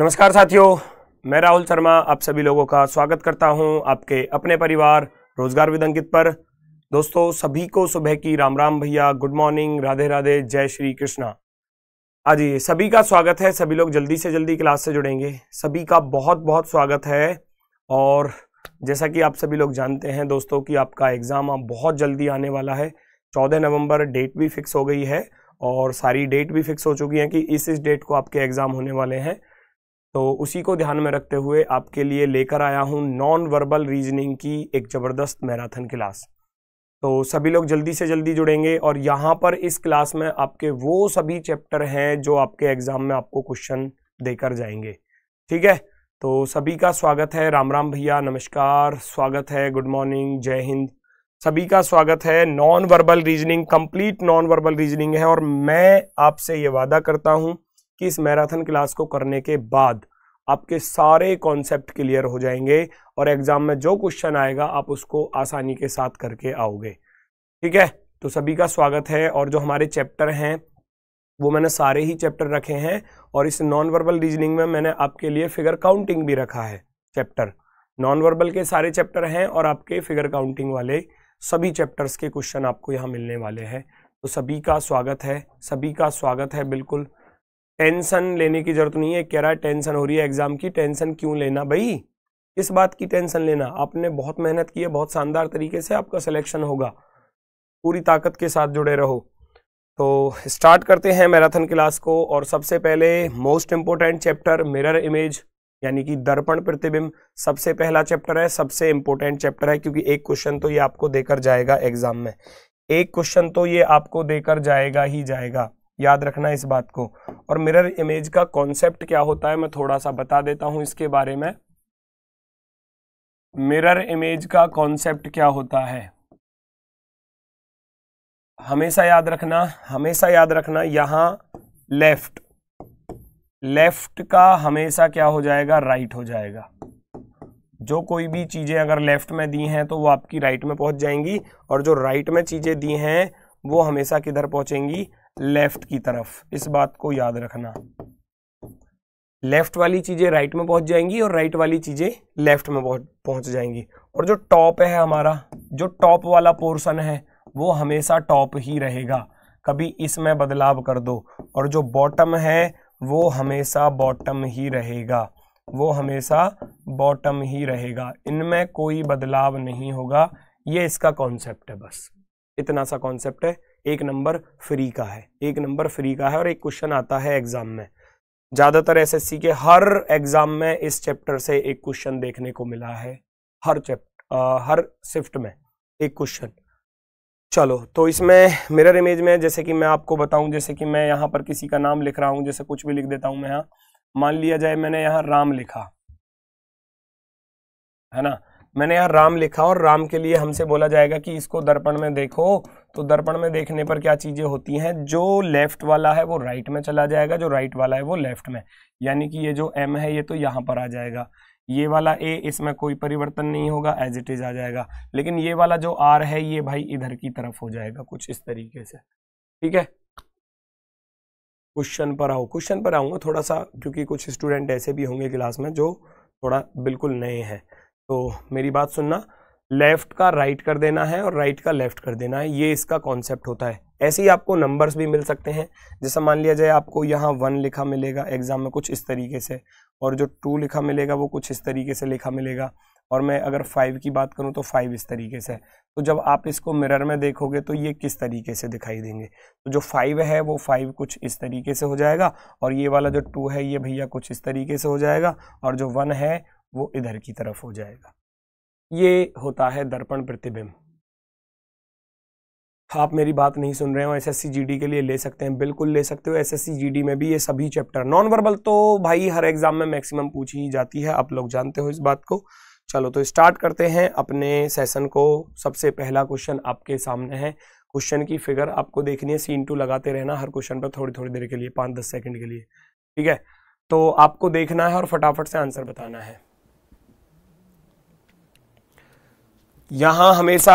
नमस्कार साथियों मैं राहुल शर्मा आप सभी लोगों का स्वागत करता हूं आपके अपने परिवार रोजगार विदंकित पर दोस्तों सभी को सुबह की राम राम भैया गुड मॉर्निंग राधे राधे जय श्री कृष्णा आज ये सभी का स्वागत है सभी लोग जल्दी से जल्दी क्लास से जुड़ेंगे सभी का बहुत बहुत स्वागत है और जैसा कि आप सभी लोग जानते हैं दोस्तों कि आपका एग्ज़ाम बहुत जल्दी आने वाला है चौदह नवम्बर डेट भी फिक्स हो गई है और सारी डेट भी फिक्स हो चुकी हैं कि इस इस डेट को आपके एग्ज़ाम होने वाले हैं तो उसी को ध्यान में रखते हुए आपके लिए लेकर आया हूँ नॉन वर्बल रीजनिंग की एक ज़बरदस्त मैराथन क्लास तो सभी लोग जल्दी से जल्दी जुड़ेंगे और यहाँ पर इस क्लास में आपके वो सभी चैप्टर हैं जो आपके एग्ज़ाम में आपको क्वेश्चन देकर जाएंगे ठीक है तो सभी का स्वागत है राम राम भैया नमस्कार स्वागत है गुड मॉर्निंग जय हिंद सभी का स्वागत है non verbal reasoning complete non verbal reasoning है और मैं आपसे ये वादा करता हूँ कि इस मैराथन क्लास को करने के बाद आपके सारे कॉन्सेप्ट क्लियर हो जाएंगे और एग्ज़ाम में जो क्वेश्चन आएगा आप उसको आसानी के साथ करके आओगे ठीक है तो सभी का स्वागत है और जो हमारे चैप्टर हैं वो मैंने सारे ही चैप्टर रखे हैं और इस नॉन वर्बल रीजनिंग में मैंने आपके लिए फिगर काउंटिंग भी रखा है चैप्टर नॉन वर्बल के सारे चैप्टर हैं और आपके फिगर काउंटिंग वाले सभी चैप्टर्स के क्वेश्चन आपको यहाँ मिलने वाले हैं तो सभी का स्वागत है सभी का स्वागत है बिल्कुल टेंशन लेने की जरूरत नहीं है कह रहा है टेंशन हो रही है एग्जाम की टेंशन क्यों लेना भाई इस बात की टेंशन लेना आपने बहुत मेहनत की है बहुत शानदार तरीके से आपका सिलेक्शन होगा पूरी ताकत के साथ जुड़े रहो तो स्टार्ट करते हैं मैराथन क्लास को और सबसे पहले most important chapter mirror image यानी कि दर्पण प्रतिबिंब सबसे पहला चैप्टर है सबसे इम्पोर्टेंट चैप्टर है क्योंकि एक क्वेश्चन तो ये आपको देकर जाएगा एग्जाम में एक क्वेश्चन तो ये आपको देकर जाएगा ही जाएगा याद रखना इस बात को और मिरर इमेज का कॉन्सेप्ट क्या होता है मैं थोड़ा सा बता देता हूं इसके बारे में मिरर इमेज का कॉन्सेप्ट क्या होता है हमेशा याद रखना हमेशा याद रखना यहां लेफ्ट लेफ्ट का हमेशा क्या हो जाएगा राइट हो जाएगा जो कोई भी चीज़ें अगर लेफ्ट में दी हैं तो वो आपकी राइट में पहुंच जाएंगी और जो राइट में चीज़ें दी हैं वो हमेशा किधर पहुंचेंगी लेफ्ट की तरफ इस बात को याद रखना लेफ्ट वाली चीज़ें राइट में पहुंच जाएंगी और राइट वाली चीज़ें लेफ्ट में पहुंच जाएंगी और जो टॉप है हमारा जो टॉप वाला पोर्शन है वो हमेशा टॉप ही रहेगा कभी इसमें बदलाव कर दो और जो बॉटम है वो हमेशा बॉटम ही रहेगा वो हमेशा बॉटम ही रहेगा इनमें कोई बदलाव नहीं होगा ये इसका कॉन्सेप्ट है बस इतना सा कॉन्सेप्ट है एक नंबर फ्री का है एक नंबर फ्री का है और एक क्वेश्चन आता है एग्जाम में ज़्यादातर एसएससी के हर एग्ज़ाम में इस चैप्टर से एक क्वेश्चन देखने को मिला है हर चैप्टर हर शिफ्ट में एक क्वेश्चन चलो तो इसमें मिरर इमेज में जैसे कि मैं आपको बताऊं जैसे कि मैं यहाँ पर किसी का नाम लिख रहा हूँ जैसे कुछ भी लिख देता हूँ मैं यहाँ मान लिया जाए मैंने यहाँ राम लिखा है ना मैंने यहाँ राम लिखा और राम के लिए हमसे बोला जाएगा कि इसको दर्पण में देखो तो दर्पण में देखने पर क्या चीज़ें होती हैं जो लेफ्ट वाला है वो राइट में चला जाएगा जो राइट वाला है वो लेफ्ट में यानी कि ये जो एम है ये तो यहाँ पर आ जाएगा ये वाला ए इसमें कोई परिवर्तन नहीं होगा एज इट इज़ आ जाएगा लेकिन ये वाला जो आर है ये भाई इधर की तरफ हो जाएगा कुछ इस तरीके से ठीक है क्वेश्चन पर आओ क्वेश्चन पर आऊँगा थोड़ा सा क्योंकि कुछ स्टूडेंट ऐसे भी होंगे क्लास में जो थोड़ा बिल्कुल नए हैं तो मेरी बात सुनना लेफ़्ट का राइट कर देना है और राइट का लेफ़्ट कर देना है ये इसका कॉन्सेप्ट होता है ऐसे ही आपको नंबर्स भी मिल सकते हैं जैसा मान लिया जाए आपको यहाँ वन लिखा मिलेगा एग्ज़ाम में कुछ इस तरीके से और जो टू लिखा मिलेगा वो कुछ इस तरीके से लिखा मिलेगा और मैं अगर फाइव की बात करूँ तो फाइव इस तरीके से तो जब आप इसको मिरर में देखोगे तो ये किस तरीके से दिखाई देंगे तो जो फाइव है वो फाइव कुछ इस तरीके से हो जाएगा और ये वाला जो टू है ये भैया कुछ इस तरीके से हो जाएगा और जो वन है वो इधर की तरफ हो जाएगा ये होता है दर्पण प्रतिबिंब आप मेरी बात नहीं सुन रहे हो एसएससी जीडी के लिए ले सकते हैं बिल्कुल ले सकते हो एसएससी जीडी में भी ये सभी चैप्टर नॉन वर्बल तो भाई हर एग्जाम में मैक्सिमम पूछी ही जाती है आप लोग जानते हो इस बात को चलो तो स्टार्ट करते हैं अपने सेशन को सबसे पहला क्वेश्चन आपके सामने है क्वेश्चन की फिगर आपको देखनी है सीन टू लगाते रहना हर क्वेश्चन पर थोड़ी थोड़ी देर के लिए पाँच दस सेकेंड के लिए ठीक है तो आपको देखना है और फटाफट से आंसर बताना है यहां हमेशा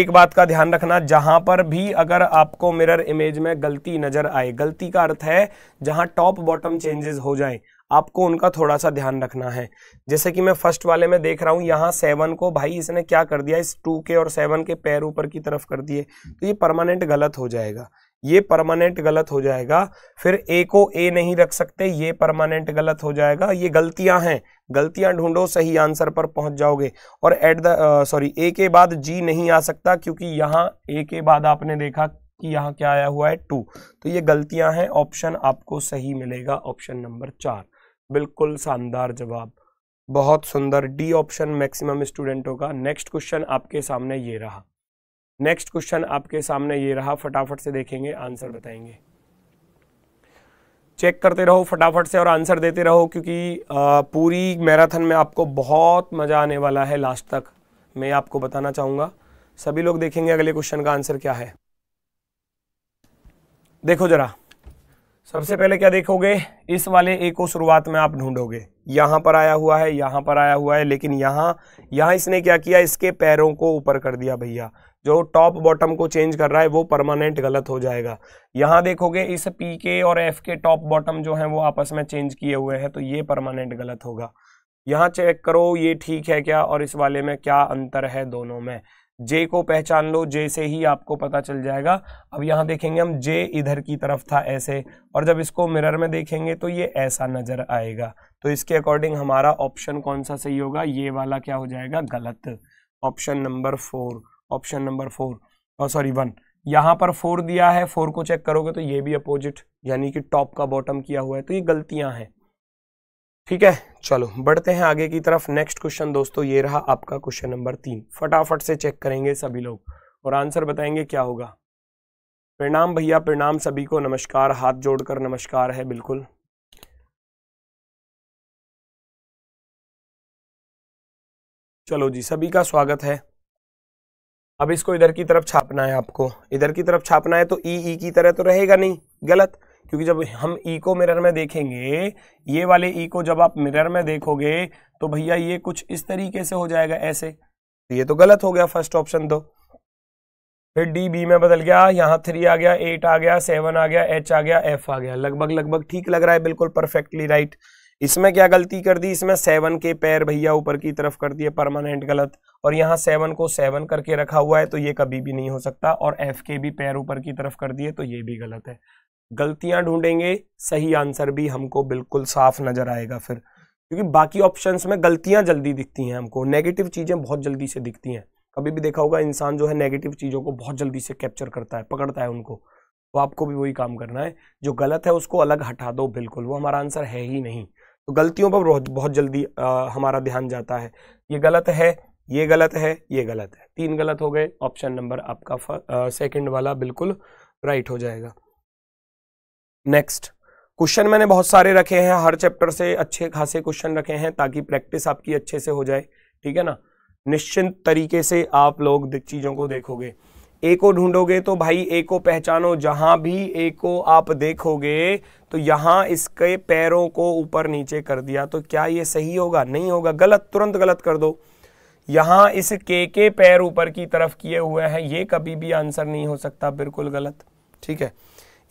एक बात का ध्यान रखना जहां पर भी अगर आपको मिरर इमेज में गलती नज़र आए गलती का अर्थ है जहां टॉप बॉटम चेंजेस हो जाए आपको उनका थोड़ा सा ध्यान रखना है जैसे कि मैं फर्स्ट वाले में देख रहा हूं यहाँ सेवन को भाई इसने क्या कर दिया इस टू के और सेवन के पैर ऊपर की तरफ कर दिए तो ये परमानेंट गलत हो जाएगा ये परमानेंट गलत हो जाएगा फिर ए को ए नहीं रख सकते ये परमानेंट गलत हो जाएगा ये गलतियां हैं गलतियां ढूंढो सही आंसर पर पहुंच जाओगे और एट द सॉरी ए के बाद जी नहीं आ सकता क्योंकि यहाँ ए के बाद आपने देखा कि यहाँ क्या आया हुआ है टू तो ये गलतियां हैं ऑप्शन आपको सही मिलेगा ऑप्शन नंबर चार बिल्कुल शानदार जवाब बहुत सुंदर डी ऑप्शन मैक्सिमम स्टूडेंटों का नेक्स्ट क्वेश्चन आपके सामने ये रहा नेक्स्ट क्वेश्चन आपके सामने ये रहा फटाफट से देखेंगे आंसर बताएंगे चेक करते रहो फटाफट से और आंसर देते रहो क्योंकि पूरी मैराथन में आपको बहुत मज़ा आने वाला है लास्ट तक मैं आपको बताना चाहूंगा सभी लोग देखेंगे अगले क्वेश्चन का आंसर क्या है देखो जरा सबसे पहले क्या देखोगे इस वाले ए को शुरुआत में आप ढूंढोगे यहां पर आया हुआ है यहां पर आया हुआ है लेकिन यहां यहां इसने क्या किया इसके पैरों को ऊपर कर दिया भैया जो टॉप बॉटम को चेंज कर रहा है वो परमानेंट गलत हो जाएगा यहाँ देखोगे इस पी के और एफ के टॉप बॉटम जो है वो आपस में चेंज किए हुए हैं तो ये परमानेंट गलत होगा यहाँ चेक करो ये ठीक है क्या और इस वाले में क्या अंतर है दोनों में जे को पहचान लो जे से ही आपको पता चल जाएगा अब यहाँ देखेंगे हम जे इधर की तरफ था ऐसे और जब इसको मिरर में देखेंगे तो ये ऐसा नज़र आएगा तो इसके अकॉर्डिंग हमारा ऑप्शन कौन सा सही होगा ये वाला क्या हो जाएगा गलत option number four option number four sorry one यहाँ पर फोर दिया है फोर को चेक करोगे तो ये भी अपोजिट यानी कि टॉप का बॉटम किया हुआ है तो ये गलतियां हैं ठीक है चलो बढ़ते हैं आगे की तरफ नेक्स्ट क्वेश्चन दोस्तों ये रहा आपका क्वेश्चन नंबर तीन फटाफट से चेक करेंगे सभी लोग और आंसर बताएंगे क्या होगा प्रणाम भैया प्रणाम सभी को नमस्कार हाथ जोड़कर नमस्कार है बिल्कुल चलो जी सभी का स्वागत है अब इसको इधर की तरफ छापना है आपको इधर की तरफ छापना है तो ई ई की तरह तो रहेगा नहीं गलत क्योंकि जब हम ई को मिरर में देखेंगे ये वाले ई को जब आप मिरर में देखोगे तो भैया ये कुछ इस तरीके से हो जाएगा ऐसे तो ये तो गलत हो गया फर्स्ट ऑप्शन तो फिर डी बी में बदल गया यहाँ थ्री आ गया एट आ गया सेवन आ गया एच आ गया एफ आ गया लगभग लगभग ठीक लग रहा है बिल्कुल परफेक्टली राइट right. इसमें क्या गलती कर दी इसमें सेवन के पैर भैया ऊपर की तरफ कर दिए परमानेंट गलत और यहाँ सेवन को सेवन करके रखा हुआ है तो ये कभी भी नहीं हो सकता और एफ के भी पैर ऊपर की तरफ कर दिए तो ये भी गलत है गलतियां ढूंढेंगे सही आंसर भी हमको बिल्कुल साफ नजर आएगा फिर क्योंकि बाकी ऑप्शंस में गलतियां जल्दी दिखती हैं हमको नेगेटिव चीजें बहुत जल्दी से दिखती हैं कभी भी देखा होगा इंसान जो है नेगेटिव चीज़ों को बहुत जल्दी से कैप्चर करता है पकड़ता है उनको तो आपको भी वही काम करना है जो गलत है उसको अलग हटा दो बिल्कुल वो हमारा आंसर है ही नहीं तो गलतियों पर बहुत बहुत जल्दी आ, हमारा ध्यान जाता है ये गलत है ये गलत है ये गलत है तीन गलत हो गए ऑप्शन नंबर आपका सेकंड वाला बिल्कुल राइट हो जाएगा नेक्स्ट क्वेश्चन मैंने बहुत सारे रखे हैं हर चैप्टर से अच्छे खासे क्वेश्चन रखे हैं ताकि प्रैक्टिस आपकी अच्छे से हो जाए ठीक है ना निश्चिंत तरीके से आप लोग चीज़ों को देखोगे ए को ढूंढोगे तो भाई ए को पहचानो जहां भी ए को आप देखोगे तो यहां इसके पैरों को ऊपर नीचे कर दिया तो क्या ये सही होगा नहीं होगा गलत तुरंत गलत कर दो यहां इस के के पैर ऊपर की तरफ किए हुए हैं ये कभी भी आंसर नहीं हो सकता बिल्कुल गलत ठीक है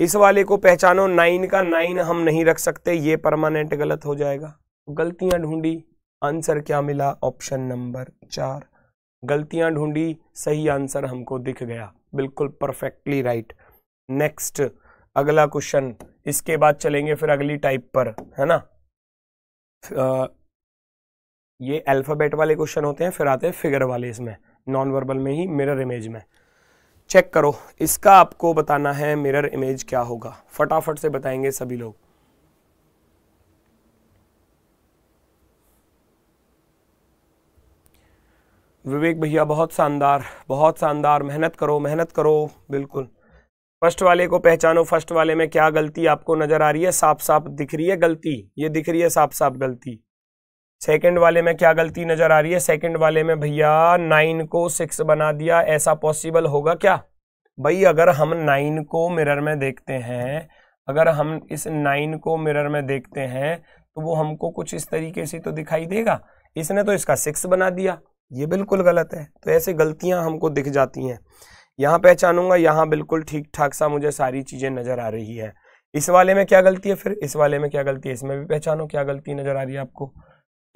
इस वाले को पहचानो नाइन का नाइन हम नहीं रख सकते ये परमानेंट गलत हो जाएगा गलतियां ढूंढी आंसर क्या मिला ऑप्शन नंबर चार गलतियां ढूंढी सही आंसर हमको दिख गया बिल्कुल परफेक्टली राइट नेक्स्ट अगला क्वेश्चन इसके बाद चलेंगे फिर अगली टाइप पर है ना ये अल्फ़ाबेट वाले क्वेश्चन होते हैं फिर आते हैं फिगर वाले इसमें नॉन वर्बल में ही मिरर इमेज में चेक करो इसका आपको बताना है मिरर इमेज क्या होगा फटाफट से बताएंगे सभी लोग विवेक भैया बहुत शानदार बहुत शानदार मेहनत करो मेहनत करो बिल्कुल फर्स्ट वाले को पहचानो फर्स्ट वाले में क्या गलती आपको नज़र आ रही है साफ साफ दिख रही है गलती ये दिख रही है साफ साफ गलती सेकंड वाले में क्या गलती नज़र आ रही है सेकंड वाले में भैया नाइन को सिक्स बना दिया ऐसा पॉसिबल होगा क्या भाई अगर हम नाइन को मिरर में देखते हैं अगर हम इस नाइन को मिरर में देखते हैं तो वो हमको कुछ इस तरीके से तो दिखाई देगा इसने तो इसका सिक्स बना दिया ये बिल्कुल गलत है तो ऐसे गलतियां हमको दिख जाती हैं यहाँ पहचानूंगा यहाँ बिल्कुल ठीक ठाक सा मुझे सारी चीज़ें नज़र आ रही है इस वाले में क्या गलती है फिर इस वाले में क्या गलती है इसमें भी पहचानो क्या गलती नज़र आ रही है आपको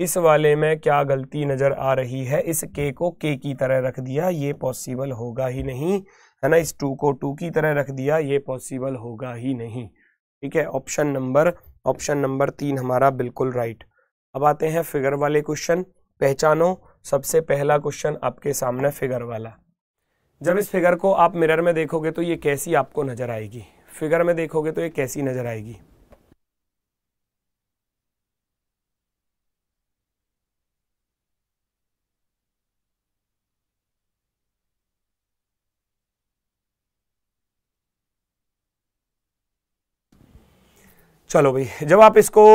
इस वाले में क्या गलती नज़र आ रही है इस के को के की तरह रख दिया ये पॉसिबल होगा ही नहीं है ना इस टू को टू की तरह रख दिया ये पॉसिबल होगा ही नहीं ठीक है ऑप्शन नंबर ऑप्शन नंबर तीन हमारा बिल्कुल राइट अब आते हैं फिगर वाले क्वेश्चन पहचानो सबसे पहला क्वेश्चन आपके सामने फिगर वाला जब इस फिगर को आप मिरर में देखोगे तो ये कैसी आपको नज़र आएगी फिगर में देखोगे तो ये कैसी नज़र आएगी चलो भाई जब आप इसको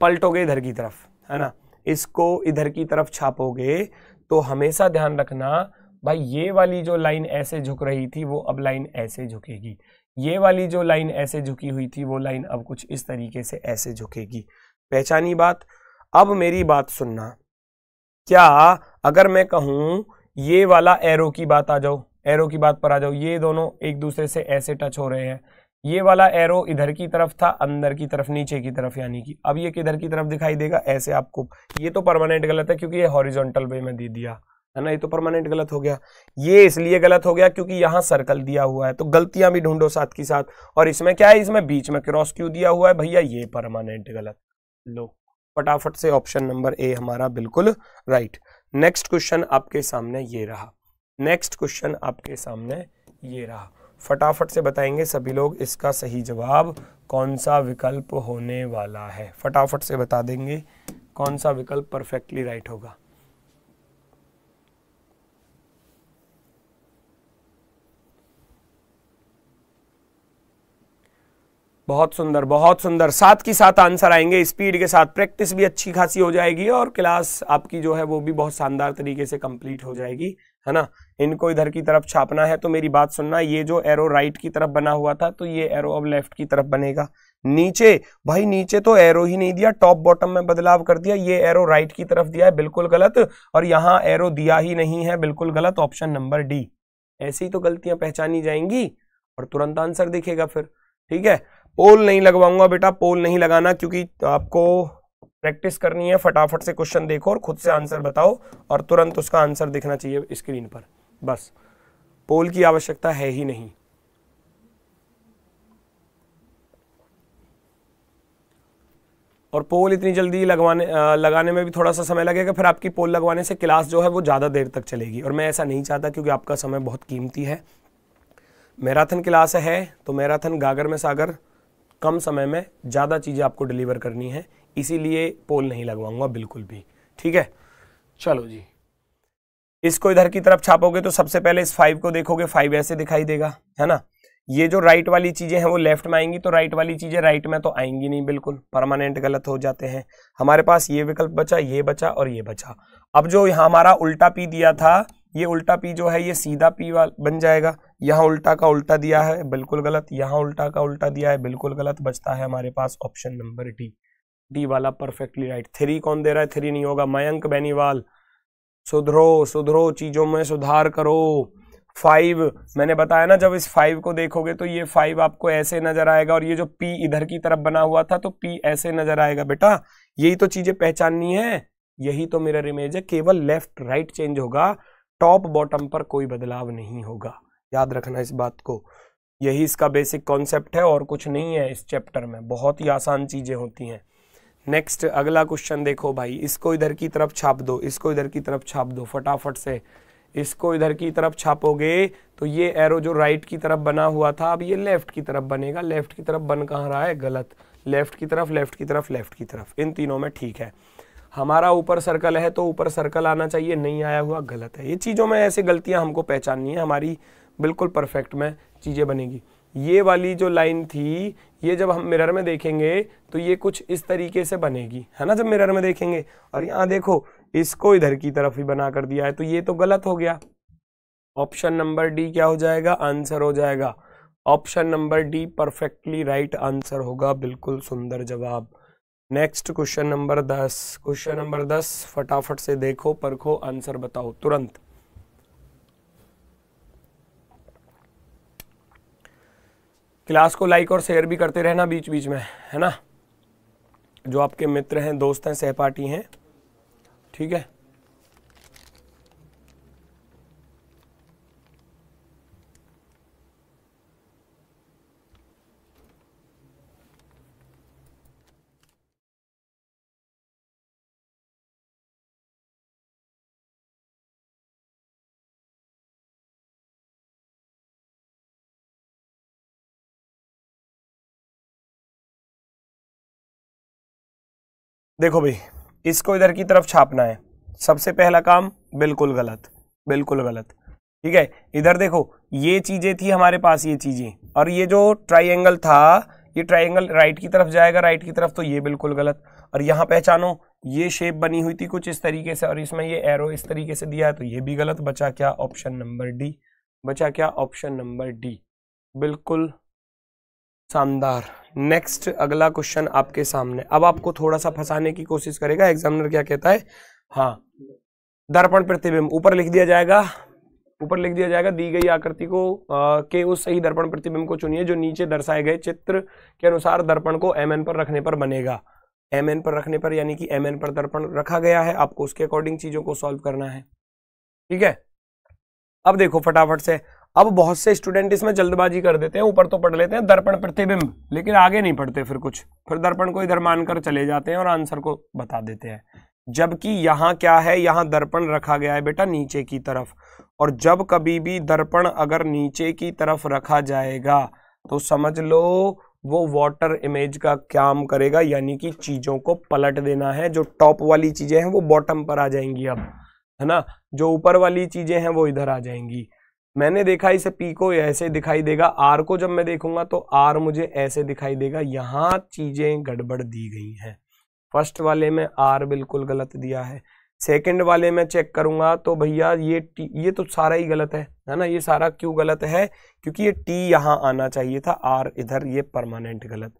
पलटोगे इधर की तरफ है ना इसको इधर की तरफ छापोगे तो हमेशा ध्यान रखना भाई ये वाली जो लाइन ऐसे झुक रही थी वो अब लाइन ऐसे झुकेगी ये वाली जो लाइन ऐसे झुकी हुई थी वो लाइन अब कुछ इस तरीके से ऐसे झुकेगी पहचानी बात अब मेरी बात सुनना क्या अगर मैं कहूँ ये वाला एरो की बात आ जाओ एरो की बात पर आ जाओ ये दोनों एक दूसरे से ऐसे टच हो रहे हैं ये वाला एरो इधर की तरफ था अंदर की तरफ नीचे की तरफ यानी कि अब ये किधर की तरफ दिखाई देगा ऐसे आपको ये तो परमानेंट गलत है क्योंकि ये हॉरिजॉन्टल वे में दे दिया है ना ये तो परमानेंट गलत हो गया ये इसलिए गलत हो गया क्योंकि यहाँ सर्कल दिया हुआ है तो गलतियां भी ढूंढो साथ के साथ और इसमें क्या है इसमें बीच में क्रॉस क्यू दिया हुआ है भैया ये परमानेंट गलत लो फटाफट से ऑप्शन नंबर ए हमारा बिल्कुल राइट नेक्स्ट क्वेश्चन आपके सामने ये रहा नेक्स्ट क्वेश्चन आपके सामने ये रहा फटाफट से बताएंगे सभी लोग इसका सही जवाब कौन सा विकल्प होने वाला है फटाफट से बता देंगे कौन सा विकल्प परफेक्टली राइट होगा बहुत सुंदर बहुत सुंदर साथ की साथ आंसर आएंगे स्पीड के साथ प्रैक्टिस भी अच्छी खासी हो जाएगी और क्लास आपकी जो है वो भी बहुत शानदार तरीके से कंप्लीट हो जाएगी है ना इनको इधर की तरफ छापना है तो मेरी बात सुनना ये जो एरो राइट की तरफ बना हुआ था तो ये एरो अब लेफ्ट की तरफ बनेगा नीचे भाई नीचे तो एरो ही नहीं दिया टॉप बॉटम में बदलाव कर दिया ये एरो राइट की तरफ दिया है बिल्कुल गलत और यहाँ एरो दिया ही नहीं है बिल्कुल गलत ऑप्शन नंबर डी ऐसी ही तो गलतियां पहचानी जाएंगी और तुरंत आंसर दिखेगा फिर ठीक है पोल नहीं लगवाऊंगा बेटा पोल नहीं लगाना क्योंकि आपको प्रैक्टिस करनी है फटाफट से क्वेश्चन देखो और खुद से आंसर बताओ और तुरंत उसका आंसर दिखना चाहिए स्क्रीन पर बस पोल की आवश्यकता है ही नहीं और पोल इतनी जल्दी लगवाने लगाने में भी थोड़ा सा समय लगेगा फिर आपकी पोल लगवाने से क्लास जो है वो ज़्यादा देर तक चलेगी और मैं ऐसा नहीं चाहता क्योंकि आपका समय बहुत कीमती है मैराथन क्लास है तो मैराथन गागर में सागर कम समय में ज़्यादा चीज़ें आपको डिलीवर करनी है इसीलिए पोल नहीं लगवाऊंगा बिल्कुल भी ठीक है चलो जी इसको इधर की तरफ छापोगे तो सबसे पहले इस फाइव को देखोगे फाइव ऐसे दिखाई देगा है ना ये जो राइट वाली चीज़ें हैं वो लेफ्ट में आएंगी तो राइट वाली चीज़ें राइट में तो आएंगी नहीं बिल्कुल परमानेंट गलत हो जाते हैं हमारे पास ये विकल्प बचा ये बचा और ये बचा अब जो यहाँ हमारा उल्टा पी दिया था ये उल्टा पी जो है ये सीधा पी बन जाएगा यहाँ उल्टा का उल्टा दिया है बिल्कुल गलत यहाँ उल्टा का उल्टा दिया है बिल्कुल गलत बचता है हमारे पास ऑप्शन नंबर डी डी वाला परफेक्टली राइट थ्री कौन दे रहा है थ्री नहीं होगा मयंक बेनीवाल सुधरो सुधरो चीज़ों में सुधार करो फाइव मैंने बताया ना जब इस फाइव को देखोगे तो ये फाइव आपको ऐसे नजर आएगा और ये जो पी इधर की तरफ बना हुआ था तो पी ऐसे नजर आएगा बेटा यही तो चीजें पहचाननी है यही तो मेरा इमेज है केवल लेफ्ट राइट चेंज होगा टॉप बॉटम पर कोई बदलाव नहीं होगा याद रखना इस बात को यही इसका बेसिक कॉन्सेप्ट है और कुछ नहीं है इस चैप्टर में बहुत ही आसान चीजें होती हैं नेक्स्ट अगला क्वेश्चन देखो भाई इसको इधर की तरफ छाप दो इसको इधर की तरफ छाप दो फटाफट से इसको इधर की तरफ छापोगे तो ये एरो जो राइट की तरफ बना हुआ था अब ये लेफ्ट की तरफ बनेगा लेफ्ट की तरफ बन कहाँ रहा है गलत लेफ्ट की तरफ लेफ्ट की तरफ लेफ्ट की तरफ इन तीनों में ठीक है हमारा ऊपर सर्कल है तो ऊपर सर्कल आना चाहिए नहीं आया हुआ गलत है ये चीज़ों में ऐसे गलतियाँ हमको पहचाननी है हमारी बिल्कुल परफेक्ट में चीज़ें बनेगी ये वाली जो लाइन थी ये जब हम मिरर में देखेंगे तो ये कुछ इस तरीके से बनेगी है ना जब मिरर में देखेंगे और यहां देखो इसको इधर की तरफ ही बना कर दिया है तो ये तो गलत हो गया ऑप्शन नंबर डी क्या हो जाएगा आंसर हो जाएगा option number D perfectly right answer होगा बिल्कुल सुंदर जवाब नेक्स्ट क्वेश्चन नंबर दस क्वेश्चन नंबर दस फटाफट से देखो परखो आंसर बताओ तुरंत क्लास को लाइक और शेयर भी करते रहना बीच बीच में है ना जो आपके मित्र हैं दोस्त हैं सहपाठी हैं ठीक है देखो भाई इसको इधर की तरफ छापना है सबसे पहला काम बिल्कुल गलत बिल्कुल गलत ठीक है इधर देखो ये चीज़ें थी हमारे पास ये चीज़ें और ये जो ट्राइंगल था ये ट्राइंगल राइट की तरफ जाएगा राइट की तरफ तो ये बिल्कुल गलत और यहाँ पहचानो ये शेप बनी हुई थी कुछ इस तरीके से और इसमें ये एरो इस तरीके से दिया है तो ये भी गलत बचा क्या ऑप्शन नंबर डी बचा क्या ऑप्शन नंबर डी बिल्कुल शानदार नेक्स्ट अगला क्वेश्चन आपके सामने अब आपको थोड़ा सा फंसाने की कोशिश करेगा एग्जामिनर क्या कहता है हाँ दर्पण प्रतिबिंब ऊपर लिख दिया जाएगा ऊपर लिख दिया जाएगा दी गई आकृति को आ, के उस सही दर्पण प्रतिबिंब को चुनिए जो नीचे दर्शाए गए चित्र के अनुसार दर्पण को एम पर रखने पर बनेगा एम पर रखने पर यानी कि एम पर दर्पण रखा गया है आपको उसके अकॉर्डिंग चीजों को सॉल्व करना है ठीक है अब देखो फटाफट से अब बहुत से स्टूडेंट इसमें जल्दबाजी कर देते हैं ऊपर तो पढ़ लेते हैं दर्पण प्रतिबिंब लेकिन आगे नहीं पढ़ते फिर कुछ फिर दर्पण को इधर मानकर चले जाते हैं और आंसर को बता देते हैं जबकि यहाँ क्या है यहाँ दर्पण रखा गया है बेटा नीचे की तरफ और जब कभी भी दर्पण अगर नीचे की तरफ रखा जाएगा तो समझ लो वो वाटर इमेज का काम करेगा यानी कि चीज़ों को पलट देना है जो टॉप वाली चीज़ें हैं वो बॉटम पर आ जाएंगी अब है ना जो ऊपर वाली चीज़ें हैं वो इधर आ जाएंगी मैंने देखा इसे पी को ऐसे दिखाई देगा आर को जब मैं देखूंगा तो आर मुझे ऐसे दिखाई देगा यहाँ चीज़ें गड़बड़ दी गई हैं फर्स्ट वाले में आर बिल्कुल गलत दिया है सेकंड वाले में चेक करूंगा तो भैया ये टी ये तो सारा ही गलत है है ना ये सारा क्यों गलत है क्योंकि ये टी यहाँ आना चाहिए था आर इधर ये परमानेंट गलत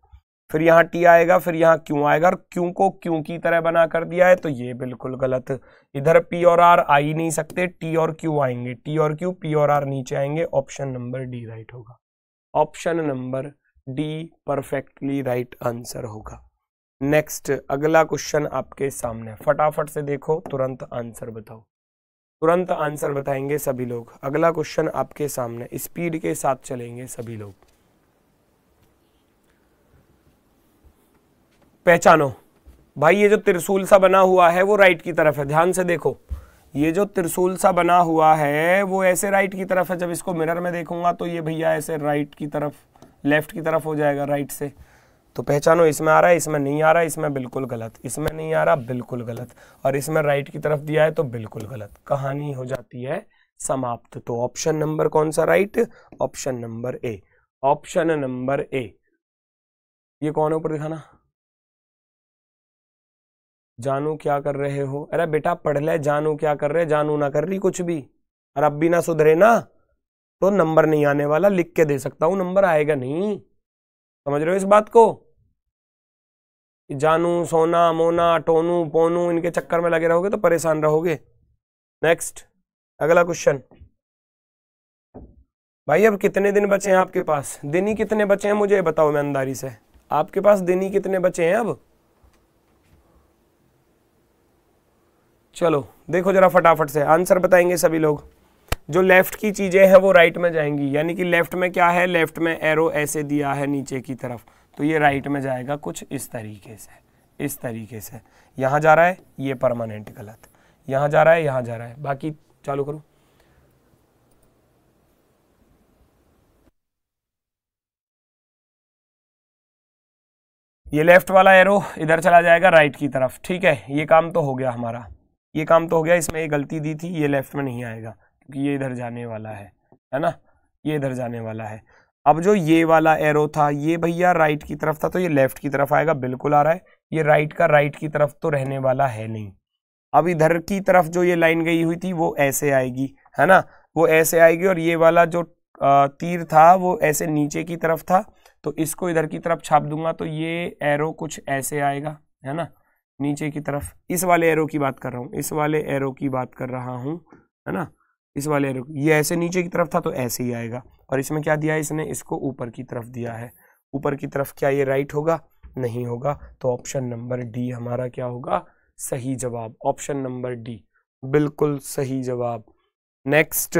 फिर यहाँ टी आएगा फिर यहाँ क्यू आएगा और क्यू को क्यू की तरह बना कर दिया है तो ये बिल्कुल गलत इधर पी और आर आ ही नहीं सकते टी और क्यू आएंगे टी और क्यू पी और आर नीचे आएंगे ऑप्शन नंबर डी राइट होगा option number D perfectly right answer होगा नेक्स्ट अगला क्वेश्चन आपके सामने फटाफट से देखो तुरंत आंसर बताओ तुरंत आंसर बताएंगे सभी लोग अगला क्वेश्चन आपके सामने स्पीड के साथ चलेंगे सभी लोग पहचानो भाई ये जो त्रिशूल सा बना हुआ है वो राइट की तरफ है ध्यान से देखो ये जो त्रिशूल सा बना हुआ है वो ऐसे राइट की तरफ है जब इसको मिरर में देखूंगा तो ये भैया ऐसे राइट की तरफ लेफ्ट की तरफ हो जाएगा राइट से तो पहचानो इसमें आ रहा है इसमें नहीं आ रहा इसमें बिल्कुल गलत इसमें नहीं आ रहा बिल्कुल गलत और इसमें राइट की तरफ दिया है तो बिल्कुल गलत कहानी हो जाती है समाप्त तो ऑप्शन नंबर कौन सा right option number A option number A ये कौन है ऊपर दिखाना जानू क्या कर रहे हो अरे बेटा पढ़ ले जानू क्या कर रहे जानू ना कर रही कुछ भी और अब भी ना सुधरे ना तो नंबर नहीं आने वाला लिख के दे सकता हूँ नंबर आएगा नहीं समझ रहे हो इस बात को जानू सोना मोना टोनू पोनू इनके चक्कर में लगे रहोगे तो परेशान रहोगे नेक्स्ट अगला क्वेश्चन भाई अब कितने दिन बचे हैं आपके पास दिन ही कितने बचे हैं मुझे बताओ मैं अंदारी से आपके पास दिन ही कितने बचे हैं अब चलो देखो जरा फटाफट से आंसर बताएंगे सभी लोग जो लेफ्ट की चीज़ें हैं वो राइट में जाएंगी यानी कि लेफ्ट में क्या है लेफ्ट में एरो ऐसे दिया है नीचे की तरफ तो ये राइट में जाएगा कुछ इस तरीके से इस तरीके से यहां जा रहा है ये परमानेंट गलत यहां जा रहा है यहां जा रहा है बाकी चालू करो ये लेफ्ट वाला एरो इधर चला जाएगा राइट की तरफ ठीक है ये काम तो हो गया हमारा ये काम तो हो गया इसमें ये गलती दी थी ये लेफ्ट में नहीं आएगा क्योंकि ये इधर जाने वाला है है ना ये इधर जाने वाला है अब जो ये वाला एरो था ये भैया राइट की तरफ था तो ये लेफ्ट की तरफ आएगा बिल्कुल आ रहा है ये राइट का राइट की तरफ तो रहने वाला है नहीं अब इधर की तरफ जो ये लाइन गई हुई थी वो ऐसे आएगी है ना वो ऐसे आएगी और ये वाला जो तीर था वो ऐसे नीचे की तरफ था तो इसको इधर की तरफ छाप दूंगा तो ये एरो कुछ ऐसे आएगा है ना नीचे की तरफ इस वाले एरो की बात कर रहा हूँ इस वाले एरो की बात कर रहा हूँ है ना इस वाले एरो ये ऐसे नीचे की तरफ था तो ऐसे ही आएगा और इसमें क्या दिया है इसने इसको ऊपर की तरफ दिया है ऊपर की तरफ क्या ये राइट होगा नहीं होगा तो ऑप्शन नंबर डी हमारा क्या होगा सही जवाब ऑप्शन नंबर डी बिल्कुल सही जवाब नेक्स्ट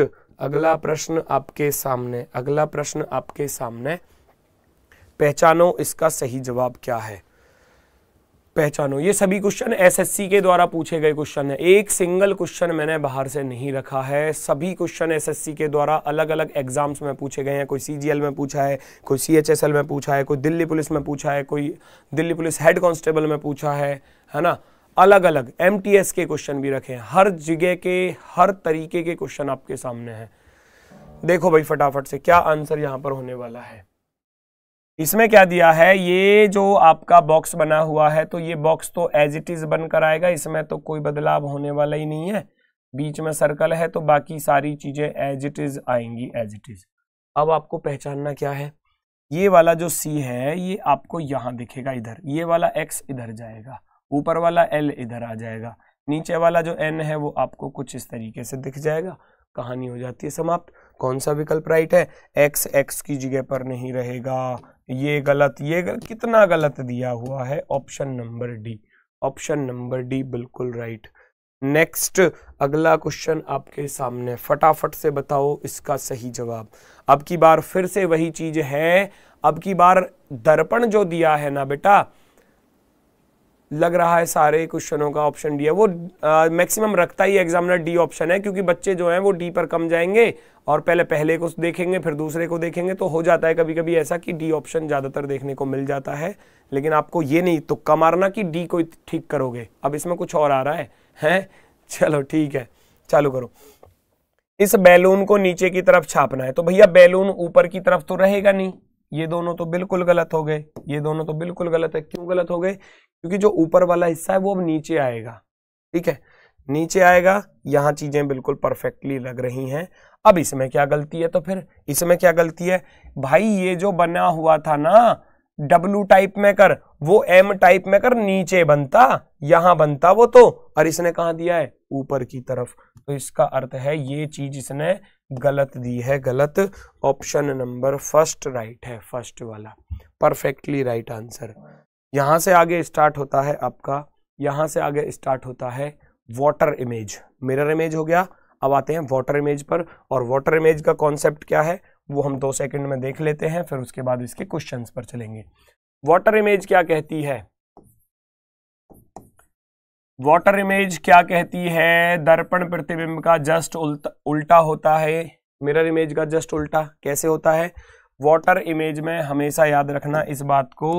अगला प्रश्न आपके सामने अगला प्रश्न आपके सामने पहचानो इसका सही जवाब क्या है पहचानो ये सभी क्वेश्चन एसएससी के द्वारा पूछे गए क्वेश्चन है एक सिंगल क्वेश्चन मैंने बाहर से नहीं रखा है सभी क्वेश्चन एसएससी के द्वारा अलग अलग एग्जाम्स में पूछे गए हैं कोई सीजीएल में पूछा है कोई सीएचएसएल में पूछा है कोई दिल्ली पुलिस में पूछा है कोई दिल्ली पुलिस हेड कांस्टेबल में पूछा है है ना अलग अलग एम के क्वेश्चन भी रखे हैं हर जगह के हर तरीके के क्वेश्चन आपके सामने हैं देखो भाई फटाफट से क्या आंसर यहाँ पर होने वाला है इसमें क्या दिया है ये जो आपका बॉक्स बना हुआ है तो ये बॉक्स तो एज इट इज बनकर आएगा इसमें तो कोई बदलाव होने वाला ही नहीं है बीच में सर्कल है तो बाकी सारी चीज़ें एज इट इज आएंगी एज इट इज अब आपको पहचानना क्या है ये वाला जो सी है ये आपको यहाँ दिखेगा इधर ये वाला एक्स इधर जाएगा ऊपर वाला एल इधर आ जाएगा नीचे वाला जो एन है वो आपको कुछ इस तरीके से दिख जाएगा कहानी हो जाती है समाप्त कौन सा विकल्प राइट है एक्स एक्स की जगह पर नहीं रहेगा ये गलत ये गलत कितना गलत दिया हुआ है option number D option number D बिल्कुल राइट नेक्स्ट अगला क्वेश्चन आपके सामने फटाफट से बताओ इसका सही जवाब अब की बार फिर से वही चीज है अब की बार दर्पण जो दिया है ना बेटा लग रहा है सारे क्वेश्चनों का ऑप्शन डी है वो मैक्सिमम रखता ही एग्जामिनर डी ऑप्शन है क्योंकि बच्चे जो हैं वो डी पर कम जाएंगे और पहले पहले को देखेंगे फिर दूसरे को देखेंगे तो हो जाता है कभी कभी ऐसा कि डी ऑप्शन ज़्यादातर देखने को मिल जाता है लेकिन आपको ये नहीं तो कमारना कि डी को ठीक करोगे अब इसमें कुछ और आ रहा है है? चलो ठीक है चालू करो इस बैलून को नीचे की तरफ छापना है तो भैया बैलून ऊपर की तरफ तो रहेगा नहीं ये दोनों तो बिल्कुल गलत हो गए ये दोनों तो बिल्कुल गलत है क्यों गलत हो गए क्योंकि जो ऊपर वाला हिस्सा है वो अब नीचे आएगा ठीक है नीचे आएगा यहाँ चीज़ें बिल्कुल परफेक्टली लग रही हैं अब इसमें क्या गलती है तो फिर इसमें क्या गलती है भाई ये जो बना हुआ था ना डब्लू टाइप में कर वो एम टाइप में कर नीचे बनता यहां बनता वो तो और इसने कहा दिया है ऊपर की तरफ तो इसका अर्थ है ये चीज इसने गलत दी है गलत ऑप्शन नंबर फर्स्ट राइट है फर्स्ट वाला परफेक्टली राइट आंसर यहां से आगे स्टार्ट होता है आपका यहां से आगे स्टार्ट होता है वाटर इमेज मिरर इमेज हो गया अब आते हैं वाटर इमेज पर और वाटर इमेज का कॉन्सेप्ट क्या है वो हम दो सेकंड में देख लेते हैं फिर उसके बाद इसके क्वेश्चन पर चलेंगे वाटर इमेज क्या कहती है वाटर इमेज क्या कहती है दर्पण प्रतिबिंब का जस्ट उल्टा उल्टा होता है मिरर इमेज का जस्ट उल्टा कैसे होता है वाटर इमेज में हमेशा याद रखना इस बात को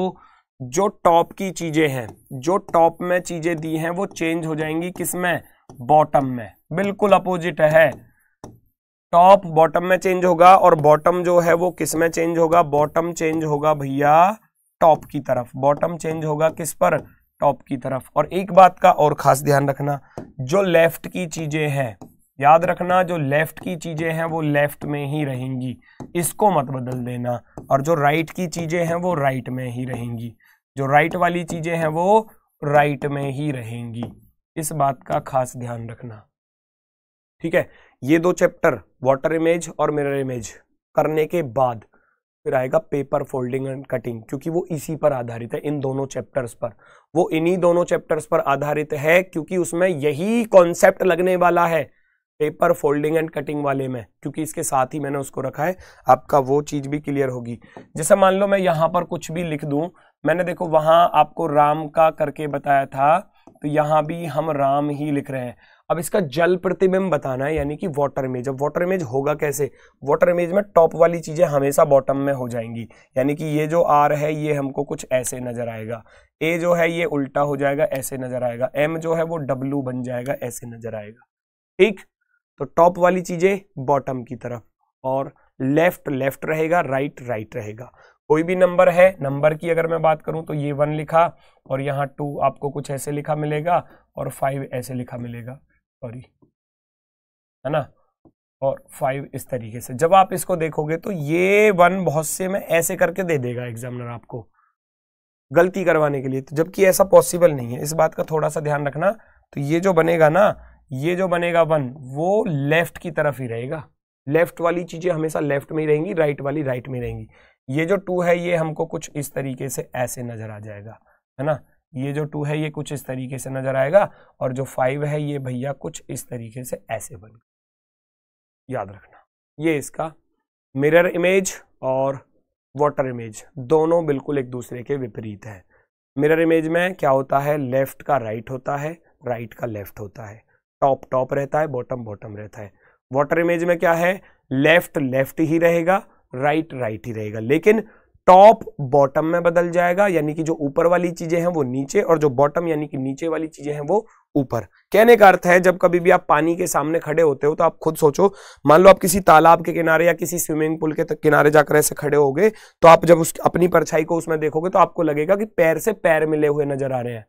जो टॉप की चीजें हैं जो टॉप में चीजें दी हैं वो चेंज हो जाएंगी किसमें बॉटम में बिल्कुल अपोजिट है टॉप बॉटम में चेंज होगा और बॉटम जो है वो किस में चेंज होगा बॉटम चेंज होगा भैया टॉप की तरफ बॉटम चेंज होगा किस पर टॉप की तरफ और एक बात का और खास ध्यान रखना जो लेफ्ट की चीजें हैं याद रखना जो लेफ्ट की चीजें हैं वो लेफ्ट में ही रहेंगी इसको मत बदल देना और जो राइट की चीजें हैं वो राइट में ही रहेंगी जो राइट वाली चीजें हैं वो राइट में ही रहेंगी इस बात का खास ध्यान रखना ठीक है ये दो चैप्टर वाटर इमेज और मिरर इमेज करने के बाद फिर आएगा पेपर फोल्डिंग एंड कटिंग क्योंकि वो इसी पर आधारित है इन दोनों चैप्टर्स पर वो इन्हीं दोनों चैप्टर्स पर आधारित है क्योंकि उसमें यही कॉन्सेप्ट लगने वाला है पेपर फोल्डिंग एंड कटिंग वाले में क्योंकि इसके साथ ही मैंने उसको रखा है आपका वो चीज भी क्लियर होगी जैसे मान लो मैं यहां पर कुछ भी लिख दूं मैंने देखो वहां आपको राम का करके बताया था तो यहाँ भी हम राम ही लिख रहे हैं अब इसका जल प्रतिबिंब बताना है यानी कि वाटर इमेज अब वाटर इमेज होगा कैसे वाटर इमेज में टॉप वाली चीज़ें हमेशा बॉटम में हो जाएंगी यानी कि ये जो आर है ये हमको कुछ ऐसे नज़र आएगा ए जो है ये उल्टा हो जाएगा ऐसे नज़र आएगा एम जो है वो डब्लू बन जाएगा ऐसे नज़र आएगा ठीक तो टॉप वाली चीज़ें बॉटम की तरफ और लेफ्ट लेफ्ट रहेगा राइट राइट रहेगा कोई भी नंबर है नंबर की अगर मैं बात करूं तो ये वन लिखा और यहाँ टू आपको कुछ ऐसे लिखा मिलेगा और फाइव ऐसे लिखा मिलेगा सॉरी है ना और फाइव इस तरीके से जब आप इसको देखोगे तो ये वन बहुत से में ऐसे करके दे देगा एग्जामिनर आपको गलती करवाने के लिए तो जबकि ऐसा पॉसिबल नहीं है इस बात का थोड़ा सा ध्यान रखना तो ये जो बनेगा ना ये जो बनेगा वन वो लेफ्ट की तरफ ही रहेगा लेफ्ट वाली चीज़ें हमेशा लेफ्ट में ही रहेंगी राइट वाली राइट में रहेंगी ये जो टू है ये हमको कुछ इस तरीके से ऐसे नज़र आ जाएगा है ना ये जो टू है ये कुछ इस तरीके से नज़र आएगा और जो फाइव है ये भैया कुछ इस तरीके से ऐसे बन याद रखना ये इसका मिरर इमेज और वाटर इमेज दोनों बिल्कुल एक दूसरे के विपरीत है मिरर इमेज में क्या होता है लेफ्ट का राइट right होता है राइट right का लेफ्ट होता है टॉप टॉप रहता है बॉटम बॉटम रहता है वाटर इमेज में क्या है लेफ्ट लेफ्ट ही रहेगा राइट right, राइट right ही रहेगा लेकिन टॉप बॉटम में बदल जाएगा यानी कि जो ऊपर वाली चीजें हैं वो नीचे और जो बॉटम यानी कि नीचे वाली चीजें हैं वो ऊपर कहने का अर्थ है जब कभी भी आप पानी के सामने खड़े होते हो तो आप खुद सोचो मान लो आप किसी तालाब के किनारे या किसी स्विमिंग पूल के किनारे जाकर ऐसे खड़े हो तो आप जब उस अपनी परछाई को उसमें देखोगे तो आपको लगेगा कि पैर से पैर मिले हुए नजर आ रहे हैं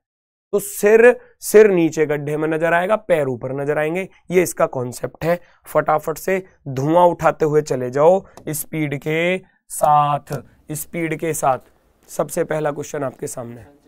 तो सिर सिर नीचे गड्ढे में नजर आएगा पैर ऊपर नजर आएंगे ये इसका कॉन्सेप्ट है फटाफट से धुआं उठाते हुए चले जाओ स्पीड के साथ स्पीड के साथ सबसे पहला क्वेश्चन आपके सामने है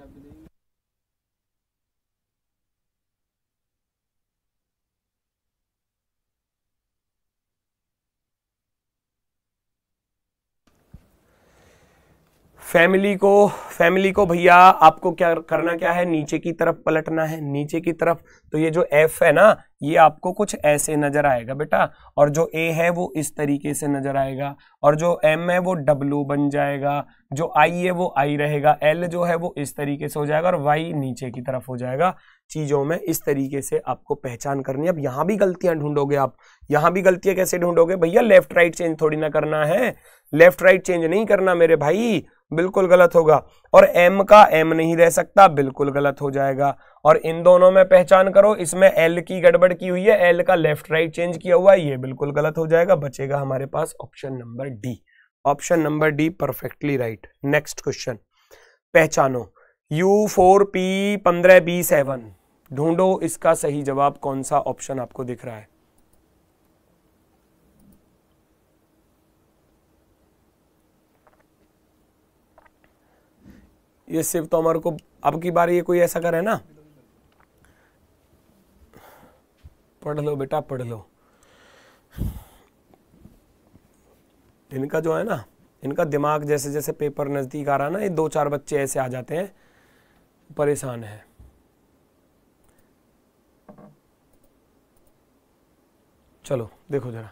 फैमिली को फैमिली को भैया आपको क्या करना क्या है नीचे की तरफ पलटना है नीचे की तरफ तो ये जो एफ है ना ये आपको कुछ ऐसे नजर आएगा बेटा और जो ए है वो इस तरीके से नजर आएगा और जो एम है वो डब्लू बन जाएगा जो आई है वो आई रहेगा एल जो है वो इस तरीके से हो जाएगा और वाई नीचे की तरफ हो जाएगा चीज़ों में इस तरीके से आपको पहचान करनी है अब यहाँ भी गलतियाँ ढूंढोगे आप यहाँ भी गलतियाँ कैसे ढूंढोगे भैया लेफ्ट राइट चेंज थोड़ी ना करना है लेफ्ट राइट चेंज नहीं करना मेरे भाई बिल्कुल गलत होगा और एम का एम नहीं रह सकता बिल्कुल गलत हो जाएगा और इन दोनों में पहचान करो इसमें एल की गड़बड़ की हुई है एल का लेफ्ट राइट चेंज किया हुआ है ये बिल्कुल गलत हो जाएगा बचेगा हमारे पास option number D option number D perfectly right next question पहचानो यू फोर पी पंद्रह बी सेवन ढूंढो इसका सही जवाब कौन सा ऑप्शन आपको दिख रहा है ये सिर्फ तो हमारे को अब की बार ये कोई ऐसा करे ना पढ़ लो बेटा पढ़ लो इनका जो है ना इनका दिमाग जैसे जैसे पेपर नज़दीक आ रहा है ना ये दो चार बच्चे ऐसे आ जाते हैं परेशान है चलो देखो जरा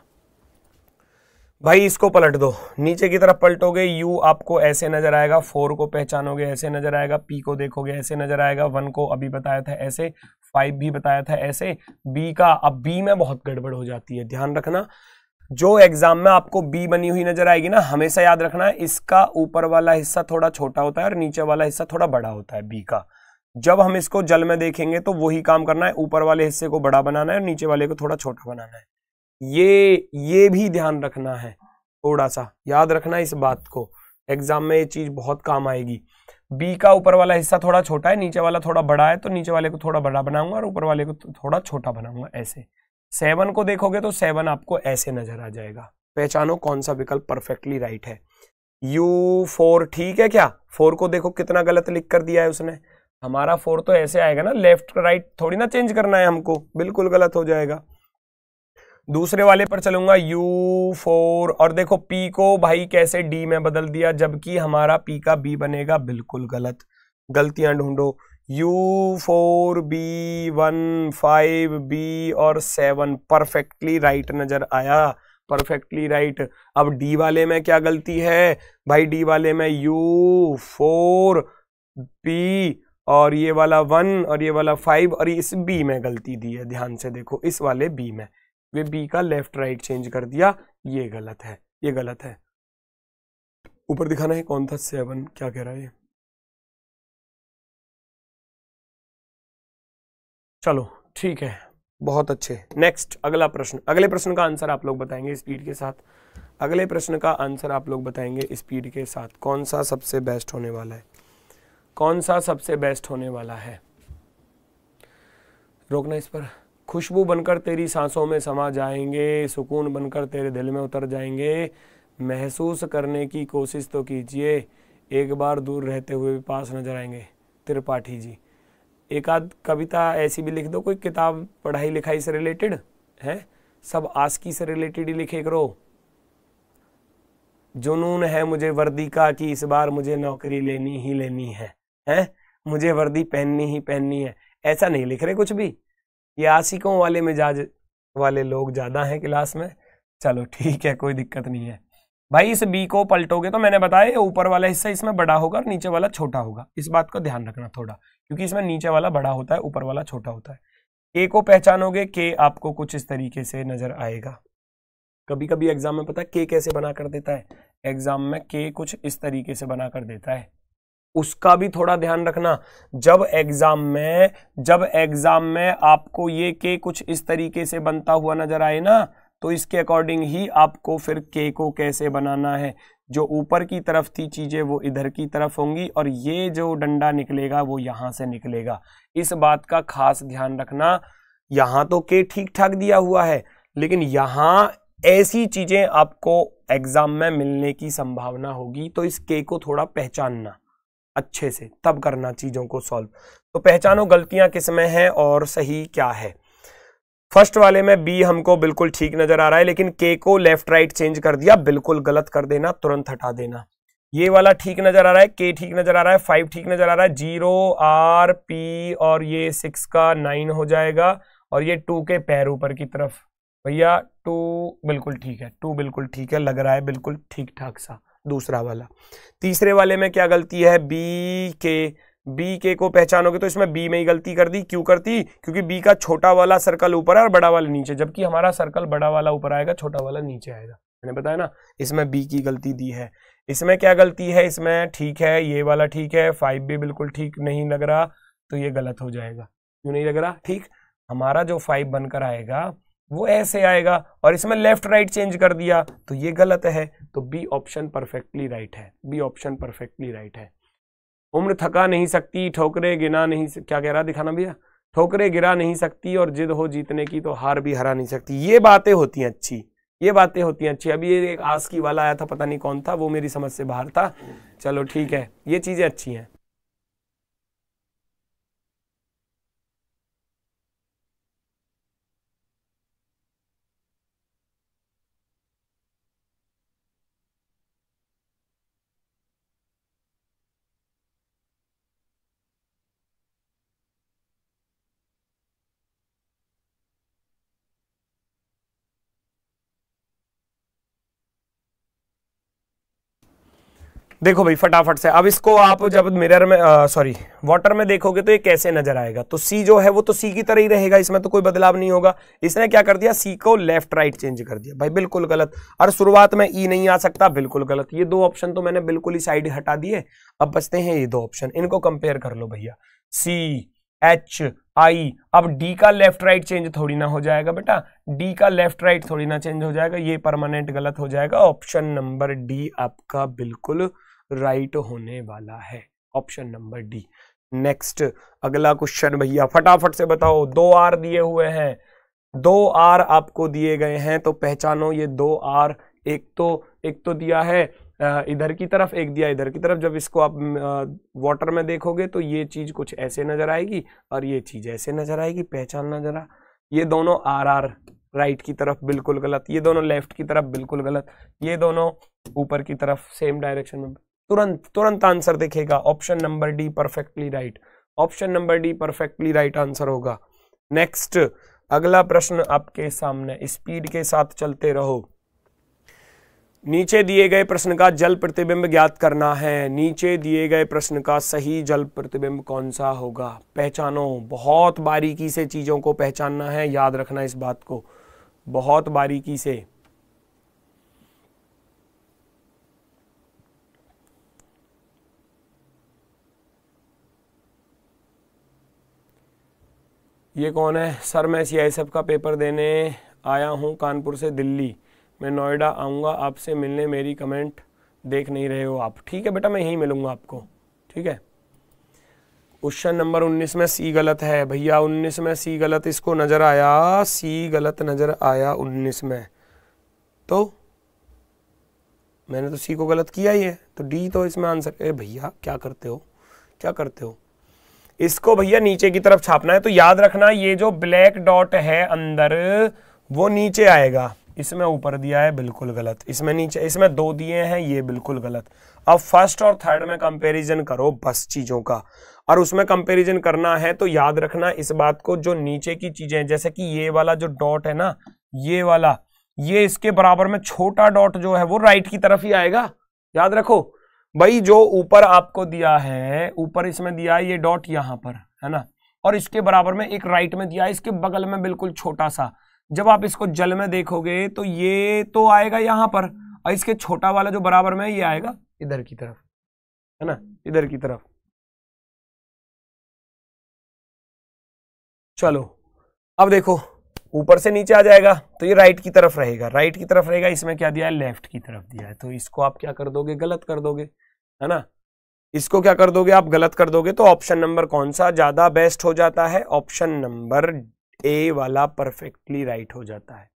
भाई इसको पलट दो नीचे की तरफ पलटोगे यू आपको ऐसे नजर आएगा फोर को पहचानोगे ऐसे नजर आएगा पी को देखोगे ऐसे नजर आएगा वन को अभी बताया था ऐसे फाइव भी बताया था ऐसे बी का अब बी में बहुत गड़बड़ हो जाती है ध्यान रखना जो एग्जाम में आपको बी बनी हुई नजर आएगी ना हमेशा याद रखना है इसका ऊपर वाला हिस्सा थोड़ा छोटा होता है और नीचे वाला हिस्सा थोड़ा बड़ा होता है बी का जब हम इसको जल में देखेंगे तो वही काम करना है ऊपर वाले हिस्से को बड़ा बनाना है और नीचे वाले को थोड़ा छोटा बनाना है ये ये भी ध्यान रखना है थोड़ा सा याद रखना इस बात को एग्जाम में ये चीज बहुत काम आएगी बी का ऊपर वाला हिस्सा थोड़ा छोटा है नीचे वाला थोड़ा बड़ा है तो नीचे वाले को थोड़ा बड़ा बनाऊंगा और ऊपर वाले को थोड़ा छोटा बनाऊंगा ऐसे सेवन को देखोगे तो सेवन आपको ऐसे नजर आ जाएगा पहचानो कौन सा विकल्प परफेक्टली राइट है यू फोर ठीक है क्या फोर को देखो कितना गलत लिख कर दिया है उसने हमारा फोर तो ऐसे आएगा ना लेफ्ट राइट थोड़ी ना चेंज करना है हमको बिल्कुल गलत हो जाएगा दूसरे वाले पर चलूंगा यू फोर और देखो पी को भाई कैसे डी में बदल दिया जबकि हमारा पी का बी बनेगा बिल्कुल गलत गलतियां ढूंढो U four B one five B और सेवन परफेक्टली राइट नज़र आया परफेक्टली राइट right. अब डी वाले में क्या गलती है भाई डी वाले में यू फोर बी और ये वाला वन और ये वाला फाइव और इस बी में गलती दी है ध्यान से देखो इस वाले बी में वे बी का लेफ्ट राइट चेंज कर दिया ये गलत है ये गलत है ऊपर दिखाना है कौन था सेवन क्या कह रहा है ये चलो ठीक है बहुत अच्छे नेक्स्ट अगला प्रश्न अगले प्रश्न का आंसर आप लोग बताएंगे स्पीड के साथ अगले प्रश्न का आंसर आप लोग बताएंगे स्पीड के साथ कौन सा सबसे बेस्ट होने वाला है कौन सा सबसे बेस्ट होने वाला है रोकना इस पर खुशबू बनकर तेरी सांसों में समा जाएंगे सुकून बनकर तेरे दिल में उतर जाएंगे महसूस करने की कोशिश तो कीजिए एक बार दूर रहते हुए भी पास नजर आएंगे त्रिपाठी जी एक आध कविता ऐसी भी लिख दो कोई किताब पढ़ाई लिखाई से रिलेटेड है सब आसकी से रिलेटेड ही लिखे करो जुनून है मुझे वर्दी का कि इस बार मुझे नौकरी लेनी ही लेनी है हैं मुझे वर्दी पहननी ही पहननी है ऐसा नहीं लिख रहे कुछ भी ये आसिकों वाले मिजाज वाले लोग ज़्यादा हैं क्लास में चलो ठीक है कोई दिक्कत नहीं है भाई इस बी को पलटोगे तो मैंने बताया ऊपर वाला हिस्सा इसमें बड़ा होगा और नीचे वाला छोटा होगा इस बात का ध्यान रखना थोड़ा क्योंकि इसमें नीचे वाला बड़ा होता है ऊपर वाला छोटा होता है ए को पहचानोगे के आपको कुछ इस तरीके से नजर आएगा कभी कभी एग्जाम में पता है के कैसे बना कर देता है एग्जाम में के कुछ इस तरीके से बना कर देता है उसका भी थोड़ा ध्यान रखना जब एग्जाम में जब एग्जाम में आपको ये के कुछ इस तरीके से बनता हुआ नजर आए ना तो इसके अकॉर्डिंग ही आपको फिर के को कैसे बनाना है जो ऊपर की तरफ थी चीज़ें वो इधर की तरफ होंगी और ये जो डंडा निकलेगा वो यहाँ से निकलेगा इस बात का खास ध्यान रखना यहाँ तो के ठीक ठाक दिया हुआ है लेकिन यहाँ ऐसी चीज़ें आपको एग्ज़ाम में मिलने की संभावना होगी तो इस के को थोड़ा पहचानना अच्छे से तब करना चीज़ों को सॉल्व तो पहचानो गलतियाँ किस में हैं और सही क्या है फर्स्ट वाले में बी हमको बिल्कुल ठीक नजर आ रहा है लेकिन के को लेफ्ट राइट चेंज कर दिया बिल्कुल गलत कर देना तुरंत हटा देना ये वाला ठीक नजर आ रहा है के ठीक नजर आ रहा है फाइव ठीक नजर आ रहा है जीरो आर पी और ये सिक्स का नाइन हो जाएगा और ये टू के पैर ऊपर की तरफ भैया टू बिल्कुल ठीक है टू बिल्कुल ठीक है लग रहा है बिल्कुल ठीक ठाक सा दूसरा वाला तीसरे वाले में क्या गलती है बी के बी के को पहचानोगे तो इसमें बी में ही गलती कर दी क्यों करती क्योंकि बी का छोटा वाला सर्कल ऊपर है और बड़ा वाला नीचे जबकि हमारा सर्कल बड़ा वाला ऊपर आएगा छोटा वाला नीचे आएगा मैंने बताया ना इसमें बी की गलती दी है इसमें क्या गलती है इसमें ठीक है ये वाला ठीक है फाइव भी बिल्कुल ठीक नहीं लग रहा तो ये गलत हो जाएगा क्यों नहीं लग रहा ठीक हमारा जो फाइव बनकर आएगा वो ऐसे आएगा और इसमें लेफ्ट राइट चेंज कर दिया तो ये गलत है तो बी ऑप्शन परफेक्टली राइट है बी ऑप्शन परफेक्टली राइट है उम्र थका नहीं सकती ठोकरे गिना नहीं क्या कह रहा दिखाना भैया ठोकरे गिरा नहीं सकती और जिद हो जीतने की तो हार भी हरा नहीं सकती ये बातें होती हैं अच्छी ये बातें होती हैं अच्छी अभी ये एक आस की वाला आया था पता नहीं कौन था वो मेरी समझ से बाहर था चलो ठीक है ये चीज़ें अच्छी हैं देखो भाई फटाफट से अब इसको आप जब मिरर में सॉरी वाटर में देखोगे तो ये कैसे नजर आएगा तो सी जो है वो तो सी की तरह ही रहेगा इसमें तो कोई बदलाव नहीं होगा इसने क्या कर दिया सी को लेफ्ट राइट चेंज कर दिया भाई बिल्कुल गलत और शुरुआत में ई e नहीं आ सकता बिल्कुल गलत ये दो ऑप्शन तो मैंने बिल्कुल ही साइड हटा दिए अब बचते हैं ये दो ऑप्शन इनको कंपेयर कर लो भैया सी एच आई अब डी का लेफ्ट राइट चेंज थोड़ी ना हो जाएगा बेटा डी का लेफ्ट राइट थोड़ी ना चेंज हो जाएगा ये परमानेंट गलत हो जाएगा ऑप्शन नंबर डी आपका बिल्कुल राइट होने वाला है ऑप्शन नंबर डी नेक्स्ट अगला क्वेश्चन भैया फटाफट से बताओ दो आर दिए हुए हैं दो आर आपको दिए गए हैं तो पहचानो ये दो आर एक तो एक तो दिया है इधर की तरफ एक दिया इधर की तरफ जब इसको आप वाटर में देखोगे तो ये चीज़ कुछ ऐसे नज़र आएगी और ये चीज़ ऐसे नज़र आएगी पहचानना जरा ये दोनों आर आर राइट की तरफ बिल्कुल गलत ये दोनों लेफ्ट की तरफ बिल्कुल गलत ये दोनों ऊपर की तरफ सेम डायरेक्शन में तुरंत तुरंत आंसर देखेगा option number D perfectly right option number D perfectly right answer होगा नेक्स्ट अगला प्रश्न आपके सामने स्पीड के साथ चलते रहो नीचे दिए गए प्रश्न का जल प्रतिबिंब ज्ञात करना है नीचे दिए गए प्रश्न का सही जल प्रतिबिंब कौन सा होगा पहचानो बहुत बारीकी से चीज़ों को पहचानना है याद रखना इस बात को बहुत बारीकी से ये कौन है सर मैं सी आई का पेपर देने आया हूँ कानपुर से दिल्ली मैं नोएडा आऊँगा आपसे मिलने मेरी कमेंट देख नहीं रहे हो आप ठीक है बेटा मैं यहीं मिलूँगा आपको ठीक है क्वेश्चन नंबर 19 में सी गलत है भैया 19 में सी गलत इसको नज़र आया सी गलत नज़र आया 19 में तो मैंने तो सी को गलत किया ही है तो डी तो इसमें आंसर ए भैया क्या करते हो क्या करते हो इसको भैया नीचे की तरफ छापना है तो याद रखना ये जो ब्लैक डॉट है अंदर वो नीचे आएगा इसमें ऊपर दिया है बिल्कुल गलत इसमें नीचे इसमें दो दिए हैं ये बिल्कुल गलत अब फर्स्ट और थर्ड में कंपैरिजन करो बस चीज़ों का और उसमें कंपैरिजन करना है तो याद रखना इस बात को जो नीचे की चीज़ें जैसे कि ये वाला जो डॉट है ना ये वाला ये इसके बराबर में छोटा डॉट जो है वो राइट की तरफ ही आएगा याद रखो भाई जो ऊपर आपको दिया है ऊपर इसमें दिया है ये डॉट यहां पर है ना और इसके बराबर में एक राइट में दिया है इसके बगल में बिल्कुल छोटा सा जब आप इसको जल में देखोगे तो ये तो आएगा यहां पर और इसके छोटा वाला जो बराबर में ये आएगा इधर की तरफ है ना इधर की तरफ चलो अब देखो ऊपर से नीचे आ जाएगा तो ये राइट की तरफ रहेगा राइट की तरफ रहेगा इसमें क्या दिया है लेफ्ट की तरफ दिया है तो इसको आप क्या कर दोगे गलत कर दोगे है ना इसको क्या कर दोगे आप गलत कर दोगे तो ऑप्शन नंबर कौन सा ज़्यादा बेस्ट हो जाता है ऑप्शन नंबर ए वाला परफेक्टली राइट हो जाता है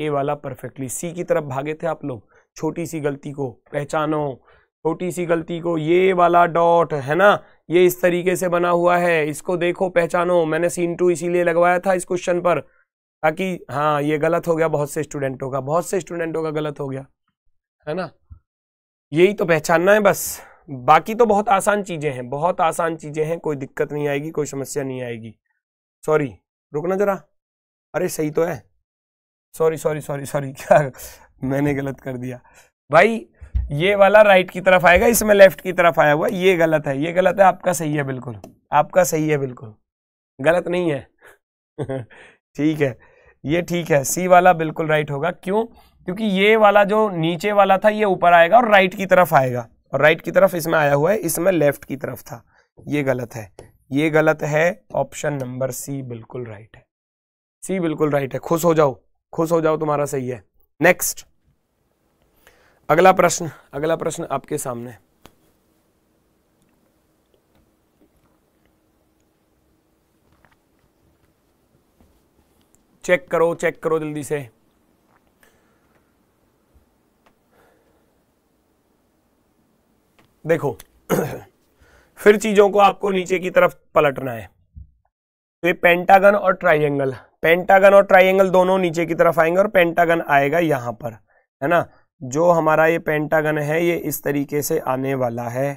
ए वाला परफेक्टली सी की तरफ भागे थे आप लोग छोटी सी गलती को पहचानो छोटी सी गलती को ये वाला डॉट है ना ये इस तरीके से बना हुआ है इसको देखो पहचानो मैंने सीन टू इसीलिए लगवाया था इस क्वेश्चन पर ताकि हाँ ये गलत हो गया बहुत से स्टूडेंटों का बहुत से स्टूडेंटों का गलत हो गया है ना यही तो पहचानना है बस बाकी तो बहुत आसान चीज़ें हैं बहुत आसान चीज़ें हैं कोई दिक्कत नहीं आएगी कोई समस्या नहीं आएगी सॉरी रुकना जरा अरे सही तो है सॉरी सॉरी सॉरी सॉरी क्या मैंने गलत कर दिया भाई ये वाला राइट की तरफ आएगा इसमें लेफ्ट की तरफ आया हुआ ये गलत है ये गलत है आपका सही है बिल्कुल आपका सही है बिल्कुल गलत नहीं है ठीक है ये ठीक है सी वाला बिल्कुल राइट होगा क्यों क्योंकि ये वाला जो नीचे वाला था ये ऊपर आएगा और राइट की तरफ आएगा और राइट की तरफ इसमें आया हुआ है इसमें लेफ्ट की तरफ था ये गलत है ये गलत है ऑप्शन नंबर सी बिल्कुल राइट है सी बिल्कुल राइट है खुश हो जाओ खुश हो जाओ तुम्हारा सही है नेक्स्ट अगला प्रश्न अगला प्रश्न आपके सामने है चेक करो चेक करो जल्दी से देखो फिर चीजों को आपको नीचे की तरफ पलटना है तो ये पेंटागन और ट्राइंगल पेंटागन और ट्राइंगल दोनों नीचे की तरफ आएंगे और पेंटागन आएगा यहां पर है ना जो हमारा ये पेंटागन है ये इस तरीके से आने वाला है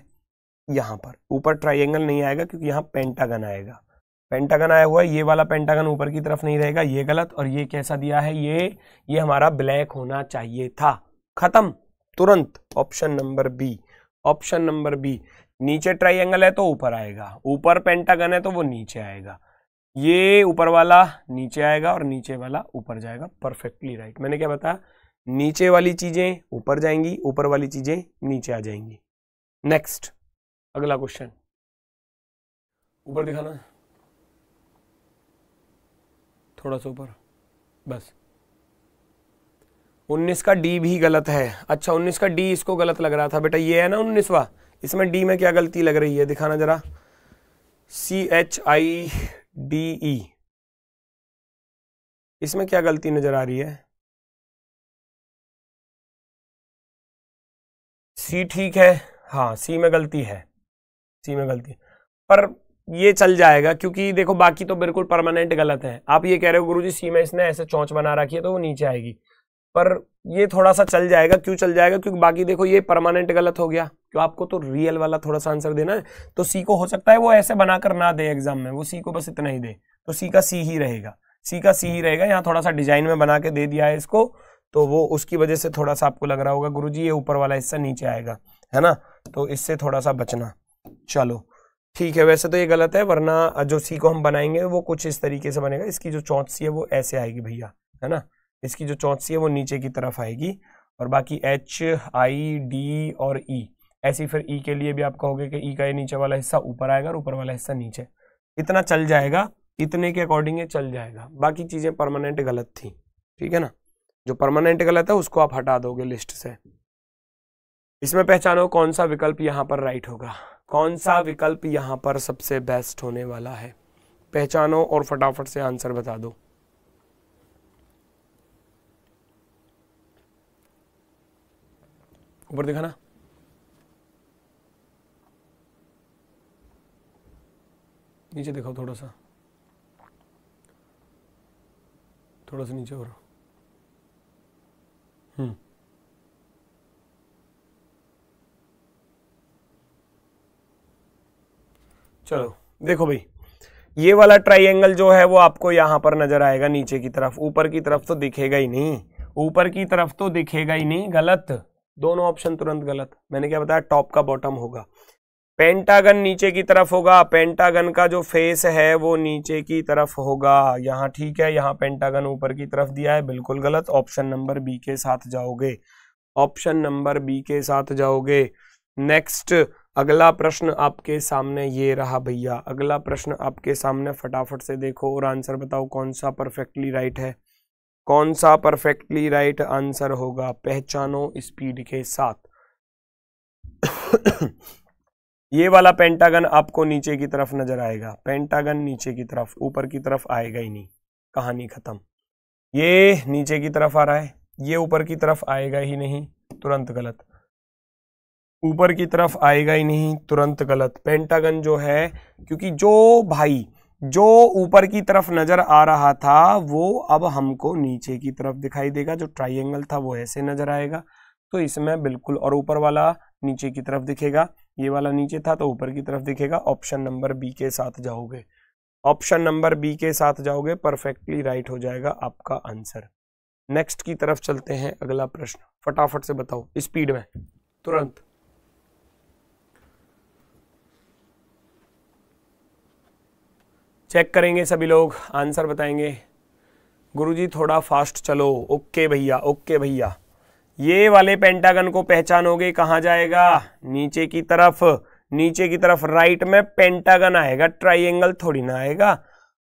यहां पर ऊपर ट्राइंगल नहीं आएगा क्योंकि यहां पेंटागन आएगा पेंटागन आया हुआ है ये वाला पेंटागन ऊपर की तरफ नहीं रहेगा ये गलत और ये कैसा दिया है ये ये हमारा ब्लैक होना चाहिए था खत्म तुरंत option number B option number B नीचे ट्राइंगल है तो ऊपर आएगा ऊपर पेंटागन है तो वो नीचे आएगा ये ऊपर वाला नीचे आएगा और नीचे वाला ऊपर जाएगा परफेक्टली राइट मैंने क्या बताया नीचे वाली चीजें ऊपर जाएंगी ऊपर वाली चीजें नीचे आ जाएंगी नेक्स्ट अगला क्वेश्चन ऊपर दिखाना थोड़ा सा ऊपर बस 19 का डी भी गलत है अच्छा 19 का डी इसको गलत लग रहा था बेटा ये है ना उन्नीसवा इसमें डी में क्या गलती लग रही है दिखाना जरा C H I D E इसमें क्या गलती नजर आ रही है सी ठीक है हाँ सी में गलती है सी में गलती पर ये चल जाएगा क्योंकि देखो बाकी तो बिल्कुल परमानेंट गलत है आप ये कह रहे हो जी सी में इसने ऐसे चौंच बना रखी है तो वो नीचे आएगी पर ये थोड़ा सा चल जाएगा क्यों चल जाएगा क्योंकि बाकी देखो ये परमानेंट गलत हो गया तो आपको तो रियल वाला थोड़ा सा आंसर देना है तो सी को हो सकता है वो ऐसे बनाकर ना दे एग्जाम में वो सी को बस इतना ही दे तो सी का सी ही रहेगा सी का सी ही रहेगा यहाँ थोड़ा सा डिजाइन में बना के दे दिया है इसको तो वो उसकी वजह से थोड़ा सा आपको लग रहा होगा जी ये ऊपर वाला हिस्सा नीचे आएगा है ना तो इससे थोड़ा सा बचना चलो ठीक है वैसे तो ये गलत है वरना जो सी को हम बनाएंगे वो कुछ इस तरीके से बनेगा इसकी जो चौंच सी है वो ऐसे आएगी भैया है ना इसकी जो चौंच सी है वो नीचे की तरफ आएगी और बाकी एच आई डी और ई e. ऐसी फिर ई e के लिए भी आप कहोगे कि ई e का ये नीचे वाला हिस्सा ऊपर आएगा और ऊपर वाला हिस्सा नीचे इतना चल जाएगा इतने के अकॉर्डिंग ये चल जाएगा बाकी चीज़ें परमानेंट गलत थी ठीक है ना जो परमानेंट गलत है उसको आप हटा दोगे लिस्ट से इसमें पहचानो कौन सा विकल्प यहाँ पर राइट होगा कौन सा विकल्प यहाँ पर सबसे बेस्ट होने वाला है पहचानो और फटाफट से आंसर बता दो ऊपर दिखाना नीचे दिखाओ थोड़ा सा थोड़ा सा नीचे और हम्म चलो देखो भाई ये वाला ट्राइंगल जो है वो आपको यहाँ पर नजर आएगा नीचे की तरफ ऊपर की तरफ तो दिखेगा ही नहीं ऊपर की तरफ तो दिखेगा ही नहीं गलत दोनों ऑप्शन तुरंत गलत मैंने क्या बताया टॉप का बॉटम होगा पेंटागन नीचे की तरफ होगा पेंटागन का जो फेस है वो नीचे की तरफ होगा यहाँ ठीक है यहाँ पेंटागन ऊपर की तरफ दिया है बिल्कुल गलत ऑप्शन नंबर बी के साथ जाओगे ऑप्शन नंबर बी के साथ जाओगे नेक्स्ट अगला प्रश्न आपके सामने ये रहा भैया अगला प्रश्न आपके सामने फटाफट से देखो और आंसर बताओ कौन सा परफेक्टली राइट है कौन सा परफेक्टली राइट आंसर होगा पहचानो स्पीड के साथ ये वाला पेंटागन आपको नीचे की तरफ नजर आएगा पेंटागन नीचे की तरफ ऊपर की तरफ आएगा ही नहीं कहानी खत्म ये नीचे की तरफ आ रहा है ये ऊपर की तरफ आएगा ही नहीं तुरंत गलत ऊपर की तरफ आएगा ही नहीं तुरंत गलत पेंटागन जो है क्योंकि जो भाई जो ऊपर की तरफ नज़र आ रहा था वो अब हमको नीचे की तरफ दिखाई देगा जो ट्राइंगल था वो ऐसे नज़र आएगा तो इसमें बिल्कुल और ऊपर वाला नीचे की तरफ दिखेगा ये वाला नीचे था तो ऊपर की तरफ दिखेगा ऑप्शन नंबर बी के साथ जाओगे ऑप्शन नंबर बी के साथ जाओगे परफेक्टली राइट हो जाएगा आपका आंसर नेक्स्ट की तरफ चलते हैं अगला प्रश्न फटाफट से बताओ स्पीड में तुरंत चेक करेंगे सभी लोग आंसर बताएंगे गुरुजी थोड़ा फास्ट चलो ओके भैया ओके भैया ये वाले पेंटागन को पहचानोगे कहाँ जाएगा नीचे की तरफ नीचे की तरफ राइट में पेंटागन आएगा ट्राइंगल थोड़ी ना आएगा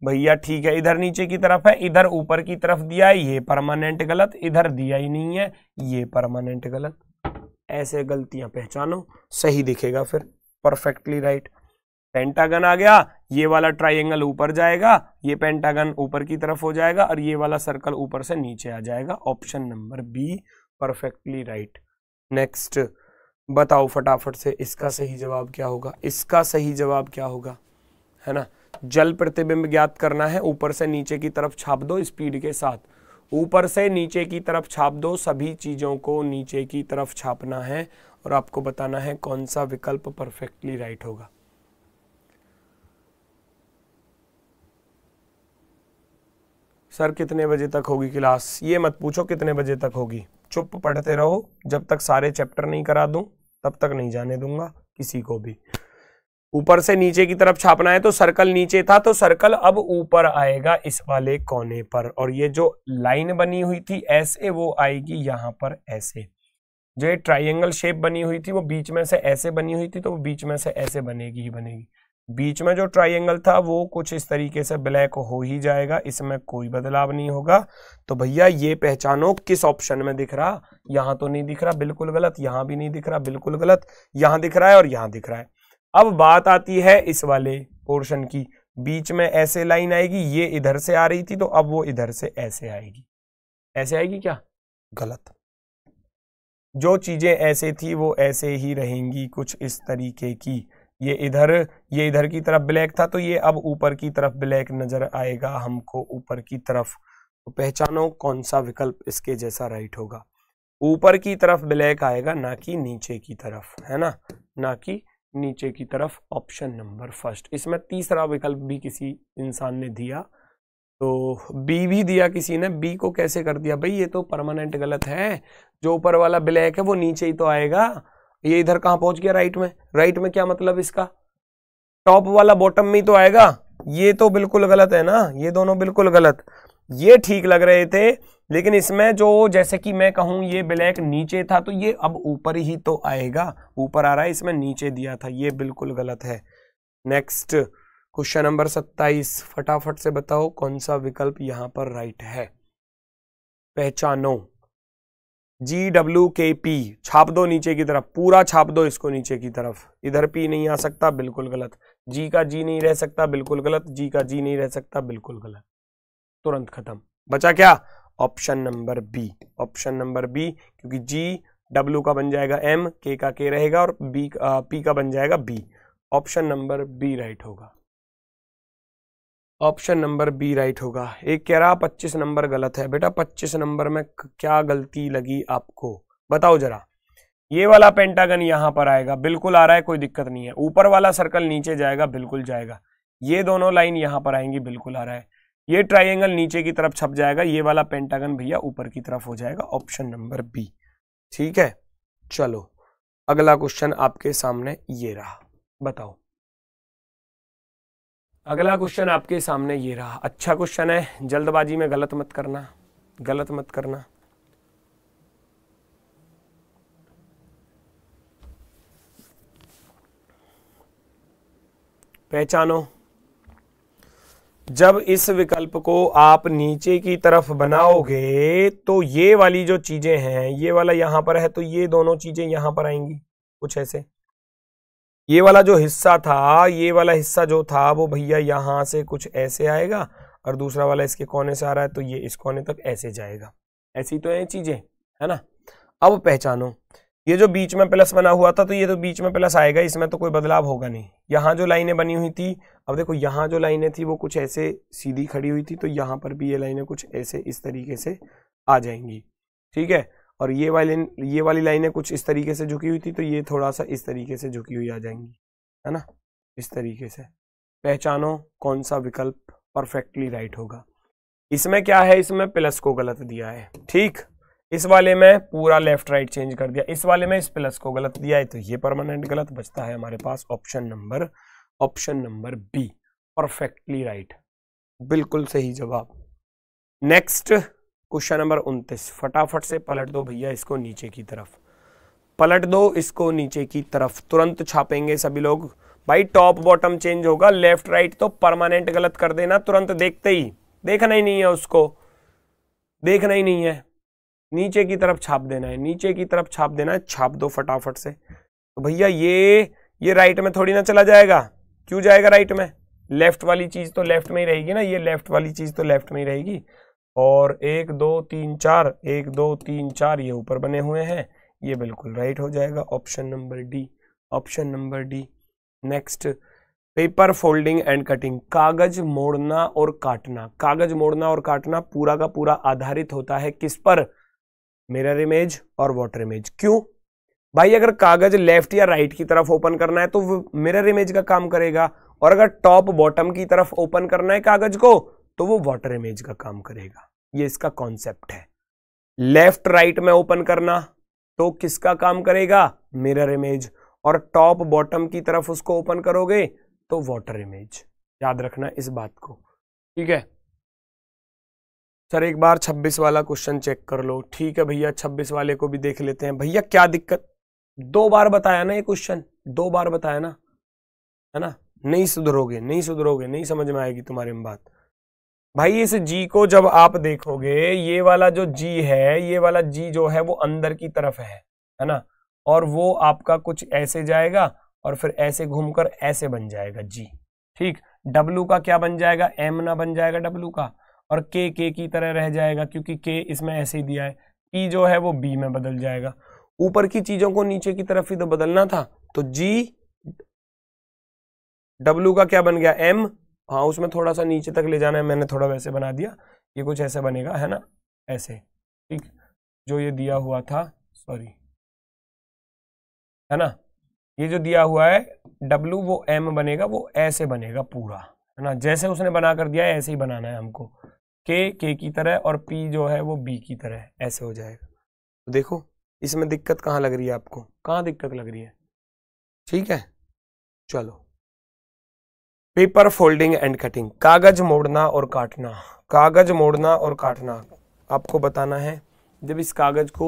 भैया ठीक है इधर नीचे की तरफ है इधर ऊपर की तरफ दिया है ये परमानेंट गलत इधर दिया ही नहीं है ये परमानेंट गलत ऐसे गलतियां पहचानो सही दिखेगा फिर परफेक्टली राइट पेंटागन आ गया ये वाला ट्राइंगल ऊपर जाएगा ये पेंटागन ऊपर की तरफ हो जाएगा और ये वाला सर्कल ऊपर से नीचे आ जाएगा option number B perfectly right next बताओ फटाफट से इसका सही जवाब क्या होगा इसका सही जवाब क्या होगा है ना जल प्रतिबिंब ज्ञात करना है ऊपर से नीचे की तरफ छाप दो स्पीड के साथ ऊपर से नीचे की तरफ छाप दो सभी चीज़ों को नीचे की तरफ छापना है और आपको बताना है कौन सा विकल्प परफेक्टली राइट होगा सर कितने बजे तक होगी क्लास ये मत पूछो कितने बजे तक होगी चुप पढ़ते रहो जब तक सारे चैप्टर नहीं करा दूं तब तक नहीं जाने दूंगा किसी को भी ऊपर से नीचे की तरफ छापना है तो सर्कल नीचे था तो सर्कल अब ऊपर आएगा इस वाले कोने पर और ये जो लाइन बनी हुई थी ऐसे वो आएगी यहाँ पर ऐसे जो ये ट्राइंगल शेप बनी हुई थी वो बीच में से ऐसे बनी हुई थी तो वो बीच में से ऐसे बनेगी ही बनेगी बीच में जो ट्राइंगल था वो कुछ इस तरीके से ब्लैक हो ही जाएगा इसमें कोई बदलाव नहीं होगा तो भैया ये पहचानो किस ऑप्शन में दिख रहा यहां तो नहीं दिख रहा बिल्कुल गलत यहां भी नहीं दिख रहा बिल्कुल गलत यहां दिख रहा है और यहां दिख रहा है अब बात आती है इस वाले पोर्शन की बीच में ऐसे लाइन आएगी ये इधर से आ रही थी तो अब वो इधर से ऐसे आएगी ऐसे आएगी क्या गलत जो चीज़ें ऐसे थी वो ऐसे ही रहेंगी कुछ इस तरीके की ये इधर ये इधर की तरफ ब्लैक था तो ये अब ऊपर की तरफ ब्लैक नज़र आएगा हमको ऊपर की तरफ तो पहचानो कौन सा विकल्प इसके जैसा राइट होगा ऊपर की तरफ ब्लैक आएगा ना कि नीचे की तरफ है ना ना कि नीचे की तरफ ऑप्शन नंबर फर्स्ट इसमें तीसरा विकल्प भी किसी इंसान ने दिया तो बी भी दिया किसी ने बी को कैसे कर दिया भाई ये तो परमानेंट गलत है जो ऊपर वाला ब्लैक है वो नीचे ही तो आएगा ये इधर कहां पहुंच गया राइट में राइट में क्या मतलब इसका टॉप वाला बॉटम में ही तो आएगा ये तो बिल्कुल गलत है ना ये दोनों बिल्कुल गलत ये ठीक लग रहे थे लेकिन इसमें जो जैसे कि मैं कहूं ये ब्लैक नीचे था तो ये अब ऊपर ही तो आएगा ऊपर आ रहा है इसमें नीचे दिया था ये बिल्कुल गलत है नेक्स्ट क्वेश्चन नंबर सत्ताईस फटाफट से बताओ कौन सा विकल्प यहां पर राइट है पहचानो जी डब्ल्यू के पी छाप दो नीचे की तरफ पूरा छाप दो इसको नीचे की तरफ इधर पी नहीं आ सकता बिल्कुल गलत जी का जी नहीं रह सकता बिल्कुल गलत जी का जी नहीं रह सकता बिल्कुल गलत तुरंत खत्म बचा क्या option number B option number B क्योंकि जी डब्ल्यू का बन जाएगा एम के का के रहेगा और बी पी का बन जाएगा B option number B right होगा ऑप्शन नंबर बी राइट होगा एक कह रहा पच्चीस नंबर गलत है बेटा पच्चीस नंबर में क्या गलती लगी आपको बताओ जरा ये वाला पेंटागन यहां पर आएगा बिल्कुल आ रहा है कोई दिक्कत नहीं है ऊपर वाला सर्कल नीचे जाएगा बिल्कुल जाएगा ये दोनों लाइन यहां पर आएंगी बिल्कुल आ रहा है ये ट्राइंगल नीचे की तरफ छप जाएगा ये वाला पेंटागन भैया ऊपर की तरफ हो जाएगा ऑप्शन नंबर बी ठीक है चलो अगला क्वेश्चन आपके सामने ये रहा बताओ अगला क्वेश्चन आपके सामने ये रहा अच्छा क्वेश्चन है जल्दबाजी में गलत मत करना गलत मत करना पहचानो जब इस विकल्प को आप नीचे की तरफ बनाओगे तो ये वाली जो चीजें हैं ये वाला यहां पर है तो ये दोनों चीजें यहां पर आएंगी कुछ ऐसे ये वाला जो हिस्सा था ये वाला हिस्सा जो था वो भैया यहाँ से कुछ ऐसे आएगा और दूसरा वाला इसके कोने से आ रहा है तो ये इस कोने तक ऐसे जाएगा ऐसी तो है चीज़ें है ना अब पहचानो ये जो बीच में प्लस बना हुआ था तो ये तो बीच में प्लस आएगा इसमें तो कोई बदलाव होगा नहीं यहाँ जो लाइनें बनी हुई थी अब देखो यहाँ जो लाइनें थी वो कुछ ऐसे सीधी खड़ी हुई थी तो यहाँ पर भी ये लाइनें कुछ ऐसे इस तरीके से आ जाएंगी ठीक है और ये वाली ये वाली लाइनें कुछ इस तरीके से झुकी हुई थी तो ये थोड़ा सा इस तरीके से झुकी हुई आ जाएंगी है ना इस तरीके से पहचानो कौन सा विकल्प परफेक्टली राइट होगा इसमें क्या है इसमें प्लस को गलत दिया है ठीक इस वाले में पूरा लेफ्ट राइट चेंज कर दिया इस वाले में इस प्लस को गलत दिया है तो ये परमानेंट गलत बचता है हमारे पास option number option number B perfectly right बिल्कुल सही जवाब नेक्स्ट क्वेश्चन नंबर उनतीस फटाफट से पलट दो भैया इसको नीचे की तरफ पलट दो इसको नीचे की तरफ तुरंत छापेंगे सभी लोग भाई टॉप बॉटम चेंज होगा लेफ्ट राइट तो परमानेंट गलत कर देना तुरंत देखते ही देखना ही नहीं है उसको देखना ही नहीं है नीचे की तरफ छाप देना है नीचे की तरफ छाप देना है छाप दो फटाफट से तो भैया ये ये राइट में थोड़ी ना चला जाएगा क्यों जाएगा राइट में लेफ्ट वाली चीज तो लेफ्ट में ही रहेगी ना ये लेफ्ट वाली चीज तो लेफ्ट में ही रहेगी और एक दो तीन चार एक दो तीन चार ये ऊपर बने हुए हैं ये बिल्कुल राइट हो जाएगा option number D option number D next paper folding and cutting कागज मोड़ना और काटना कागज मोड़ना और काटना पूरा का पूरा आधारित होता है किस पर मिरर इमेज और वाटर इमेज क्यों भाई अगर कागज लेफ्ट या राइट की तरफ ओपन करना है तो मिरर इमेज का काम करेगा और अगर टॉप बॉटम की तरफ ओपन करना है कागज को तो वो वाटर इमेज का काम करेगा ये इसका कॉन्सेप्ट है लेफ्ट राइट में ओपन करना तो किसका काम करेगा मिरर इमेज और टॉप बॉटम की तरफ उसको ओपन करोगे तो वाटर इमेज याद रखना इस बात को ठीक है सर एक बार 26 वाला क्वेश्चन चेक कर लो ठीक है भैया 26 वाले को भी देख लेते हैं भैया क्या दिक्कत दो बार बताया ना ये क्वेश्चन दो बार बताया ना है ना नहीं सुधरोगे नहीं सुधरोगे नहीं समझ में आएगी तुम्हारे में बात भाई इस जी को जब आप देखोगे ये वाला जो जी है ये वाला जी जो है वो अंदर की तरफ है है ना और वो आपका कुछ ऐसे जाएगा और फिर ऐसे घूमकर ऐसे बन जाएगा जी ठीक डब्लू का क्या बन जाएगा एम ना बन जाएगा डब्लू का और के के की तरह रह जाएगा क्योंकि के इसमें ऐसे ही दिया है पी जो है वो बी में बदल जाएगा ऊपर की चीजों को नीचे की तरफ ही तो बदलना था तो जी डब्लू का क्या बन गया एम हाँ उसमें थोड़ा सा नीचे तक ले जाना है मैंने थोड़ा वैसे बना दिया ये कुछ ऐसे बनेगा है ना ऐसे ठीक जो ये दिया हुआ था सॉरी है ना ये जो दिया हुआ है W वो एम बनेगा वो ऐसे बनेगा पूरा है ना जैसे उसने बना कर दिया है ऐसे ही बनाना है हमको के के की तरह और पी जो है वो बी की तरह ऐसे हो जाएगा तो देखो इसमें दिक्कत कहाँ लग रही है आपको कहाँ दिक्कत लग रही है ठीक है चलो पेपर फोल्डिंग एंड कटिंग कागज मोड़ना और काटना कागज मोड़ना और काटना आपको बताना है जब इस कागज को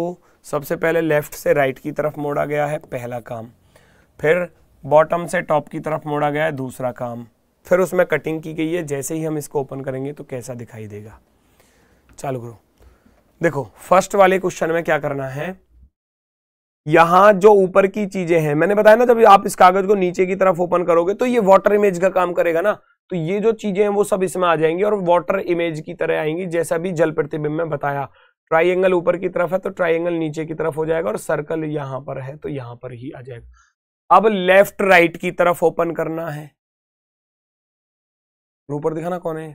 सबसे पहले लेफ्ट से राइट की तरफ मोड़ा गया है पहला काम फिर बॉटम से टॉप की तरफ मोड़ा गया है दूसरा काम फिर उसमें कटिंग की गई है जैसे ही हम इसको ओपन करेंगे तो कैसा दिखाई देगा चालू करो देखो फर्स्ट वाले क्वेश्चन में क्या करना है यहां जो ऊपर की चीजें हैं मैंने बताया ना जब आप इस कागज को नीचे की तरफ ओपन करोगे तो ये वाटर इमेज का काम करेगा ना तो ये जो चीजें हैं वो सब इसमें आ जाएंगी और वाटर इमेज की तरह आएंगी जैसा भी जल प्रतिबिंब में बताया ट्राइंगल ऊपर की तरफ है तो ट्राइंगल नीचे की तरफ हो जाएगा और सर्कल यहां पर है तो यहां पर ही आ जाएगा अब लेफ्ट राइट की तरफ ओपन करना है ऊपर दिखाना कौन है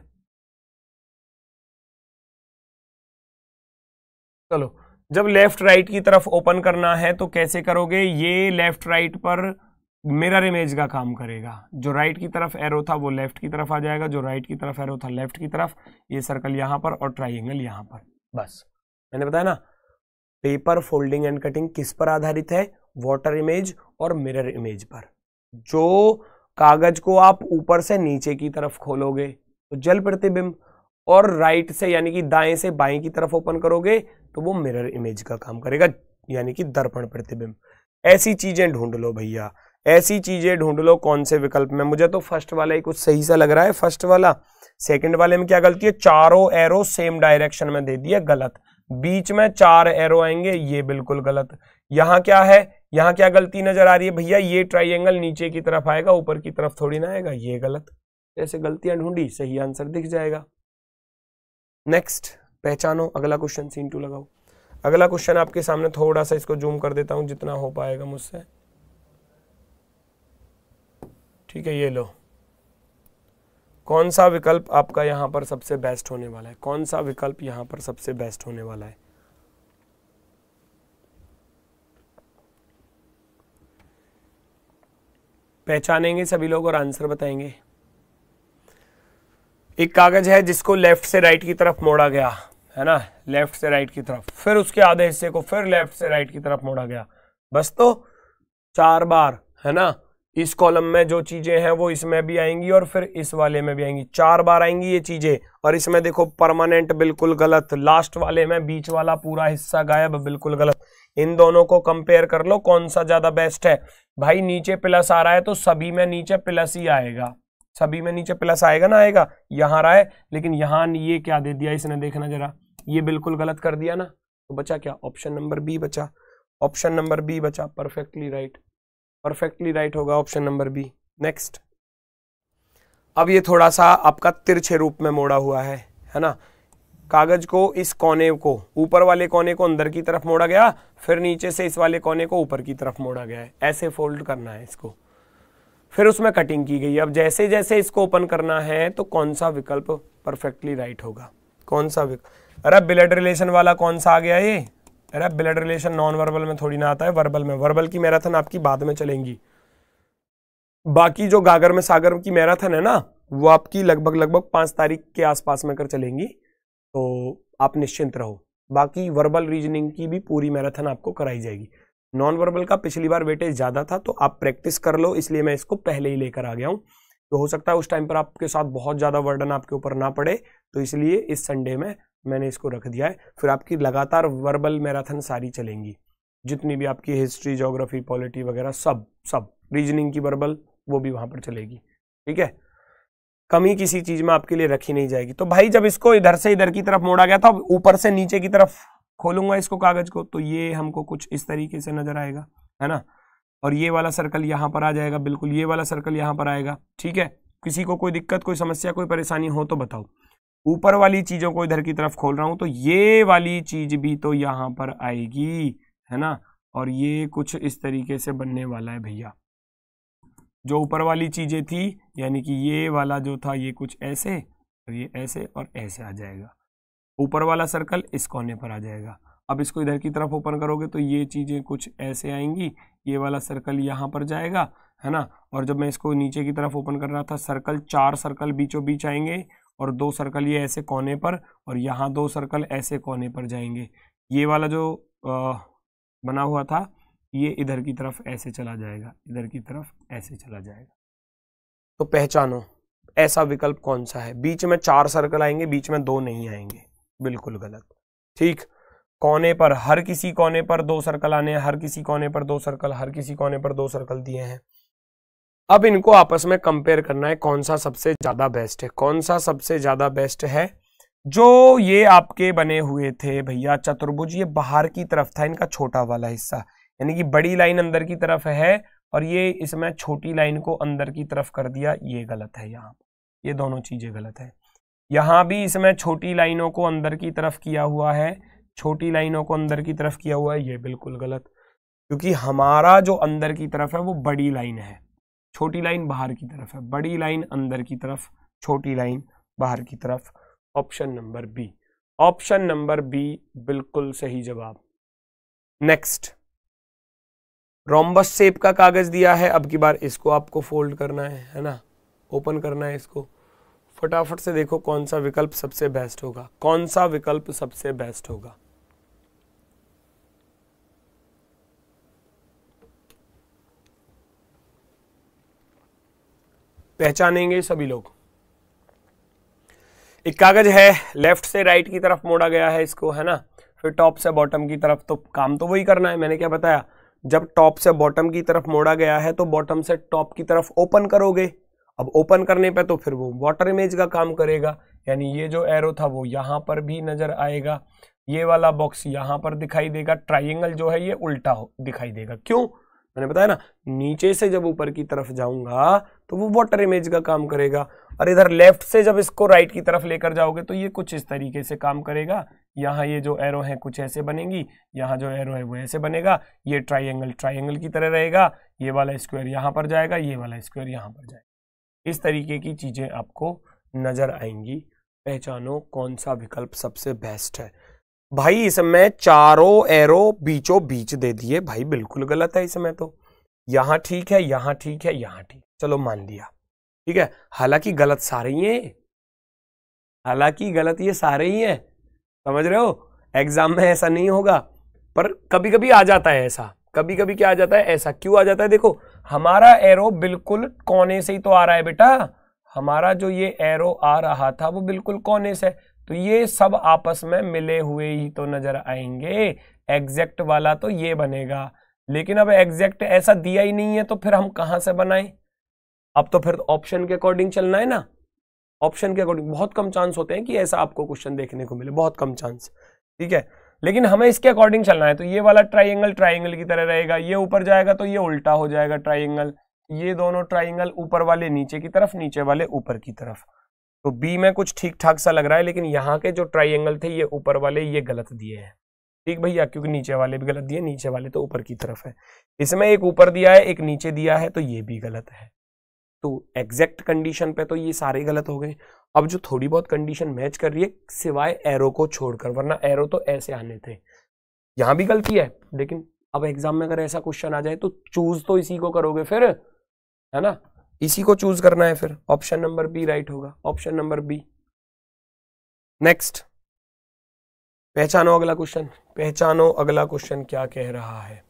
चलो जब लेफ्ट राइट की तरफ ओपन करना है तो कैसे करोगे ये लेफ्ट राइट पर मिरर इमेज का काम करेगा जो राइट की तरफ एरो था वो लेफ्ट की तरफ आ जाएगा जो राइट की तरफ एरो था लेफ्ट की तरफ ये सर्कल यहां पर और ट्राइंगल यहाँ पर बस मैंने बताया ना पेपर फोल्डिंग एंड कटिंग किस पर आधारित है वाटर इमेज और मिरर इमेज पर जो कागज को आप ऊपर से नीचे की तरफ खोलोगे तो जल प्रतिबिंब और राइट से यानी कि दाएं से बाएं की तरफ ओपन करोगे तो वो मिरर इमेज का काम करेगा यानी कि दर्पण प्रतिबिंब ऐसी चीजें ढूंढ लो भैया ऐसी चीजें ढूंढ लो कौन से विकल्प में मुझे तो फर्स्ट वाला ही कुछ सही सा लग रहा है फर्स्ट वाला सेकंड वाले में क्या गलती है चारों एरो सेम डायरेक्शन में दे दिया गलत बीच में चार एरो आएंगे ये बिल्कुल गलत यहाँ क्या है यहाँ क्या गलती नजर आ रही है भैया ये ट्राइंगल नीचे की तरफ आएगा ऊपर की तरफ थोड़ी ना आएगा ये गलत ऐसे गलतियां ढूंढी सही आंसर दिख जाएगा नेक्स्ट पहचानो अगला क्वेश्चन सीन टू लगाओ अगला क्वेश्चन आपके सामने थोड़ा सा इसको जूम कर देता हूं जितना हो पाएगा मुझसे ठीक है ये लो कौन सा विकल्प आपका यहां पर सबसे बेस्ट होने वाला है कौन सा विकल्प यहां पर सबसे बेस्ट होने वाला है पहचानेंगे सभी लोग और आंसर बताएंगे एक कागज है जिसको लेफ्ट से राइट की तरफ मोड़ा गया है ना लेफ्ट से राइट की तरफ फिर उसके आधे हिस्से को फिर लेफ्ट से राइट की तरफ मोड़ा गया बस तो चार बार है ना इस कॉलम में जो चीजें हैं वो इसमें भी आएंगी और फिर इस वाले में भी आएंगी चार बार आएंगी ये चीजें और इसमें देखो परमानेंट बिल्कुल गलत लास्ट वाले में बीच वाला पूरा हिस्सा गायब बिल्कुल गलत इन दोनों को कंपेयर कर लो कौन सा ज्यादा बेस्ट है भाई नीचे प्लस आ रहा है तो सभी में नीचे प्लस ही आएगा सभी में नीचे प्लस आएगा ना आएगा यहाँ रहा है लेकिन यहाँ ये क्या दे दिया इसने देखना जरा ये बिल्कुल गलत कर दिया ना तो बचा क्या ऑप्शन नंबर बी बचा ऑप्शन नंबर बी बचा परफेक्टली राइट परफेक्टली राइट होगा ऑप्शन नंबर बी नेक्स्ट अब ये थोड़ा सा आपका तिरछे रूप में मोड़ा हुआ है है ना कागज को इस कोने को ऊपर वाले कोने को अंदर की तरफ मोड़ा गया फिर नीचे से इस वाले कोने को ऊपर की तरफ मोड़ा गया है ऐसे फोल्ड करना है इसको फिर उसमें कटिंग की गई अब जैसे जैसे इसको ओपन करना है तो कौन सा विकल्प परफेक्टली राइट होगा कौन सा विकल्प अरे ब्लड रिलेशन वाला कौन सा आ गया ये अरे ब्लड रिलेशन नॉन वर्बल में थोड़ी ना आता है वर्बल में वर्बल की मैराथन आपकी बाद में चलेंगी बाकी जो गागर में सागर की मैराथन है ना वो आपकी लगभग लगभग पांच तारीख के आसपास में कर चलेंगी तो आप निश्चिंत रहो बाकी वर्बल रीजनिंग की भी पूरी मैराथन आपको कराई जाएगी नॉन वर्बल का पिछली बार वेटेज ज़्यादा था तो आप प्रैक्टिस कर लो इसलिए मैं इसको पहले ही लेकर आ गया हूँ तो हो सकता है उस टाइम पर आपके साथ बहुत ज़्यादा वर्डन आपके ऊपर ना पड़े तो इसलिए इस संडे में मैंने इसको रख दिया है फिर आपकी लगातार वर्बल मैराथन सारी चलेंगी जितनी भी आपकी हिस्ट्री जोग्राफी पॉलिटी वगैरह सब सब रीजनिंग की वर्बल वो भी वहां पर चलेगी ठीक है कमी किसी चीज़ में आपके लिए रखी नहीं जाएगी तो भाई जब इसको इधर से इधर की तरफ मोड़ा गया था ऊपर से नीचे की तरफ खोलूंगा इसको कागज को तो ये हमको कुछ इस तरीके से नजर आएगा है ना और ये वाला सर्कल यहाँ पर आ जाएगा बिल्कुल ये वाला सर्कल यहाँ पर आएगा ठीक है किसी को कोई दिक्कत कोई समस्या कोई परेशानी हो तो बताओ ऊपर वाली चीज़ों को इधर की तरफ खोल रहा हूं तो ये वाली चीज़ भी तो यहाँ पर आएगी है ना और ये कुछ इस तरीके से बनने वाला है भैया जो ऊपर वाली चीज़ें थी यानी कि ये वाला जो था ये कुछ ऐसे और ये ऐसे और ऐसे आ जाएगा ऊपर वाला सर्कल इस कोने पर आ जाएगा अब इसको इधर की तरफ ओपन करोगे तो ये चीज़ें कुछ ऐसे आएंगी ये वाला सर्कल यहाँ पर जाएगा है ना और जब मैं इसको नीचे की तरफ ओपन कर रहा था सर्कल चार सर्कल बीचों बीच आएंगे और दो सर्कल ये ऐसे कोने पर और यहाँ दो सर्कल ऐसे कोने पर जाएंगे ये वाला जो आ, बना हुआ था ये इधर की तरफ ऐसे चला जाएगा इधर की तरफ ऐसे चला जाएगा तो पहचानो ऐसा विकल्प कौन सा है बीच में चार सर्कल आएंगे बीच में दो नहीं आएंगे बिल्कुल गलत ठीक कोने पर हर किसी कोने पर दो सर्कल आने हैं हर किसी कोने पर दो सर्कल हर किसी कोने पर दो सर्कल दिए हैं अब इनको आपस में कंपेयर करना है कौन सा सबसे ज्यादा बेस्ट है कौन सा सबसे ज्यादा बेस्ट है जो ये आपके बने हुए थे भैया चतुर्भुज ये बाहर की तरफ था इनका छोटा वाला हिस्सा यानी कि बड़ी लाइन अंदर की तरफ है और ये इसमें छोटी लाइन को अंदर की तरफ कर दिया ये गलत है यहाँ ये दोनों चीजें गलत है यहाँ भी इसमें छोटी लाइनों को अंदर की तरफ किया हुआ है छोटी लाइनों को अंदर की तरफ किया हुआ है ये बिल्कुल गलत क्योंकि हमारा जो अंदर की तरफ है वो बड़ी लाइन है छोटी लाइन बाहर की तरफ है बड़ी लाइन अंदर की तरफ छोटी लाइन बाहर की तरफ option number B option number B बिल्कुल सही जवाब नेक्स्ट रोम्बस शेप का कागज दिया है अब की बार इसको आपको फोल्ड करना है है ना ओपन करना है इसको फटाफट से देखो कौन सा विकल्प सबसे बेस्ट होगा कौन सा विकल्प सबसे बेस्ट होगा पहचानेंगे सभी लोग एक कागज है लेफ्ट से राइट की तरफ मोड़ा गया है इसको है ना फिर टॉप से बॉटम की तरफ तो काम तो वही करना है मैंने क्या बताया जब टॉप से बॉटम की तरफ मोड़ा गया है तो बॉटम से टॉप की तरफ ओपन करोगे अब ओपन करने पे तो फिर वो वाटर इमेज का काम करेगा यानी ये जो एरो था वो यहाँ पर भी नज़र आएगा ये वाला बॉक्स यहाँ पर दिखाई देगा ट्राइंगल जो है ये उल्टा दिखाई देगा क्यों मैंने बताया ना नीचे से जब ऊपर की तरफ जाऊंगा तो वो वाटर इमेज का काम करेगा और इधर लेफ्ट से जब इसको राइट की तरफ लेकर जाओगे तो ये कुछ इस तरीके से काम करेगा यहाँ ये जो एरो है कुछ ऐसे बनेगी यहाँ जो एरो है वो ऐसे बनेगा ये ट्राइंगल ट्राइंगल की तरह रहेगा ये वाला स्क्वायर यहाँ पर जाएगा ये वाला स्क्वायर यहाँ पर जाएगा इस तरीके की चीज़ें आपको नज़र आएंगी पहचानो कौन सा विकल्प सबसे बेस्ट है भाई इसमें चारों एरो बीचों बीच दे दिए भाई बिल्कुल गलत है इसमें तो यहाँ ठीक है यहाँ ठीक है यहाँ ठीक चलो मान लिया ठीक है हालांकि गलत सारे ही हैं हालांकि गलत ये सारे ही हैं समझ रहे हो एग्जाम में ऐसा नहीं होगा पर कभी कभी आ जाता है ऐसा कभी कभी क्या आ जाता है ऐसा क्यों आ जाता है देखो हमारा एरो बिल्कुल कोने से ही तो आ रहा है बेटा हमारा जो ये एरो आ रहा था वो बिल्कुल कोने से तो ये सब आपस में मिले हुए ही तो नजर आएंगे एग्जैक्ट वाला तो ये बनेगा लेकिन अब एग्जैक्ट ऐसा दिया ही नहीं है तो फिर हम कहां से बनाए अब तो फिर ऑप्शन के अकॉर्डिंग चलना है ना ऑप्शन के अकॉर्डिंग बहुत कम चांस होते हैं कि ऐसा आपको क्वेश्चन देखने को मिले बहुत कम चांस ठीक है लेकिन हमें इसके अकॉर्डिंग चलना है तो ये वाला ट्राइंगल ट्राइंगल की तरह रहेगा ये ऊपर जाएगा तो ये उल्टा हो जाएगा ट्राइंगल ये दोनों ट्राइंगल ऊपर वाले नीचे की तरफ नीचे वाले ऊपर की तरफ तो बी में कुछ ठीक ठाक सा लग रहा है लेकिन यहाँ के जो ट्राइंगल थे ये ऊपर वाले ये गलत दिए हैं ठीक भैया क्योंकि नीचे वाले भी गलत दिए नीचे वाले तो ऊपर की तरफ है इसमें एक ऊपर दिया है एक नीचे दिया है तो ये भी गलत है तो एग्जैक्ट कंडीशन पे तो ये सारे गलत हो गए अब जो थोड़ी बहुत कंडीशन मैच कर रही है सिवाय एरो को छोड़कर वरना एरो तो ऐसे आने थे यहां भी गलती है लेकिन अब एग्जाम में अगर ऐसा क्वेश्चन आ जाए तो चूज तो इसी को करोगे फिर है ना इसी को चूज करना है फिर ऑप्शन नंबर बी राइट होगा ऑप्शन नंबर बी नेक्स्ट पहचानो अगला क्वेश्चन पहचानो अगला क्वेश्चन क्या कह रहा है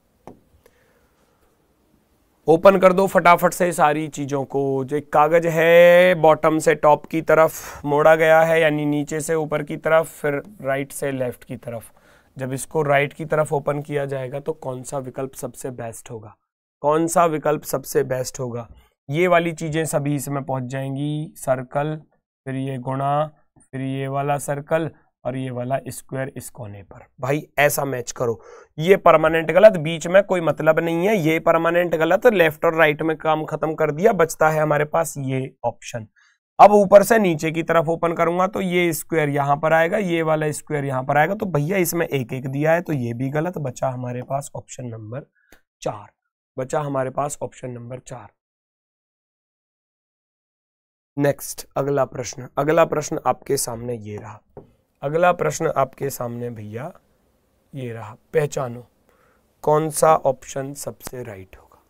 ओपन कर दो फटाफट से सारी चीज़ों को जो कागज़ है बॉटम से टॉप की तरफ मोड़ा गया है यानी नीचे से ऊपर की तरफ फिर राइट से लेफ़्ट की तरफ जब इसको राइट की तरफ ओपन किया जाएगा तो कौन सा विकल्प सबसे बेस्ट होगा कौन सा विकल्प सबसे बेस्ट होगा ये वाली चीज़ें सभी इसमें पहुंच जाएंगी सर्कल फिर ये गुणा फिर ये वाला सर्कल और ये वाला स्क्वायर इस कोने पर भाई ऐसा मैच करो ये परमानेंट गलत बीच में कोई मतलब नहीं है ये परमानेंट गलत लेफ्ट और राइट में काम खत्म कर दिया बचता है हमारे पास ये ऑप्शन अब ऊपर से नीचे की तरफ ओपन करूंगा तो ये स्क्वायर यहां पर आएगा ये वाला स्क्वायर यहां पर आएगा तो भैया इसमें एक एक दिया है तो ये भी गलत बचा हमारे पास ऑप्शन नंबर चार बचा हमारे पास ऑप्शन नंबर चार नेक्स्ट अगला प्रश्न अगला प्रश्न आपके सामने ये रहा अगला प्रश्न आपके सामने भैया ये रहा पहचानो कौन सा ऑप्शन सबसे राइट होगा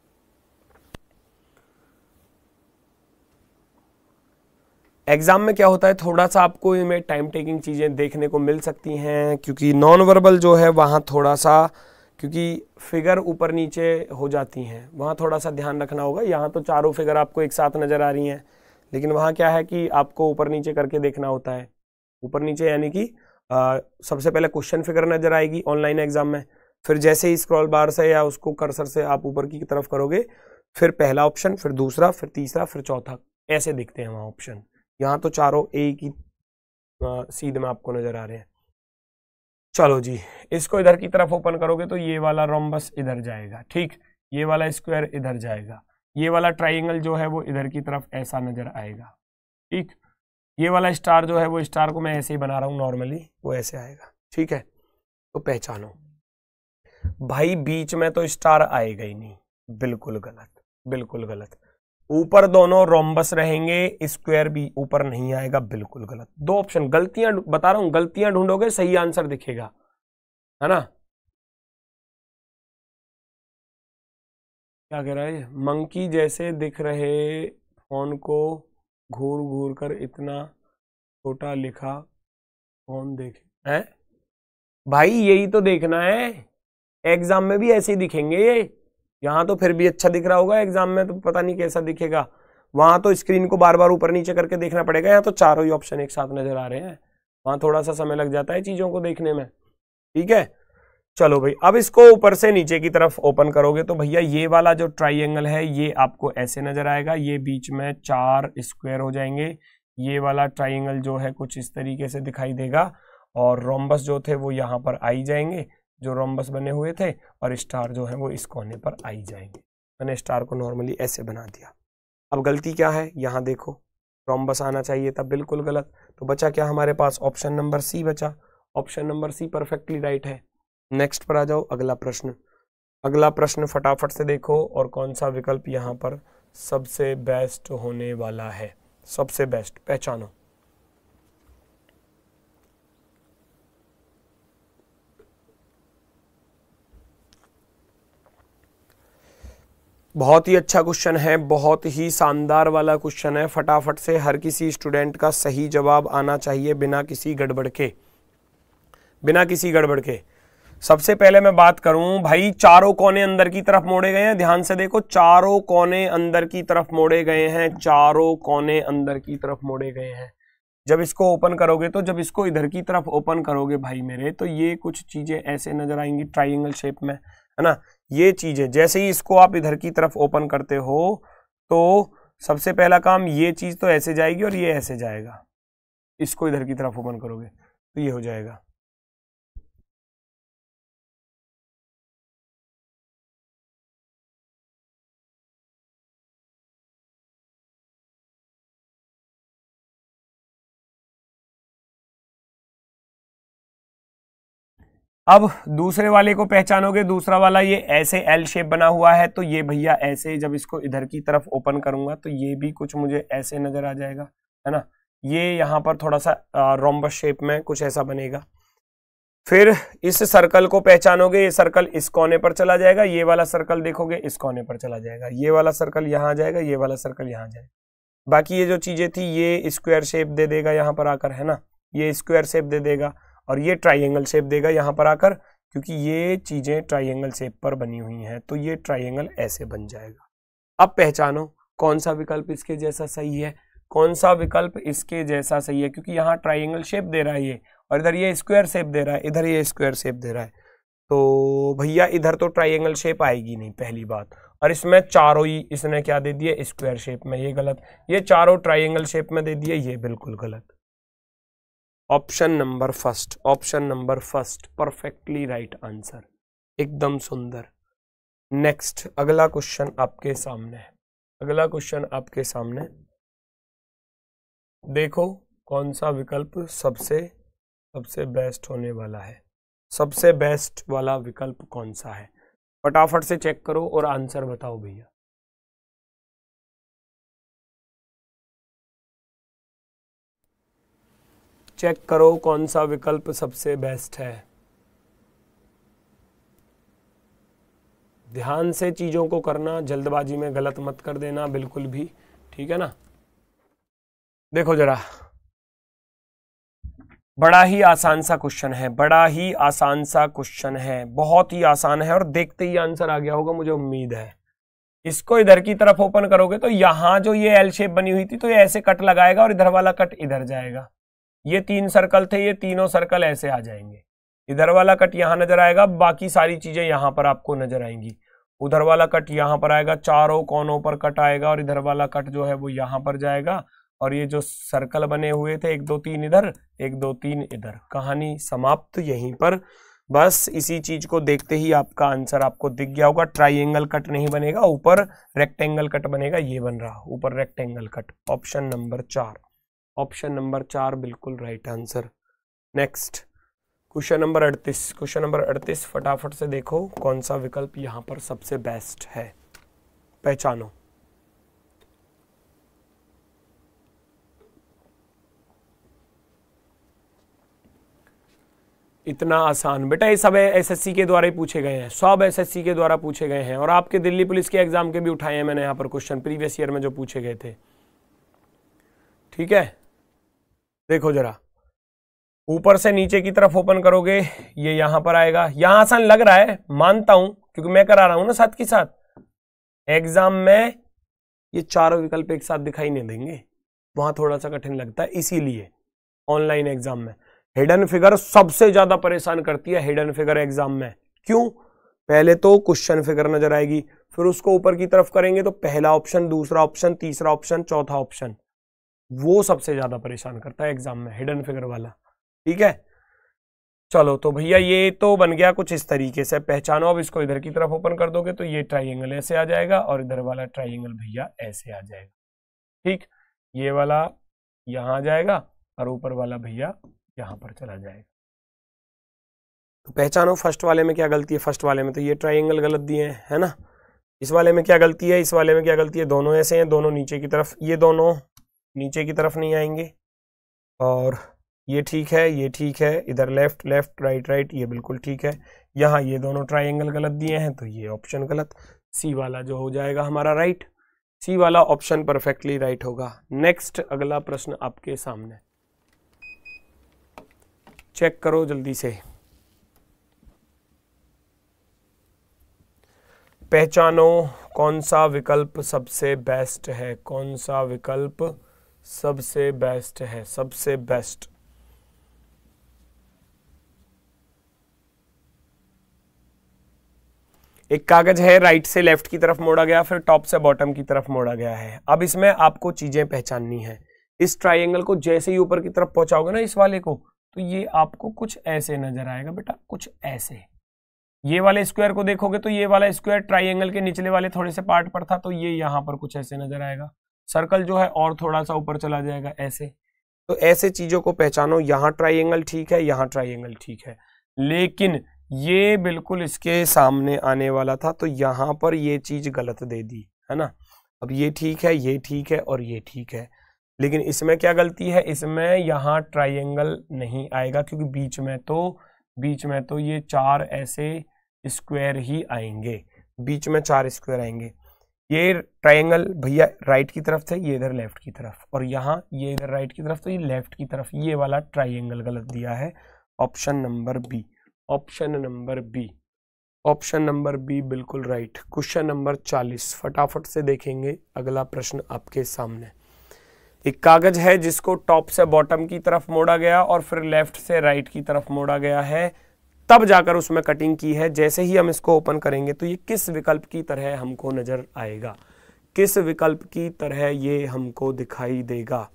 एग्जाम में क्या होता है थोड़ा सा आपको इनमें टाइम टेकिंग चीज़ें देखने को मिल सकती हैं क्योंकि नॉन वर्बल जो है वहां थोड़ा सा क्योंकि फिगर ऊपर नीचे हो जाती हैं वहां थोड़ा सा ध्यान रखना होगा यहाँ तो चारों फिगर आपको एक साथ नज़र आ रही हैं लेकिन वहां क्या है कि आपको ऊपर नीचे करके देखना होता है ऊपर नीचे यानी कि सबसे पहले क्वेश्चन फिगर नजर आएगी ऑनलाइन एग्जाम में फिर जैसे ही स्क्रॉल बार से या उसको कर्सर से आप ऊपर की तरफ करोगे फिर पहला ऑप्शन फिर दूसरा फिर तीसरा फिर चौथा ऐसे दिखते हैं वहाँ ऑप्शन यहाँ तो चारों ए की सीध में आपको नजर आ रहे हैं चलो जी इसको इधर की तरफ ओपन करोगे तो ये वाला रोमबस इधर जाएगा ठीक ये वाला स्क्वायर इधर जाएगा ये वाला ट्राइंगल जो है वो इधर की तरफ ऐसा नजर आएगा ठीक ये वाला स्टार जो है वो स्टार को मैं ऐसे ही बना रहा हूँ नॉर्मली वो ऐसे आएगा ठीक है तो पहचानो भाई बीच में तो स्टार आएगा ही नहीं बिल्कुल गलत बिल्कुल गलत ऊपर दोनों रोम्बस रहेंगे स्क्वायर भी ऊपर नहीं आएगा बिल्कुल गलत दो ऑप्शन गलतियां बता रहा हूं गलतियां ढूंढोगे सही आंसर दिखेगा है ना क्या कह रहा है मंकी जैसे दिख रहे फोन को घूर घूर कर इतना छोटा लिखा कौन देखे है भाई यही तो देखना है एग्जाम में भी ऐसे ही दिखेंगे ये यहाँ तो फिर भी अच्छा दिख रहा होगा एग्जाम में तो पता नहीं कैसा दिखेगा वहां तो स्क्रीन को बार बार ऊपर नीचे करके देखना पड़ेगा यहाँ तो चारों ही ऑप्शन एक साथ नजर आ रहे हैं वहां थोड़ा सा समय लग जाता है चीजों को देखने में ठीक है चलो भाई अब इसको ऊपर से नीचे की तरफ ओपन करोगे तो भैया ये वाला जो ट्राइंगल है ये आपको ऐसे नजर आएगा ये बीच में चार स्क्वायर हो जाएंगे ये वाला ट्राइंगल जो है कुछ इस तरीके से दिखाई देगा और रोम्बस जो थे वो यहाँ पर आई जाएंगे जो रोम्बस बने हुए थे और स्टार जो है वो इस कोने पर आई जाएंगे मैंने स्टार को नॉर्मली ऐसे बना दिया अब गलती क्या है यहाँ देखो रोम्बस आना चाहिए था बिल्कुल गलत तो बचा क्या हमारे पास ऑप्शन नंबर सी बचा option number C perfectly right है नेक्स्ट पर आ जाओ अगला प्रश्न अगला प्रश्न फटाफट से देखो और कौन सा विकल्प यहाँ पर सबसे बेस्ट होने वाला है सबसे बेस्ट पहचानो बहुत ही अच्छा क्वेश्चन है बहुत ही शानदार वाला क्वेश्चन है फटाफट से हर किसी स्टूडेंट का सही जवाब आना चाहिए बिना किसी गड़बड़ के बिना किसी गड़बड़ के सबसे पहले मैं बात करूं भाई चारों कोने अंदर की तरफ मोड़े गए हैं ध्यान से देखो चारों कोने अंदर की तरफ मोड़े गए हैं चारों कोने अंदर की तरफ मोड़े गए हैं जब इसको ओपन करोगे तो जब इसको इधर की तरफ ओपन करोगे भाई मेरे तो ये कुछ चीज़ें ऐसे नज़र आएंगी ट्राइंगल शेप में है ना ये चीज़ें जैसे ही इसको आप इधर की तरफ ओपन करते हो तो सबसे पहला काम ये चीज़ तो ऐसे जाएगी और ये ऐसे जाएगा इसको इधर की तरफ ओपन करोगे तो ये हो जाएगा अब दूसरे वाले को पहचानोगे दूसरा वाला ये ऐसे एल शेप बना हुआ है तो ये भैया ऐसे जब इसको इधर की तरफ ओपन करूंगा तो ये भी कुछ मुझे ऐसे नजर आ जाएगा है ना ये यहाँ पर थोड़ा सा रोम्बस शेप में कुछ ऐसा बनेगा फिर इस सर्कल को पहचानोगे ये सर्कल इस कोने पर चला जाएगा ये वाला सर्कल देखोगे इस कोने पर चला जाएगा ये वाला सर्कल यहाँ जाएगा ये वाला सर्कल यहाँ जाएगा बाकी ये जो चीजें थी ये स्क्वायर शेप दे देगा यहाँ पर आकर है ना ये स्क्वायर शेप दे देगा और ये ट्राइंगल शेप देगा यहाँ पर आकर क्योंकि ये चीज़ें ट्राइंगल शेप पर बनी हुई हैं तो ये ट्राइंगल ऐसे बन जाएगा अब पहचानो कौन सा विकल्प इसके जैसा सही है कौन सा विकल्प इसके जैसा सही है क्योंकि यहाँ ट्राइंगल शेप दे रहा है ये और इधर ये स्क्वायर शेप दे रहा है इधर ये स्क्वायर शेप दे रहा है तो भैया इधर तो ट्राइंगल शेप आएगी नहीं पहली बात और इसमें चारों ही इसने क्या दे दिया स्क्वायर शेप में ये गलत ये चारों ट्राइंगल शेप में दे दिया ये बिल्कुल गलत option number first option number first perfectly right answer एकदम सुंदर नेक्स्ट अगला क्वेश्चन आपके सामने है अगला क्वेश्चन आपके सामने देखो कौन सा विकल्प सबसे सबसे बेस्ट होने वाला है सबसे बेस्ट वाला विकल्प कौन सा है फटाफट से चेक करो और आंसर बताओ भैया चेक करो कौन सा विकल्प सबसे बेस्ट है ध्यान से चीज़ों को करना जल्दबाजी में गलत मत कर देना बिल्कुल भी ठीक है ना देखो जरा बड़ा ही आसान सा क्वेश्चन है बड़ा ही आसान सा क्वेश्चन है बहुत ही आसान है और देखते ही आंसर आ गया होगा मुझे उम्मीद है इसको इधर की तरफ ओपन करोगे तो यहां जो ये एल शेप बनी हुई थी तो ये ऐसे कट लगाएगा और इधर वाला कट इधर जाएगा ये तीन सर्कल थे ये तीनों सर्कल ऐसे आ जाएंगे इधर वाला कट यहाँ नजर आएगा बाकी सारी चीजें यहाँ पर आपको नजर आएंगी उधर वाला कट यहाँ पर आएगा चारों कोनों पर कट आएगा और इधर वाला कट जो है वो यहाँ पर जाएगा और ये जो सर्कल बने हुए थे एक दो तीन इधर एक दो तीन इधर कहानी समाप्त यहीं पर बस इसी चीज को देखते ही आपका आंसर आपको दिख गया होगा ट्राइंगल कट नहीं बनेगा ऊपर रेक्टेंगल कट बनेगा ये बन रहा ऊपर रेक्टेंगल कट ऑप्शन नंबर चार ऑप्शन नंबर चार बिल्कुल right answer next question number अड़तीस क्वेश्चन नंबर अड़तीस फटाफट से देखो कौन सा विकल्प यहां पर सबसे बेस्ट है पहचानो इतना आसान बेटा ये सब एसएससी के द्वारा ही पूछे गए हैं सब एसएससी के द्वारा पूछे गए हैं और आपके दिल्ली पुलिस के एग्जाम के भी उठाए हैं मैंने यहाँ पर क्वेश्चन प्रीवियस ईयर में जो पूछे गए थे ठीक है देखो जरा ऊपर से नीचे की तरफ ओपन करोगे ये यहां पर आएगा यहां आसान लग रहा है मानता हूं क्योंकि मैं करा रहा हूं ना साथ के साथ एग्जाम में ये चारों विकल्प एक साथ दिखाई नहीं देंगे वहां थोड़ा सा कठिन लगता है इसीलिए ऑनलाइन एग्जाम में हिडन फिगर सबसे ज्यादा परेशान करती है हिडन फिगर एग्जाम में क्यों पहले तो क्वेश्चन फिगर नजर आएगी फिर उसको ऊपर की तरफ करेंगे तो पहला ऑप्शन दूसरा ऑप्शन तीसरा ऑप्शन चौथा ऑप्शन वो सबसे ज़्यादा परेशान करता है एग्जाम में हिडन फिगर वाला ठीक है चलो तो भैया ये तो बन गया कुछ इस तरीके से पहचानो अब इसको इधर की तरफ ओपन कर दोगे तो ये ट्राइंगल ऐसे आ जाएगा और इधर वाला ट्राइंगल भैया ऐसे आ जाएगा ठीक ये वाला यहां आ जाएगा और ऊपर वाला भैया यहां पर चला जाएगा तो पहचानो फर्स्ट वाले में क्या गलती है फर्स्ट वाले में तो ये ट्राइंगल गलत दिए हैं है ना इस वाले में क्या गलती है इस वाले में क्या गलती है दोनों ऐसे हैं दोनों नीचे की तरफ ये दोनों नीचे की तरफ नहीं आएंगे और ये ठीक है ये ठीक है इधर लेफ्ट लेफ्ट राइट राइट ये बिल्कुल ठीक है यहाँ ये दोनों ट्राइंगल गलत दिए हैं तो ये ऑप्शन गलत सी वाला जो हो जाएगा हमारा राइट सी वाला ऑप्शन परफेक्टली राइट होगा नेक्स्ट अगला प्रश्न आपके सामने चेक करो जल्दी से पहचानो कौन सा विकल्प सबसे बेस्ट है कौन सा विकल्प सबसे बेस्ट है सबसे बेस्ट एक कागज है राइट से लेफ्ट की तरफ मोड़ा गया फिर टॉप से बॉटम की तरफ मोड़ा गया है अब इसमें आपको चीजें पहचाननी है इस ट्राइंगल को जैसे ही ऊपर की तरफ पहुंचाओगे ना इस वाले को तो ये आपको कुछ ऐसे नजर आएगा बेटा कुछ ऐसे ये वाले स्क्वायर को देखोगे तो ये वाला स्क्वायर ट्राइंगल के निचले वाले थोड़े से पार्ट पर था तो ये यहां पर कुछ ऐसे नजर आएगा सर्कल जो है और थोड़ा सा ऊपर चला जाएगा ऐसे तो ऐसे चीज़ों को पहचानो यहाँ ट्राइंगल ठीक है यहाँ ट्राइंगल ठीक है लेकिन ये बिल्कुल इसके सामने आने वाला था तो यहाँ पर ये चीज़ गलत दे दी है ना अब ये ठीक है ये ठीक है और ये ठीक है लेकिन इसमें क्या गलती है इसमें यहाँ ट्राइंगल नहीं आएगा क्योंकि बीच में तो बीच में तो ये चार ऐसे स्क्वायर ही आएंगे बीच में चार स्क्वायर आएंगे ये ट्रायंगल भैया राइट की तरफ थे ये इधर लेफ्ट की तरफ और यहाँ ये इधर राइट की तरफ तो ये लेफ्ट की तरफ ये वाला ट्रायंगल गलत दिया है option number B option number B option number B बिल्कुल राइट क्वेश्चन नंबर चालीस फटाफट से देखेंगे अगला प्रश्न आपके सामने एक कागज है जिसको टॉप से बॉटम की तरफ मोड़ा गया और फिर लेफ्ट से राइट की तरफ मोड़ा गया है तब जाकर उसमें कटिंग की है जैसे ही हम इसको ओपन करेंगे तो ये किस विकल्प की तरह हमको नज़र आएगा किस विकल्प की तरह ये हमको दिखाई देगा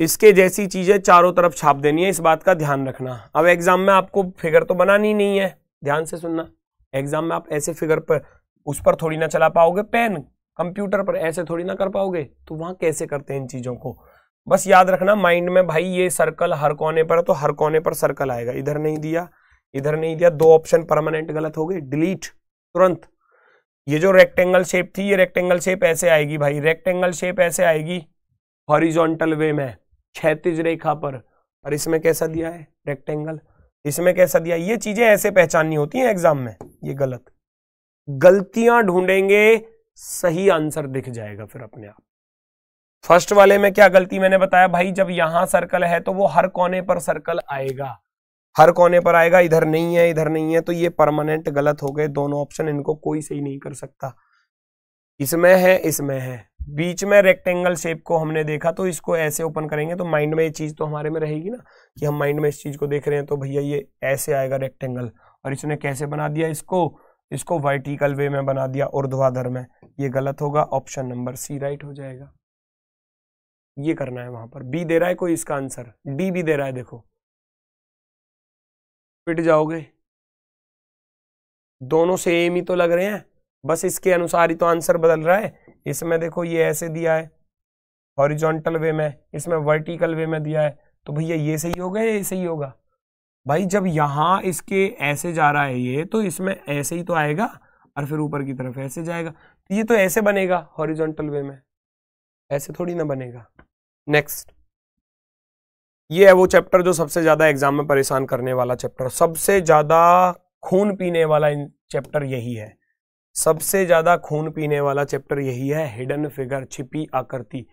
इसके जैसी चीजें चारों तरफ छाप देनी है इस बात का ध्यान रखना अब एग्जाम में आपको फिगर तो बनानी नहीं है ध्यान से सुनना एग्जाम में आप ऐसे फिगर पर उस पर थोड़ी ना चला पाओगे पेन कंप्यूटर पर ऐसे थोड़ी ना कर पाओगे तो वहां कैसे करते हैं इन चीजों को बस याद रखना माइंड में भाई ये सर्कल हर कोने पर है तो हर कोने पर सर्कल आएगा इधर नहीं दिया इधर नहीं दिया दो ऑप्शन परमानेंट गलत हो गए डिलीट तुरंत ये जो रेक्टेंगल शेप थी ये रेक्टेंगल शेप ऐसे आएगी भाई रेक्टेंगल शेप ऐसे आएगी हॉरिजॉन्टल वे में क्षैतिज रेखा पर और इसमें कैसा दिया है रेक्टेंगल इसमें कैसा दिया ये चीजें ऐसे पहचाननी होती हैं एग्जाम में ये गलत गलतियां ढूंढेंगे सही आंसर दिख जाएगा फिर अपने आप फर्स्ट वाले में क्या गलती मैंने बताया भाई जब यहां सर्कल है तो वो हर कोने पर सर्कल आएगा हर कोने पर आएगा इधर नहीं है इधर नहीं है तो ये परमानेंट गलत हो गए दोनों ऑप्शन इनको कोई सही नहीं कर सकता इसमें है इसमें है बीच में रेक्टेंगल शेप को हमने देखा तो इसको ऐसे ओपन करेंगे तो माइंड में ये चीज़ तो हमारे में रहेगी ना कि हम माइंड में इस चीज़ को देख रहे हैं तो भैया ये ऐसे आएगा रेक्टेंगल और इसने कैसे बना दिया इसको इसको वर्टिकल वे में बना दिया ऊर्ध्वाधर में ये गलत होगा ऑप्शन नंबर सी राइट हो जाएगा ये करना है वहां पर बी दे रहा है कोई इसका आंसर डी भी दे रहा है देखो फिट जाओगे दोनों से एम ही तो लग रहे हैं बस इसके अनुसार ही तो आंसर बदल रहा है इसमें देखो ये ऐसे दिया है हॉरिजॉन्टल वे में इसमें वर्टिकल वे में दिया है तो भैया ये सही होगा या ये सही होगा भाई जब यहां इसके ऐसे जा रहा है ये तो इसमें ऐसे ही तो आएगा और फिर ऊपर की तरफ ऐसे जाएगा तो ये तो ऐसे बनेगा हॉरिजॉन्टल वे में ऐसे थोड़ी ना बनेगा नेक्स्ट ये है वो चैप्टर जो सबसे ज्यादा एग्जाम में परेशान करने वाला चैप्टर सबसे ज्यादा खून पीने वाला चैप्टर यही है सबसे ज्यादा खून पीने वाला चैप्टर यही है हिडन फिगर छिपी आकृति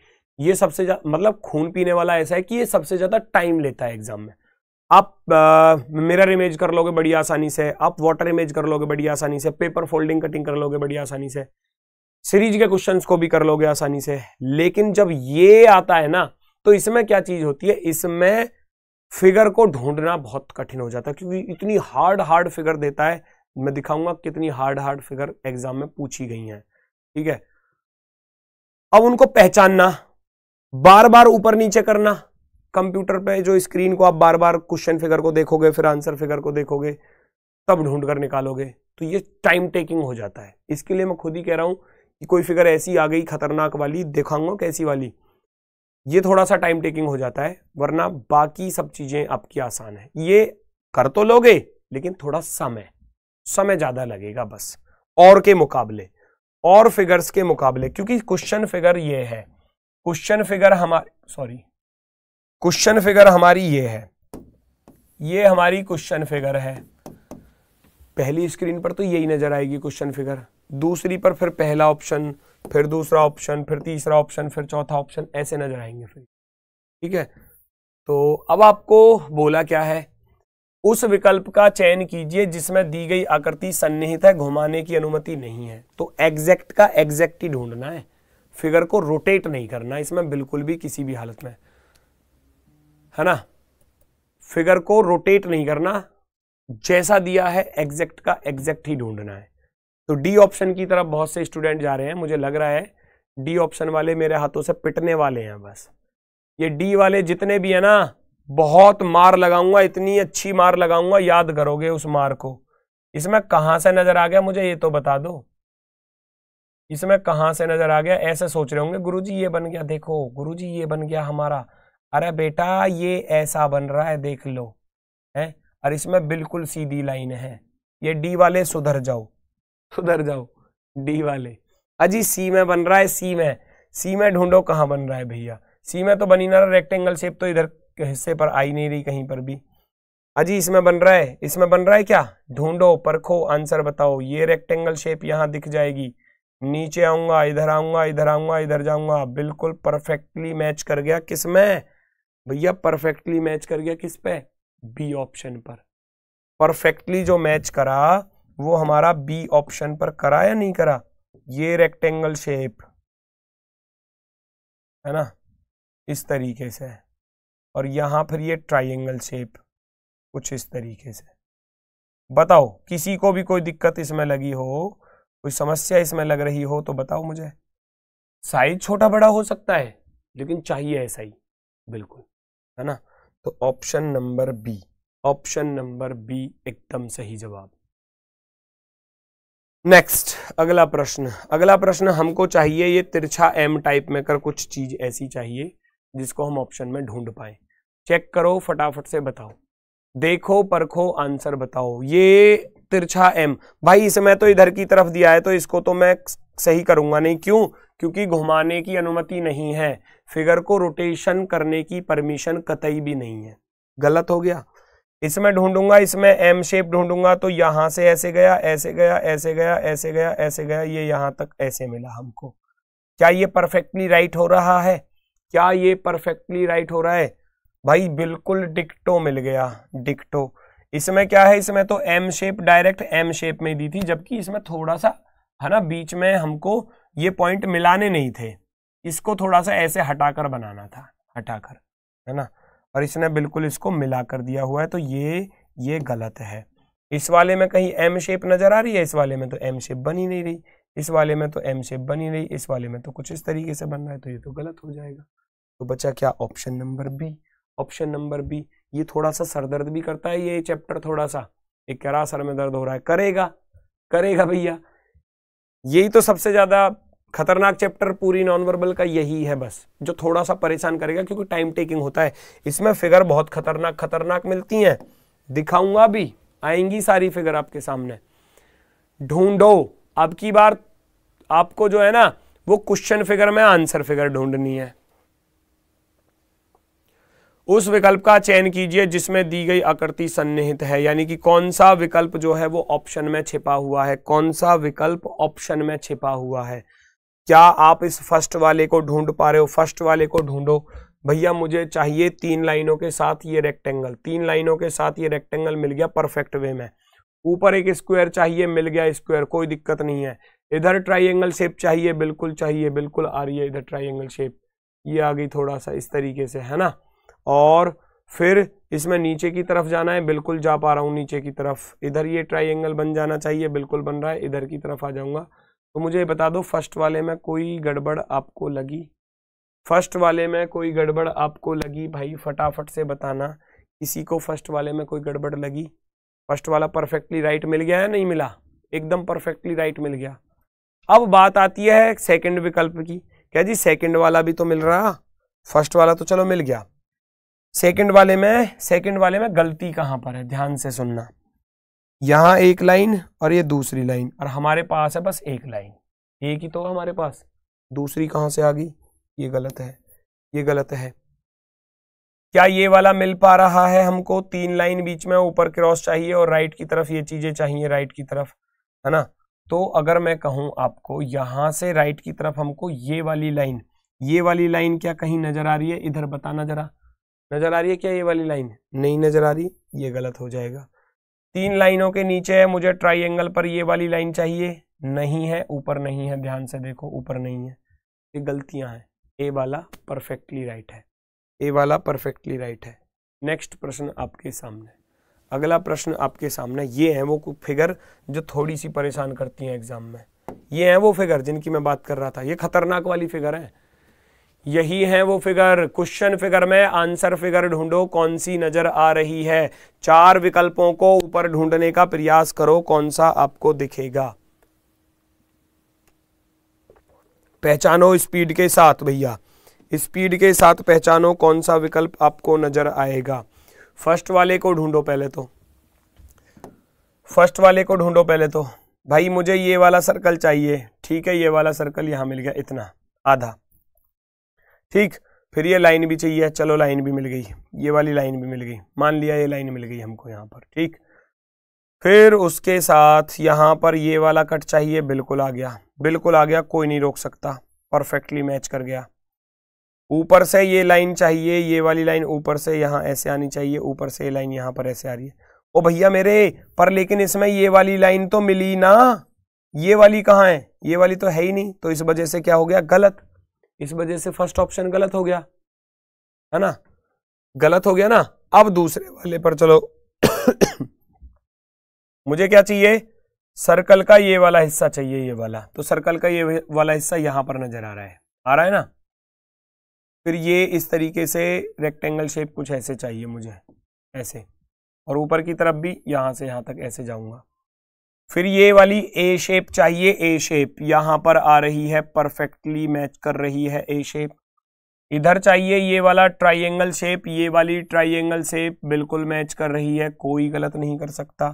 ये सबसे ज्यादा मतलब खून पीने वाला ऐसा है कि ये सबसे ज्यादा टाइम लेता है एग्जाम में आप मिरर इमेज कर लोगे बड़ी आसानी से आप वाटर इमेज कर लोगे बड़ी आसानी से पेपर फोल्डिंग कटिंग कर लोगे बड़ी आसानी से सीरीज के क्वेश्चंस को भी कर लोगे आसानी से लेकिन जब ये आता है ना तो इसमें क्या चीज होती है इसमें फिगर को ढूंढना बहुत कठिन हो जाता है क्योंकि इतनी हार्ड हार्ड फिगर देता है मैं दिखाऊंगा कितनी हार्ड हार्ड फिगर एग्जाम में पूछी गई है ठीक है अब उनको पहचानना बार बार ऊपर नीचे करना कंप्यूटर पे जो स्क्रीन को आप बार बार क्वेश्चन फिगर को देखोगे फिर आंसर फिगर को देखोगे तब ढूंढ कर निकालोगे तो ये टाइम टेकिंग हो जाता है इसके लिए मैं खुद ही कह रहा हूं कि कोई फिगर ऐसी आ गई खतरनाक वाली दिखाऊंगा कैसी वाली ये थोड़ा सा टाइम टेकिंग हो जाता है वरना बाकी सब चीज़ें आपकी आसान है ये कर तो लोगे लेकिन थोड़ा समय समय ज़्यादा लगेगा बस और के मुकाबले और फिगर्स के मुकाबले क्योंकि क्वेश्चन फिगर ये है क्वेश्चन फिगर हमारी सॉरी क्वेश्चन फिगर हमारी ये है ये हमारी क्वेश्चन फिगर है पहली स्क्रीन पर तो यही नजर आएगी क्वेश्चन फिगर दूसरी पर फिर पहला ऑप्शन फिर दूसरा ऑप्शन फिर तीसरा ऑप्शन फिर चौथा ऑप्शन ऐसे नजर आएंगे फिर ठीक है तो अब आपको बोला क्या है उस विकल्प का चयन कीजिए जिसमें दी गई आकृति सन्निहित है घुमाने की अनुमति नहीं है तो एग्जैक्ट का एग्जैक्ट ही ढूंढना है फिगर को रोटेट नहीं करना इसमें बिल्कुल भी किसी भी हालत में है ना फिगर को रोटेट नहीं करना जैसा दिया है एग्जैक्ट का एग्जैक्ट ही ढूंढना है तो डी ऑप्शन की तरफ बहुत से स्टूडेंट जा रहे हैं मुझे लग रहा है डी ऑप्शन वाले मेरे हाथों से पिटने वाले हैं बस ये डी वाले जितने भी है ना बहुत मार लगाऊंगा इतनी अच्छी मार लगाऊंगा याद करोगे उस मार को इसमें कहां से नजर आ गया मुझे ये तो बता दो इसमें कहाँ से नजर आ गया ऐसे सोच रहे होंगे गुरुजी ये बन गया देखो गुरुजी ये बन गया हमारा अरे बेटा ये ऐसा बन रहा है देख लो है और इसमें बिल्कुल सीधी लाइन है ये डी वाले सुधर जाओ सुधर जाओ डी वाले अजी सी में बन रहा है सी में सी में ढूंढो कहाँ बन रहा है भैया सी में तो बनी ना रहा रेक्टेंगल शेप तो इधर हिस्से पर आई नहीं रही कहीं पर भी अजी इसमें बन रहा है इसमें बन रहा है क्या ढूंढो परखो आंसर बताओ ये रेक्टेंगल शेप यहाँ दिख जाएगी नीचे आऊंगा इधर आऊंगा इधर आऊंगा इधर जाऊंगा बिल्कुल परफेक्टली मैच कर गया किस में भैया परफेक्टली मैच कर गया किस पे बी ऑप्शन पर परफेक्टली जो मैच करा वो हमारा बी ऑप्शन पर करा या नहीं करा ये रेक्टेंगल शेप है ना इस तरीके से और यहां फिर ये ट्राइंगल शेप कुछ इस तरीके से बताओ किसी को भी कोई दिक्कत इसमें लगी हो कोई समस्या इसमें लग रही हो तो बताओ मुझे साइज छोटा बड़ा हो सकता है लेकिन चाहिए ऐसा ही बिल्कुल है ना तो option number B option number B एकदम सही जवाब नेक्स्ट अगला प्रश्न अगला प्रश्न हमको चाहिए ये तिरछा एम टाइप में कर कुछ चीज ऐसी चाहिए जिसको हम ऑप्शन में ढूंढ पाए चेक करो फटाफट से बताओ देखो परखो आंसर बताओ ये तिरछा एम भाई इसमें तो इधर की तरफ दिया है तो इसको तो मैं सही करूंगा नहीं क्यों क्योंकि घुमाने की अनुमति नहीं है फिगर को रोटेशन करने की परमिशन कतई भी नहीं है गलत हो गया इसमें ढूंढूंगा इसमें एम शेप ढूंढूंगा तो यहां से ऐसे गया ऐसे गया ऐसे गया ऐसे गया ऐसे गया ये यहां तक ऐसे मिला हमको क्या ये परफेक्टली राइट हो रहा है क्या ये परफेक्टली राइट हो रहा है भाई बिल्कुल डिक्टो मिल गया डिक्टो इसमें क्या है इसमें तो M shape direct M shape में दी थी जबकि इसमें थोड़ा सा है ना बीच में हमको ये पॉइंट मिलाने नहीं थे इसको थोड़ा सा ऐसे हटाकर बनाना था हटाकर है ना और इसने बिल्कुल इसको मिला कर दिया हुआ है तो ये ये गलत है इस वाले में कहीं एम शेप नज़र आ रही है इस वाले में तो एम शेप बन ही नहीं रही इस वाले में तो एम शेप बन ही रही इस वाले में तो कुछ इस तरीके से बन रहा है तो ये तो गलत हो जाएगा तो बचा क्या option number B option number B ये थोड़ा सा सरदर्द भी करता है ये चैप्टर थोड़ा सा एक करा सर में दर्द हो रहा है करेगा करेगा भैया यही तो सबसे ज़्यादा खतरनाक चैप्टर पूरी नॉन वर्बल का यही है बस जो थोड़ा सा परेशान करेगा क्योंकि टाइम टेकिंग होता है इसमें फिगर बहुत खतरनाक खतरनाक मिलती हैं दिखाऊंगा भी आएंगी सारी फिगर आपके सामने ढूंढो अब की बार आपको जो है ना वो क्वेश्चन फिगर में आंसर फिगर ढूंढनी है उस विकल्प का चयन कीजिए जिसमें दी गई आकृति सन्निहित है यानी कि कौन सा विकल्प जो है वो ऑप्शन में छिपा हुआ है कौन सा विकल्प ऑप्शन में छिपा हुआ है क्या आप इस फर्स्ट वाले को ढूंढ पा रहे हो फर्स्ट वाले को ढूंढो भैया मुझे चाहिए तीन लाइनों के साथ ये रेक्टेंगल तीन लाइनों के साथ ये रेक्टेंगल मिल गया परफेक्ट वे में ऊपर एक स्क्वायर चाहिए मिल गया स्क्वायर कोई दिक्कत नहीं है इधर ट्राइंगल शेप चाहिए बिल्कुल चाहिए बिल्कुल आ रही है इधर ट्राइंगल शेप ये आ गई थोड़ा सा इस तरीके से है ना और फिर इसमें नीचे की तरफ जाना है बिल्कुल जा पा रहा हूँ नीचे की तरफ इधर ये ट्राइंगल बन जाना चाहिए बिल्कुल बन रहा है इधर की तरफ आ जाऊँगा तो मुझे बता दो फर्स्ट वाले में कोई गड़बड़ आपको लगी फर्स्ट वाले में कोई गड़बड़ आपको लगी भाई फटाफट से बताना किसी को फर्स्ट वाले में कोई गड़बड़ लगी फर्स्ट वाला परफेक्टली राइट मिल गया या नहीं मिला एकदम परफेक्टली राइट मिल गया अब बात आती है सेकंड विकल्प की क्या जी सेकंड वाला भी तो मिल रहा फर्स्ट वाला तो चलो मिल गया सेकंड वाले में सेकंड वाले में गलती कहाँ पर है ध्यान से सुनना यहाँ एक लाइन और ये दूसरी लाइन और हमारे पास है बस एक लाइन एक ही तो हमारे पास दूसरी कहाँ से आ गई ये गलत है ये गलत है क्या ये वाला मिल पा रहा है हमको तीन लाइन बीच में ऊपर क्रॉस चाहिए और राइट की तरफ ये चीजें चाहिए राइट की तरफ है ना तो अगर मैं कहूं आपको यहां से राइट की तरफ हमको ये वाली लाइन ये वाली लाइन क्या कहीं नजर आ रही है इधर बताना जरा नजर आ रही है क्या ये वाली लाइन नहीं नजर आ रही ये गलत हो जाएगा तीन लाइनों के नीचे है मुझे ट्राइंगल पर ये वाली लाइन चाहिए नहीं है ऊपर नहीं है ध्यान से देखो ऊपर नहीं है ये गलतियां हैं ए वाला परफेक्टली राइट है ए वाला परफेक्टली राइट है नेक्स्ट प्रश्न आपके सामने अगला प्रश्न आपके सामने ये है वो फिगर जो थोड़ी सी परेशान करती है एग्जाम में ये है वो फिगर जिनकी मैं बात कर रहा था ये खतरनाक वाली फिगर है यही है वो फिगर क्वेश्चन फिगर में आंसर फिगर ढूंढो कौन सी नजर आ रही है चार विकल्पों को ऊपर ढूंढने का प्रयास करो कौन सा आपको दिखेगा पहचानो स्पीड के साथ भैया स्पीड के साथ पहचानो कौन सा विकल्प आपको नजर आएगा फर्स्ट वाले को ढूंढो पहले तो फर्स्ट वाले को ढूंढो पहले तो भाई मुझे ये वाला सर्कल चाहिए ठीक है ये वाला सर्कल यहां मिल गया इतना आधा ठीक फिर ये लाइन भी चाहिए चलो लाइन भी मिल गई ये वाली लाइन भी मिल गई मान लिया ये लाइन मिल गई हमको यहाँ पर ठीक फिर उसके साथ यहाँ पर ये वाला कट चाहिए बिल्कुल आ गया बिल्कुल आ गया कोई नहीं रोक सकता परफेक्टली मैच कर गया ऊपर से ये लाइन चाहिए ये वाली लाइन ऊपर से यहाँ ऐसे आनी चाहिए ऊपर से ये लाइन यहाँ पर ऐसे आ रही है ओ भैया मेरे पर लेकिन इसमें ये वाली लाइन तो मिली ना ये वाली कहाँ है ये वाली तो है ही नहीं तो इस वजह से क्या हो गया गलत इस वजह से फर्स्ट ऑप्शन गलत हो गया है ना गलत हो गया ना अब दूसरे वाले पर चलो मुझे क्या चाहिए सर्कल का ये वाला हिस्सा चाहिए ये वाला तो सर्कल का ये वाला हिस्सा यहां पर नजर आ रहा है आ रहा है ना फिर ये इस तरीके से रेक्टेंगल शेप कुछ ऐसे चाहिए मुझे ऐसे और ऊपर की तरफ भी यहां से यहां तक ऐसे जाऊंगा फिर ये वाली ए शेप चाहिए ए शेप यहां पर आ रही है परफेक्टली मैच कर रही है ए शेप इधर चाहिए ये वाला ट्राइंगल शेप ये वाली ट्राइंगल शेप बिल्कुल मैच कर रही है कोई गलत नहीं कर सकता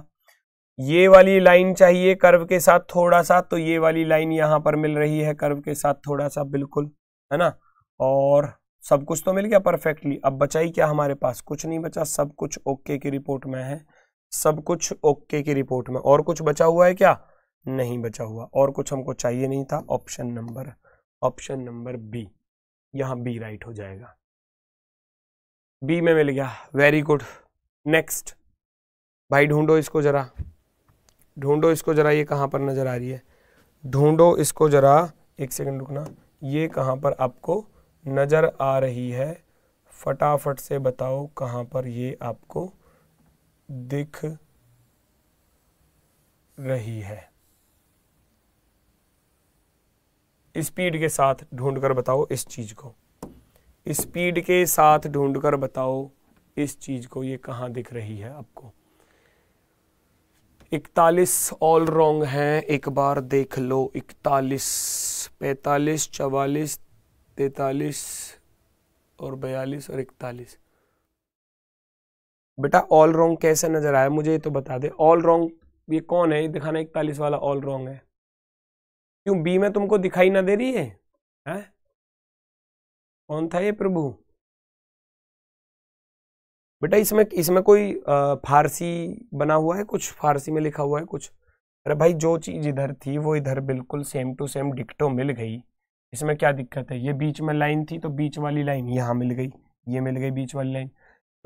ये वाली लाइन चाहिए कर्व के साथ थोड़ा सा तो ये वाली लाइन यहाँ पर मिल रही है कर्व के साथ थोड़ा सा बिल्कुल है ना और सब कुछ तो मिल गया परफेक्टली अब बचाई क्या हमारे पास कुछ नहीं बचा सब कुछ ओके की रिपोर्ट में है सब कुछ ओके की रिपोर्ट में और कुछ बचा हुआ है क्या नहीं बचा हुआ और कुछ हमको चाहिए नहीं था option number option number B यहां बी राइट हो जाएगा बी में मिल गया वेरी गुड नेक्स्ट भाई ढूंढो इसको ज़रा ढूंढो इसको ज़रा ये कहां पर नज़र आ रही है ढूंढो इसको ज़रा एक सेकंड रुकना ये कहां पर आपको नज़र आ रही है फटाफट से बताओ कहां पर ये आपको दिख रही है स्पीड के साथ ढूंढकर बताओ इस चीज को स्पीड के साथ ढूंढकर बताओ इस चीज को ये कहाँ दिख रही है आपको इकतालीस ऑल रॉन्ग है एक बार देख लो इकतालीस पैतालीस चवालीस तैतालीस और बयालीस और इकतालीस बेटा ऑल रॉन्ग कैसे नजर आया मुझे ये तो बता दे ऑल रॉन्ग ये कौन है ये दिखाना इकतालीस वाला ऑल रॉन्ग है क्यों बी में तुमको दिखाई ना दे रही है, है? कौन था ये प्रभु बेटा इसमें इसमें कोई फारसी बना हुआ है कुछ फारसी में लिखा हुआ है कुछ अरे भाई जो चीज़ इधर थी वो इधर बिल्कुल सेम टू सेम डिक्टो मिल गई इसमें क्या दिक्कत है ये बीच में लाइन थी तो बीच वाली लाइन यहाँ मिल गई ये मिल गई बीच वाली लाइन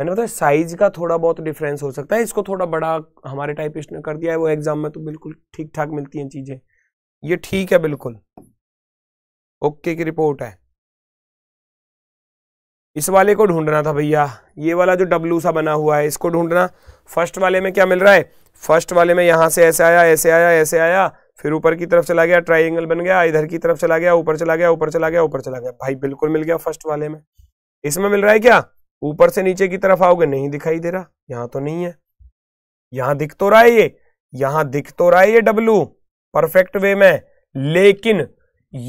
मैंने बताया साइज का थोड़ा बहुत डिफरेंस हो सकता है इसको थोड़ा बड़ा हमारे टाइपिस्ट ने कर दिया है वो एग्जाम में तो बिल्कुल ठीक ठाक मिलती हैं चीज़ें ये ठीक है बिल्कुल ओके की रिपोर्ट है इस वाले को ढूंढना था भैया ये वाला जो डब्लू सा बना हुआ है इसको ढूंढना फर्स्ट वाले में क्या मिल रहा है फर्स्ट वाले में यहां से ऐसे आया ऐसे आया ऐसे आया फिर ऊपर की तरफ चला गया ट्राइंगल बन गया इधर की तरफ चला गया ऊपर चला गया ऊपर चला गया ऊपर चला गया भाई बिल्कुल मिल गया फर्स्ट वाले में इसमें मिल रहा है क्या ऊपर से नीचे की तरफ आओगे नहीं दिखाई दे रहा यहां तो नहीं है यहां दिख तो रहा है ये यहां दिख तो रहा है ये डब्लू परफेक्ट वे में लेकिन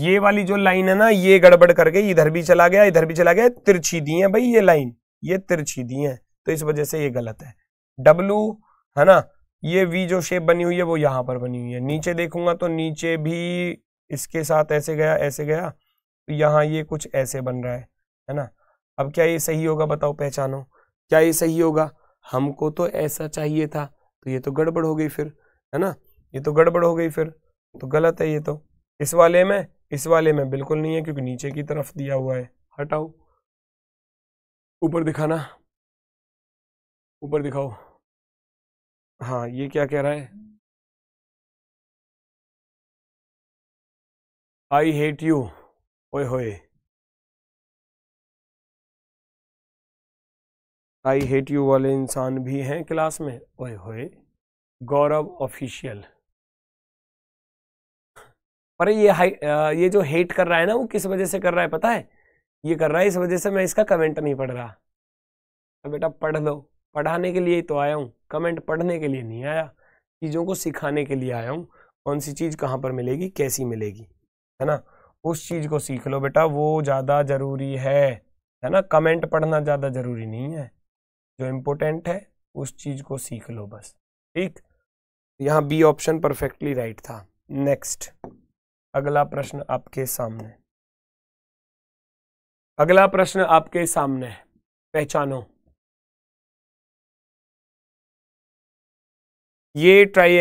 ये वाली जो लाइन है ना ये गड़बड़ करके इधर भी चला गया इधर भी चला गया तिरछी दी है भाई ये लाइन ये तिरछी दी है तो इस वजह से ये गलत है डब्लू है ना ये वी जो शेप बनी हुई है वो यहां पर बनी हुई है नीचे देखूंगा तो नीचे भी इसके साथ ऐसे गया ऐसे गया तो यहाँ ये कुछ ऐसे बन रहा है है ना अब क्या ये सही होगा बताओ पहचानो क्या ये सही होगा हमको तो ऐसा चाहिए था तो ये तो गड़बड़ हो गई फिर है ना ये तो गड़बड़ हो गई फिर तो गलत है ये तो इस वाले में इस वाले में बिल्कुल नहीं है क्योंकि नीचे की तरफ दिया हुआ है हटाओ ऊपर दिखाना ऊपर दिखाओ हाँ ये क्या कह रहा है आई हेट यू ओए होए आई हेट यू वाले इंसान भी हैं क्लास में ओए होए गौरव ऑफिशियल पर ये हाई ये जो हेट कर रहा है ना वो किस वजह से कर रहा है पता है ये कर रहा है इस वजह से मैं इसका कमेंट नहीं पढ़ रहा तो बेटा पढ़ लो पढ़ाने के लिए ही तो आया हूँ कमेंट पढ़ने के लिए नहीं आया चीज़ों को सिखाने के लिए आया हूँ कौन सी चीज़ कहाँ पर मिलेगी कैसी मिलेगी है ना उस चीज़ को सीख लो बेटा वो ज़्यादा ज़रूरी है है ना कमेंट पढ़ना ज़्यादा ज़रूरी नहीं है जो इम्पोर्टेंट है उस चीज़ को सीख लो बस ठीक यहाँ बी ऑप्शन परफेक्टली राइट था नेक्स्ट अगला प्रश्न आपके सामने अगला प्रश्न आपके सामने है पहचानो ये ट्राइ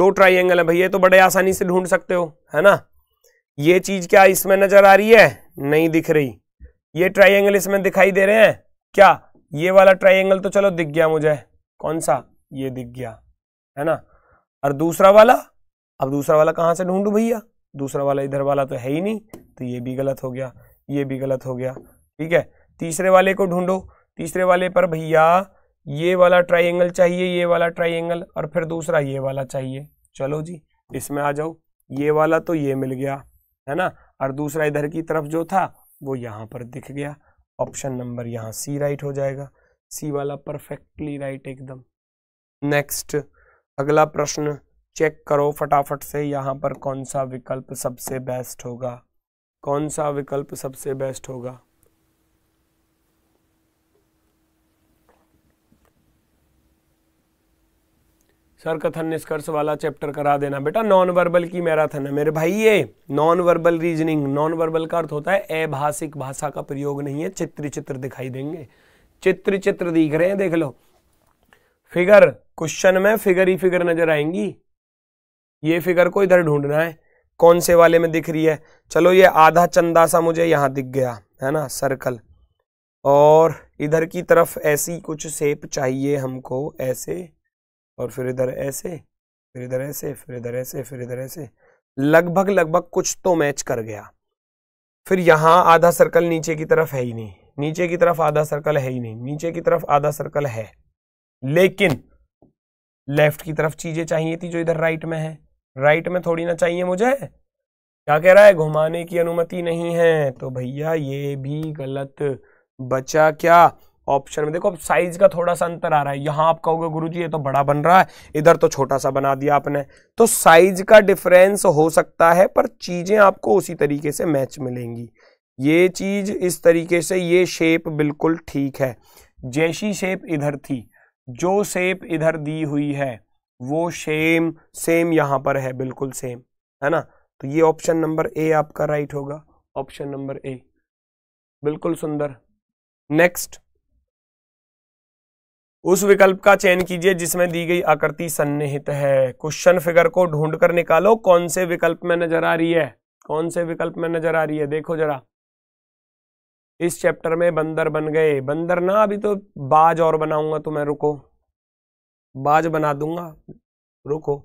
दो ट्राइंगल है भैया तो बड़े आसानी से ढूंढ सकते हो है ना ये चीज क्या इसमें नजर आ रही है नहीं दिख रही ये ट्राइंगल इसमें दिखाई दे रहे हैं क्या ये वाला ट्राइंगल तो चलो दिख गया मुझे कौन सा ये दिख गया है ना और दूसरा वाला अब दूसरा वाला कहाँ से ढूंढू भैया दूसरा वाला इधर वाला तो है ही नहीं तो ये भी गलत हो गया ये भी गलत हो गया ठीक है तीसरे वाले को ढूंढो तीसरे वाले पर भैया ये वाला ट्राइंगल चाहिए ये वाला ट्राइंगल और फिर दूसरा ये वाला चाहिए चलो जी इसमें आ जाओ ये वाला तो ये मिल गया है ना और दूसरा इधर की तरफ जो था वो यहाँ पर दिख गया ऑप्शन नंबर यहाँ सी राइट हो जाएगा सी वाला परफेक्टली राइट एकदम नेक्स्ट अगला प्रश्न चेक करो फटाफट से यहाँ पर कौन सा विकल्प सबसे बेस्ट होगा कौन सा विकल्प सबसे बेस्ट होगा सर कथन निष्कर्ष वाला चैप्टर करा देना बेटा नॉन वर्बल की मैराथन है मेरे भाई ये non verbal reasoning non verbal का अर्थ होता है अभाषिक भाषा का प्रयोग नहीं है चित्र चित्र दिखाई देंगे चित्र चित्र दिख रहे हैं देख लो फिगर क्वेश्चन में फिगर ही फिगर नजर आएंगी ये फिगर को इधर ढूंढना है कौन से वाले में दिख रही है चलो ये आधा चंदा सा मुझे यहां दिख गया है ना सर्कल और इधर की तरफ ऐसी कुछ शेप चाहिए हमको ऐसे और फिर इधर ऐसे फिर इधर ऐसे फिर इधर ऐसे फिर इधर ऐसे लगभग लगभग कुछ तो मैच कर गया फिर यहाँ आधा सर्कल नीचे की तरफ है ही नहीं नीचे की तरफ आधा सर्कल है ही नहीं नीचे की तरफ आधा सर्कल है लेकिन लेफ्ट की तरफ चीजें चाहिए थी जो इधर राइट में है राइट में थोड़ी ना चाहिए मुझे क्या कह रहा है घुमाने की अनुमति नहीं है तो भैया ये भी गलत बचा क्या ऑप्शन में देखो अब साइज का थोड़ा सा अंतर आ रहा है यहां आप कहोगे गुरु जी ये तो बड़ा बन रहा है इधर तो छोटा सा बना दिया आपने तो साइज का डिफरेंस हो सकता है पर चीज़ें आपको उसी तरीके से मैच मिलेंगी ये चीज़ इस तरीके से ये शेप बिल्कुल ठीक है जैसी शेप इधर थी जो शेप इधर दी हुई है वो सेम सेम यहां पर है बिल्कुल सेम है ना तो ये ऑप्शन नंबर ए आपका राइट होगा ऑप्शन नंबर ए बिल्कुल सुंदर नेक्स्ट उस विकल्प का चयन कीजिए जिसमें दी गई आकृति सन्निहित है क्वेश्चन फिगर को ढूंढ कर निकालो कौन से विकल्प में नजर आ रही है कौन से विकल्प में नजर आ रही है देखो जरा इस चैप्टर में बंदर बन गए बंदर ना अभी तो बाज और बनाऊंगा तो मैं रुको बाज बना दूंगा रुको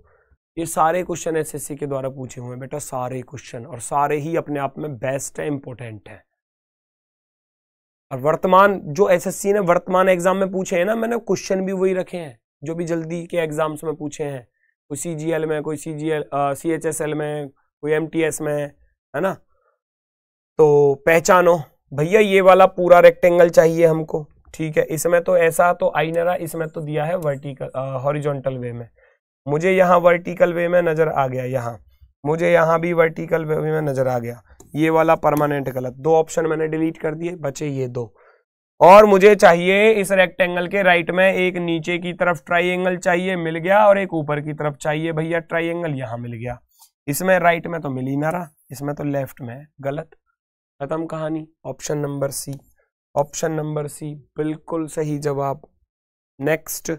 ये सारे क्वेश्चन एसएससी के द्वारा पूछे हुए हैं बेटा सारे क्वेश्चन और सारे ही अपने आप में बेस्ट है इंपॉर्टेंट है और वर्तमान जो एसएससी ने वर्तमान एग्जाम में पूछे हैं ना मैंने क्वेश्चन भी वही रखे हैं जो भी जल्दी के एग्जाम्स में पूछे हैं कोई सी जी एल में कोई C G L C H S L में कोई एम टी एस में है ना तो पहचानो भैया ये वाला पूरा रेक्टेंगल चाहिए हमको ठीक है इसमें तो ऐसा तो आइनरा इसमें तो दिया है वर्टिकल हॉरिजॉन्टल वे में मुझे यहाँ वर्टिकल वे में नज़र आ गया यहाँ मुझे यहाँ भी वर्टिकल वे में नज़र आ गया ये वाला परमानेंट गलत दो ऑप्शन मैंने डिलीट कर दिए बचे ये दो और मुझे चाहिए इस रेक्टेंगल के राइट में एक नीचे की तरफ ट्राई चाहिए मिल गया और एक ऊपर की तरफ चाहिए भैया एंगल यहाँ मिल गया इसमें राइट में तो मिल ही ना रहा इसमें तो लेफ्ट में गलत खत्म कहानी option number C option number C बिल्कुल सही जवाब नेक्स्ट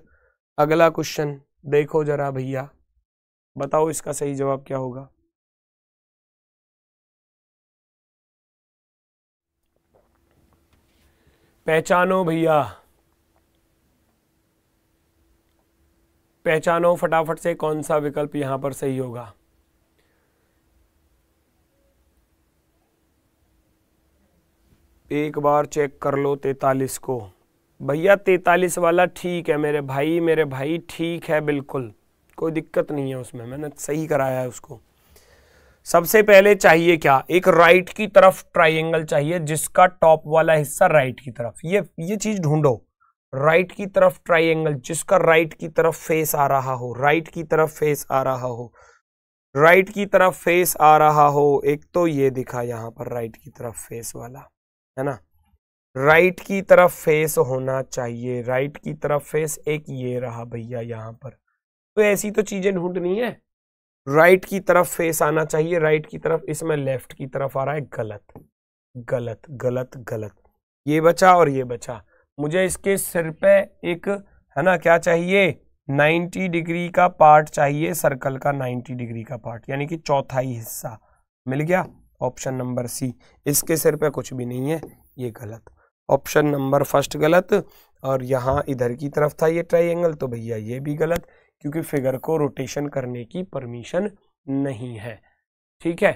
अगला क्वेश्चन देखो जरा भैया बताओ इसका सही जवाब क्या होगा पहचानो भैया पहचानो फटाफट से कौन सा विकल्प यहां पर सही होगा एक बार चेक कर लो तैतालीस को भैया तैतालीस वाला ठीक है मेरे भाई मेरे भाई ठीक है बिल्कुल कोई दिक्कत नहीं है उसमें मैंने सही कराया है उसको सबसे पहले चाहिए क्या एक राइट की तरफ ट्राइंगल चाहिए जिसका टॉप वाला हिस्सा राइट की तरफ ये ये चीज ढूंढो राइट की तरफ ट्राइंगल जिसका राइट की तरफ फेस आ रहा हो राइट की तरफ फेस आ रहा हो राइट की तरफ फेस आ रहा हो एक तो ये दिखा यहां पर राइट की तरफ फेस वाला है ना राइट की तरफ फेस होना चाहिए राइट की तरफ फेस एक ये रहा भैया यहां पर तो ऐसी तो चीजें ढूंढनी है राइट की तरफ फेस आना चाहिए राइट की तरफ इसमें लेफ्ट की तरफ आ रहा है गलत गलत गलत गलत ये बचा और ये बचा मुझे इसके सिर पे एक है ना क्या चाहिए 90 डिग्री का पार्ट चाहिए सर्कल का 90 डिग्री का पार्ट यानी कि चौथाई हिस्सा मिल गया ऑप्शन नंबर सी इसके सिर पे कुछ भी नहीं है ये गलत ऑप्शन नंबर फर्स्ट गलत और यहाँ इधर की तरफ था ये ट्राइंगल तो भैया ये भी गलत क्योंकि फिगर को रोटेशन करने की परमिशन नहीं है ठीक है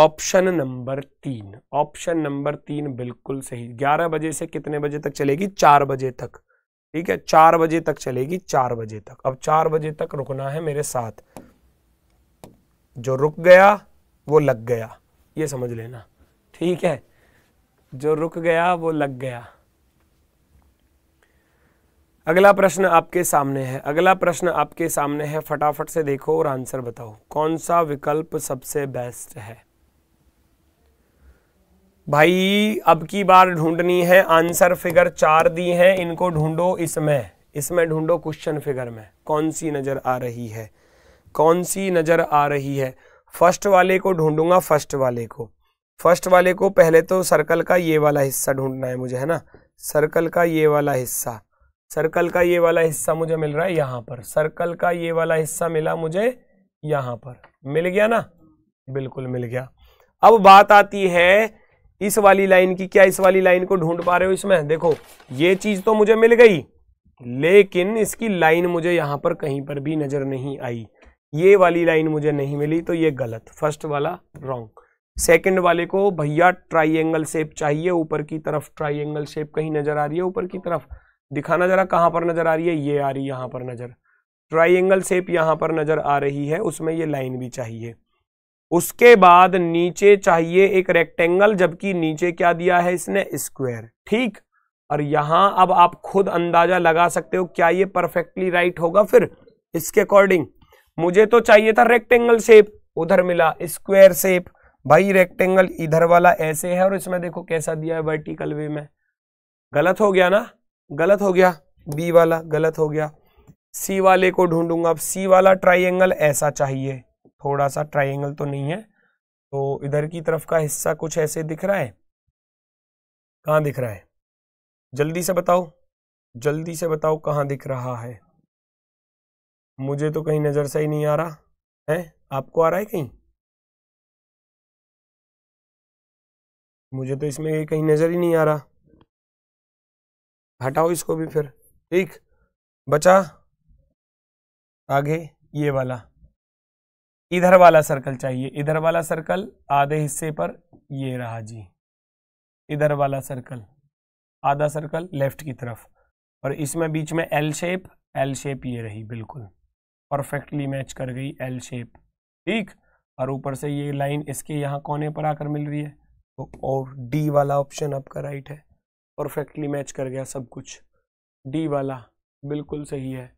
ऑप्शन नंबर तीन ऑप्शन नंबर तीन बिल्कुल सही ग्यारह बजे से कितने बजे तक चलेगी चार बजे तक ठीक है चार बजे तक चलेगी चार बजे तक अब चार बजे तक रुकना है मेरे साथ जो रुक गया वो लग गया ये समझ लेना ठीक है जो रुक गया वो लग गया अगला प्रश्न आपके सामने है अगला प्रश्न आपके सामने है फटाफट से देखो और आंसर बताओ कौन सा विकल्प सबसे बेस्ट है भाई अब की बार ढूंढनी है आंसर फिगर चार दी है इनको ढूंढो इसमें इसमें ढूंढो क्वेश्चन फिगर में कौन सी नजर आ रही है कौन सी नजर आ रही है फर्स्ट वाले को ढूंढूंगा फर्स्ट वाले को फर्स्ट वाले को पहले तो सर्कल का ये वाला हिस्सा ढूंढना है मुझे है ना सर्कल का ये वाला हिस्सा सर्कल का ये वाला हिस्सा मुझे मिल रहा है यहाँ पर सर्कल का ये वाला हिस्सा मिला मुझे यहाँ पर मिल गया ना बिल्कुल मिल गया अब बात आती है इस वाली लाइन की क्या इस वाली लाइन को ढूंढ पा रहे हो इसमें देखो ये चीज तो मुझे मिल गई लेकिन इसकी लाइन मुझे यहाँ पर कहीं पर भी नजर नहीं आई ये वाली लाइन मुझे नहीं मिली तो ये गलत फर्स्ट वाला रॉन्ग सेकंड वाले को भैया ट्राइंगल शेप चाहिए ऊपर की तरफ ट्राइंगल शेप कहीं नजर आ रही है ऊपर की तरफ दिखाना जरा कहाँ पर नजर आ रही है ये आ रही यहाँ पर नजर ट्राइंगल शेप यहाँ पर नजर आ रही है उसमें ये लाइन भी चाहिए उसके बाद नीचे चाहिए एक रेक्टेंगल जबकि नीचे क्या दिया है इसने स्क्वायर ठीक और यहां अब आप खुद अंदाजा लगा सकते हो क्या ये परफेक्टली राइट होगा फिर इसके अकॉर्डिंग मुझे तो चाहिए था रेक्टेंगल शेप उधर मिला स्क्वायर शेप भाई रेक्टेंगल इधर वाला ऐसे है और इसमें देखो कैसा दिया है वर्टिकल वे में गलत हो गया ना गलत हो गया बी वाला गलत हो गया सी वाले को ढूंढूंगा अब सी वाला ट्राइंगल ऐसा चाहिए थोड़ा सा ट्राइंगल तो नहीं है तो इधर की तरफ का हिस्सा कुछ ऐसे दिख रहा है कहाँ दिख रहा है जल्दी से बताओ जल्दी से बताओ कहाँ दिख रहा है मुझे तो कहीं नज़र से ही नहीं आ रहा है आपको आ रहा है कहीं मुझे तो इसमें कहीं नज़र ही नहीं आ रहा हटाओ इसको भी फिर ठीक बचा आगे ये वाला इधर वाला सर्कल चाहिए इधर वाला सर्कल आधे हिस्से पर ये रहा जी इधर वाला सर्कल आधा सर्कल लेफ्ट की तरफ और इसमें बीच में एल शेप एल शेप ये रही बिल्कुल परफेक्टली मैच कर गई एल शेप ठीक और ऊपर से ये लाइन इसके यहाँ कोने पर आकर मिल रही है तो और डी वाला ऑप्शन आपका राइट है परफेक्टली मैच कर गया सब कुछ डी वाला बिल्कुल सही है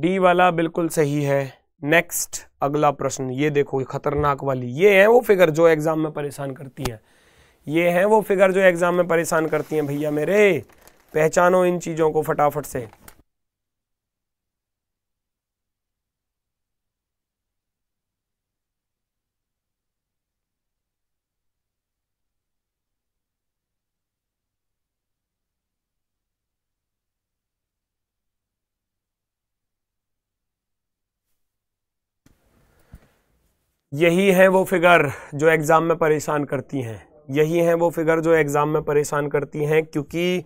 डी वाला बिल्कुल सही है नेक्स्ट अगला प्रश्न ये देखो खतरनाक वाली ये है वो फिगर जो एग्जाम में परेशान करती है ये है वो फिगर जो एग्जाम में परेशान करती है भैया मेरे पहचानो इन चीज़ों को फटाफट से यही है वो फिगर जो एग्ज़ाम में परेशान करती हैं यही है वो फिगर जो एग्ज़ाम में परेशान करती हैं क्योंकि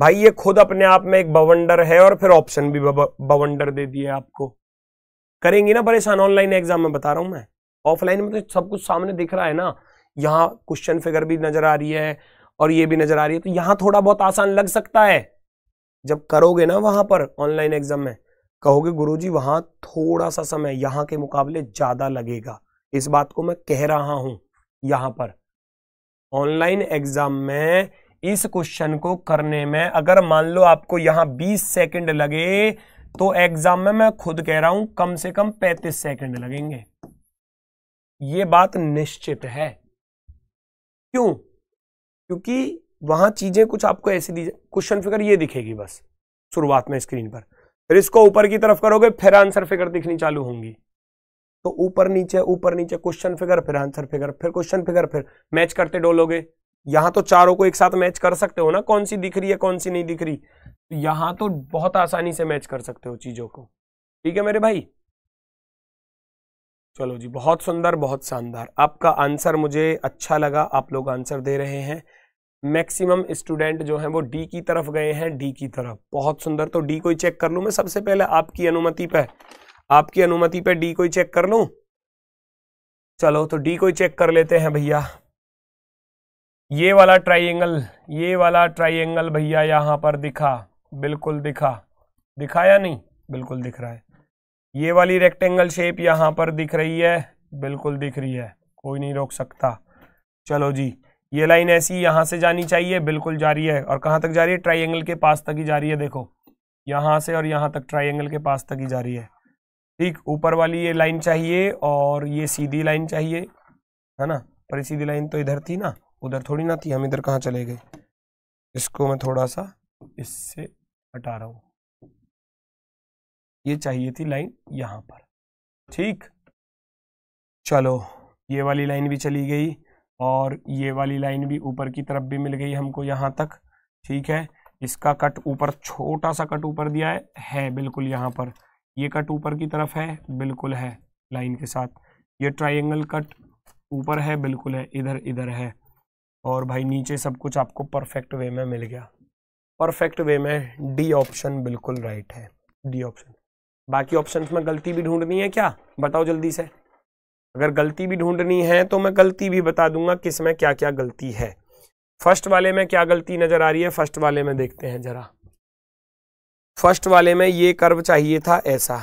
भाई ये खुद अपने आप में एक बवंडर है और फिर ऑप्शन भी बवंडर दे दिए आपको करेंगी ना परेशान ऑनलाइन एग्जाम में बता रहा हूँ मैं ऑफलाइन में तो सब कुछ सामने दिख रहा है ना यहाँ क्वेश्चन फिगर भी नज़र आ रही है और ये भी नज़र आ रही है तो यहाँ थोड़ा बहुत आसान लग सकता है जब करोगे ना वहां पर ऑनलाइन एग्जाम में कहोगे गुरुजी वहाँ थोड़ा सा समय यहाँ के मुकाबले ज़्यादा लगेगा इस बात को मैं कह रहा हूं यहां पर ऑनलाइन एग्जाम में इस क्वेश्चन को करने में अगर मान लो आपको यहां 20 सेकंड लगे तो एग्जाम में मैं खुद कह रहा हूं कम से कम 35 सेकंड लगेंगे ये बात निश्चित है क्यों क्योंकि वहां चीजें कुछ आपको ऐसी दी क्वेश्चन फिगर ये दिखेगी बस शुरुआत में स्क्रीन पर फिर इसको ऊपर की तरफ करोगे फिर आंसर फिगर दिखनी चालू होंगी तो ऊपर नीचे ऊपर नीचे क्वेश्चन फिगर फिर आंसर फिगर फिर क्वेश्चन फिगर फिर मैच करते डोलोगे यहां तो चारों को एक साथ मैच कर सकते हो ना कौन सी दिख रही है कौन सी नहीं दिख रही तो यहां तो बहुत आसानी से मैच कर सकते हो चीजों को ठीक है मेरे भाई चलो जी बहुत सुंदर बहुत शानदार आपका आंसर मुझे अच्छा लगा आप लोग आंसर दे रहे हैं मैक्सिमम स्टूडेंट जो हैं वो डी की तरफ गए हैं डी की तरफ बहुत सुंदर तो डी को ही चेक कर लूँ मैं सबसे पहले आपकी अनुमति पर आपकी अनुमति पे डी को ही चेक कर लू चलो तो डी को ही चेक कर लेते हैं भैया ये वाला ट्राइंगल ये वाला ट्राइंगल भैया यहाँ पर दिखा बिल्कुल दिखा दिखाया नहीं बिल्कुल दिख रहा है ये वाली रेक्टेंगल शेप यहां पर दिख रही है बिल्कुल दिख रही है कोई नहीं रोक सकता चलो जी ये लाइन ऐसी यहाँ से जानी चाहिए बिल्कुल जा रही है और कहाँ तक जा रही है ट्राइंगल के पास तक ही जा रही है देखो यहाँ से और यहाँ तक ट्राइंगल के पास तक ही जा रही है ठीक ऊपर वाली ये लाइन चाहिए और ये सीधी लाइन चाहिए है ना पर सीधी लाइन तो इधर थी ना उधर थोड़ी ना थी हम इधर कहाँ चले गए इसको मैं थोड़ा सा इससे हटा रहा हूँ ये चाहिए थी लाइन यहाँ पर ठीक चलो ये वाली लाइन भी चली गई और ये वाली लाइन भी ऊपर की तरफ भी मिल गई हमको यहाँ तक ठीक है इसका कट ऊपर छोटा सा कट ऊपर दिया है है बिल्कुल यहाँ पर ये कट ऊपर की तरफ है बिल्कुल है लाइन के साथ ये ट्राइंगल कट ऊपर है बिल्कुल है इधर इधर है और भाई नीचे सब कुछ आपको परफेक्ट वे में मिल गया परफेक्ट वे में डी ऑप्शन बिल्कुल राइट है डी ऑप्शन बाकी ऑप्शन में गलती भी ढूंढनी है क्या बताओ जल्दी से अगर गलती भी ढूंढनी है तो मैं गलती भी बता दूंगा किस में क्या क्या गलती है फर्स्ट वाले में क्या गलती नज़र आ रही है फर्स्ट वाले में देखते हैं ज़रा फर्स्ट वाले में ये कर्व चाहिए था ऐसा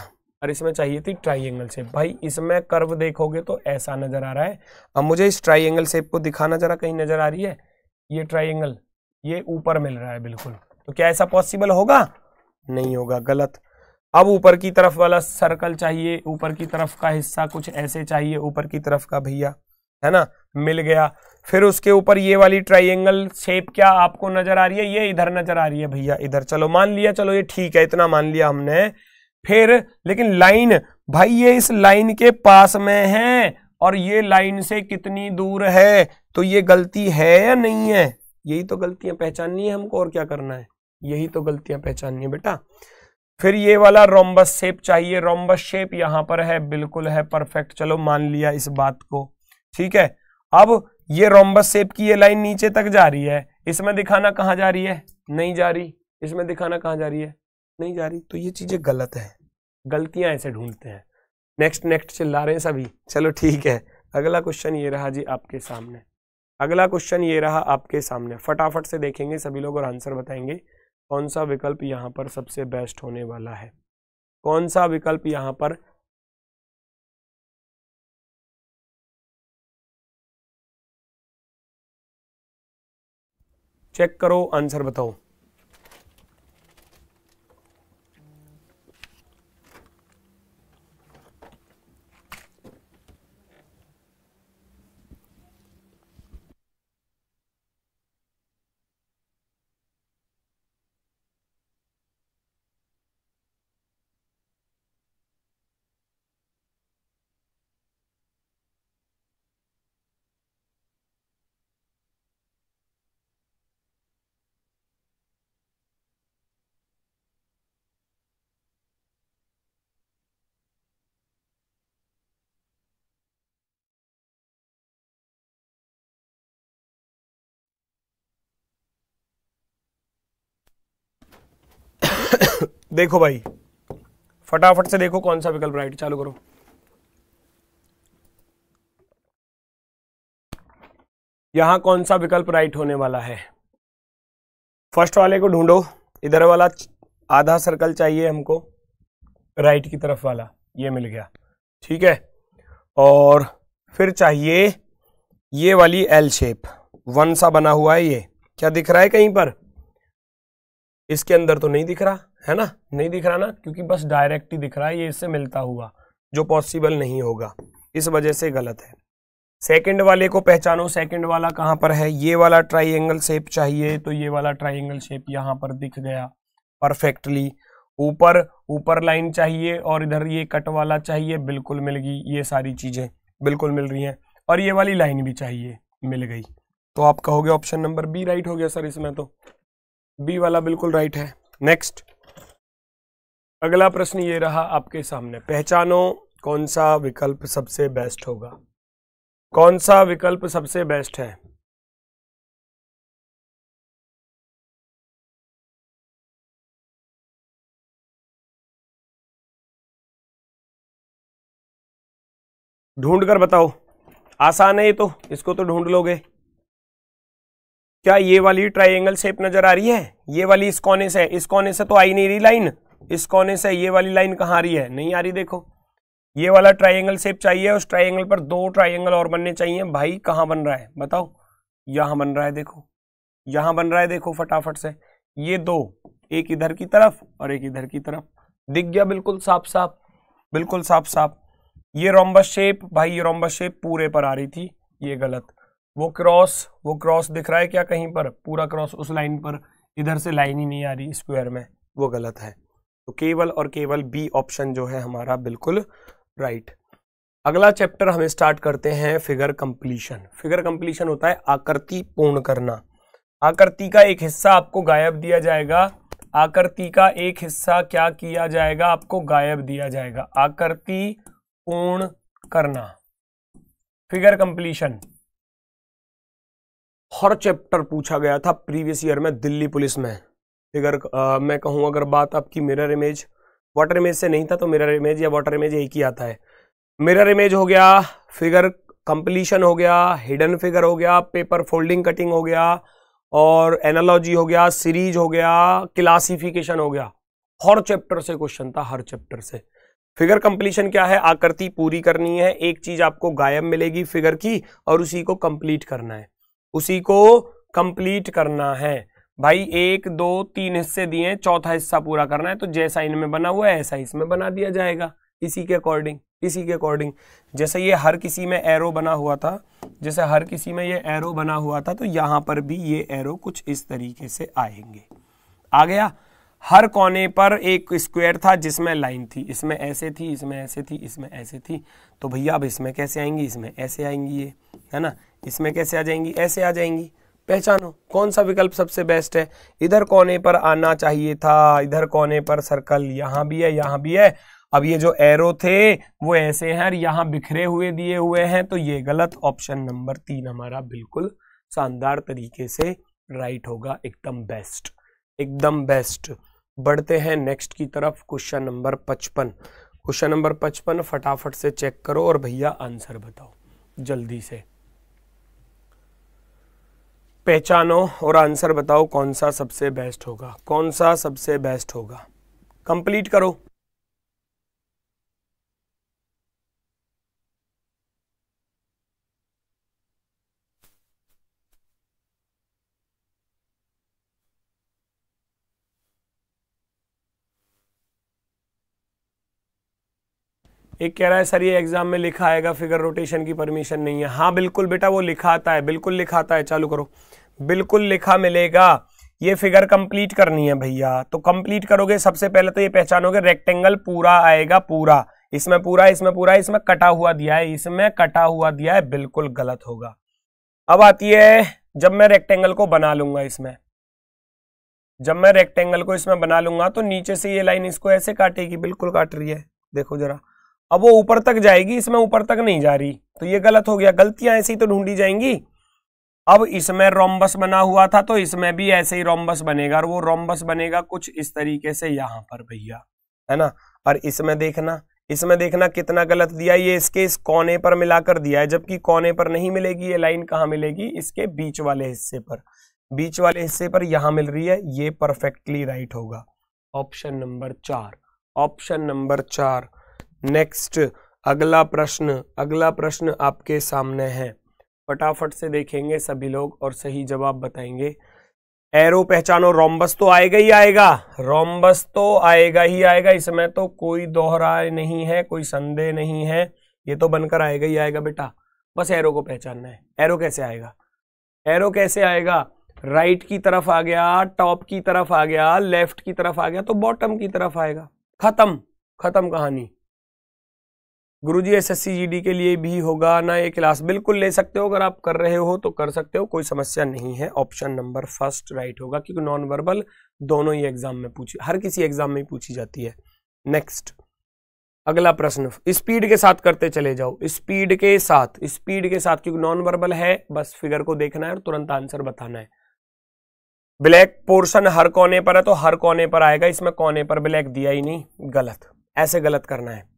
और इसमें चाहिए थी ट्राइंगल शेप भाई इसमें कर्व देखोगे तो ऐसा नज़र आ रहा है अब मुझे इस ट्राइंगल शेप को दिखाना जरा कहीं नज़र आ रही है ये ट्राइंगल ये ऊपर मिल रहा है बिल्कुल तो क्या ऐसा पॉसिबल होगा नहीं होगा गलत अब ऊपर की तरफ वाला सर्कल चाहिए ऊपर की तरफ का हिस्सा कुछ ऐसे चाहिए ऊपर की तरफ का भैया है ना मिल गया फिर उसके ऊपर ये वाली ट्राइंगल शेप क्या आपको नजर आ रही है ये इधर नजर आ रही है भैया इधर चलो मान लिया चलो ये ठीक है इतना मान लिया हमने फिर लेकिन लाइन भाई ये इस लाइन के पास में है और ये लाइन से कितनी दूर है तो ये गलती है या नहीं है यही तो गलतियां पहचाननी है हमको और क्या करना है यही तो गलतियां पहचाननी है बेटा फिर ये वाला रोम्बस शेप चाहिए रोम्बस शेप यहां पर है बिल्कुल है परफेक्ट चलो मान लिया इस बात को ठीक है अब ये रोम्बस सेप की ये लाइन नीचे तक जा रही है इसमें दिखाना कहाँ जा रही है नहीं जा रही इसमें दिखाना कहाँ जा रही है नहीं जा रही तो ये चीजें गलत है गलतियां ऐसे ढूंढते हैं नेक्स्ट नेक्स्ट चिल्ला रहे हैं सभी चलो ठीक है अगला क्वेश्चन ये रहा जी आपके सामने अगला क्वेश्चन ये रहा आपके सामने फटाफट से देखेंगे सभी लोग और आंसर बताएंगे कौन सा विकल्प यहाँ पर सबसे बेस्ट होने वाला है कौन सा विकल्प यहाँ पर चेक करो आंसर बताओ देखो भाई फटाफट से देखो कौन सा विकल्प राइट चालू करो यहां कौन सा विकल्प राइट होने वाला है फर्स्ट वाले को ढूंढो इधर वाला आधा सर्कल चाहिए हमको राइट की तरफ वाला ये मिल गया ठीक है और फिर चाहिए ये वाली एल शेप वन सा बना हुआ है ये क्या दिख रहा है कहीं पर इसके अंदर तो नहीं दिख रहा है ना नहीं दिख रहा ना क्योंकि बस डायरेक्ट ही दिख रहा है ये इससे मिलता हुआ जो पॉसिबल नहीं होगा इस वजह से गलत है सेकंड वाले को पहचानो सेकंड वाला कहाँ पर है ये वाला ट्राइंगल शेप चाहिए तो ये वाला ट्राइंगल शेप यहाँ पर दिख गया परफेक्टली ऊपर ऊपर लाइन चाहिए और इधर ये कट वाला चाहिए बिल्कुल मिल गई ये सारी चीज़ें बिल्कुल मिल रही हैं और ये वाली लाइन भी चाहिए मिल गई तो आप कहोगे ऑप्शन नंबर बी राइट हो गया सर इसमें तो बी वाला बिल्कुल राइट है नेक्स्ट अगला प्रश्न ये रहा आपके सामने पहचानो कौन सा विकल्प सबसे बेस्ट होगा कौन सा विकल्प सबसे बेस्ट है ढूंढ कर बताओ आसान है ये तो इसको तो ढूंढ लोगे क्या ये वाली ट्राइंगल शेप नजर आ रही है ये वाली इस कोने से इस कोने से तो आई नहीं रही लाइन इस कोने से ये वाली लाइन कहाँ आ रही है नहीं आ रही देखो ये वाला ट्राइंगल शेप चाहिए उस ट्राइंगल पर दो ट्राइंगल और बनने चाहिए भाई कहाँ बन रहा है बताओ यहाँ बन रहा है देखो यहाँ बन रहा है देखो फटाफट से ये दो एक इधर की तरफ और एक इधर की तरफ दिख गया बिल्कुल साफ साफ बिल्कुल साफ साफ ये रोम्बस शेप भाई ये रोम्बस शेप पूरे पर आ रही थी ये गलत वो क्रॉस वो क्रॉस दिख रहा है क्या कहीं पर पूरा क्रॉस उस लाइन पर इधर से लाइन ही नहीं आ रही स्क्वायर में वो गलत है तो केवल और केवल बी ऑप्शन जो है हमारा बिल्कुल राइट अगला चैप्टर हम स्टार्ट करते हैं फिगर कंप्लीशन फिगर कंप्लीशन होता है आकृति पूर्ण करना आकृति का एक हिस्सा आपको गायब दिया जाएगा आकृति का एक हिस्सा क्या किया जाएगा आपको गायब दिया जाएगा आकृति पूर्ण करना फिगर कंप्लीशन हर चैप्टर पूछा गया था प्रीवियस ईयर में दिल्ली पुलिस में फिगर मैं कहूँ अगर बात आपकी मिरर इमेज वाटर इमेज से नहीं था तो मिरर इमेज या वाटर इमेज एक ही आता है मिरर इमेज हो गया फिगर कंप्लीशन हो गया हिडन फिगर हो गया पेपर फोल्डिंग कटिंग हो गया और एनालॉजी हो गया सीरीज हो गया क्लासिफिकेशन हो गया हर चैप्टर से क्वेश्चन था हर चैप्टर से फिगर कंप्लीशन क्या है आकृति पूरी करनी है एक चीज आपको गायब मिलेगी फिगर की और उसी को कंप्लीट करना है उसी को कंप्लीट करना है भाई एक दो तीन हिस्से दिए हैं चौथा हिस्सा पूरा करना है तो जैसा इनमें बना हुआ है ऐसा इसमें बना दिया जाएगा इसी के अकॉर्डिंग इसी के अकॉर्डिंग जैसे ये हर किसी में एरो बना हुआ था जैसे हर किसी में ये एरो बना हुआ था तो यहां पर भी ये एरो कुछ इस तरीके से आएंगे आ गया हर कोने पर एक स्क्वायर था जिसमें लाइन थी इसमें ऐसे थी इसमें ऐसे थी इसमें ऐसे थी तो भैया अब इसमें कैसे आएंगी इसमें ऐसे आएंगी ये है ना इसमें कैसे आ जाएंगी ऐसे आ जाएंगी पहचानो कौन सा विकल्प सबसे बेस्ट है इधर कोने पर आना चाहिए था इधर कोने पर सर्कल यहाँ भी है यहाँ भी है अब ये जो एरो थे वो ऐसे हैं और यहाँ बिखरे हुए दिए हुए हैं तो ये गलत ऑप्शन नंबर तीन हमारा बिल्कुल शानदार तरीके से राइट होगा एकदम बेस्ट एकदम बेस्ट बढ़ते हैं नेक्स्ट की तरफ क्वेश्चन नंबर पचपन क्वेश्चन नंबर पचपन फटाफट से चेक करो और भैया आंसर बताओ जल्दी से पहचानो और आंसर बताओ कौन सा सबसे बेस्ट होगा कौन सा सबसे बेस्ट होगा कंप्लीट करो एक कह रहा है सर ये एग्जाम में लिखा आएगा फिगर रोटेशन की परमिशन नहीं है हाँ बिल्कुल बेटा वो लिखाता है बिल्कुल लिखाता है चालू करो बिल्कुल लिखा मिलेगा ये फिगर कंप्लीट करनी है भैया तो कंप्लीट करोगे सबसे पहले तो ये पहचानोगे रेक्टेंगल पूरा आएगा पूरा इसमें पूरा इसमें पूरा इसमें कटा हुआ दिया है इसमें कटा हुआ दिया है बिल्कुल गलत होगा अब आती है जब मैं रेक्टेंगल को बना लूंगा इसमें जब मैं रेक्टेंगल को इसमें बना लूंगा तो नीचे से ये लाइन इसको ऐसे काटेगी बिल्कुल काट रही है देखो जरा अब वो ऊपर तक जाएगी इसमें ऊपर तक नहीं जा रही तो ये गलत हो गया गलतियां ऐसी तो ढूंढी जाएंगी अब इसमें रोम्बस बना हुआ था तो इसमें भी ऐसे ही रोम्बस बनेगा और वो रोम्बस बनेगा कुछ इस तरीके से यहां पर भैया है ना और इसमें देखना इसमें देखना कितना गलत दिया ये इसके इस कोने पर मिलाकर दिया है जबकि कोने पर नहीं मिलेगी ये लाइन कहाँ मिलेगी इसके बीच वाले हिस्से पर बीच वाले हिस्से पर यहां मिल रही है ये परफेक्टली राइट होगा ऑप्शन नंबर चार ऑप्शन नंबर चार नेक्स्ट अगला प्रश्न अगला प्रश्न आपके सामने है फटाफट से देखेंगे सभी लोग और सही जवाब बताएंगे एरो पहचानो रोम्बस तो आएगा ही आएगा रोम्बस तो आएगा ही आएगा इसमें तो कोई दोहराए नहीं है कोई संदेह नहीं है ये तो बनकर आएगा ही आएगा बेटा बस एरो को पहचानना है एरो कैसे आएगा एरो कैसे आएगा राइट की तरफ आ गया टॉप की तरफ आ गया लेफ्ट की तरफ आ गया तो बॉटम की तरफ आएगा खत्म खत्म कहानी गुरुजी एसएससी जीडी के लिए भी होगा ना ये क्लास बिल्कुल ले सकते हो अगर आप कर रहे हो तो कर सकते हो कोई समस्या नहीं है ऑप्शन नंबर फर्स्ट राइट होगा क्योंकि नॉन वर्बल दोनों ही एग्जाम में पूछी हर किसी एग्जाम में पूछी जाती है नेक्स्ट अगला प्रश्न स्पीड के साथ करते चले जाओ स्पीड के साथ स्पीड के साथ क्योंकि नॉन वर्बल है बस फिगर को देखना है और तुरंत आंसर बताना है ब्लैक पोर्शन हर कोने पर है तो हर कोने पर आएगा इसमें कोने पर ब्लैक दिया ही नहीं गलत ऐसे गलत करना है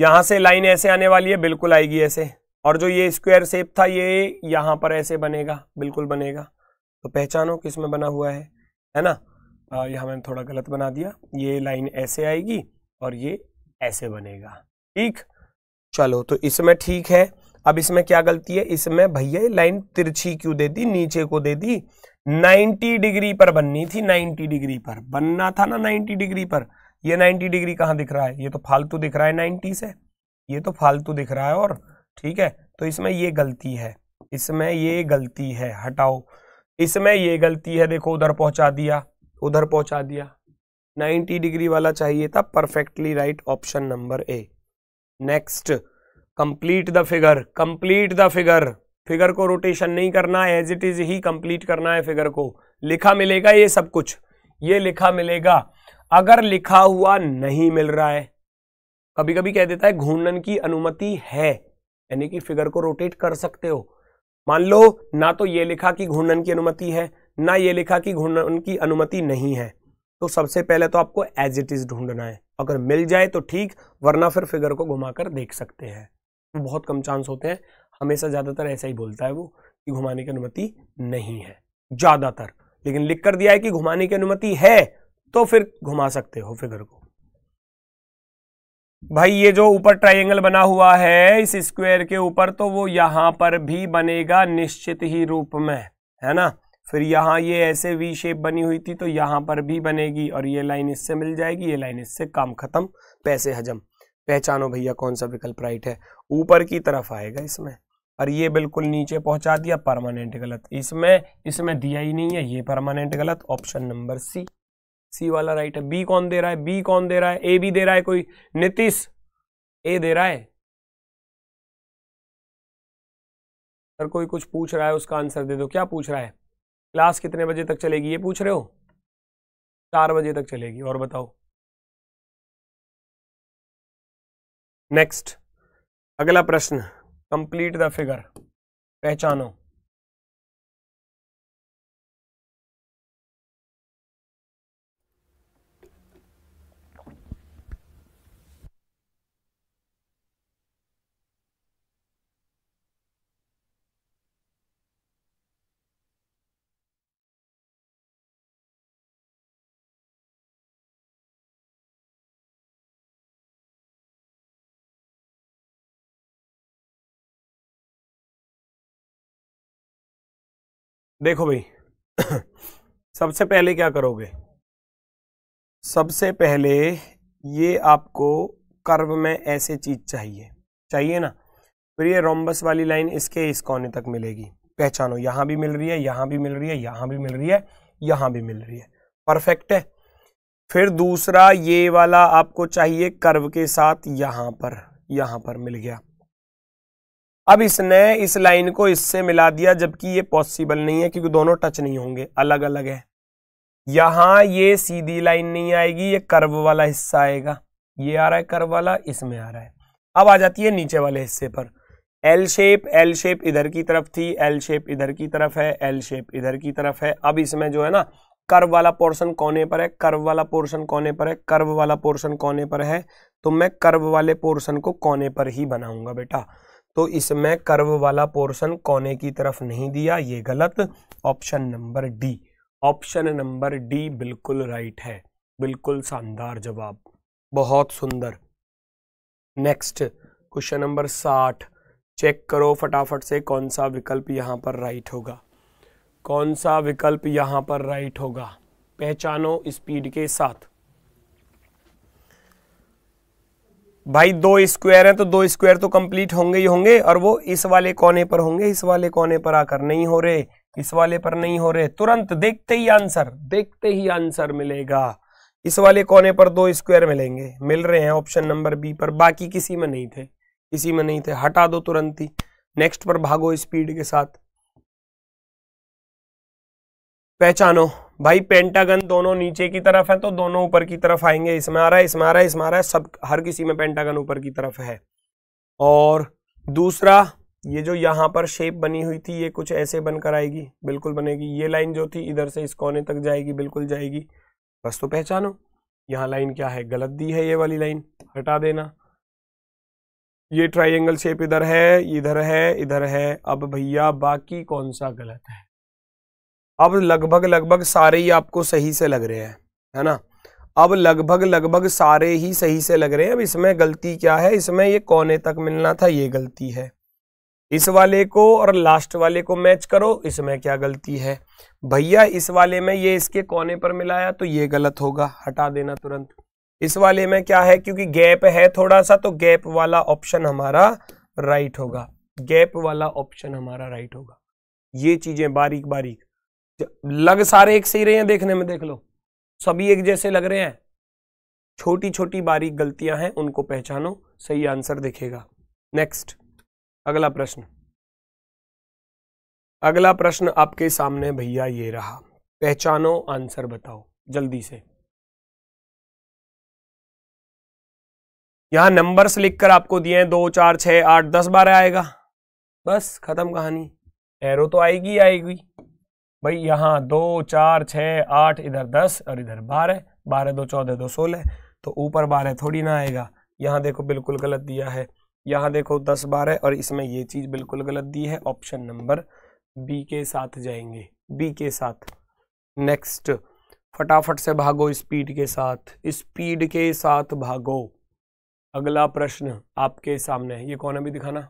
यहां से लाइन ऐसे आने वाली है बिल्कुल आएगी ऐसे और जो ये स्क्वायर शेप था ये यहाँ पर ऐसे बनेगा बिल्कुल बनेगा तो पहचानो किस में बना हुआ है है ना यहां मैंने थोड़ा गलत बना दिया ये लाइन ऐसे आएगी और ये ऐसे बनेगा ठीक चलो तो इसमें ठीक है अब इसमें क्या गलती है इसमें भैया लाइन तिरछी क्यों दे दी नीचे को दे दी 90 डिग्री पर बननी थी 90 डिग्री पर बनना था ना 90 डिग्री पर ये 90 डिग्री कहाँ दिख रहा है ये तो फालतू दिख रहा है 90 से ये तो फालतू दिख रहा है और ठीक है तो इसमें ये गलती है इसमें ये गलती है हटाओ इसमें ये गलती है देखो उधर पहुंचा दिया उधर पहुंचा दिया 90 डिग्री वाला चाहिए था perfectly right option number A next complete the figure complete the figure figure को रोटेशन नहीं करना है एज इट इज ही कंप्लीट करना है फिगर को लिखा मिलेगा ये सब कुछ ये लिखा मिलेगा अगर लिखा हुआ नहीं मिल रहा है कभी कभी कह देता है घूर्णन की अनुमति है यानी कि फिगर को रोटेट कर सकते हो मान लो ना तो ये लिखा कि घूर्णन की अनुमति है ना ये लिखा कि घूर्णन की अनुमति नहीं है तो सबसे पहले तो आपको एज इट इज ढूंढना है अगर मिल जाए तो ठीक वरना फिर फिगर को घुमाकर देख सकते हैं तो बहुत कम चांस होते हैं हमेशा ज़्यादातर ऐसा ही बोलता है वो कि घुमाने की अनुमति नहीं है ज़्यादातर लेकिन लिख कर दिया है कि घुमाने की अनुमति है तो फिर घुमा सकते हो फिगर को भाई ये जो ऊपर ट्रायंगल बना हुआ है इस स्क्वायर के ऊपर तो वो यहां पर भी बनेगा निश्चित ही रूप में है ना फिर यहां ये ऐसे वी शेप बनी हुई थी तो यहां पर भी बनेगी और ये लाइन इससे मिल जाएगी ये लाइन इससे काम खत्म पैसे हजम पहचानो भैया कौन सा विकल्प राइट है ऊपर की तरफ आएगा इसमें और ये बिल्कुल नीचे पहुंचा दिया परमानेंट गलत इसमें इसमें दिया ही नहीं है ये परमानेंट गलत ऑप्शन नंबर सी सी वाला राइट है बी कौन दे रहा है बी कौन दे रहा है ए भी दे रहा है कोई नीतीश ए दे रहा है सर कोई कुछ पूछ रहा है उसका आंसर दे दो क्या पूछ रहा है क्लास कितने बजे तक चलेगी ये पूछ रहे हो चार बजे तक चलेगी और बताओ नेक्स्ट अगला प्रश्न कंप्लीट द फिगर पहचानो देखो भाई सबसे पहले क्या करोगे सबसे पहले ये आपको कर्व में ऐसे चीज चाहिए चाहिए ना फिर ये रोम्बस वाली लाइन इसके इस कोने तक मिलेगी पहचानो यहां भी मिल रही है यहां भी मिल रही है यहां भी मिल रही है यहां भी मिल रही है परफेक्ट है फिर दूसरा ये वाला आपको चाहिए कर्व के साथ यहां पर यहां पर मिल गया अब इसने इस लाइन को इससे मिला दिया जबकि ये पॉसिबल नहीं है क्योंकि दोनों टच नहीं होंगे अलग अलग है यहां ये सीधी लाइन नहीं आएगी ये कर्व वाला हिस्सा आएगा ये आ रहा है कर्व वाला इसमें आ रहा है अब आ जाती है नीचे वाले हिस्से पर एल शेप एल शेप इधर की तरफ थी एल शेप इधर की तरफ है एल शेप इधर की तरफ है अब इसमें जो है ना कर्व वाला पोर्शन कोने पर है कर्व वाला पोर्शन कोने पर है कर्व वाला पोर्शन कोने पर है तो मैं कर्व वाले पोर्शन को कोने पर ही बनाऊंगा बेटा तो इसमें कर्व वाला पोर्शन कोने की तरफ नहीं दिया ये गलत option number D option number D बिल्कुल राइट है बिल्कुल शानदार जवाब बहुत सुंदर नेक्स्ट क्वेश्चन नंबर साठ चेक करो फटाफट से कौन सा विकल्प यहाँ पर राइट होगा कौन सा विकल्प यहाँ पर राइट होगा पहचानो स्पीड के साथ भाई दो स्क्वायर हैं तो दो स्क्वायर तो कंप्लीट होंगे ही होंगे और वो इस वाले कोने पर होंगे इस वाले कोने पर आकर नहीं हो रहे इस वाले पर नहीं हो रहे तुरंत देखते ही आंसर देखते ही आंसर मिलेगा इस वाले कोने पर दो स्क्वायर मिलेंगे मिल रहे हैं ऑप्शन नंबर बी पर बाकी किसी में नहीं थे किसी में नहीं थे हटा दो तुरंत ही नेक्स्ट पर भागो स्पीड के साथ पहचानो भाई पेंटागन दोनों नीचे की तरफ है तो दोनों ऊपर की तरफ आएंगे इसमें आ रहा है इसमें आ रहा है इसमें आ रहा है सब हर किसी में पेंटागन ऊपर की तरफ है और दूसरा ये जो यहाँ पर शेप बनी हुई थी ये कुछ ऐसे बनकर आएगी बिल्कुल बनेगी ये लाइन जो थी इधर से इस कोने तक जाएगी बिल्कुल जाएगी बस तो पहचानो यहाँ लाइन क्या है गलत दी है ये वाली लाइन हटा देना ये ट्राइंगल शेप इधर है इधर है इधर है अब भैया बाकी कौन सा गलत है अब लगभग लगभग सारे ही आपको सही से लग रहे हैं है ना अब लगभग लगभग सारे ही सही से लग रहे हैं अब इसमें गलती क्या है इसमें ये कोने तक मिलना था ये गलती है इस वाले को और लास्ट वाले को मैच करो इसमें क्या गलती है भैया इस वाले में ये इसके कोने पर मिलाया तो ये गलत होगा हटा देना तुरंत इस वाले में क्या है क्योंकि गैप है थोड़ा सा तो गैप वाला ऑप्शन हमारा राइट होगा गैप वाला ऑप्शन हमारा राइट होगा ये चीजें बारीक बारीक लग सारे एक से ही रहे हैं देखने में देख लो सभी एक जैसे लग रहे हैं छोटी छोटी बारीक गलतियां हैं उनको पहचानो सही आंसर दिखेगा नेक्स्ट अगला प्रश्न अगला प्रश्न आपके सामने भैया ये रहा पहचानो आंसर बताओ जल्दी से यहां नंबर्स लिखकर आपको दिए हैं दो चार छह आठ दस बारह आएगा बस खत्म कहानी एरो तो आएगी आएगी भाई यहाँ दो चार छः आठ इधर दस और इधर बारह बारह दो चौदह दो सोलह तो ऊपर बारह थोड़ी ना आएगा यहाँ देखो बिल्कुल गलत दिया है यहाँ देखो दस बारह और इसमें ये चीज़ बिल्कुल गलत दी है ऑप्शन नंबर बी के साथ जाएंगे बी के साथ नेक्स्ट फटाफट से भागो स्पीड के साथ स्पीड के साथ भागो अगला प्रश्न आपके सामने ये कौन अभी दिखाना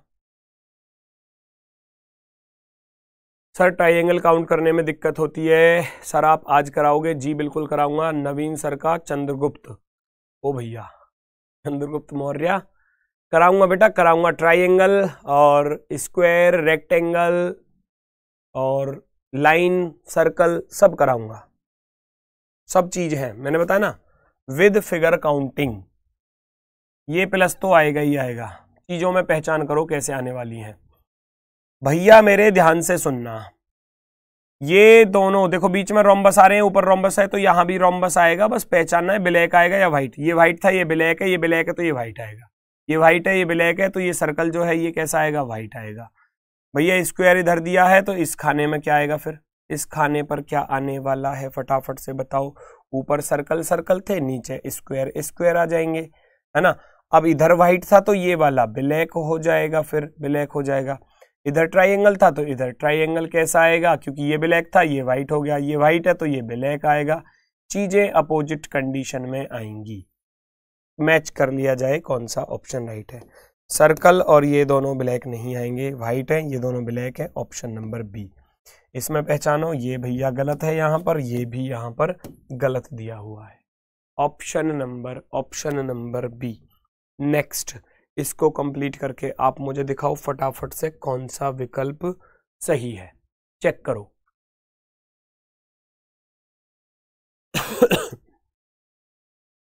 सर ट्राइंगल काउंट करने में दिक्कत होती है सर आप आज कराओगे जी बिल्कुल कराऊंगा नवीन सर का चंद्रगुप्त ओ भैया चंद्रगुप्त मौर्य कराऊंगा बेटा कराऊंगा ट्राइंगल और स्क्वायर रेक्टेंगल और लाइन सर्कल सब कराऊंगा सब चीज है मैंने बताया ना विद फिगर काउंटिंग ये प्लस तो आएगा ही आएगा चीज़ों में पहचान करो कैसे आने वाली हैं भैया मेरे ध्यान से सुनना ये दोनों देखो बीच में रोमबस आ रहे हैं ऊपर रोमबस है तो यहाँ भी रोमबस आएगा बस पहचानना है ब्लैक आएगा या व्हाइट ये व्हाइट था ये ब्लैक है ये ब्लैक है तो ये व्हाइट आएगा ये व्हाइट है ये ब्लैक है तो ये सर्कल जो है ये कैसा आएगा व्हाइट आएगा भैया स्क्वायर इधर दिया है तो इस खाने में क्या आएगा फिर इस खाने पर क्या आने वाला है फटाफट से बताओ ऊपर सर्कल सर्कल थे नीचे स्क्वायर स्क्वायर आ जाएंगे है ना अब इधर व्हाइट था तो ये वाला ब्लैक हो जाएगा फिर ब्लैक हो जाएगा इधर ट्राइंगल था तो इधर ट्राइंगल कैसा आएगा क्योंकि ये ब्लैक था ये व्हाइट हो गया ये व्हाइट है तो ये ब्लैक आएगा चीज़ें अपोजिट कंडीशन में आएंगी मैच कर लिया जाए कौन सा ऑप्शन राइट है सर्कल और ये दोनों ब्लैक नहीं आएंगे व्हाइट है ये दोनों ब्लैक है ऑप्शन नंबर बी इसमें पहचानो ये भैया गलत है यहाँ पर ये भी यहाँ पर गलत दिया हुआ है option number option number B next इसको कंप्लीट करके आप मुझे दिखाओ फटाफट से कौन सा विकल्प सही है चेक करो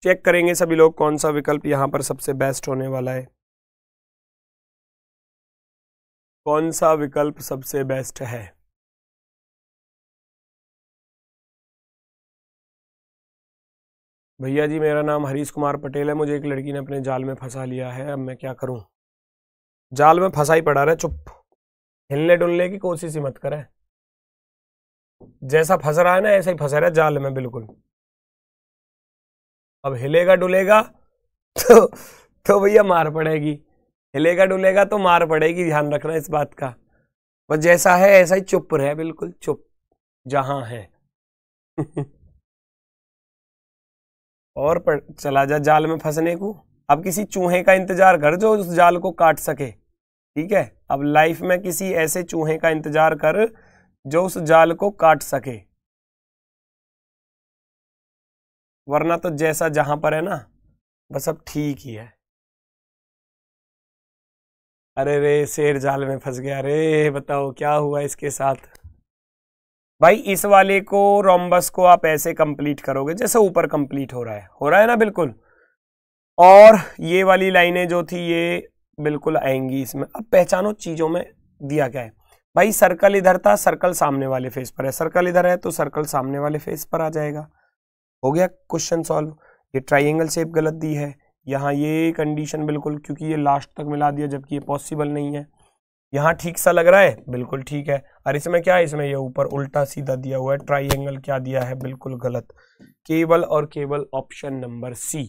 चेक करेंगे सभी लोग कौन सा विकल्प यहां पर सबसे बेस्ट होने वाला है कौन सा विकल्प सबसे बेस्ट है भैया जी मेरा नाम हरीश कुमार पटेल है मुझे एक लड़की ने अपने जाल में फंसा लिया है अब मैं क्या करूं जाल में फंसा ही पड़ा रहा चुप हिलने डुलने की कोशिश ही मत करे जैसा फंस रहा है ना ऐसा ही फंसा रहा है जाल में बिल्कुल अब हिलेगा डुलेगा तो तो भैया मार पड़ेगी हिलेगा डुलेगा तो मार पड़ेगी ध्यान रखना इस बात का बस जैसा है ऐसा ही चुप रहे बिल्कुल चुप जहां है और चला जा जाल में फंसने को अब किसी चूहे का इंतजार कर जो उस जाल को काट सके ठीक है अब लाइफ में किसी ऐसे चूहे का इंतजार कर जो उस जाल को काट सके वरना तो जैसा जहां पर है ना बस अब ठीक ही है अरे रे शेर जाल में फंस गया अरे बताओ क्या हुआ इसके साथ भाई इस वाले को रोमबस को आप ऐसे कंप्लीट करोगे जैसे ऊपर कंप्लीट हो रहा है हो रहा है ना बिल्कुल और ये वाली लाइनें जो थी ये बिल्कुल आएंगी इसमें अब पहचानो चीज़ों में दिया क्या है भाई सर्कल इधर था सर्कल सामने वाले फेस पर है सर्कल इधर है तो सर्कल सामने वाले फेस पर आ जाएगा हो गया क्वेश्चन सॉल्व ये ट्राइंगल शेप गलत दी है यहाँ ये कंडीशन बिल्कुल क्योंकि ये लास्ट तक मिला दिया जबकि ये पॉसिबल नहीं है यहाँ ठीक सा लग रहा है बिल्कुल ठीक है और इसमें क्या है इसमें ये ऊपर उल्टा सीधा दिया हुआ है ट्राइंगल क्या दिया है बिल्कुल गलत केवल और केवल ऑप्शन नंबर सी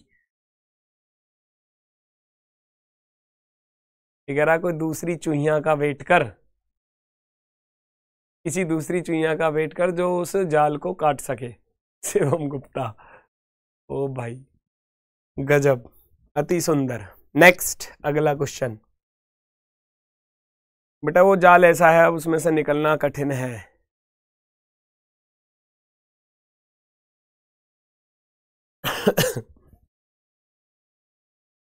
वगैरह कोई दूसरी चूहिया का वेट कर किसी दूसरी चूहिया का वेट कर जो उस जाल को काट सके शिवम गुप्ता ओ भाई गजब अति सुंदर नेक्स्ट अगला क्वेश्चन बेटा वो जाल ऐसा है उसमें से निकलना कठिन है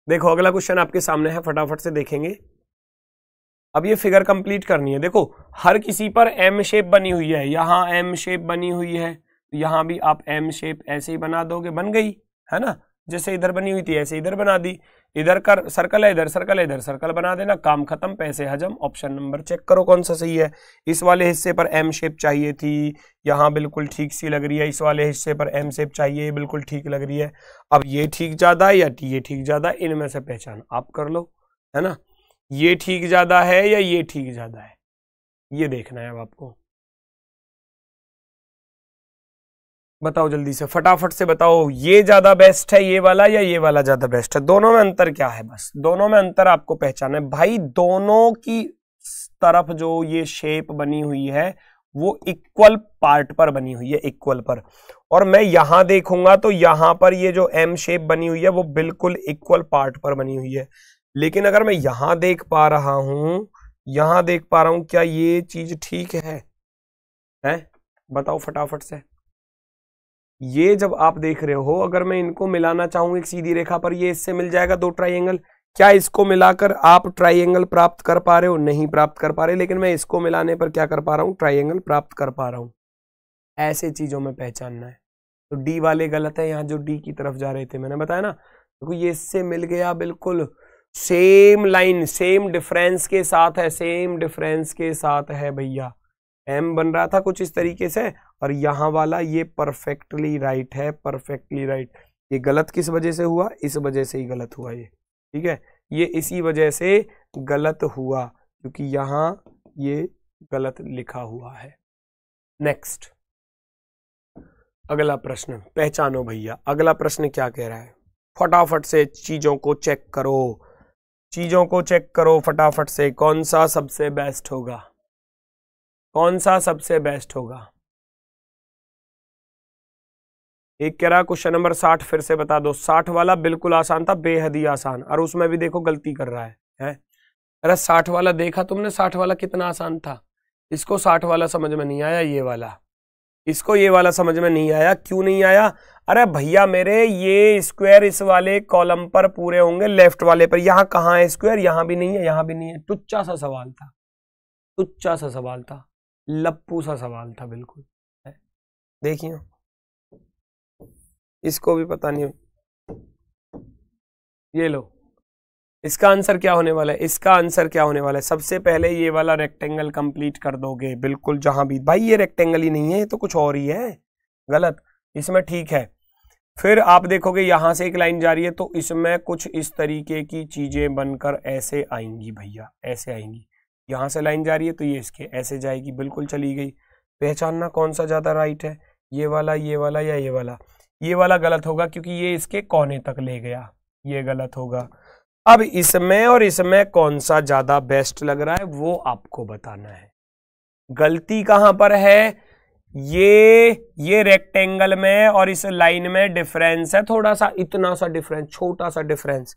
देखो अगला क्वेश्चन आपके सामने है फटाफट से देखेंगे अब ये फिगर कंप्लीट करनी है देखो हर किसी पर एम शेप बनी हुई है यहां एम शेप बनी हुई है तो भी आप एम शेप ऐसे ही बना दोगे बन गई है ना जैसे इधर बनी हुई थी ऐसे इधर बना दी इधर कर सर्कल है इधर सर्कल है इधर सर्कल बना देना काम खत्म पैसे हजम ऑप्शन नंबर चेक करो कौन सा सही है इस वाले हिस्से पर एम शेप चाहिए थी यहाँ बिल्कुल ठीक सी लग रही है इस वाले हिस्से पर एम शेप चाहिए बिल्कुल ठीक लग रही है अब ये ठीक ज़्यादा है या ये ठीक ज़्यादा है इनमें से पहचान आप कर लो है ना ये ठीक ज़्यादा है या ये ठीक ज़्यादा है ये देखना है अब आपको बताओ जल्दी से फटाफट से बताओ ये ज्यादा बेस्ट है ये वाला या ये वाला ज्यादा बेस्ट है दोनों में अंतर क्या है बस दोनों में अंतर आपको पहचाना है भाई दोनों की तरफ जो ये शेप बनी हुई है वो इक्वल पार्ट पर बनी हुई है इक्वल पर और मैं यहां देखूंगा तो यहां पर ये जो एम शेप बनी हुई है वो बिल्कुल इक्वल पार्ट पर बनी हुई है लेकिन अगर मैं यहां देख पा रहा हूं यहां देख पा रहा हूं क्या ये चीज ठीक है, है? बताओ फटाफट से ये जब आप देख रहे हो अगर मैं इनको मिलाना चाहूंगा एक सीधी रेखा पर ये इससे मिल जाएगा दो ट्राइंगल क्या इसको मिलाकर आप ट्राइंगल प्राप्त कर पा रहे हो नहीं प्राप्त कर पा रहे लेकिन मैं इसको मिलाने पर क्या कर पा रहा हूँ ट्राइंगल प्राप्त कर पा रहा हूँ ऐसे चीज़ों में पहचानना है तो डी वाले गलत है यहाँ जो डी की तरफ जा रहे थे मैंने बताया ना देखो तो ये इससे मिल गया बिल्कुल सेम लाइन सेम डिफरेंस के साथ है सेम डिफरेंस के साथ है भैया एम बन रहा था कुछ इस तरीके से और यहाँ वाला ये परफेक्टली राइट है परफेक्टली राइट ये गलत किस वजह से हुआ इस वजह से ही गलत हुआ ये ठीक है ये इसी वजह से गलत हुआ क्योंकि यहाँ ये गलत लिखा हुआ है नेक्स्ट अगला प्रश्न पहचानो भैया अगला प्रश्न क्या कह रहा है फटाफट से चीजों को चेक करो चीजों को चेक करो फटाफट से कौन सा सबसे बेस्ट होगा कौन सा सबसे बेस्ट होगा एक कह रहा क्वेश्चन नंबर साठ फिर से बता दो साठ वाला बिल्कुल आसान था बेहद ही आसान और उसमें भी देखो गलती कर रहा है है अरे साठ वाला देखा तुमने साठ वाला कितना आसान था इसको साठ वाला समझ में नहीं आया ये वाला इसको ये वाला समझ में नहीं आया क्यों नहीं आया अरे भैया मेरे ये स्क्वायर इस वाले कॉलम पर पूरे होंगे लेफ्ट वाले पर यहाँ कहाँ है स्क्वायर यहाँ भी नहीं है यहाँ भी नहीं है टुच्चा सा सवाल था टुच्चा सा सवाल था लप्पू सा सवाल था बिल्कुल देखिए इसको भी पता नहीं ये लो इसका आंसर क्या होने वाला है इसका आंसर क्या होने वाला है सबसे पहले ये वाला रेक्टेंगल कंप्लीट कर दोगे बिल्कुल जहां भी भाई ये रेक्टेंगल ही नहीं है ये तो कुछ और ही है गलत इसमें ठीक है फिर आप देखोगे यहां से एक लाइन जा रही है तो इसमें कुछ इस तरीके की चीजें बनकर ऐसे आएंगी भैया ऐसे आएंगी यहां से लाइन जा रही है तो ये इसके ऐसे जाएगी बिल्कुल चली गई पहचानना कौन सा ज्यादा राइट है ये वाला ये वाला या ये वाला ये वाला गलत होगा क्योंकि ये इसके कोने तक ले गया ये गलत होगा अब इसमें और इसमें कौन सा ज़्यादा बेस्ट लग रहा है वो आपको बताना है गलती कहाँ पर है ये ये रेक्टेंगल में और इस लाइन में डिफरेंस है थोड़ा सा इतना सा डिफरेंस छोटा सा डिफरेंस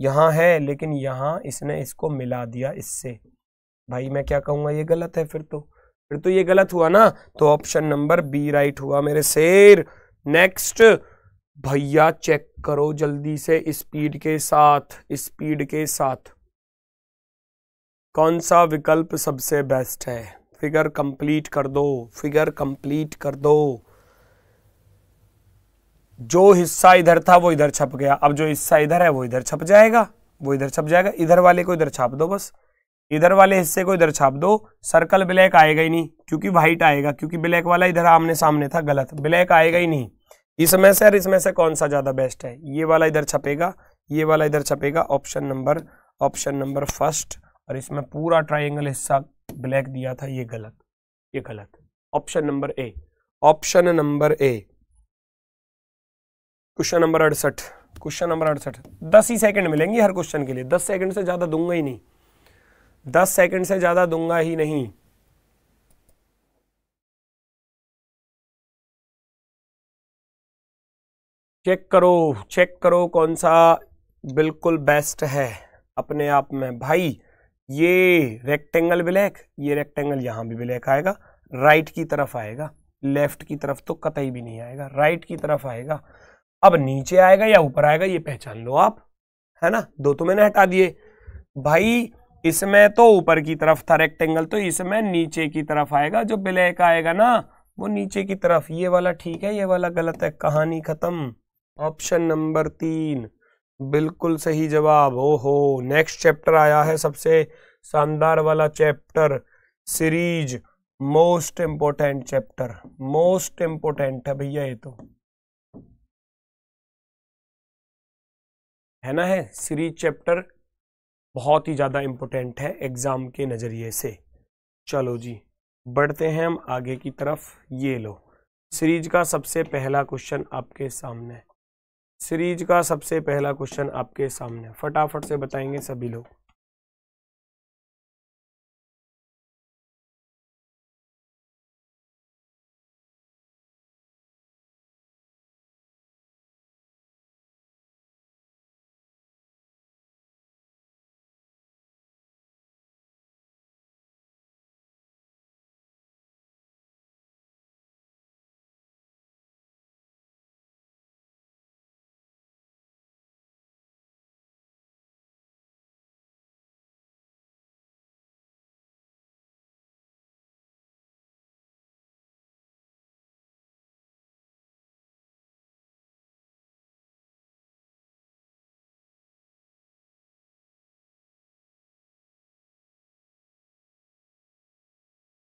यहां है लेकिन यहां इसने इसको मिला दिया इससे भाई मैं क्या कहूंगा ये गलत है फिर तो फिर तो ये गलत हुआ ना तो ऑप्शन नंबर बी राइट हुआ मेरे शेर नेक्स्ट भैया चेक करो जल्दी से स्पीड के साथ स्पीड के साथ कौन सा विकल्प सबसे बेस्ट है फिगर कंप्लीट कर दो फिगर कंप्लीट कर दो जो हिस्सा इधर था वो इधर छप गया अब जो हिस्सा इधर है वो इधर छप जाएगा वो इधर छप जाएगा इधर वाले को इधर छाप दो बस इधर वाले हिस्से को इधर छाप दो सर्कल ब्लैक आएगा ही नहीं क्योंकि व्हाइट आएगा क्योंकि ब्लैक वाला इधर आमने सामने था गलत ब्लैक आएगा ही नहीं इसमें से और इसमें से कौन सा ज़्यादा बेस्ट है ये वाला इधर छपेगा ये वाला इधर छपेगा option number option number first और इसमें पूरा ट्राइंगल हिस्सा ब्लैक दिया था ये गलत ये गलत option number A option number A question number अड़सठ क्वेश्चन नंबर अड़सठ दस ही सेकंड मिलेंगे हर क्वेश्चन के लिए दस सेकंड से ज़्यादा दूंगा ही नहीं दस सेकंड से ज़्यादा दूंगा ही नहीं चेक करो चेक करो कौन सा बिल्कुल बेस्ट है अपने आप में भाई ये रेक्टेंगल ब्लैक ये रेक्टेंगल यहां भी ब्लैक आएगा राइट की तरफ आएगा लेफ्ट की तरफ तो कतई भी नहीं आएगा राइट की तरफ आएगा अब नीचे आएगा या ऊपर आएगा ये पहचान लो आप है ना दो तो मैंने हटा दिए भाई इसमें तो ऊपर की तरफ था रेक्टेंगल तो इसमें नीचे की तरफ आएगा जो ब्लैक आएगा ना वो नीचे की तरफ ये वाला ठीक है ये वाला गलत है कहानी खत्म ऑप्शन नंबर तीन बिल्कुल सही जवाब ओहो नेक्स्ट चैप्टर आया है सबसे शानदार वाला chapter series most important chapter most important है भैया ये तो है ना है सीरीज चैप्टर बहुत ही ज़्यादा इम्पोर्टेंट है एग्ज़ाम के नज़रिए से चलो जी बढ़ते हैं हम आगे की तरफ ये लो सीरीज का सबसे पहला क्वेश्चन आपके सामने सीरीज का सबसे पहला क्वेश्चन आपके सामने फटाफट से बताएंगे सभी लोग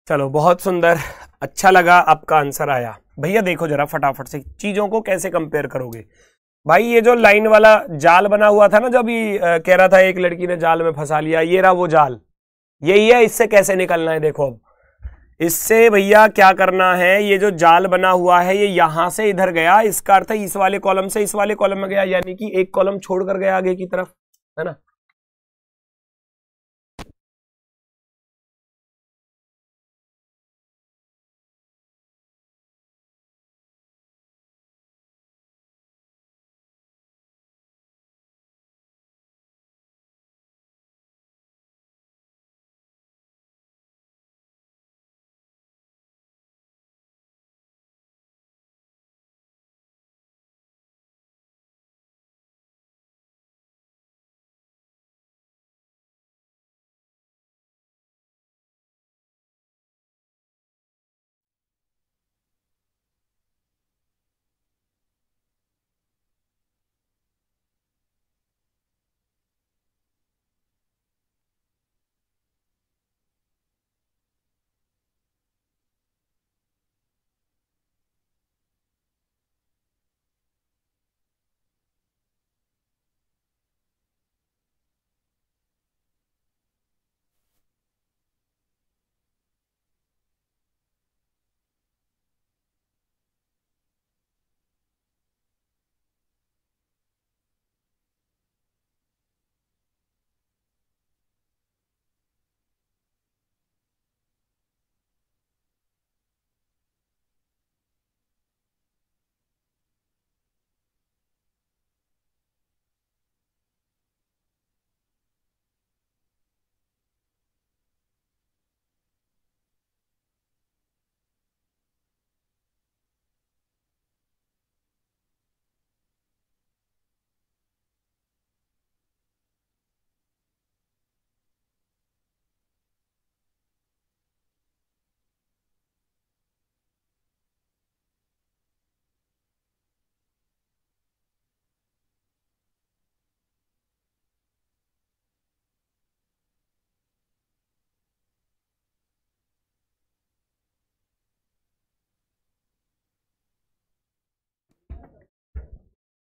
चलो बहुत सुंदर अच्छा लगा आपका आंसर आया भैया देखो जरा फटाफट से चीज़ों को कैसे कंपेयर करोगे भाई ये जो लाइन वाला जाल बना हुआ था ना जब ये कह रहा था एक लड़की ने जाल में फंसा लिया ये रहा वो जाल यही है इससे कैसे निकलना है देखो अब इससे भैया क्या करना है ये जो जाल बना हुआ है ये यहां से इधर गया इसका अर्थ है इस वाले कॉलम से इस वाले कॉलम में गया यानी कि एक कॉलम छोड़ कर गया आगे की तरफ है ना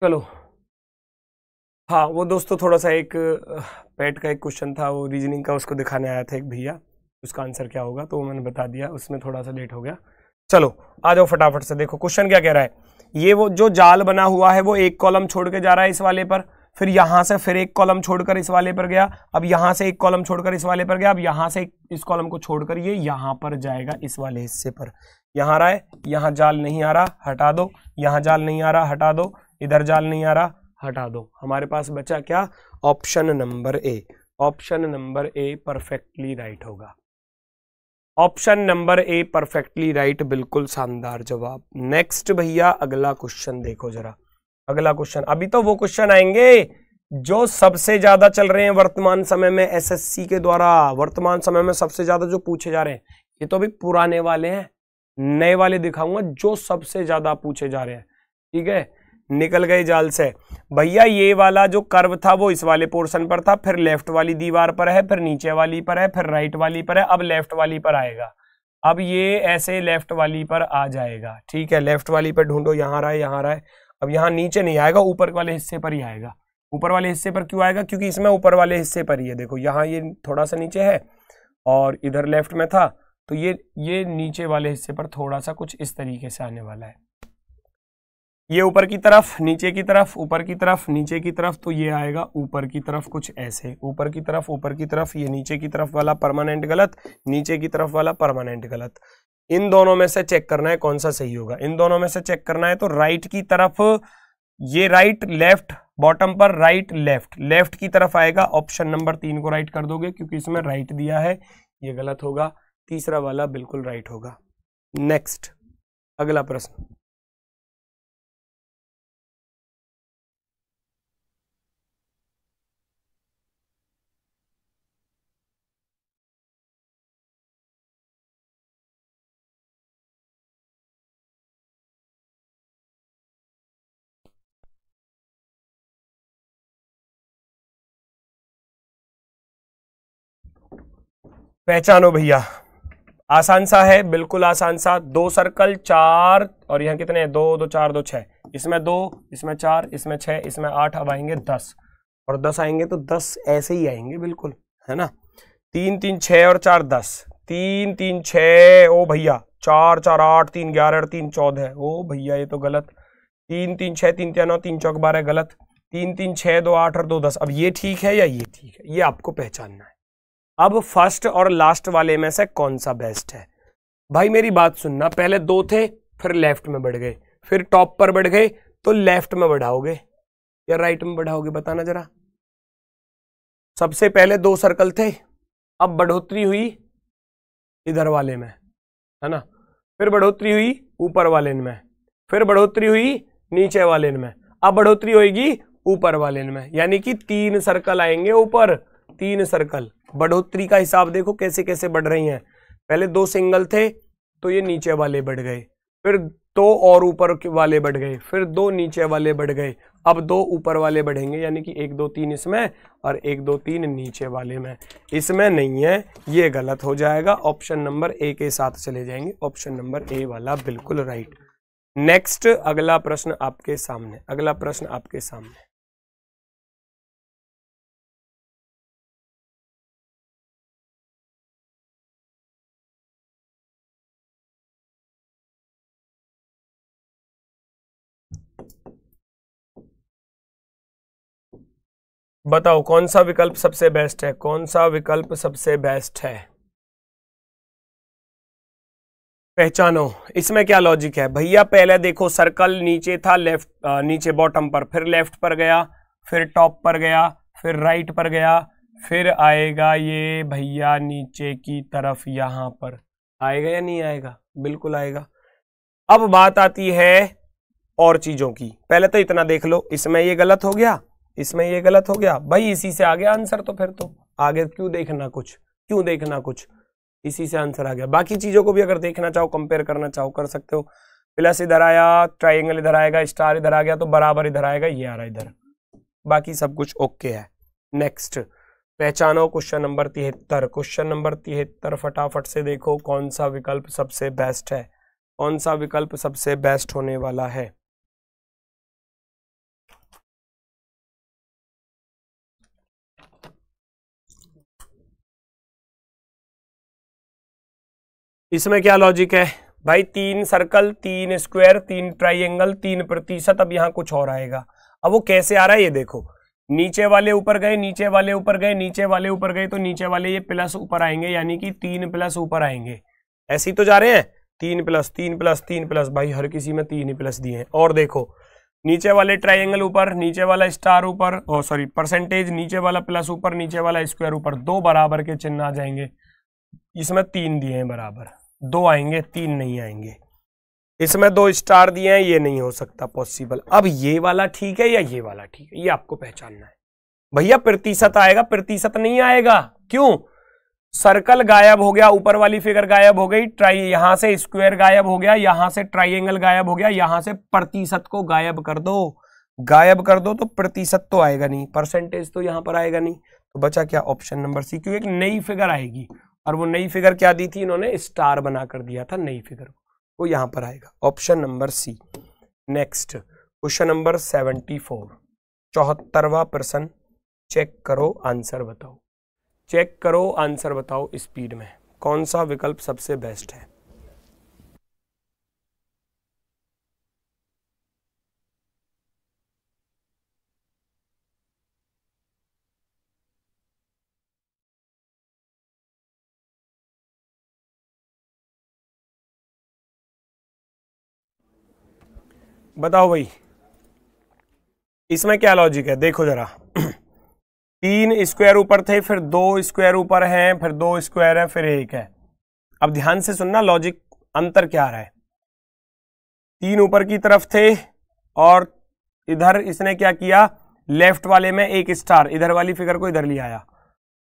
चलो हाँ वो दोस्तों थोड़ा सा एक पेट का एक क्वेश्चन था वो रीजनिंग का उसको दिखाने आया था एक भैया उसका आंसर क्या होगा तो वो मैंने बता दिया उसमें थोड़ा सा लेट हो गया चलो आ जाओ फटाफट से देखो क्वेश्चन क्या कह रहा है ये वो जो जाल बना हुआ है वो एक कॉलम छोड़ के जा रहा है इस वाले पर फिर यहाँ से फिर एक कॉलम छोड़कर इस वाले पर गया अब यहाँ से एक कॉलम छोड़कर इस वाले पर गया अब यहाँ से इस कॉलम को छोड़कर ये यहाँ पर जाएगा इस वाले हिस्से पर यहाँ आ रहा है यहाँ जाल नहीं आ रहा हटा दो यहाँ जाल नहीं आ रहा हटा दो इधर जाल नहीं आ रहा हटा दो हमारे पास बचा क्या option number A option number A perfectly right होगा option number A perfectly right बिल्कुल शानदार जवाब नेक्स्ट भैया अगला क्वेश्चन देखो जरा अगला क्वेश्चन अभी तो वो क्वेश्चन आएंगे जो सबसे ज्यादा चल रहे हैं वर्तमान समय में एसएससी के द्वारा वर्तमान समय में सबसे ज्यादा जो पूछे जा रहे हैं ये तो अभी पुराने वाले हैं नए वाले दिखाऊंगा जो सबसे ज्यादा पूछे जा रहे हैं ठीक है निकल गए जाल से भैया ये वाला जो कर्व था वो इस वाले पोर्शन पर था फिर लेफ्ट वाली दीवार पर है फिर नीचे वाली पर है फिर राइट वाली पर है अब लेफ्ट वाली पर आएगा अब ये ऐसे लेफ्ट वाली पर आ जाएगा ठीक है लेफ्ट वाली पर ढूंढो यहाँ रहा है यहाँ रहा है अब यहाँ नीचे नहीं आएगा ऊपर वाले हिस्से पर ही आएगा ऊपर वाले हिस्से पर क्यों आएगा क्योंकि इसमें ऊपर वाले हिस्से पर ही है देखो यहाँ ये थोड़ा सा नीचे है और इधर लेफ्ट में था तो ये ये नीचे वाले हिस्से पर थोड़ा सा कुछ इस तरीके से आने वाला है ये ऊपर की तरफ नीचे की तरफ ऊपर की तरफ नीचे की तरफ तो ये आएगा ऊपर की तरफ कुछ ऐसे ऊपर की तरफ ऊपर की तरफ ये नीचे की तरफ वाला परमानेंट गलत नीचे की तरफ वाला परमानेंट गलत इन दोनों में से चेक करना है कौन सा सही होगा इन दोनों में से चेक करना है तो राइट की तरफ ये राइट लेफ्ट बॉटम पर राइट लेफ्ट लेफ्ट की तरफ आएगा ऑप्शन नंबर तीन को राइट कर दोगे क्योंकि इसमें राइट दिया है ये गलत होगा तीसरा वाला बिल्कुल राइट होगा नेक्स्ट अगला प्रश्न पहचानो भैया आसान सा है बिल्कुल आसान सा दो सर्कल चार और यहाँ कितने हैं दो दो चार दो छः इसमें दो इसमें चार इसमें छः इसमें आठ अब आएंगे दस और दस आएंगे तो दस ऐसे ही आएंगे बिल्कुल है ना तीन तीन छः और चार दस तीन तीन छ ओ भैया चार चार आठ तीन ग्यारह और तीन चौदह ओ भैया ये तो गलत तीन तीन छः तीन तीन नौ तीन चौक बारह गलत तीन तीन छः दो आठ और दो दस अब ये ठीक है या ये ठीक है ये आपको पहचानना है अब फर्स्ट और लास्ट वाले में से कौन सा बेस्ट है भाई मेरी बात सुनना पहले दो थे फिर लेफ्ट में बढ़ गए फिर टॉप पर बढ़ गए तो लेफ्ट में बढ़ाओगे या राइट में बढ़ाओगे बताना जरा सबसे पहले दो सर्कल थे अब बढ़ोतरी हुई इधर वाले में है ना फिर बढ़ोतरी हुई ऊपर वाले में फिर बढ़ोतरी हुई नीचे वाले में अब बढ़ोतरी होगी ऊपर वाले में यानी कि तीन सर्कल आएंगे ऊपर तीन सर्कल बढ़ोतरी का हिसाब देखो कैसे कैसे बढ़ रही हैं पहले दो सिंगल थे तो ये नीचे वाले बढ़ गए फिर दो और ऊपर वाले बढ़ गए फिर दो नीचे वाले बढ़ गए अब दो ऊपर वाले बढ़ेंगे यानी कि एक दो तीन इसमें और एक दो तीन नीचे वाले में इसमें नहीं है ये गलत हो जाएगा ऑप्शन नंबर ए के साथ चले जाएंगे ऑप्शन नंबर ए वाला बिल्कुल राइट नेक्स्ट अगला प्रश्न आपके सामने अगला प्रश्न आपके सामने बताओ कौन सा विकल्प सबसे बेस्ट है कौन सा विकल्प सबसे बेस्ट है पहचानो इसमें क्या लॉजिक है भैया पहले देखो सर्कल नीचे था लेफ्ट नीचे बॉटम पर फिर लेफ्ट पर गया फिर टॉप पर गया फिर राइट पर गया फिर आएगा ये भैया नीचे की तरफ यहां पर आएगा या नहीं आएगा बिल्कुल आएगा अब बात आती है और चीजों की पहले तो इतना देख लो इसमें ये गलत हो गया इसमें ये गलत हो गया भाई इसी से आ गया आंसर तो फिर तो आगे क्यों देखना कुछ क्यों देखना कुछ इसी से आंसर आ गया बाकी चीज़ों को भी अगर देखना चाहो कंपेयर करना चाहो कर सकते हो प्लस इधर आया ट्राइंगल इधर आएगा स्टार इधर आ गया तो बराबर इधर आएगा ये आ रहा इधर बाकी सब कुछ ओके है नेक्स्ट पहचानो क्वेश्चन नंबर तिहत्तर क्वेश्चन नंबर तिहत्तर फटाफट से देखो कौन सा विकल्प सबसे बेस्ट है कौन सा विकल्प सबसे बेस्ट होने वाला है इसमें क्या लॉजिक है भाई तीन सर्कल तीन स्क्वायर तीन ट्राइंगल तीन प्रतिशत अब यहाँ कुछ और आएगा अब वो कैसे आ रहा है ये देखो नीचे वाले ऊपर गए नीचे वाले ऊपर गए नीचे वाले ऊपर गए तो नीचे वाले ये प्लस ऊपर आएंगे यानी कि तीन प्लस ऊपर आएंगे ऐसे ही तो जा रहे हैं तीन प्लस तीन प्लस तीन प्लस भाई हर किसी में तीन ही प्लस दिए हैं और देखो नीचे वाले ट्राइंगल ऊपर नीचे वाला स्टार ऊपर और सॉरी परसेंटेज नीचे वाला प्लस ऊपर नीचे वाला स्क्वायर ऊपर दो बराबर के चिन्ह आ जाएंगे इसमें तीन दिए हैं बराबर दो आएंगे तीन नहीं आएंगे इसमें दो स्टार दिए हैं ये नहीं हो सकता पॉसिबल अब ये वाला ठीक है या ये वाला ठीक है ये आपको पहचानना है भैया प्रतिशत आएगा प्रतिशत नहीं आएगा क्यों सर्कल गायब हो गया ऊपर वाली फिगर गायब हो गई ट्राई यहां से स्क्वायर गायब हो गया यहां से ट्राइंगल गायब हो गया यहां से प्रतिशत को गायब कर दो गायब कर दो तो प्रतिशत तो आएगा नहीं परसेंटेज तो यहां पर आएगा नहीं तो बचा क्या ऑप्शन नंबर सी क्यों एक नई फिगर आएगी और वो नई फिगर क्या दी थी इन्होंने स्टार बना कर दिया था नई फिगर को वो यहाँ पर आएगा option number C next question number seventy four चौहत्तरवा प्रश्न चेक करो आंसर बताओ चेक करो आंसर बताओ स्पीड में कौन सा विकल्प सबसे बेस्ट है बताओ भाई इसमें क्या लॉजिक है देखो जरा तीन स्क्वायर ऊपर थे फिर दो स्क्वायर ऊपर हैं फिर दो स्क्वायर है फिर एक है अब ध्यान से सुनना लॉजिक अंतर क्या रहा है तीन ऊपर की तरफ थे और इधर इसने क्या किया लेफ्ट वाले में एक स्टार इधर वाली फिगर को इधर ले आया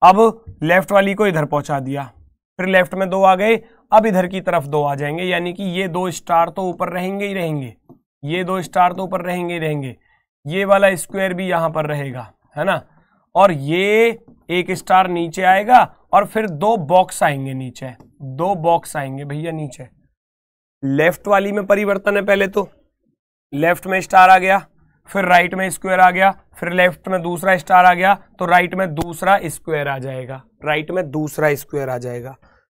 अब लेफ्ट वाली को इधर पहुंचा दिया फिर लेफ्ट में दो आ गए अब इधर की तरफ दो आ जाएंगे यानी कि ये दो स्टार तो ऊपर रहेंगे ही रहेंगे ये दो स्टार तो ऊपर रहेंगे ही रहेंगे ये वाला स्क्वायर भी यहां पर रहेगा है ना और ये एक स्टार नीचे आएगा और फिर दो बॉक्स आएंगे नीचे दो बॉक्स आएंगे भैया नीचे लेफ्ट वाली में परिवर्तन है पहले तो लेफ्ट में स्टार आ गया फिर राइट में स्क्वायर आ गया फिर लेफ्ट में दूसरा स्टार आ गया तो राइट में दूसरा स्क्वायर आ जाएगा राइट में दूसरा स्क्वायर आ जाएगा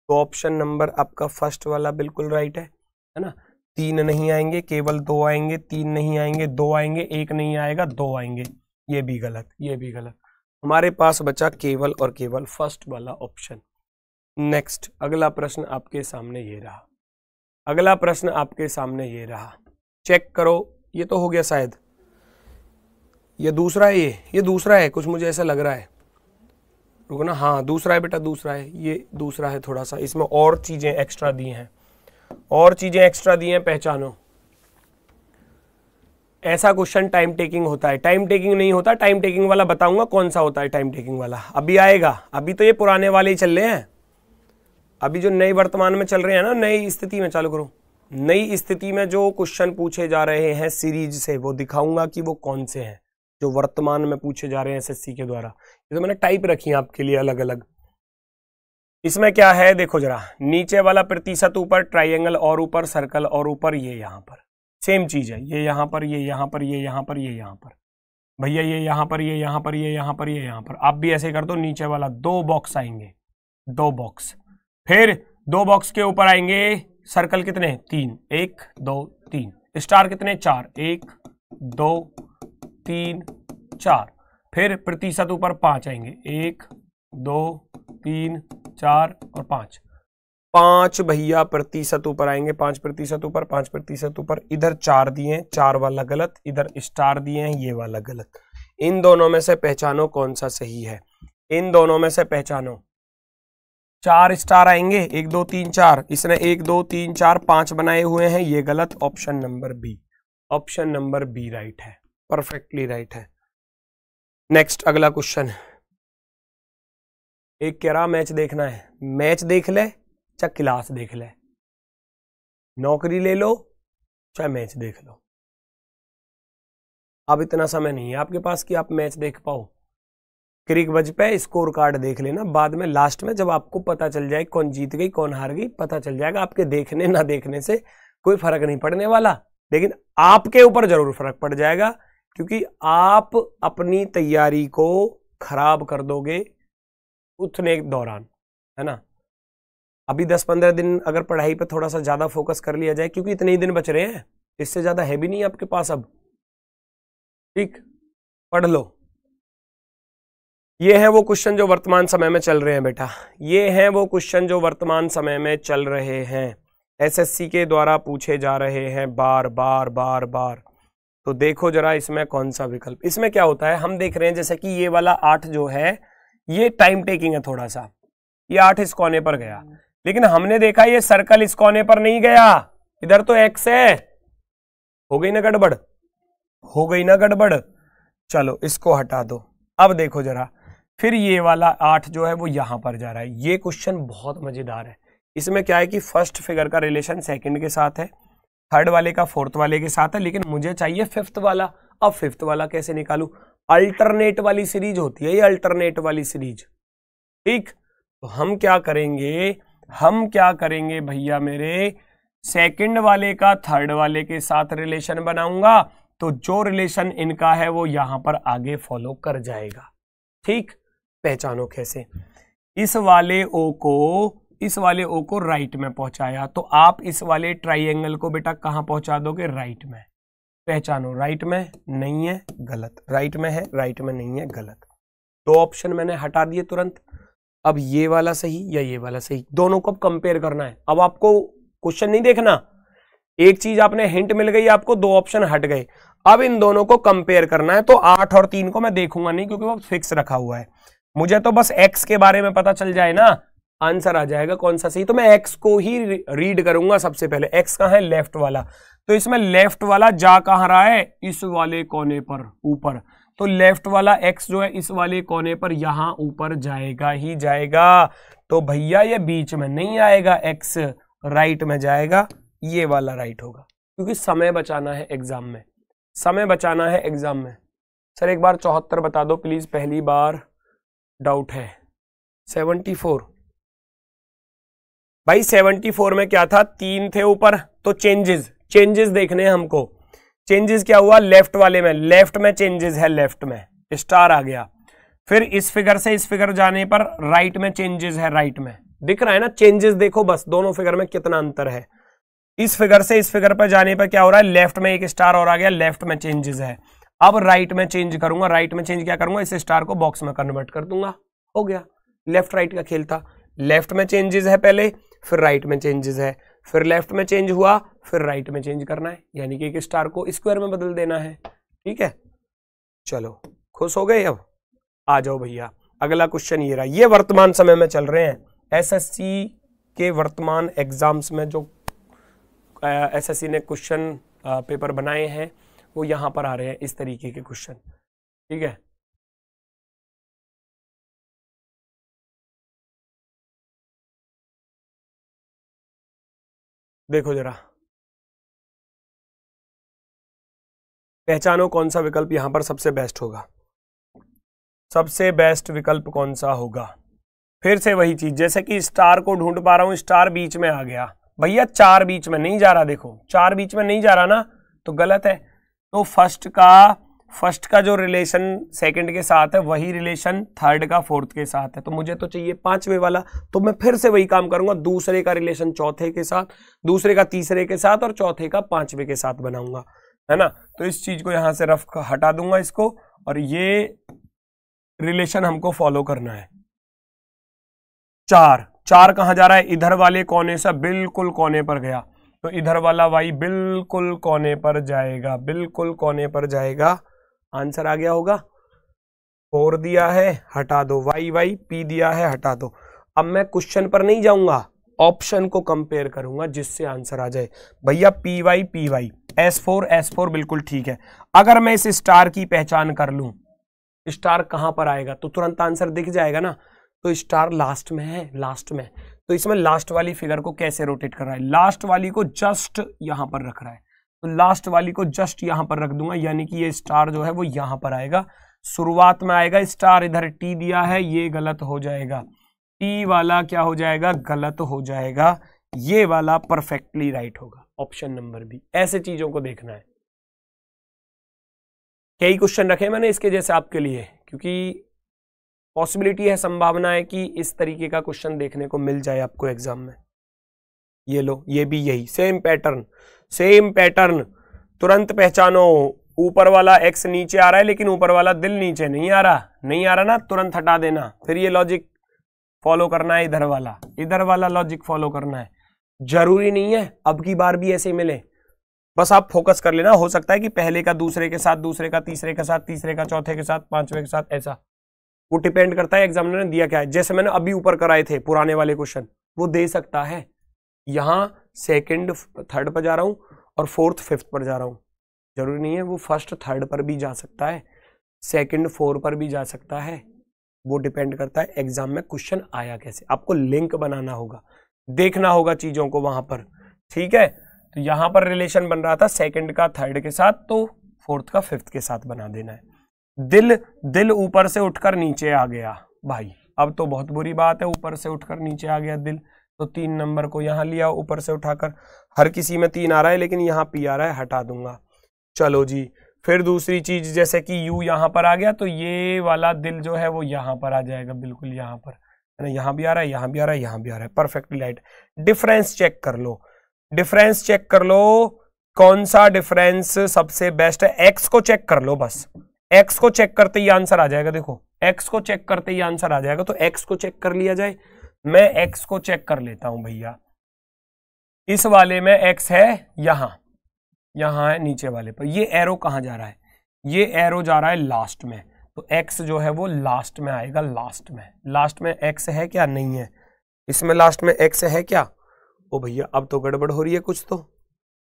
तो ऑप्शन नंबर आपका फर्स्ट वाला बिल्कुल राइट है है ना तीन नहीं आएंगे केवल दो आएंगे तीन नहीं आएंगे दो आएंगे एक नहीं आएगा दो आएंगे ये भी गलत ये भी गलत हमारे पास बचा केवल और केवल फर्स्ट वाला ऑप्शन नेक्स्ट अगला प्रश्न आपके सामने ये रहा अगला प्रश्न आपके सामने ये रहा चेक करो ये तो हो गया शायद ये दूसरा है ये ये दूसरा है कुछ मुझे ऐसा लग रहा है रुको ना हाँ दूसरा है बेटा दूसरा है ये दूसरा है थोड़ा सा इसमें और चीज़ें एक्स्ट्रा दी हैं और चीज़ें एक्स्ट्रा दी हैं पहचानो ऐसा क्वेश्चन टाइम टेकिंग होता है टाइम टेकिंग नहीं होता टाइम टेकिंग वाला बताऊंगा कौन सा होता है टाइम टेकिंग वाला अभी आएगा अभी तो ये पुराने वाले ही चल रहे हैं अभी जो नए वर्तमान में चल रहे हैं ना नई स्थिति में चालू करो नई स्थिति में जो क्वेश्चन पूछे जा रहे हैं सीरीज से वो दिखाऊंगा कि वो कौन से हैं जो वर्तमान में पूछे जा रहे हैं एसएससी के द्वारा ये तो मैंने टाइप रखी है आपके लिए अलग अलग इसमें क्या है देखो जरा नीचे वाला प्रतिशत ऊपर ट्राइंगल और ऊपर सर्कल और ऊपर ये यहाँ पर सेम चीज है ये यहाँ पर ये यहाँ पर ये यहाँ पर ये यहाँ पर भैया ये यहाँ पर ये यहाँ पर ये यहाँ पर ये यहाँ पर आप भी ऐसे कर दो नीचे वाला दो बॉक्स आएंगे दो बॉक्स फिर दो बॉक्स के ऊपर आएंगे सर्कल कितने तीन एक दो तीन स्टार कितने चार एक दो तीन चार फिर प्रतिशत ऊपर पांच आएंगे एक दो तीन चार और पांच पांच भैया प्रतिशत ऊपर आएंगे पांच प्रतिशत ऊपर पांच प्रतिशत ऊपर इधर चार दिए चार वाला गलत इधर स्टार दिए हैं ये वाला गलत इन दोनों में से पहचानो कौन सा सही है इन दोनों में से पहचानो चार स्टार आएंगे एक दो तीन चार इसने एक दो तीन चार पांच बनाए हुए हैं ये गलत option number B option number B right है परफेक्टली राइट है नेक्स्ट अगला क्वेश्चन है एक कह रहा मैच देखना है मैच देख ले चाहे क्लास देख ले नौकरी ले लो चाहे मैच देख लो अब इतना समय नहीं है आपके पास कि आप मैच देख पाओ क्रिक बज पे स्कोर कार्ड देख लेना बाद में लास्ट में जब आपको पता चल जाए कौन जीत गई कौन हार गई पता चल जाएगा आपके देखने ना देखने से कोई फर्क नहीं पड़ने वाला लेकिन आपके ऊपर जरूर फर्क पड़ जाएगा क्योंकि आप अपनी तैयारी को खराब कर दोगे उतने दौरान है ना अभी दस पंद्रह दिन अगर पढ़ाई पर थोड़ा सा ज़्यादा फोकस कर लिया जाए क्योंकि इतने ही दिन बच रहे हैं इससे ज़्यादा है भी नहीं आपके पास अब ठीक पढ़ लो ये है वो क्वेश्चन जो वर्तमान समय में चल रहे हैं बेटा ये है वो क्वेश्चन जो वर्तमान समय में चल रहे हैं एसएससी के द्वारा पूछे जा रहे हैं बार बार बार बार तो देखो जरा इसमें कौन सा विकल्प इसमें क्या होता है हम देख रहे हैं जैसे कि ये वाला आठ जो है ये टाइम टेकिंग है थोड़ा सा ये आठ इस कोने पर गया हाँ। लेकिन हमने देखा ये सर्कल इस कोने पर नहीं गया इधर तो एक्स है हो गई ना गड़बड़ हो गई ना गड़बड़ चलो इसको हटा दो अब देखो जरा फिर ये वाला आठ जो है वो यहां पर जा रहा है ये क्वेश्चन बहुत मजेदार है इसमें क्या है कि फर्स्ट फिगर का रिलेशन सेकंड के साथ है थर्ड वाले का फोर्थ वाले के साथ है लेकिन मुझे चाहिए फिफ्थ वाला अब फिफ्थ वाला कैसे निकालू अल्टरनेट वाली सीरीज होती है ये अल्टरनेट वाली सीरीज ठीक तो हम क्या करेंगे हम क्या करेंगे भैया मेरे सेकंड वाले का थर्ड वाले के साथ रिलेशन बनाऊंगा तो जो रिलेशन इनका है वो यहां पर आगे फॉलो कर जाएगा ठीक पहचानो कैसे इस वाले ओ को इस वाले ओ को राइट में पहुंचाया तो आप इस वाले ट्राइंगल को बेटा कहां पहुंचा दोगे राइट में पहचानो राइट में नहीं है गलत राइट में है राइट में नहीं है गलत दो ऑप्शन मैंने हटा दिए तुरंत अब ये वाला सही या ये वाला सही दोनों को अब कंपेयर करना है अब आपको क्वेश्चन नहीं देखना एक चीज आपने हिंट मिल गई आपको दो ऑप्शन हट गए अब इन दोनों को कंपेयर करना है तो आठ और तीन को मैं देखूंगा नहीं क्योंकि वो फिक्स रखा हुआ है मुझे तो बस एक्स के बारे में पता चल जाए ना आंसर आ जाएगा कौन सा सही तो मैं एक्स को ही रीड करूंगा सबसे पहले एक्स कहा है लेफ्ट वाला तो इसमें लेफ्ट वाला जा कहा रहा है इस वाले कोने पर ऊपर तो लेफ्ट वाला एक्स जो है इस वाले कोने पर यहां ऊपर जाएगा ही जाएगा तो भैया ये बीच में नहीं आएगा एक्स राइट में जाएगा ये वाला राइट होगा क्योंकि समय बचाना है एग्जाम में समय बचाना है एग्जाम में सर एक बार चौहत्तर बता दो प्लीज पहली बार डाउट है सेवेंटी फोर भाई 74 में क्या था तीन थे ऊपर तो चेंजेस चेंजेस देखने हैं हमको चेंजेस क्या हुआ लेफ्ट वाले में लेफ्ट में चेंजेस है लेफ्ट में स्टार आ गया फिर इस फिगर से इस फिगर जाने पर राइट में चेंजेस है राइट में दिख रहा है ना चेंजेस देखो बस दोनों फिगर में कितना अंतर है इस फिगर से इस फिगर पर जाने पर क्या हो रहा है लेफ्ट में एक स्टार और आ गया लेफ्ट में चेंजेस है अब राइट में चेंज करूंगा राइट में चेंज क्या करूंगा इस स्टार को बॉक्स में कन्वर्ट कर दूंगा हो गया लेफ्ट राइट का खेल था लेफ्ट में चेंजेस है पहले फिर राइट में चेंजेस है फिर लेफ्ट में चेंज हुआ फिर राइट में चेंज करना है यानी कि एक स्टार को स्क्वायर में बदल देना है ठीक है चलो खुश हो गए अब आ जाओ भैया अगला क्वेश्चन ये रहा ये वर्तमान समय में चल रहे हैं एसएससी के वर्तमान एग्जाम्स में जो एसएससी ने क्वेश्चन पेपर बनाए हैं वो यहाँ पर आ रहे हैं इस तरीके के क्वेश्चन ठीक है देखो जरा पहचानो कौन सा विकल्प यहां पर सबसे बेस्ट होगा सबसे बेस्ट विकल्प कौन सा होगा फिर से वही चीज जैसे कि स्टार को ढूंढ पा रहा हूं स्टार बीच में आ गया भैया चार बीच में नहीं जा रहा देखो चार बीच में नहीं जा रहा ना तो गलत है तो फर्स्ट का फर्स्ट का जो रिलेशन सेकंड के साथ है वही रिलेशन थर्ड का फोर्थ के साथ है तो मुझे तो चाहिए पांचवे वाला तो मैं फिर से वही काम करूंगा दूसरे का रिलेशन चौथे के साथ दूसरे का तीसरे के साथ और चौथे का पांचवे के साथ बनाऊंगा है ना तो इस चीज को यहां से रफ हटा दूंगा इसको और ये रिलेशन हमको फॉलो करना है चार चार कहा जा रहा है इधर वाले कोने से बिल्कुल कोने पर गया तो इधर वाला वाई बिल्कुल कोने पर जाएगा बिल्कुल कोने पर जाएगा आंसर आ गया होगा फोर दिया है हटा दो वाई वाई पी दिया है हटा दो अब मैं क्वेश्चन पर नहीं जाऊंगा ऑप्शन को कंपेयर करूंगा जिससे आंसर आ जाए भैया P Y P Y S four S four बिल्कुल ठीक है अगर मैं इस स्टार की पहचान कर लूं स्टार कहां पर आएगा तो तुरंत आंसर दिख जाएगा ना तो स्टार लास्ट में है लास्ट में तो इसमें लास्ट वाली फिगर को कैसे रोटेट कर रहा है लास्ट वाली को जस्ट यहां पर रख रहा है तो लास्ट वाली को जस्ट यहां पर रख दूंगा यानी कि ये स्टार जो है वो यहां पर आएगा शुरुआत में आएगा स्टार इधर टी दिया है ये गलत हो जाएगा टी वाला क्या हो जाएगा गलत हो जाएगा ये वाला परफेक्टली राइट होगा ऑप्शन नंबर बी ऐसे चीजों को देखना है कई क्वेश्चन रखे मैंने इसके जैसे आपके लिए क्योंकि पॉसिबिलिटी है संभावना है कि इस तरीके का क्वेश्चन देखने को मिल जाए आपको एग्जाम में ये लो ये भी यही सेम पैटर्न सेम पैटर्न तुरंत पहचानो ऊपर वाला एक्स नीचे आ रहा है लेकिन ऊपर वाला दिल नीचे नहीं आ रहा नहीं आ रहा ना तुरंत हटा देना फिर ये लॉजिक फॉलो करना है इधर वाला इधर वाला लॉजिक फॉलो करना है जरूरी नहीं है अब की बार भी ऐसे मिले बस आप फोकस कर लेना हो सकता है कि पहले का दूसरे के साथ दूसरे का तीसरे के साथ तीसरे का चौथे के साथ पांचवे के साथ ऐसा वो डिपेंड करता है एग्जामिनर ने दिया क्या है जैसे मैंने अभी ऊपर कराए थे पुराने वाले क्वेश्चन वो दे सकता है यहाँ सेकंड थर्ड पर जा रहा हूँ और फोर्थ फिफ्थ पर जा रहा हूँ ज़रूरी नहीं है वो फर्स्ट थर्ड पर भी जा सकता है सेकंड फोर पर भी जा सकता है वो डिपेंड करता है एग्ज़ाम में क्वेश्चन आया कैसे आपको लिंक बनाना होगा देखना होगा चीज़ों को वहाँ पर ठीक है तो यहाँ पर रिलेशन बन रहा था सेकंड का थर्ड के साथ तो फोर्थ का फिफ्थ के साथ बना देना है दिल दिल ऊपर से उठकर नीचे आ गया भाई अब तो बहुत बुरी बात है ऊपर से उठकर नीचे आ गया दिल तो तीन नंबर को यहाँ लिया ऊपर से उठाकर हर किसी में तीन आ रहा है लेकिन यहाँ पी आ रहा है हटा दूंगा चलो जी फिर दूसरी चीज जैसे कि यू यहाँ पर आ गया तो ये वाला दिल जो है वो यहाँ पर आ जाएगा बिल्कुल यहाँ पर है ना यहाँ भी आ रहा है यहाँ भी आ रहा है यहाँ भी आ रहा है परफेक्ट लाइट डिफरेंस चेक कर लो डिफरेंस चेक कर लो कौन सा डिफरेंस सबसे बेस्ट है एक्स को चेक कर लो बस एक्स को चेक करते ही आंसर आ जाएगा देखो एक्स को चेक करते ही आंसर आ जाएगा तो एक्स को चेक कर लिया जाए मैं एक्स को चेक कर लेता हूं भैया इस वाले में एक्स है यहां यहां है नीचे वाले पर ये एरो कहां जा रहा है ये एरो जा रहा है लास्ट में तो एक्स जो है वो लास्ट में आएगा लास्ट में लास्ट में एक्स है क्या नहीं है इसमें लास्ट में एक्स है क्या ओ भैया अब तो गड़बड़ हो रही है कुछ तो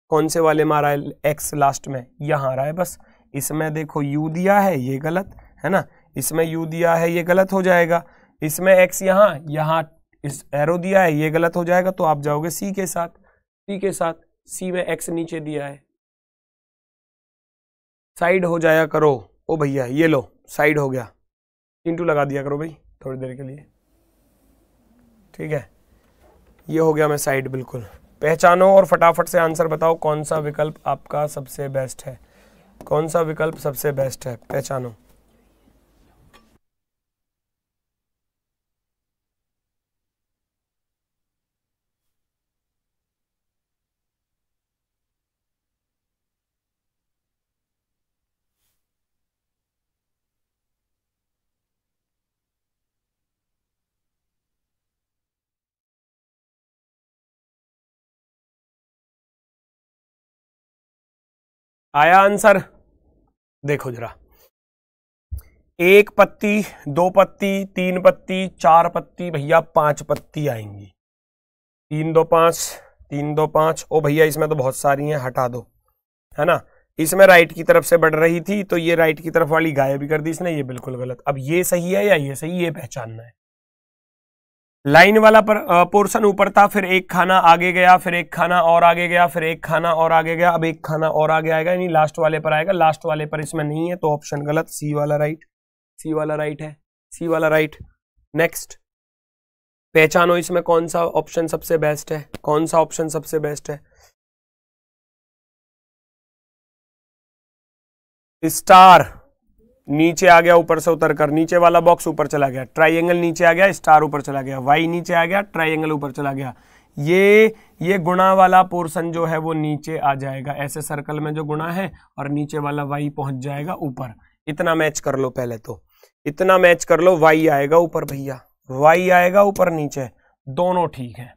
कौन से वाले में आ रहा है एक्स लास्ट में यहां आ रहा है बस इसमें देखो यू दिया है ये गलत है ना इसमें यू दिया है ये गलत हो जाएगा इसमें एक्स यहां यहां इस एरो दिया है ये गलत हो जाएगा तो आप जाओगे सी के साथ सी के साथ सी में एक्स नीचे दिया है साइड हो जाया करो ओ भैया ये लो साइड हो गया इंटू लगा दिया करो भाई थोड़ी देर के लिए ठीक है ये हो गया मैं साइड बिल्कुल पहचानो और फटाफट से आंसर बताओ कौन सा विकल्प आपका सबसे बेस्ट है कौन सा विकल्प सबसे बेस्ट है पहचानो आया आंसर देखो जरा एक पत्ती दो पत्ती तीन पत्ती चार पत्ती भैया पांच पत्ती आएंगी तीन दो पांच तीन दो पांच ओ भैया इसमें तो बहुत सारी हैं हटा दो है ना इसमें राइट की तरफ से बढ़ रही थी तो ये राइट की तरफ वाली गायब भी कर दी इसने ये बिल्कुल गलत अब ये सही है या ये सही ये पहचानना है लाइन वाला पर पोर्शन ऊपर था फिर एक खाना आगे गया फिर एक खाना और आगे गया फिर एक खाना और आगे गया अब एक खाना और आगे आएगा यानी लास्ट वाले पर आएगा लास्ट वाले पर इसमें नहीं है तो ऑप्शन गलत सी वाला राइट सी वाला राइट है सी वाला राइट नेक्स्ट पहचानो इसमें कौन सा ऑप्शन सबसे बेस्ट है कौन सा ऑप्शन सबसे बेस्ट है स्टार नीचे आ गया ऊपर से उतर कर नीचे वाला बॉक्स ऊपर चला गया ट्राइंगल नीचे आ गया स्टार ऊपर चला गया वाई नीचे आ गया ट्राइंगल ऊपर चला गया ये ये गुणा वाला पोर्शन जो है वो नीचे आ जाएगा ऐसे सर्कल में जो गुणा है और नीचे वाला वाई पहुंच जाएगा ऊपर इतना मैच कर लो पहले तो इतना मैच कर लो वाई आएगा ऊपर भैया वाई आएगा ऊपर नीचे दोनों ठीक है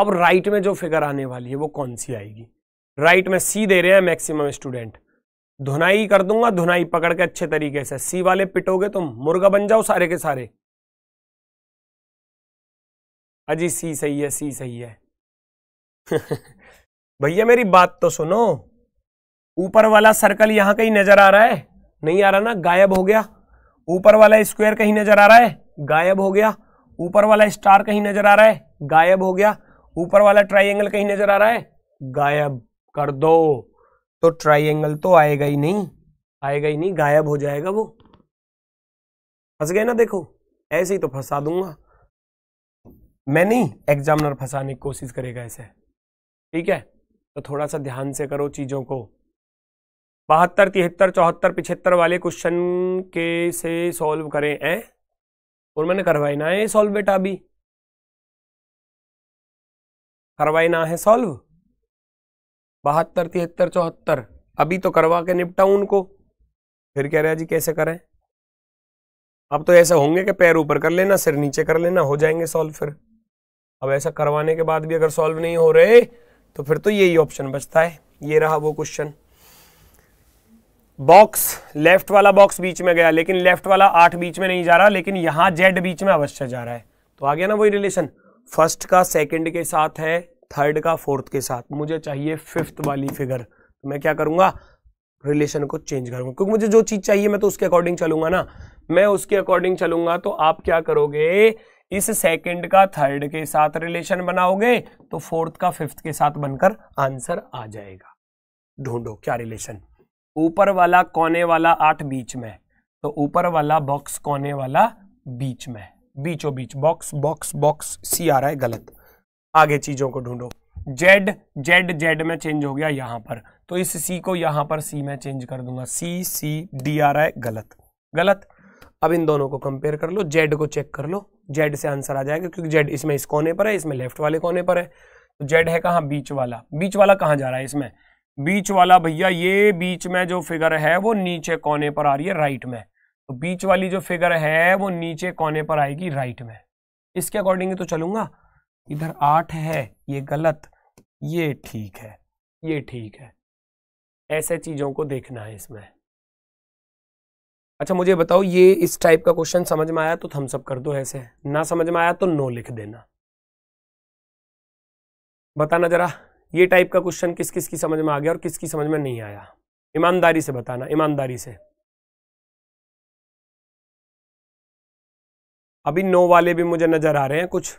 अब राइट में जो फिगर आने वाली है वो कौन सी आएगी राइट में सी दे रहे हैं मैक्सिमम स्टूडेंट धुनाई कर दूंगा धुनाई पकड़ के अच्छे तरीके से सी वाले पिटोगे तुम तो मुर्गा बन जाओ सारे के सारे अजी सी सही है सी सही है भैया मेरी बात तो सुनो ऊपर वाला सर्कल यहां कहीं नजर आ रहा है नहीं आ रहा ना गायब हो गया ऊपर वाला स्क्वायर कहीं नजर आ रहा है गायब हो गया ऊपर वाला स्टार कहीं नजर आ रहा है गायब हो गया ऊपर वाला ट्राइंगल कहीं नजर आ रहा है गायब कर दो तो ट्राइंगल तो आएगा ही नहीं आएगा ही नहीं गायब हो जाएगा वो फंस गए ना देखो ऐसे ही तो फंसा दूंगा मैं नहीं एग्जामिनर फंसाने की कोशिश करेगा ऐसे ठीक है तो थोड़ा सा ध्यान से करो चीज़ों को बहत्तर तिहत्तर चौहत्तर पिछहत्तर वाले क्वेश्चन के से सॉल्व करें ए और मैंने करवाई ना है सॉल्व बेटा अभी करवाई ना है सॉल्व बहत्तर तिहत्तर चौहत्तर अभी तो करवा के निपटाऊ उनको फिर कह रहे जी कैसे करें अब तो ऐसे होंगे कि पैर ऊपर कर लेना सिर नीचे कर लेना हो जाएंगे सॉल्व फिर अब ऐसा करवाने के बाद भी अगर सॉल्व नहीं हो रहे तो फिर तो यही ऑप्शन बचता है ये रहा वो क्वेश्चन बॉक्स लेफ्ट वाला बॉक्स बीच में गया लेकिन लेफ्ट वाला आठ बीच में नहीं जा रहा लेकिन यहां जेड बीच में अवश्य जा रहा है तो आ गया ना वही रिलेशन फर्स्ट का सेकंड के साथ है थर्ड का फोर्थ के साथ मुझे चाहिए फिफ्थ वाली फिगर तो मैं क्या करूंगा रिलेशन को चेंज करूंगा क्योंकि मुझे जो चीज़ चाहिए मैं तो उसके अकॉर्डिंग चलूंगा ना मैं उसके अकॉर्डिंग चलूंगा तो आप क्या करोगे इस सेकंड का थर्ड के साथ रिलेशन बनाओगे तो फोर्थ का फिफ्थ के साथ बनकर आंसर आ जाएगा ढूंढो क्या रिलेशन ऊपर वाला कोने वाला आठ बीच में तो ऊपर वाला बॉक्स कोने वाला बीच में बीचो बीच बॉक्स बॉक्स बॉक्स सी आ रहा है गलत आगे चीजों को ढूंढो जेड जेड जेड में चेंज हो गया यहां पर तो इस सी को यहां पर सी में चेंज कर दूंगा सी सी डी आर आई गलत गलत अब इन दोनों को कंपेयर कर लो जेड को चेक कर लो जेड से आंसर आ जाएगा क्योंकि जेड इसमें इस कोने पर है इसमें लेफ्ट वाले कोने पर है तो जेड है कहाँ बीच वाला बीच वाला कहाँ जा रहा है इसमें बीच वाला भैया ये बीच में जो फिगर है वो नीचे कोने पर आ रही है राइट में तो बीच वाली जो फिगर है वो नीचे कोने पर आएगी राइट में इसके अकॉर्डिंग तो चलूंगा इधर आठ है ये गलत ये ठीक है ये ठीक है ऐसे चीज़ों को देखना है इसमें अच्छा मुझे बताओ ये इस टाइप का क्वेश्चन समझ में आया तो थम्सअप कर दो ऐसे ना समझ में आया तो नो लिख देना बताना ज़रा ये टाइप का क्वेश्चन किस किस की समझ में आ गया और किस की समझ में नहीं आया ईमानदारी से बताना ईमानदारी से अभी नो वाले भी मुझे नज़र आ रहे हैं कुछ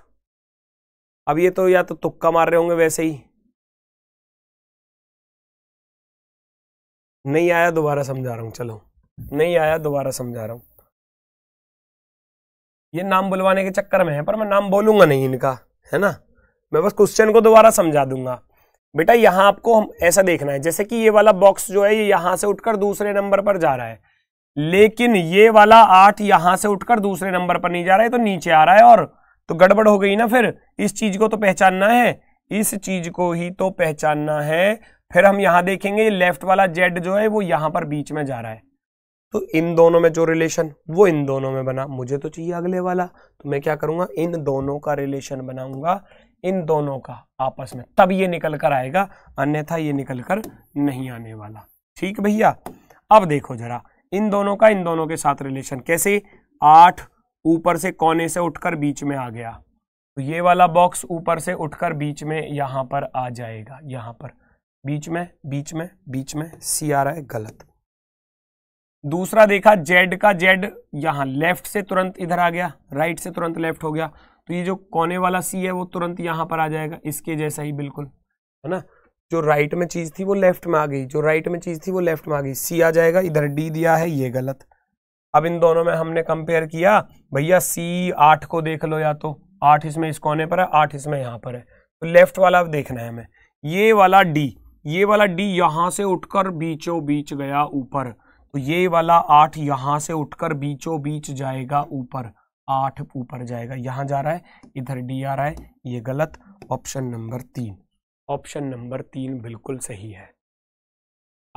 अब ये तो या तो तुक्का मार रहे होंगे वैसे ही नहीं आया दोबारा समझा रहा हूं चलो नहीं आया दोबारा समझा रहा हूं ये नाम बुलवाने के चक्कर में है पर मैं नाम बोलूंगा नहीं इनका है ना मैं बस क्वेश्चन को दोबारा समझा दूंगा बेटा यहां आपको हम ऐसा देखना है जैसे कि ये वाला बॉक्स जो है ये यहां से उठकर दूसरे नंबर पर जा रहा है लेकिन ये वाला आठ यहां से उठकर दूसरे नंबर पर नहीं जा रहा है तो नीचे आ रहा है और तो गड़बड़ हो गई ना फिर इस चीज को तो पहचानना है इस चीज को ही तो पहचानना है फिर हम यहां देखेंगे लेफ्ट वाला जेड जो है वो यहां पर बीच में जा रहा है तो इन दोनों में जो रिलेशन वो इन दोनों में बना मुझे तो चाहिए अगले वाला तो मैं क्या करूंगा इन दोनों का रिलेशन बनाऊंगा इन दोनों का आपस में तब ये निकल कर आएगा अन्यथा ये निकल कर नहीं आने वाला ठीक भैया अब देखो जरा इन दोनों का इन दोनों के साथ रिलेशन कैसे आठ ऊपर से कोने से उठकर बीच में आ गया तो ये वाला बॉक्स ऊपर से उठकर बीच में यहां पर आ जाएगा यहां पर बीच में बीच में बीच में सी आ रहा है गलत दूसरा देखा जेड का जेड यहां लेफ्ट से तुरंत इधर आ गया राइट से तुरंत लेफ्ट हो गया तो ये जो कोने वाला सी है वो तुरंत यहां पर आ जाएगा इसके जैसा ही बिल्कुल है ना जो राइट में चीज़ थी वो लेफ्ट में आ गई जो राइट में चीज़ थी वो लेफ्ट में आ गई सी आ जाएगा इधर डी दिया है ये गलत अब इन दोनों में हमने कंपेयर किया भैया सी आठ को देख लो या तो आठ इसमें इस कोने पर है आठ इसमें यहाँ पर है तो लेफ्ट वाला अब देखना है हमें ये वाला डी ये वाला डी यहाँ से उठकर बीचों बीच गया ऊपर तो ये वाला आठ यहाँ से उठकर बीचों बीच जाएगा ऊपर आठ ऊपर जाएगा यहाँ जा रहा है इधर डी आ रहा है ये गलत ऑप्शन नंबर तीन ऑप्शन नंबर तीन बिल्कुल सही है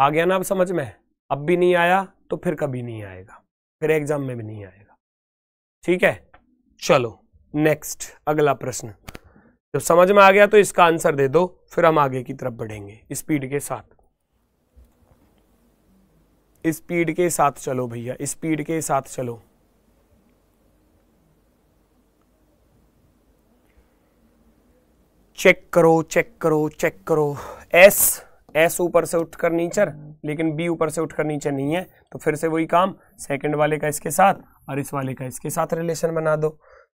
आ गया ना अब समझ में अब भी नहीं आया तो फिर कभी नहीं आएगा फिर एग्जाम में भी नहीं आएगा ठीक है चलो नेक्स्ट अगला प्रश्न जब समझ में आ गया तो इसका आंसर दे दो फिर हम आगे की तरफ बढ़ेंगे स्पीड के साथ स्पीड के साथ चलो भैया स्पीड के साथ चलो चेक करो चेक करो चेक करो एस एस ऊपर से उठकर नीचर लेकिन बी ऊपर से उठकर नीचे नहीं है तो फिर से वही काम सेकंड वाले का इसके साथ और इस वाले का इसके साथ रिलेशन बना दो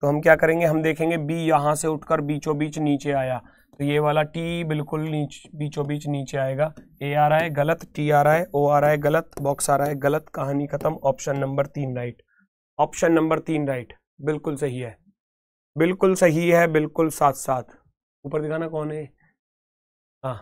तो हम क्या करेंगे हम देखेंगे बी यहाँ से उठकर बीचों बीच नीचे आया तो ये वाला टी बिल्कुल नीच बीचों बीच नीचे आएगा ए आ रहा है गलत टी आ रहा है ओ आ रहा है गलत बॉक्स आ रहा है गलत कहानी खत्म ऑप्शन नंबर तीन राइट ऑप्शन नंबर तीन राइट बिल्कुल सही है बिल्कुल सही है बिल्कुल साथ साथ ऊपर दिखाना कौन है हाँ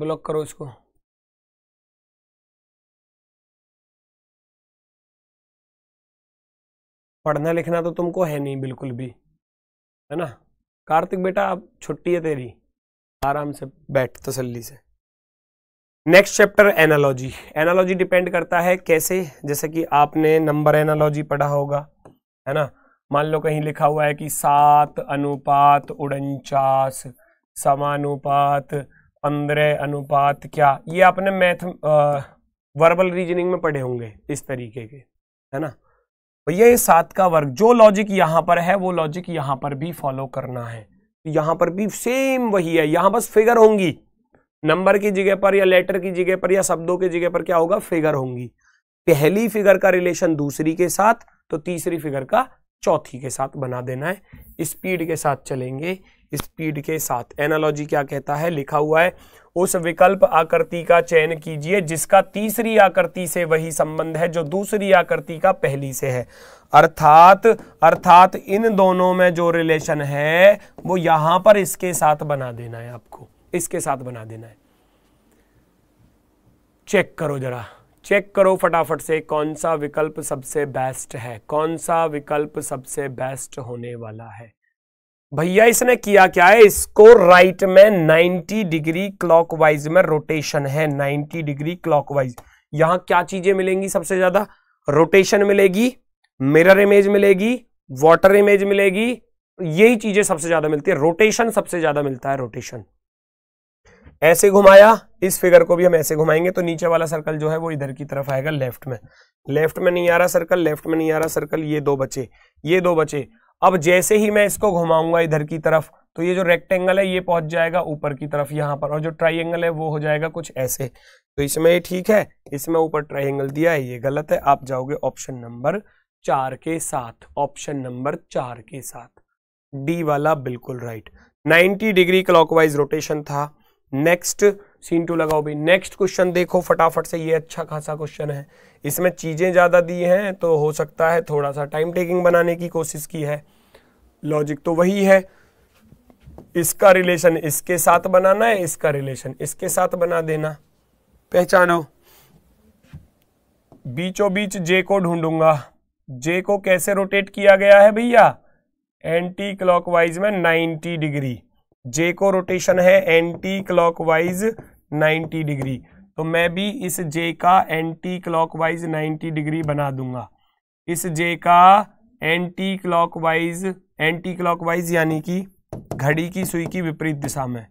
ब्लॉक करो इसको पढ़ना लिखना तो तुमको है नहीं बिल्कुल भी है ना कार्तिक बेटा अब छुट्टी है तेरी आराम से बैठ तसल्ली से next chapter analogy analogy depend करता है कैसे जैसे कि आपने नंबर एनालॉजी पढ़ा होगा है ना मान लो कहीं लिखा हुआ है कि सात अनुपात उनचास समानुपात पंद्रह अनुपात क्या ये आपने मैथ वर्बल रीजनिंग में पढ़े होंगे इस तरीके के है ना भैया ये सात का वर्ग जो लॉजिक यहाँ पर है वो लॉजिक यहाँ पर भी फॉलो करना है यहाँ पर भी सेम वही है यहाँ बस फिगर होंगी नंबर की जगह पर या लेटर की जगह पर या शब्दों की जगह पर क्या होगा फिगर होंगी पहली फिगर का रिलेशन दूसरी के साथ तो तीसरी फिगर का चौथी के साथ बना देना है स्पीड के साथ चलेंगे स्पीड के साथ एनालॉजी क्या कहता है लिखा हुआ है उस विकल्प आकृति का चयन कीजिए जिसका तीसरी आकृति से वही संबंध है जो दूसरी आकृति का पहली से है अर्थात अर्थात इन दोनों में जो रिलेशन है वो यहां पर इसके साथ बना देना है आपको इसके साथ बना देना है चेक करो जरा चेक करो फटाफट से कौन सा विकल्प सबसे बेस्ट है कौन सा विकल्प सबसे बेस्ट होने वाला है भैया इसने किया क्या है इसको राइट में 90 डिग्री क्लॉकवाइज में रोटेशन है 90 डिग्री क्लॉकवाइज यहां क्या चीजें मिलेंगी सबसे ज्यादा रोटेशन मिलेगी मिरर इमेज मिलेगी वाटर इमेज मिलेगी यही चीजें सबसे ज्यादा मिलती है रोटेशन सबसे ज्यादा मिलता है रोटेशन ऐसे घुमाया इस फिगर को भी हम ऐसे घुमाएंगे तो नीचे वाला सर्कल जो है वो इधर की तरफ आएगा लेफ्ट में लेफ्ट में नहीं आ रहा सर्कल लेफ्ट में नहीं आ रहा सर्कल ये दो बचे ये दो बचे अब जैसे ही मैं इसको घुमाऊंगा इधर की तरफ तो ये जो रेक्टेंगल है ये पहुंच जाएगा ऊपर की तरफ यहाँ पर और जो ट्राइंगल है वो हो जाएगा कुछ ऐसे तो इसमें ठीक है इसमें ऊपर ट्राइंगल दिया है ये गलत है आप जाओगे ऑप्शन नंबर चार के साथ ऑप्शन नंबर चार के साथ डी वाला बिल्कुल राइट 90 डिग्री क्लॉकवाइज रोटेशन था नेक्स्ट सीन टू लगाओ भी नेक्स्ट क्वेश्चन देखो फटाफट से ये अच्छा खासा क्वेश्चन है इसमें चीज़ें ज़्यादा दी हैं तो हो सकता है थोड़ा सा टाइम टेकिंग बनाने की कोशिश की है लॉजिक तो वही है इसका रिलेशन इसके साथ बनाना है इसका रिलेशन इसके साथ बना देना पहचानो बीचों बीच जे को ढूंढूंगा जे को कैसे रोटेट किया गया है भैया एंटी क्लॉकवाइज में 90 डिग्री जे को रोटेशन है एंटी क्लॉकवाइज 90 डिग्री तो मैं भी इस जे का एंटी क्लॉकवाइज 90 डिग्री बना दूंगा इस जे का एंटी क्लॉकवाइज एंटी क्लॉकवाइज यानी कि घड़ी की सुई की विपरीत दिशा में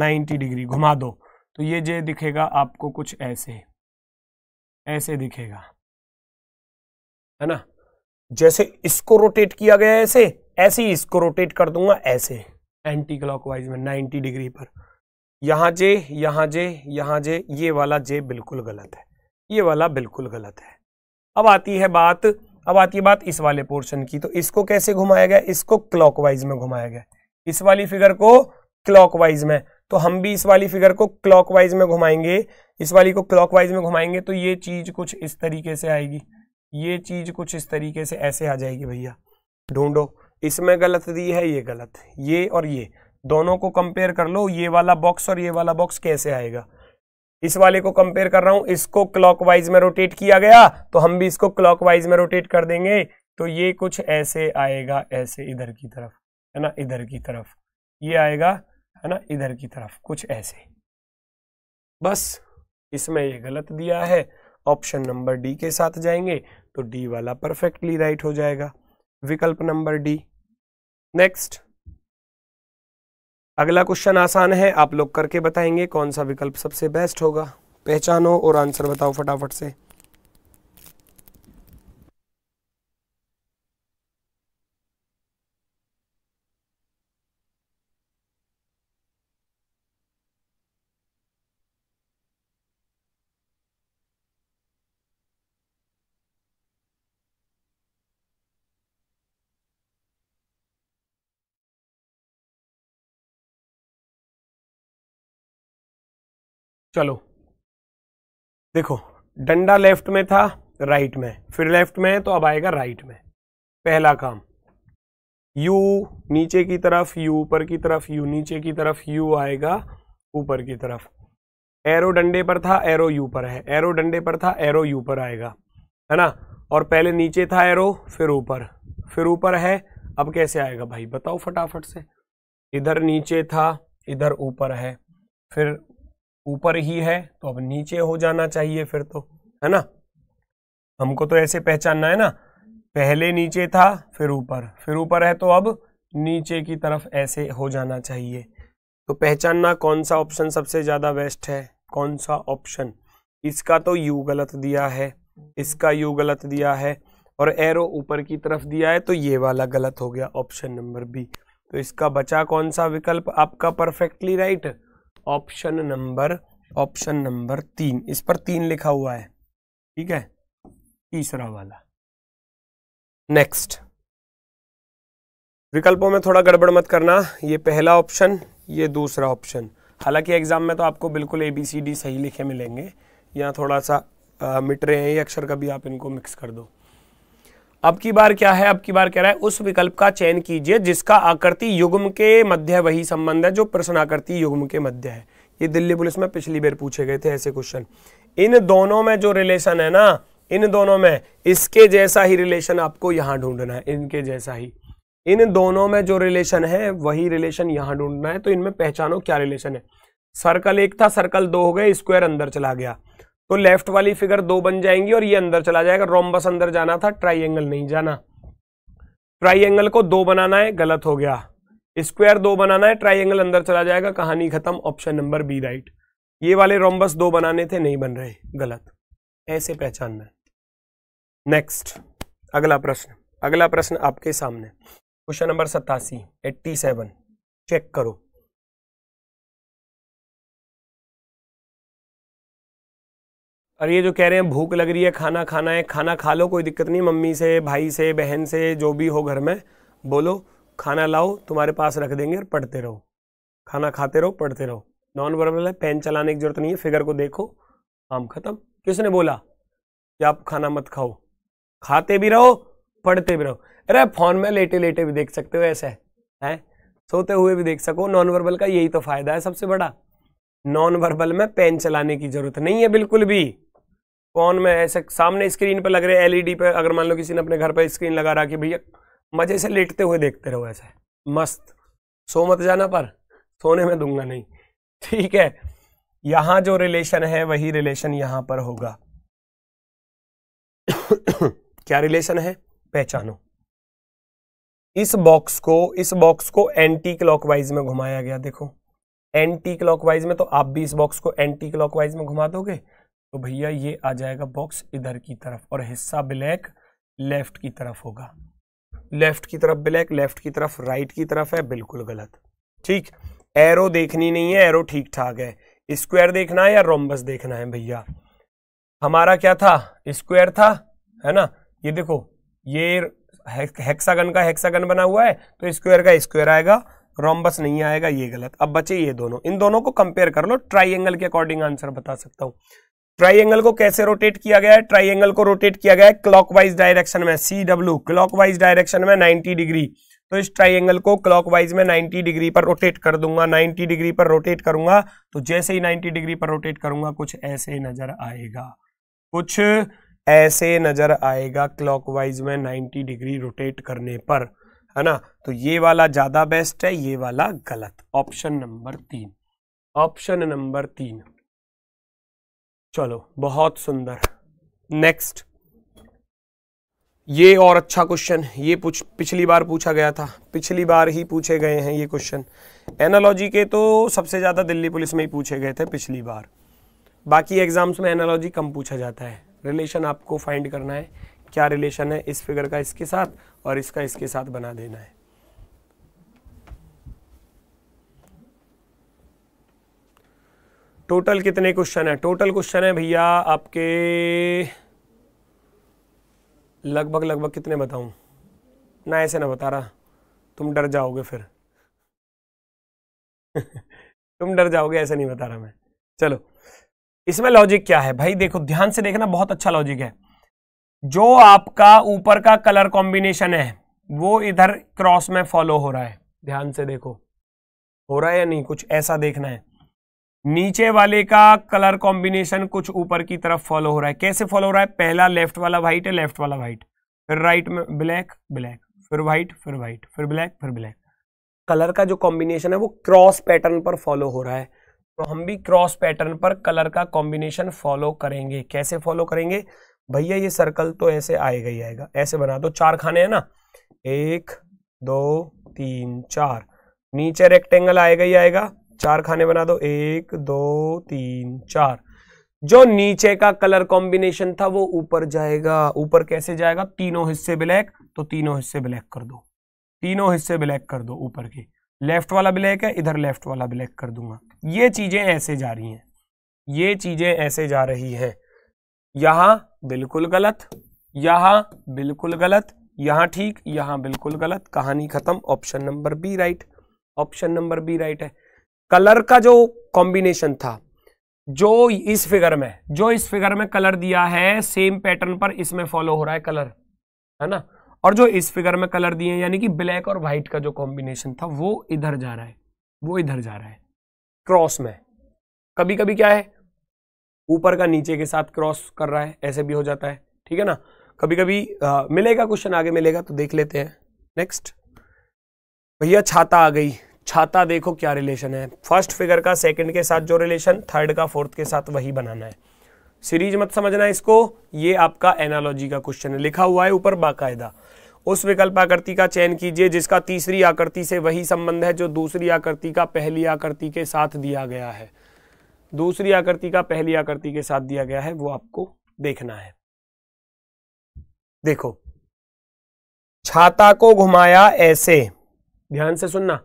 90 डिग्री घुमा दो तो ये जे दिखेगा आपको कुछ ऐसे ऐसे दिखेगा है ना जैसे इसको रोटेट किया गया ऐसे ऐसे ही इसको रोटेट कर दूंगा ऐसे एंटी क्लॉकवाइज में 90 डिग्री पर यहां जे यहां जे यहां जे ये वाला जे बिल्कुल गलत है ये वाला बिल्कुल गलत है अब आती है बात अब आती है बात इस वाले पोर्शन की तो इसको कैसे घुमाया गया इसको क्लॉकवाइज में घुमाया गया इस वाली फिगर को क्लॉकवाइज में तो हम भी इस वाली फिगर को क्लॉकवाइज में घुमाएंगे इस वाली को क्लॉकवाइज में घुमाएंगे तो ये चीज कुछ इस तरीके से आएगी ये चीज कुछ इस तरीके से ऐसे आ जाएगी भैया ढूंढो इसमें गलत दी है ये गलत ये और ये दोनों को कंपेयर कर लो ये वाला बॉक्स और ये वाला बॉक्स कैसे आएगा इस वाले को कंपेयर कर रहा हूं इसको क्लॉकवाइज में रोटेट किया गया तो हम भी इसको क्लॉकवाइज में रोटेट कर देंगे तो ये कुछ ऐसे आएगा ऐसे इधर की तरफ है ना इधर की तरफ ये आएगा है ना इधर की तरफ कुछ ऐसे बस इसमें ये गलत दिया है ऑप्शन नंबर डी के साथ जाएंगे तो डी वाला परफेक्टली राइट हो जाएगा विकल्प नंबर डी नेक्स्ट अगला क्वेश्चन आसान है आप लोग करके बताएंगे कौन सा विकल्प सबसे बेस्ट होगा पहचानो और आंसर बताओ फटाफट से चलो देखो डंडा लेफ्ट में था राइट में फिर लेफ्ट में है तो अब आएगा राइट में पहला काम यू नीचे की तरफ यू ऊपर की तरफ यू नीचे की तरफ यू आएगा ऊपर की तरफ एरो डंडे पर था एरो U पर है एरो डंडे पर था एरो U पर आएगा है ना और पहले नीचे था एरो फिर ऊपर फिर ऊपर है अब कैसे आएगा भाई बताओ फटाफट से इधर नीचे था इधर ऊपर है फिर ऊपर ही है तो अब नीचे हो जाना चाहिए फिर तो है ना हमको तो ऐसे पहचानना है ना पहले नीचे था फिर ऊपर फिर ऊपर है तो अब नीचे की तरफ ऐसे हो जाना चाहिए तो पहचानना कौन सा ऑप्शन सबसे ज़्यादा बेस्ट है कौन सा ऑप्शन इसका तो यू गलत दिया है इसका यू गलत दिया है और एरो ऊपर की तरफ दिया है तो ये वाला गलत हो गया ऑप्शन नंबर बी तो इसका बचा कौन सा विकल्प आपका perfectly right right? Option number option number तीन इस पर तीन लिखा हुआ है ठीक है तीसरा वाला नेक्स्ट विकल्पों में थोड़ा गड़बड़ मत करना ये पहला ऑप्शन ये दूसरा ऑप्शन हालांकि एग्जाम में तो आपको बिल्कुल ए बी सी डी सही लिखे मिलेंगे यहाँ थोड़ा सा आ, मिट रहे हैं ये अक्षर कभी आप इनको मिक्स कर दो अब की बार क्या है अब की बार कह रहा है उस विकल्प का चयन कीजिए जिसका आकृति युग्म के मध्य वही संबंध है जो प्रश्न आकृति युग्म के मध्य है ये दिल्ली पुलिस में पिछली बार पूछे गए थे ऐसे क्वेश्चन इन दोनों में जो रिलेशन है ना इन दोनों में इसके जैसा ही रिलेशन आपको यहाँ ढूंढना है इनके जैसा ही इन दोनों में जो रिलेशन है वही रिलेशन यहां ढूंढना है तो इनमें पहचानो क्या रिलेशन है सर्कल एक था सर्कल दो हो गए स्क्वायर अंदर चला गया तो लेफ्ट वाली फिगर दो बन जाएंगी और ये अंदर चला जाएगा रोम्बस अंदर जाना था ट्राइंगल नहीं जाना ट्राइंगल को दो बनाना है गलत हो गया स्क्वायर दो बनाना है ट्राइंगल अंदर चला जाएगा कहानी खत्म ऑप्शन नंबर बी राइट ये वाले रोम्बस दो बनाने थे नहीं बन रहे गलत ऐसे पहचानना नेक्स्ट अगला प्रश्न अगला प्रश्न आपके सामने क्वेश्चन नंबर सतासी एट्टी सेवन चेक करो और ये जो कह रहे हैं भूख लग रही है खाना खाना है खाना खा लो कोई दिक्कत नहीं मम्मी से भाई से बहन से जो भी हो घर में बोलो खाना लाओ तुम्हारे पास रख देंगे और पढ़ते रहो खाना खाते रहो पढ़ते रहो नॉन वर्बल है पेन चलाने की जरूरत नहीं है फिगर को देखो काम खत्म किसने बोला कि आप खाना मत खाओ खाते भी रहो पढ़ते भी रहो अरे फोन में लेटे लेटे भी देख सकते हो ऐसा है? सोते हुए भी देख सको नॉन वर्बल का यही तो फायदा है सबसे बड़ा नॉन वर्बल में पेन चलाने की जरूरत नहीं है बिल्कुल भी फोन में ऐसे सामने स्क्रीन पर लग रहे एलईडी पे अगर मान लो किसी ने अपने घर पर स्क्रीन लगा रखी भैया मजे से लेटते हुए देखते रहो ऐसे मस्त सो मत जाना पर सोने में दूंगा नहीं ठीक है यहां जो रिलेशन है वही रिलेशन यहां पर होगा क्या रिलेशन है पहचानो इस बॉक्स को इस बॉक्स को एंटी क्लॉकवाइज में घुमाया गया देखो एंटी क्लॉकवाइज में तो आप भी इस बॉक्स को एंटी क्लॉकवाइज में घुमा दोगे तो भैया ये आ जाएगा बॉक्स इधर की तरफ और हिस्सा ब्लैक लेफ्ट की तरफ होगा लेफ्ट की तरफ ब्लैक लेफ्ट की तरफ राइट की तरफ है बिल्कुल गलत ठीक एरो देखनी नहीं है एरो ठीक ठाक है स्क्वायर देखना है या रोम्बस देखना है भैया हमारा क्या था स्क्वायर था है ना ये देखो ये हेक्सागन का हेक्सागन बना हुआ है तो स्क्वायर का स्क्वायर आएगा रोम्बस नहीं आएगा ये गलत अब बचे ये दोनों इन दोनों को कंपेयर कर लो ट्राइंगल के अकॉर्डिंग आंसर बता सकता हूं एंगल को कैसे रोटेट किया गया है एंगल को रोटेट किया गया है क्लॉकवाइज डायरेक्शन में सी डब्ल्यू क्लॉकवाइज डायरेक्शन में 90 डिग्री तो इस ट्राइंगल को क्लॉकवाइज में 90 डिग्री पर रोटेट कर दूंगा 90 डिग्री पर रोटेट करूंगा तो जैसे ही 90 डिग्री पर रोटेट करूंगा कुछ ऐसे नजर आएगा कुछ ऐसे नजर आएगा क्लॉकवाइज में नाइन्टी डिग्री रोटेट करने पर है ना तो ये वाला ज्यादा बेस्ट है ये वाला गलत ऑप्शन नंबर तीन ऑप्शन नंबर तीन चलो बहुत सुंदर नेक्स्ट ये और अच्छा क्वेश्चन ये पूछ पिछली बार पूछा गया था पिछली बार ही पूछे गए हैं ये क्वेश्चन एनालॉजी के तो सबसे ज़्यादा दिल्ली पुलिस में ही पूछे गए थे पिछली बार बाकी एग्ज़ाम्स में एनालॉजी कम पूछा जाता है रिलेशन आपको फाइंड करना है क्या रिलेशन है इस फिगर का इसके साथ और इसका इसके साथ बना देना है टोटल कितने क्वेश्चन है टोटल क्वेश्चन है भैया आपके लगभग लगभग कितने बताऊं ना ऐसे ना बता रहा तुम डर जाओगे फिर तुम डर जाओगे ऐसे नहीं बता रहा मैं चलो इसमें लॉजिक क्या है भाई देखो ध्यान से देखना बहुत अच्छा लॉजिक है जो आपका ऊपर का कलर कॉम्बिनेशन है वो इधर क्रॉस में फॉलो हो रहा है ध्यान से देखो हो रहा है या नहीं कुछ ऐसा देखना है नीचे वाले का कलर कॉम्बिनेशन कुछ ऊपर की तरफ फॉलो हो रहा है कैसे फॉलो हो रहा है पहला लेफ्ट वाला व्हाइट है लेफ्ट वाला व्हाइट फिर राइट में ब्लैक ब्लैक फिर व्हाइट फिर व्हाइट फिर ब्लैक फिर ब्लैक कलर का जो कॉम्बिनेशन है वो क्रॉस पैटर्न पर फॉलो हो रहा है तो हम भी क्रॉस पैटर्न पर कलर का कॉम्बिनेशन फॉलो करेंगे कैसे फॉलो करेंगे भैया ये सर्कल तो ऐसे आएगा ही आएगा ऐसे बना दो चार खाने हैं ना एक दो तीन चार नीचे रेक्टेंगल आएगा ही आएगा चार खाने बना दो एक दो तीन चार जो नीचे का कलर कॉम्बिनेशन था वो ऊपर जाएगा ऊपर कैसे जाएगा तीनों हिस्से ब्लैक तो तीनों हिस्से ब्लैक कर दो तीनों हिस्से ब्लैक कर दो ऊपर के लेफ्ट वाला ब्लैक है इधर लेफ्ट वाला ब्लैक कर दूंगा ये चीजें ऐसे जा रही हैं ये चीजें ऐसे जा रही हैं यहां बिल्कुल गलत यहां बिल्कुल गलत यहां ठीक यहां बिल्कुल गलत कहानी खत्म option number B right option number B right है कलर का जो कॉम्बिनेशन था जो इस फिगर में जो इस फिगर में कलर दिया है सेम पैटर्न पर इसमें फॉलो हो रहा है कलर है ना और जो इस फिगर में कलर दिए यानी कि ब्लैक और व्हाइट का जो कॉम्बिनेशन था वो इधर जा रहा है वो इधर जा रहा है क्रॉस में कभी कभी क्या है ऊपर का नीचे के साथ क्रॉस कर रहा है ऐसे भी हो जाता है ठीक है ना कभी कभी आ, मिलेगा क्वेश्चन आगे मिलेगा तो देख लेते हैं नेक्स्ट भैया छाता आ गई छाता देखो क्या रिलेशन है फर्स्ट फिगर का सेकंड के साथ जो रिलेशन थर्ड का फोर्थ के साथ वही बनाना है सीरीज मत समझना इसको ये आपका एनालॉजी का क्वेश्चन है लिखा हुआ है ऊपर बाकायदा उस विकल्प आकृति का चयन कीजिए जिसका तीसरी आकृति से वही संबंध है जो दूसरी आकृति का पहली आकृति के साथ दिया गया है दूसरी आकृति का पहली आकृति के साथ दिया गया है वो आपको देखना है देखो छाता को घुमाया ऐसे ध्यान से सुनना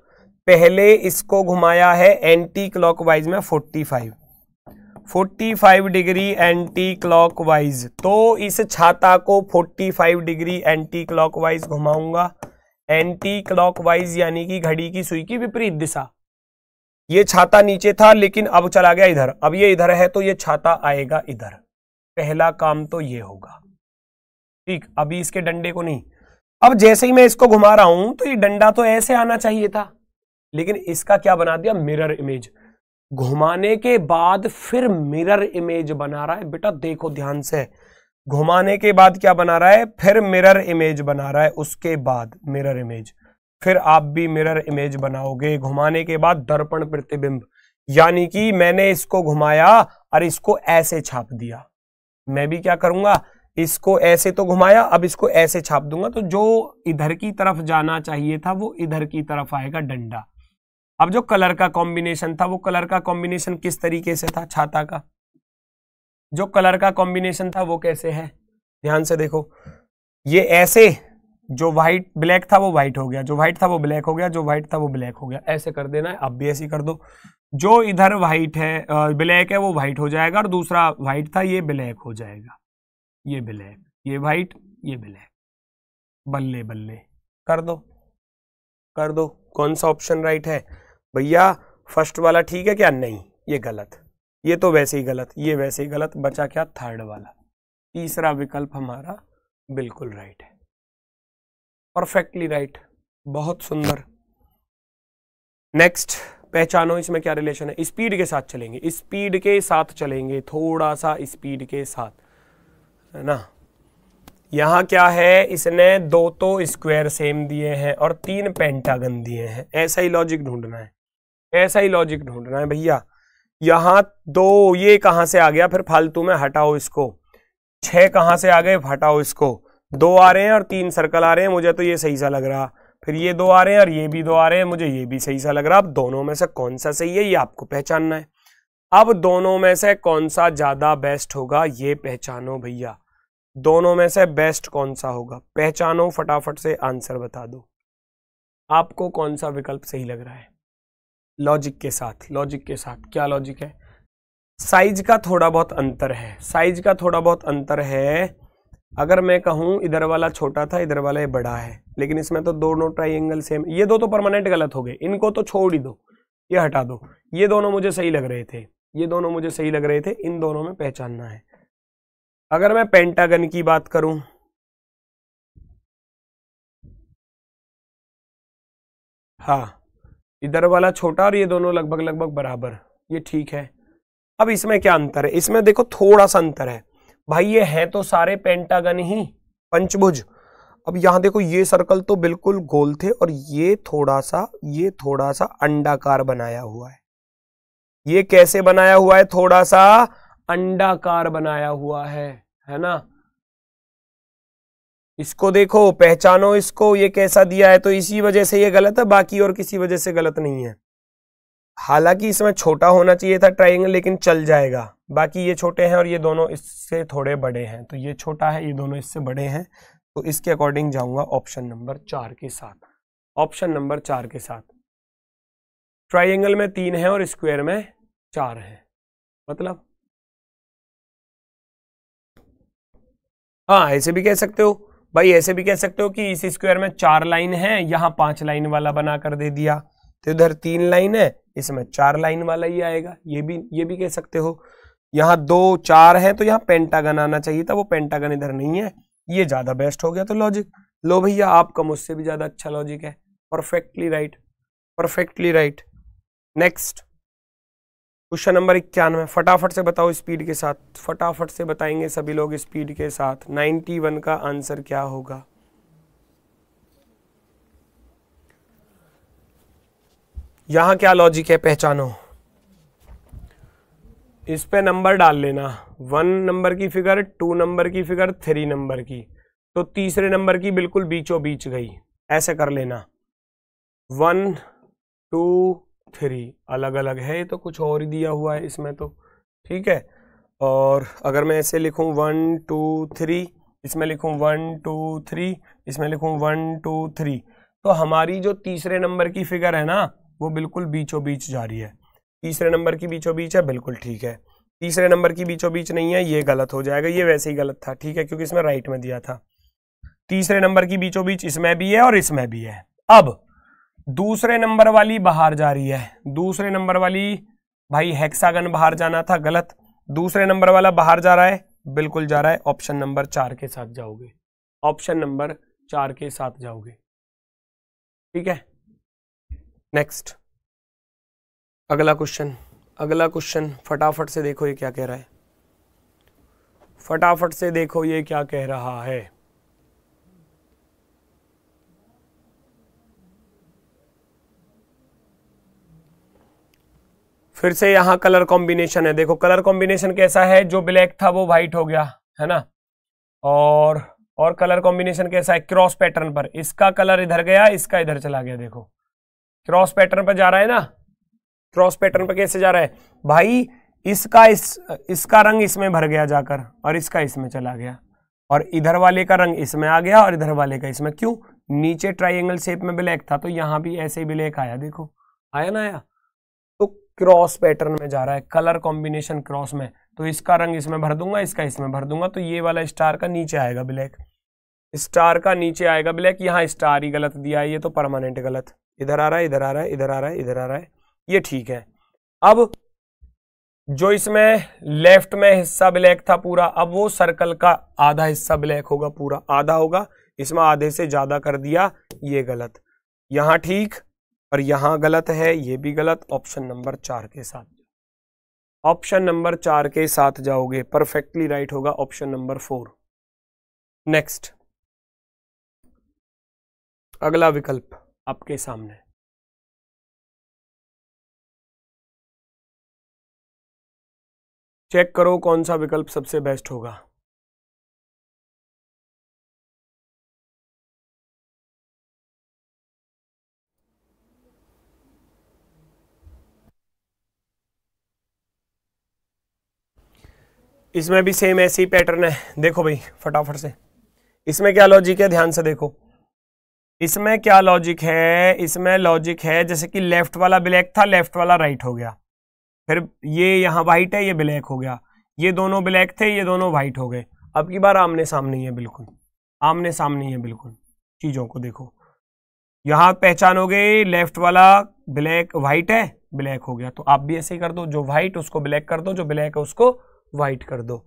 पहले इसको घुमाया है एंटी क्लॉकवाइज में 45 45 डिग्री एंटी क्लॉकवाइज तो इस छाता को 45 डिग्री एंटी क्लॉकवाइज घुमाऊंगा एंटी क्लॉकवाइज यानी कि घड़ी की सुई की विपरीत दिशा ये छाता नीचे था लेकिन अब चला गया इधर अब ये इधर है तो ये छाता आएगा इधर पहला काम तो ये होगा ठीक अभी इसके डंडे को नहीं अब जैसे ही मैं इसको घुमा रहा हूं तो ये डंडा तो ऐसे आना चाहिए था लेकिन इसका क्या बना दिया मिरर इमेज घुमाने के बाद फिर मिरर इमेज बना रहा है बेटा देखो ध्यान से घुमाने के बाद क्या बना रहा है फिर मिरर इमेज बना रहा है उसके बाद मिरर इमेज फिर आप भी मिरर इमेज बनाओगे घुमाने के बाद दर्पण प्रतिबिंब यानी कि मैंने इसको घुमाया और इसको ऐसे छाप दिया मैं भी क्या करूंगा इसको ऐसे तो घुमाया अब इसको ऐसे छाप दूंगा तो जो इधर की तरफ जाना चाहिए था वो इधर की तरफ आएगा डंडा अब जो कलर का कॉम्बिनेशन था वो कलर का कॉम्बिनेशन किस तरीके से था छाता का जो कलर का कॉम्बिनेशन था वो कैसे है ध्यान से देखो ये ऐसे जो व्हाइट ब्लैक था वो व्हाइट हो गया जो व्हाइट था वो ब्लैक हो गया जो व्हाइट था वो ब्लैक हो गया ऐसे कर देना है आप भी ऐसे कर दो जो इधर व्हाइट है ब्लैक है वो व्हाइट हो जाएगा और दूसरा व्हाइट था ये ब्लैक हो जाएगा ये ब्लैक ये व्हाइट ये ब्लैक बल्ले बल्ले कर दो कर दो कौन सा ऑप्शन राइट है भैया फर्स्ट वाला ठीक है क्या नहीं ये गलत ये तो वैसे ही गलत ये वैसे ही गलत बचा क्या थर्ड वाला तीसरा विकल्प हमारा बिल्कुल राइट है परफेक्टली राइट बहुत सुंदर नेक्स्ट पहचानो इसमें क्या रिलेशन है स्पीड के साथ चलेंगे स्पीड के साथ चलेंगे थोड़ा सा स्पीड के साथ है ना यहाँ क्या है इसने दो तो स्क्वायर सेम दिए हैं और तीन पेंटागन दिए हैं ऐसा ही लॉजिक ढूंढना है ऐसा ही लॉजिक ढूंढना है भैया यहाँ दो ये कहाँ से आ गया फिर फालतू में हटाओ इसको छः कहाँ से आ गए हटाओ इसको दो आ रहे हैं और तीन सर्कल आ रहे हैं मुझे तो ये सही सा लग रहा फिर ये दो आ रहे हैं और ये भी दो आ रहे हैं मुझे ये भी सही सा लग रहा अब दोनों में से कौन सा सही है ये आपको पहचानना है अब दोनों में से कौन सा ज़्यादा बेस्ट होगा ये पहचानो भैया दोनों में से बेस्ट कौन सा होगा पहचानो फटाफट से आंसर बता दो आपको कौन सा विकल्प सही लग रहा है लॉजिक के साथ लॉजिक के साथ क्या लॉजिक है साइज का थोड़ा बहुत अंतर है साइज का थोड़ा बहुत अंतर है अगर मैं कहूं इधर वाला छोटा था इधर वाला ये बड़ा है लेकिन इसमें तो दोनों ट्राइंगल सेम ये दो तो परमानेंट गलत हो गए इनको तो छोड़ ही दो ये हटा दो ये दोनों मुझे सही लग रहे थे ये दोनों मुझे सही लग रहे थे इन दोनों में पहचानना है अगर मैं पेंटागन की बात करूं हाँ इधर वाला छोटा और ये दोनों लगभग लगभग बराबर ये ठीक है अब इसमें क्या अंतर है इसमें देखो थोड़ा सा अंतर है भाई ये है तो सारे पेंटागन ही पंचभुज अब यहाँ देखो ये सर्कल तो बिल्कुल गोल थे और ये थोड़ा सा ये थोड़ा सा अंडाकार बनाया हुआ है ये कैसे बनाया हुआ है थोड़ा सा अंडाकार बनाया हुआ है है ना इसको देखो पहचानो इसको ये कैसा दिया है तो इसी वजह से ये गलत है बाकी और किसी वजह से गलत नहीं है हालांकि इसमें छोटा होना चाहिए था ट्राइंगल लेकिन चल जाएगा बाकी ये छोटे हैं और ये दोनों इससे थोड़े बड़े हैं तो ये छोटा है ये दोनों इससे बड़े हैं तो इसके अकॉर्डिंग जाऊंगा ऑप्शन नंबर चार के साथ ऑप्शन नंबर चार के साथ ट्राइंगल में तीन है और स्क्वायर में चार है मतलब हाँ ऐसे भी कह सकते हो भाई ऐसे भी कह सकते हो कि इस स्क्वायर में चार लाइन है यहाँ पांच लाइन वाला बना कर दे दिया तो इधर तीन लाइन है इसमें चार लाइन वाला ही आएगा ये भी ये भी कह सकते हो यहाँ दो चार है तो यहाँ पेंटागन आना चाहिए था वो पेंटागन इधर नहीं है ये ज्यादा बेस्ट हो गया तो लॉजिक लो भैया आपका मुझसे भी ज्यादा अच्छा लॉजिक है perfectly right perfectly right next question number इक्यानवे फटाफट से बताओ स्पीड के साथ फटाफट से बताएंगे सभी लोग स्पीड के साथ 91 का आंसर क्या होगा यहां क्या लॉजिक है पहचानो इस पे नंबर डाल लेना वन नंबर की फिगर टू नंबर की फिगर थ्री नंबर की तो तीसरे नंबर की बिल्कुल बीचों बीच गई ऐसे कर लेना वन टू थ्री अलग अलग है तो कुछ और ही दिया हुआ है इसमें तो ठीक है और अगर मैं ऐसे लिखूँ वन टू थ्री इसमें लिखूँ वन टू थ्री इसमें लिखूँ वन टू थ्री तो हमारी जो तीसरे नंबर की फिगर है ना वो बिल्कुल बीचों बीच जा रही है तीसरे नंबर की बीचों बीच है बिल्कुल ठीक है तीसरे नंबर की बीचों बीच नहीं है ये गलत हो जाएगा ये वैसे ही गलत था ठीक है क्योंकि इसमें राइट में दिया था तीसरे नंबर की बीचों बीच इसमें भी है और इसमें भी है अब दूसरे नंबर वाली बाहर जा रही है दूसरे नंबर वाली भाई हेक्सागन बाहर जाना था गलत दूसरे नंबर वाला बाहर जा रहा है बिल्कुल जा रहा है ऑप्शन नंबर चार के साथ जाओगे ऑप्शन नंबर चार के साथ जाओगे ठीक है नेक्स्ट अगला क्वेश्चन अगला क्वेश्चन फटाफट से देखो ये क्या कह रहा है फटाफट से देखो ये क्या कह रहा है फिर से यहाँ कलर कॉम्बिनेशन है देखो कलर कॉम्बिनेशन कैसा है जो ब्लैक था वो व्हाइट हो गया है ना और और कलर कॉम्बिनेशन कैसा है क्रॉस पैटर्न पर इसका कलर इधर गया इसका इधर चला गया देखो क्रॉस पैटर्न पर जा रहा है ना क्रॉस पैटर्न पर कैसे जा रहा है भाई इसका इस इसका रंग इसमें भर गया जाकर और इसका इसमें चला गया और इधर वाले का रंग इसमें आ गया और इधर वाले का इसमें क्यों नीचे ट्राइंगल शेप में ब्लैक था तो यहाँ भी ऐसे ही ब्लैक आया देखो आया ना आया क्रॉस पैटर्न में जा रहा है कलर कॉम्बिनेशन क्रॉस में तो इसका रंग इसमें भर दूंगा इसका इसमें भर दूंगा तो ये वाला स्टार का नीचे आएगा ब्लैक स्टार का नीचे आएगा ब्लैक यहाँ स्टार ही गलत दिया है ये तो परमानेंट गलत इधर आ रहा है इधर आ रहा है इधर आ रहा है इधर आ रहा है ये ठीक है अब जो इसमें लेफ्ट में हिस्सा ब्लैक था पूरा अब वो सर्कल का आधा हिस्सा ब्लैक होगा पूरा आधा होगा इसमें आधे से ज्यादा कर दिया ये गलत यहाँ ठीक और यहां गलत है ये भी गलत ऑप्शन नंबर चार के साथ ऑप्शन नंबर चार के साथ जाओगे परफेक्टली राइट होगा ऑप्शन नंबर फोर नेक्स्ट अगला विकल्प आपके सामने चेक करो कौन सा विकल्प सबसे बेस्ट होगा इसमें भी सेम ऐसे ही पैटर्न है देखो भाई फटाफट से इसमें क्या लॉजिक है ध्यान से देखो इसमें क्या लॉजिक है इसमें लॉजिक है जैसे कि लेफ्ट वाला ब्लैक था लेफ्ट वाला राइट हो गया फिर ये यहाँ वाइट है ये ब्लैक हो गया ये दोनों ब्लैक थे ये दोनों वाइट हो गए अब की बार आमने सामने ही है बिल्कुल आमने सामने ही है बिल्कुल चीज़ों को देखो यहाँ पहचान हो गई लेफ्ट वाला ब्लैक वाइट है ब्लैक हो गया तो आप भी ऐसे ही कर दो जो वाइट उसको ब्लैक कर दो जो ब्लैक है उसको व्हाइट कर दो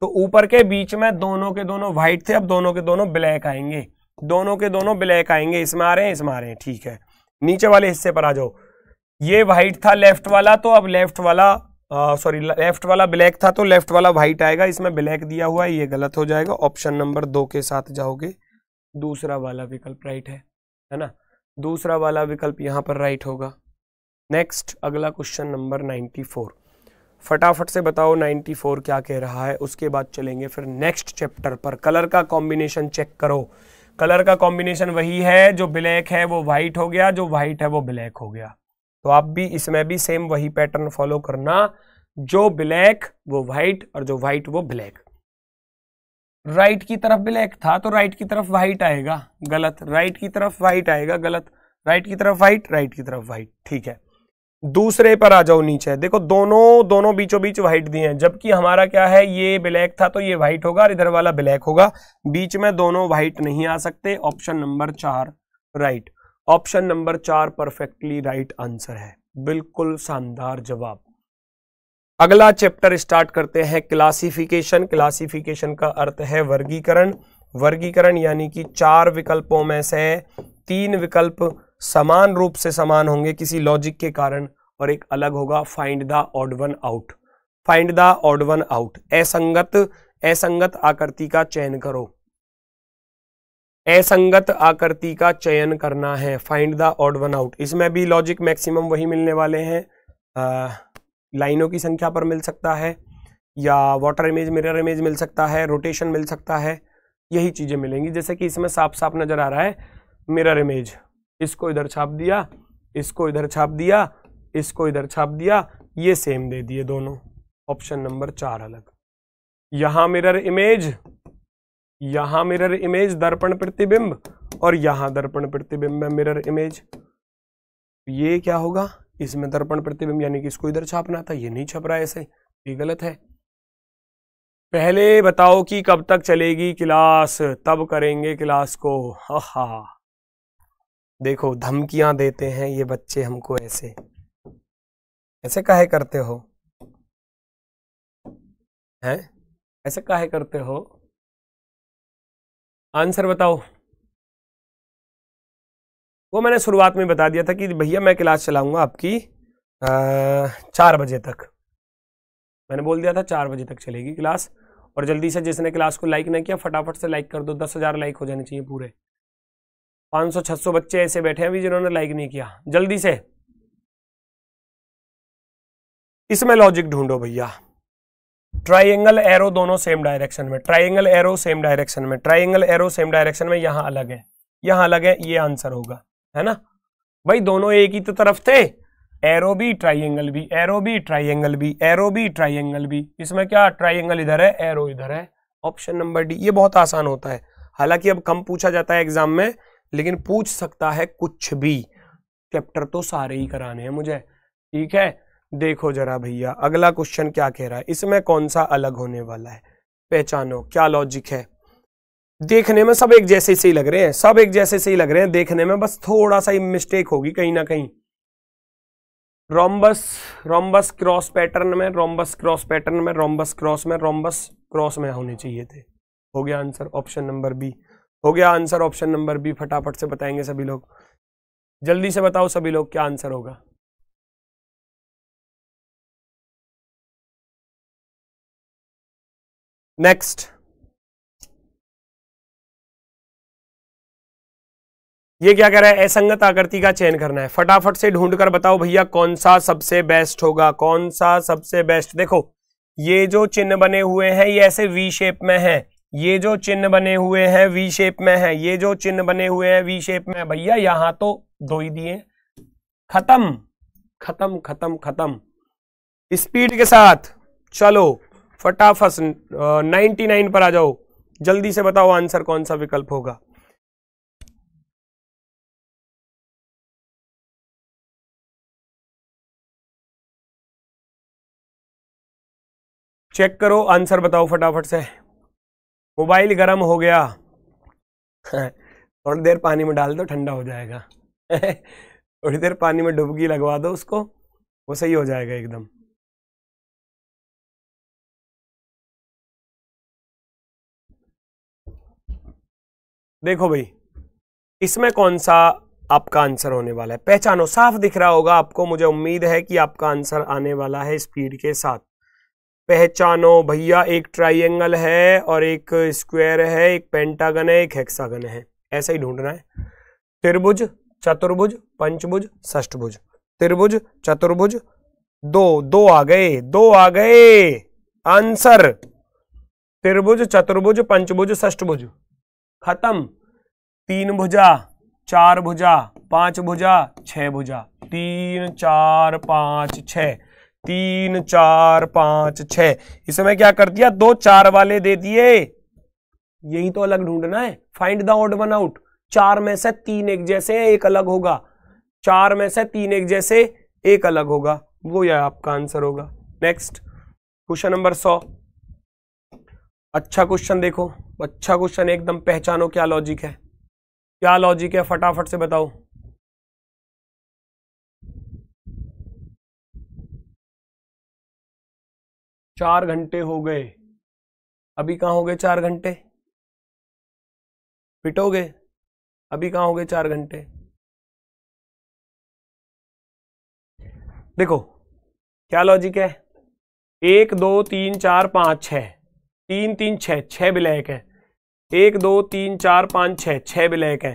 तो ऊपर के बीच में दोनों के दोनों व्हाइट थे अब दोनों के दोनों ब्लैक आएंगे दोनों के दोनों ब्लैक आएंगे इसमें आ रहे हैं इसमें आ रहे हैं ठीक है नीचे वाले हिस्से पर आ जाओ ये व्हाइट था लेफ्ट वाला तो अब लेफ्ट वाला सॉरी लेफ्ट वाला ब्लैक था तो लेफ्ट वाला व्हाइट आएगा इसमें ब्लैक दिया हुआ है ये गलत हो जाएगा ऑप्शन नंबर दो के साथ जाओगे दूसरा वाला विकल्प राइट है है ना दूसरा वाला विकल्प यहां पर राइट होगा नेक्स्ट अगला क्वेश्चन नंबर नाइन्टी फोर फटाफट से बताओ 94 क्या कह रहा है उसके बाद चलेंगे फिर नेक्स्ट चैप्टर पर कलर का कॉम्बिनेशन चेक करो कलर का कॉम्बिनेशन वही है जो ब्लैक है वो व्हाइट हो गया जो व्हाइट है वो ब्लैक हो गया तो आप भी इसमें भी सेम वही पैटर्न फॉलो करना जो ब्लैक वो वाइट और जो व्हाइट वो ब्लैक राइट की तरफ ब्लैक था तो राइट की तरफ व्हाइट आएगा गलत राइट की तरफ व्हाइट आएगा गलत राइट की तरफ वाइट राइट की तरफ वाइट ठीक है दूसरे पर आ जाओ नीचे देखो दोनों दोनों बीचों बीच व्हाइट दिए हैं जबकि हमारा क्या है ये ब्लैक था तो ये व्हाइट होगा और इधर वाला ब्लैक होगा बीच में दोनों व्हाइट नहीं आ सकते ऑप्शन नंबर चार राइट ऑप्शन नंबर चार परफेक्टली राइट आंसर है बिल्कुल शानदार जवाब अगला चैप्टर स्टार्ट करते हैं क्लासिफिकेशन क्लासिफिकेशन का अर्थ है वर्गीकरण वर्गीकरण यानी कि चार विकल्पों में से तीन विकल्प समान रूप से समान होंगे किसी लॉजिक के कारण और एक अलग होगा find the odd one out find the odd one out असंगत असंगत आकृति का चयन करो असंगत आकृति का चयन करना है find the odd one out इसमें भी लॉजिक मैक्सिमम वही मिलने वाले हैं लाइनों की संख्या पर मिल सकता है या वाटर इमेज मिरर इमेज मिल सकता है रोटेशन मिल सकता है यही चीज़ें मिलेंगी जैसे कि इसमें साफ साफ नज़र आ रहा है मिरर इमेज इसको इधर छाप दिया इसको इधर छाप दिया इसको इधर छाप दिया ये सेम दे दिए दोनों ऑप्शन नंबर चार अलग यहां मिरर इमेज यहां मिरर इमेज दर्पण प्रतिबिंब और यहां दर्पण प्रतिबिंब में मिरर इमेज ये क्या होगा इसमें दर्पण प्रतिबिंब यानी कि इसको इधर छापना था ये नहीं छप रहा ऐसे ये गलत है पहले बताओ कि कब तक चलेगी क्लास तब करेंगे क्लास को हा देखो धमकियां देते हैं ये बच्चे हमको ऐसे ऐसे काहे करते हो हैं ऐसे काहे करते हो आंसर बताओ वो मैंने शुरुआत में बता दिया था कि भैया मैं क्लास चलाऊंगा आपकी आ, चार बजे तक मैंने बोल दिया था चार बजे तक चलेगी क्लास और जल्दी से जिसने क्लास को लाइक नहीं किया फटाफट से लाइक कर दो दस हज़ार लाइक हो जाने चाहिए पूरे 500-600 बच्चे ऐसे बैठे हैं अभी जिन्होंने लाइक नहीं किया जल्दी से इसमें लॉजिक ढूंढो भैया ट्राइंगल एरो दोनों सेम डायरेक्शन में ट्राइंगल एरो सेम डायरेक्शन में ट्राइंगल एरो सेम डायरेक्शन में यहां अलग है यहां अलग है ये आंसर होगा है ना भाई दोनों एक ही तो तरफ थे एरो भी ट्राइंगल भी एरो भी ट्राइंगल भी एरो भी ट्राइंगल भी इसमें क्या ट्राइंगल इधर है एरो इधर है ऑप्शन नंबर डी ये बहुत आसान होता है हालांकि अब कम पूछा जाता है एग्जाम में लेकिन पूछ सकता है कुछ भी चैप्टर तो सारे ही कराने हैं मुझे ठीक है देखो जरा भैया अगला क्वेश्चन क्या कह रहा है इसमें कौन सा अलग होने वाला है पहचानो क्या लॉजिक है देखने में सब एक जैसे से ही लग रहे हैं सब एक जैसे से ही लग रहे हैं देखने में बस थोड़ा सा ही मिस्टेक होगी कहीं ना कहीं रोम्बस रोम्बस क्रॉस पैटर्न में रोम्बस क्रॉस पैटर्न में रोम्बस क्रॉस में रोम्बस क्रॉस में होने चाहिए थे हो गया आंसर ऑप्शन नंबर बी हो गया आंसर ऑप्शन नंबर बी फटाफट से बताएंगे सभी लोग जल्दी से बताओ सभी लोग क्या आंसर होगा नेक्स्ट ये क्या कह रहा है असंगत आकृति का चयन करना है फटाफट से ढूंढकर बताओ भैया कौन सा सबसे बेस्ट होगा कौन सा सबसे बेस्ट देखो ये जो चिन्ह बने हुए हैं ये ऐसे वी शेप में हैं ये जो चिन्ह बने हुए हैं वी शेप में है ये जो चिन्ह बने हुए हैं वी शेप में भैया यहां तो दो ही दिए खत्म खत्म खत्म खत्म स्पीड के साथ चलो फटाफट 99 पर आ जाओ जल्दी से बताओ आंसर कौन सा विकल्प होगा चेक करो आंसर बताओ फटाफट से मोबाइल गर्म हो गया थोड़ी देर पानी में डाल दो ठंडा हो जाएगा थोड़ी देर पानी में डुबकी लगवा दो उसको वो सही हो जाएगा एकदम देखो भाई इसमें कौन सा आपका आंसर होने वाला है पहचानो साफ दिख रहा होगा आपको मुझे उम्मीद है कि आपका आंसर आने वाला है स्पीड के साथ पहचानो भैया एक ट्राइंगल है और एक स्क्वायर है एक पेंटागन है एक हेक्सागन है ऐसा ही ढूंढना है त्रिभुज चतुर्भुज पंचभुज षष्ठभुज त्रिभुज चतुर्भुज दो दो आ गए दो आ गए आंसर त्रिभुज चतुर्भुज पंचभुज ष्टभुज खत्म तीन भुजा चार भुजा पांच भुजा छह भुजा तीन चार पांच छह तीन चार पांच छ इसमें क्या कर दिया दो चार वाले दे दिए यही तो अलग ढूंढना है find the odd one out चार में से तीन एक जैसे एक अलग होगा चार में से तीन एक जैसे एक अलग होगा वो यह आपका आंसर होगा नेक्स्ट क्वेश्चन नंबर सौ अच्छा क्वेश्चन देखो अच्छा क्वेश्चन एकदम पहचानो क्या लॉजिक है क्या लॉजिक है फटाफट से बताओ चार घंटे हो गए अभी कहाँ हो गए चार घंटे पिटोगे अभी कहाँ हो गए चार घंटे देखो क्या लॉजिक है एक दो तीन चार पाँच छ तीन तीन छ छः ब्लैक है एक दो तीन चार पाँच छ छः ब्लैक है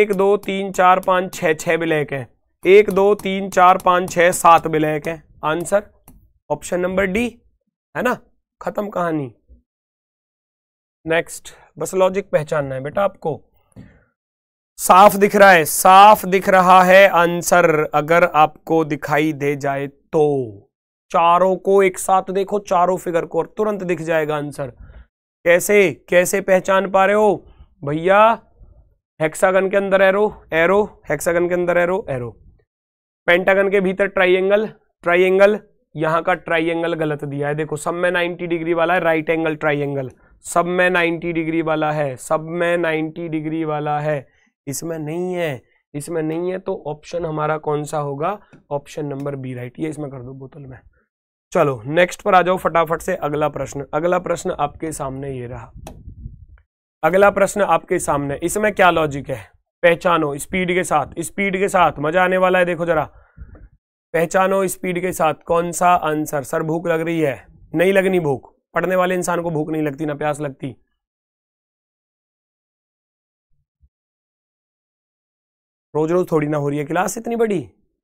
एक दो तीन चार पाँच छ छः ब्लैक है एक दो तीन चार पाँच छ सात ब्लैक है आंसर ऑप्शन नंबर डी है ना खत्म कहानी नेक्स्ट बस लॉजिक पहचानना है बेटा आपको साफ दिख रहा है साफ दिख रहा है आंसर अगर आपको दिखाई दे जाए तो चारों को एक साथ देखो चारों फिगर को और तुरंत दिख जाएगा आंसर कैसे कैसे पहचान पा रहे हो भैया हेक्सागन के अंदर एरो एरो हेक्सागन के अंदर एरो एरो पेंटागन के भीतर ट्राइंगल ट्राइंगल यहाँ का ट्राइंगल गलत दिया है देखो सब में 90 डिग्री वाला है राइट एंगल ट्राइंगल सब में 90 डिग्री वाला है सब में 90 डिग्री वाला है इसमें नहीं है इसमें नहीं है तो ऑप्शन हमारा कौन सा होगा ऑप्शन नंबर बी राइट ये इसमें कर दो बोतल में चलो नेक्स्ट पर आ जाओ फटाफट से अगला प्रश्न अगला प्रश्न आपके सामने ये रहा अगला प्रश्न आपके सामने इसमें क्या लॉजिक है पहचानो स्पीड के साथ स्पीड के साथ मजा आने वाला है देखो जरा पहचानो स्पीड के साथ कौन सा आंसर सर भूख लग रही है नहीं लगनी भूख पढ़ने वाले इंसान को भूख नहीं लगती ना प्यास लगती रोज रोज थोड़ी ना हो रही है क्लास इतनी बड़ी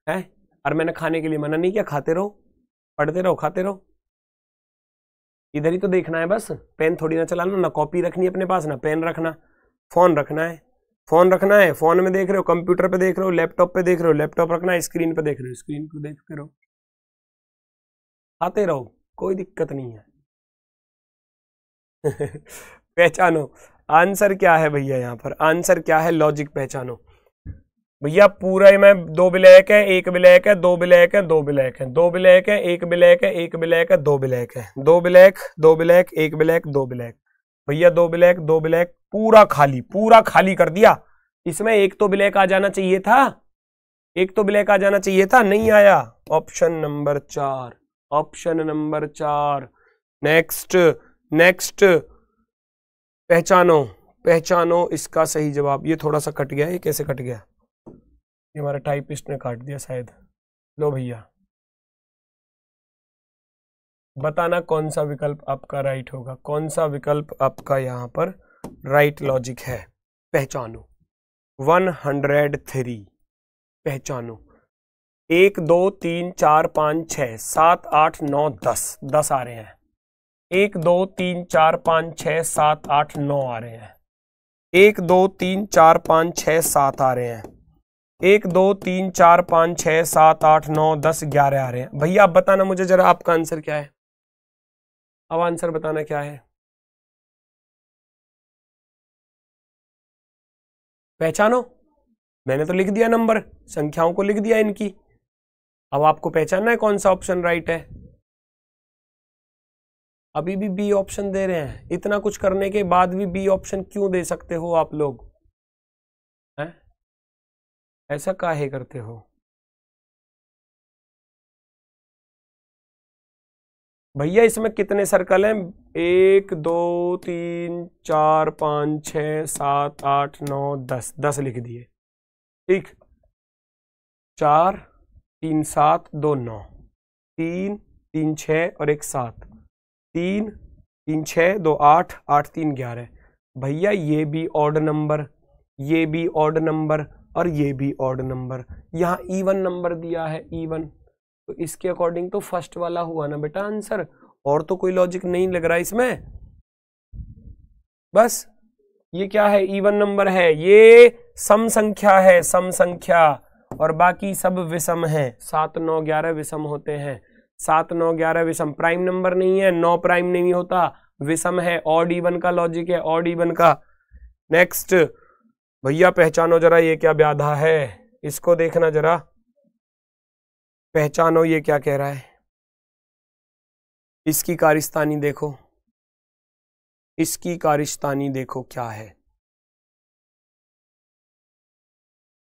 है और मैंने खाने के लिए मना नहीं किया खाते रहो पढ़ते रहो खाते रहो इधर ही तो देखना है बस पेन थोड़ी ना चलाना ना कॉपी रखनी अपने पास ना पेन रखना फोन रखना है फोन रखना है फोन में देख रहे हो कंप्यूटर पे देख रहे हो लैपटॉप पे देख रहे हो लैपटॉप रखना है स्क्रीन पे देख रहे हो स्क्रीन पे देखते रहो आते रहो कोई दिक्कत नहीं है पहचानो आंसर क्या है भैया यहाँ पर आंसर क्या है लॉजिक पहचानो भैया पूरा मैं दो ब्लैक है एक ब्लैक है दो ब्लैक है दो ब्लैक है दो ब्लैक है एक ब्लैक है एक ब्लैक है दो ब्लैक है दो ब्लैक दो ब्लैक एक ब्लैक दो ब्लैक भैया दो ब्लैक दो ब्लैक पूरा खाली पूरा खाली कर दिया इसमें एक तो ब्लैक आ जाना चाहिए था एक तो ब्लैक आ जाना चाहिए था नहीं आया ऑप्शन नंबर चार ऑप्शन नंबर चार नेक्स्ट नेक्स्ट पहचानो पहचानो इसका सही जवाब ये थोड़ा सा कट गया ये कैसे कट गया ये हमारा टाइपिस्ट ने काट दिया शायद लो भैया बताना कौन सा विकल्प आपका राइट होगा कौन सा विकल्प आपका यहाँ पर राइट लॉजिक है पहचानो वन हंड्रेड थ्री पहचानो एक दो तीन चार पाँच छ सात आठ नौ दस दस आ रहे हैं एक दो तीन चार पाँच छ सात आठ नौ आ रहे हैं एक दो तीन चार पाँच छ सात आ रहे हैं एक दो तीन चार पाँच छ सात आठ नौ दस ग्यारह आ रहे हैं भैया आप बताना मुझे ज़रा आपका आंसर क्या है अब आंसर बताना क्या है पहचानो मैंने तो लिख दिया नंबर संख्याओं को लिख दिया इनकी अब आपको पहचानना है कौन सा ऑप्शन राइट है अभी भी बी ऑप्शन दे रहे हैं इतना कुछ करने के बाद भी बी ऑप्शन क्यों दे सकते हो आप लोग हैं ऐसा काहे करते हो भैया इसमें कितने सर्कल हैं एक दो तीन चार पाँच छ सात आठ नौ दस दस लिख दिए ठीक चार तीन सात दो नौ तीन तीन छ और एक सात तीन तीन छ दो आठ आठ तीन ग्यारह भैया ये भी ऑड नंबर ये भी ऑड नंबर और ये भी ऑड नंबर यहाँ ईवन नंबर दिया है ईवन तो इसके अकॉर्डिंग तो फर्स्ट वाला हुआ ना बेटा आंसर और तो कोई लॉजिक नहीं लग रहा है इसमें बस ये क्या है इवन नंबर है ये सम संख्या है सम संख्या और बाकी सब विषम है सात नौ ग्यारह विषम होते हैं सात नौ ग्यारह विषम प्राइम नंबर नहीं है नौ प्राइम नहीं होता विषम है ऑड इवन का लॉजिक है ऑड इवन का नेक्स्ट भैया पहचानो जरा ये क्या व्याधा है इसको देखना जरा पहचानो ये क्या कह रहा है इसकी कारिस्तानी देखो इसकी कारिस्तानी देखो क्या है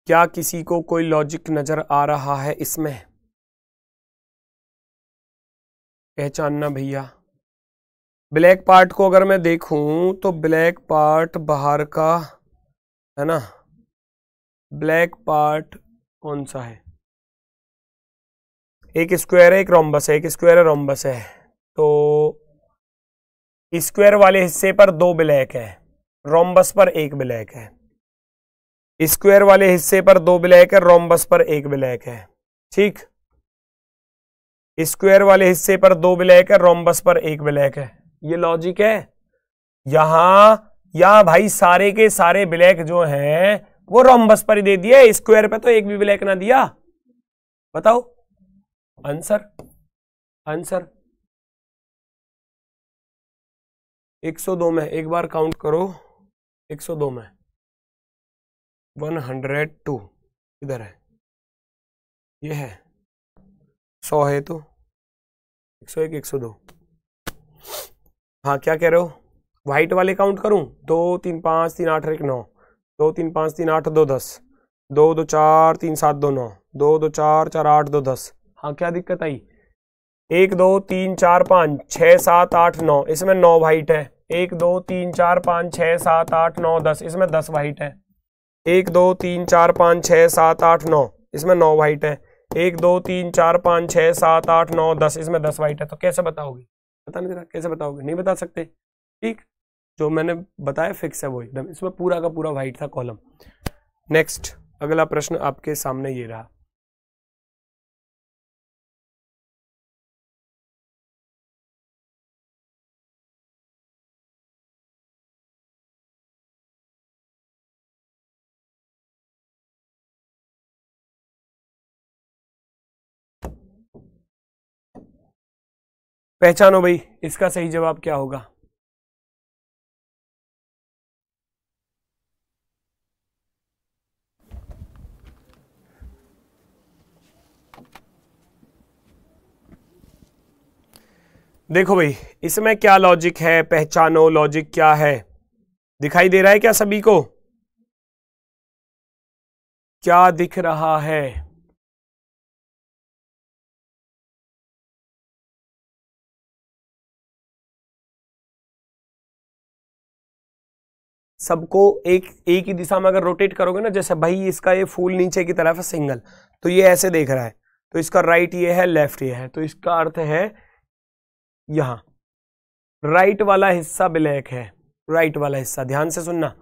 क्या किसी को कोई लॉजिक नजर आ रहा है इसमें पहचानना भैया ब्लैक पार्ट को अगर मैं देखूं तो ब्लैक पार्ट बाहर का है ना ब्लैक पार्ट कौन सा है एक स्क्वायर है एक रोम्बस है एक स्क्वायर है रोम्बस है तो स्क्वायर वाले हिस्से पर दो ब्लैक है रोम्बस पर एक ब्लैक है स्क्वायर वाले हिस्से पर दो ब्लैक है रोम्बस पर एक ब्लैक है ठीक स्क्वायर वाले हिस्से पर दो ब्लैक है रोम्बस पर एक ब्लैक है ये लॉजिक है यहां या भाई सारे के सारे ब्लैक जो हैं वो रोम्बस पर ही दे दिए स्क्वायर पे तो एक भी ब्लैक ना दिया बताओ आंसर आंसर 102 में एक बार काउंट करो 102 में 102 इधर है ये है 100 है तो 101 102 हाँ क्या कह रहे हो व्हाइट वाले काउंट करूं दो तीन पाँच तीन आठ एक नौ दो तीन पाँच तीन आठ दो दस दो दो चार तीन सात दो नौ दो दो चार चार आठ दो दस हाँ क्या दिक्कत आई एक दो तीन चार पाँच छः सात आठ नौ इसमें नौ वाइट है एक दो तीन चार पाँच छः सात आठ नौ दस इसमें दस वाइट है एक दो तीन चार पाँच छः सात आठ नौ इसमें नौ वाइट है एक दो तीन चार पाँच छः सात आठ नौ दस इसमें दस वाइट है तो कैसे बताओगे पता नहीं चला कैसे बताओगे नहीं बता सकते ठीक जो मैंने बताया फिक्स है वो एकदम इसमें पूरा का पूरा वाइट था कॉलम नेक्स्ट अगला प्रश्न आपके सामने ये रहा पहचानो भाई इसका सही जवाब क्या होगा देखो भाई इसमें क्या लॉजिक है पहचानो लॉजिक क्या है दिखाई दे रहा है क्या सभी को क्या दिख रहा है सबको एक एक ही दिशा में अगर रोटेट करोगे ना जैसे भाई इसका ये फूल नीचे की तरफ है सिंगल तो ये ऐसे देख रहा है तो इसका राइट ये है लेफ्ट ये है तो इसका अर्थ है यहां राइट वाला हिस्सा ब्लैक है राइट वाला हिस्सा ध्यान से सुनना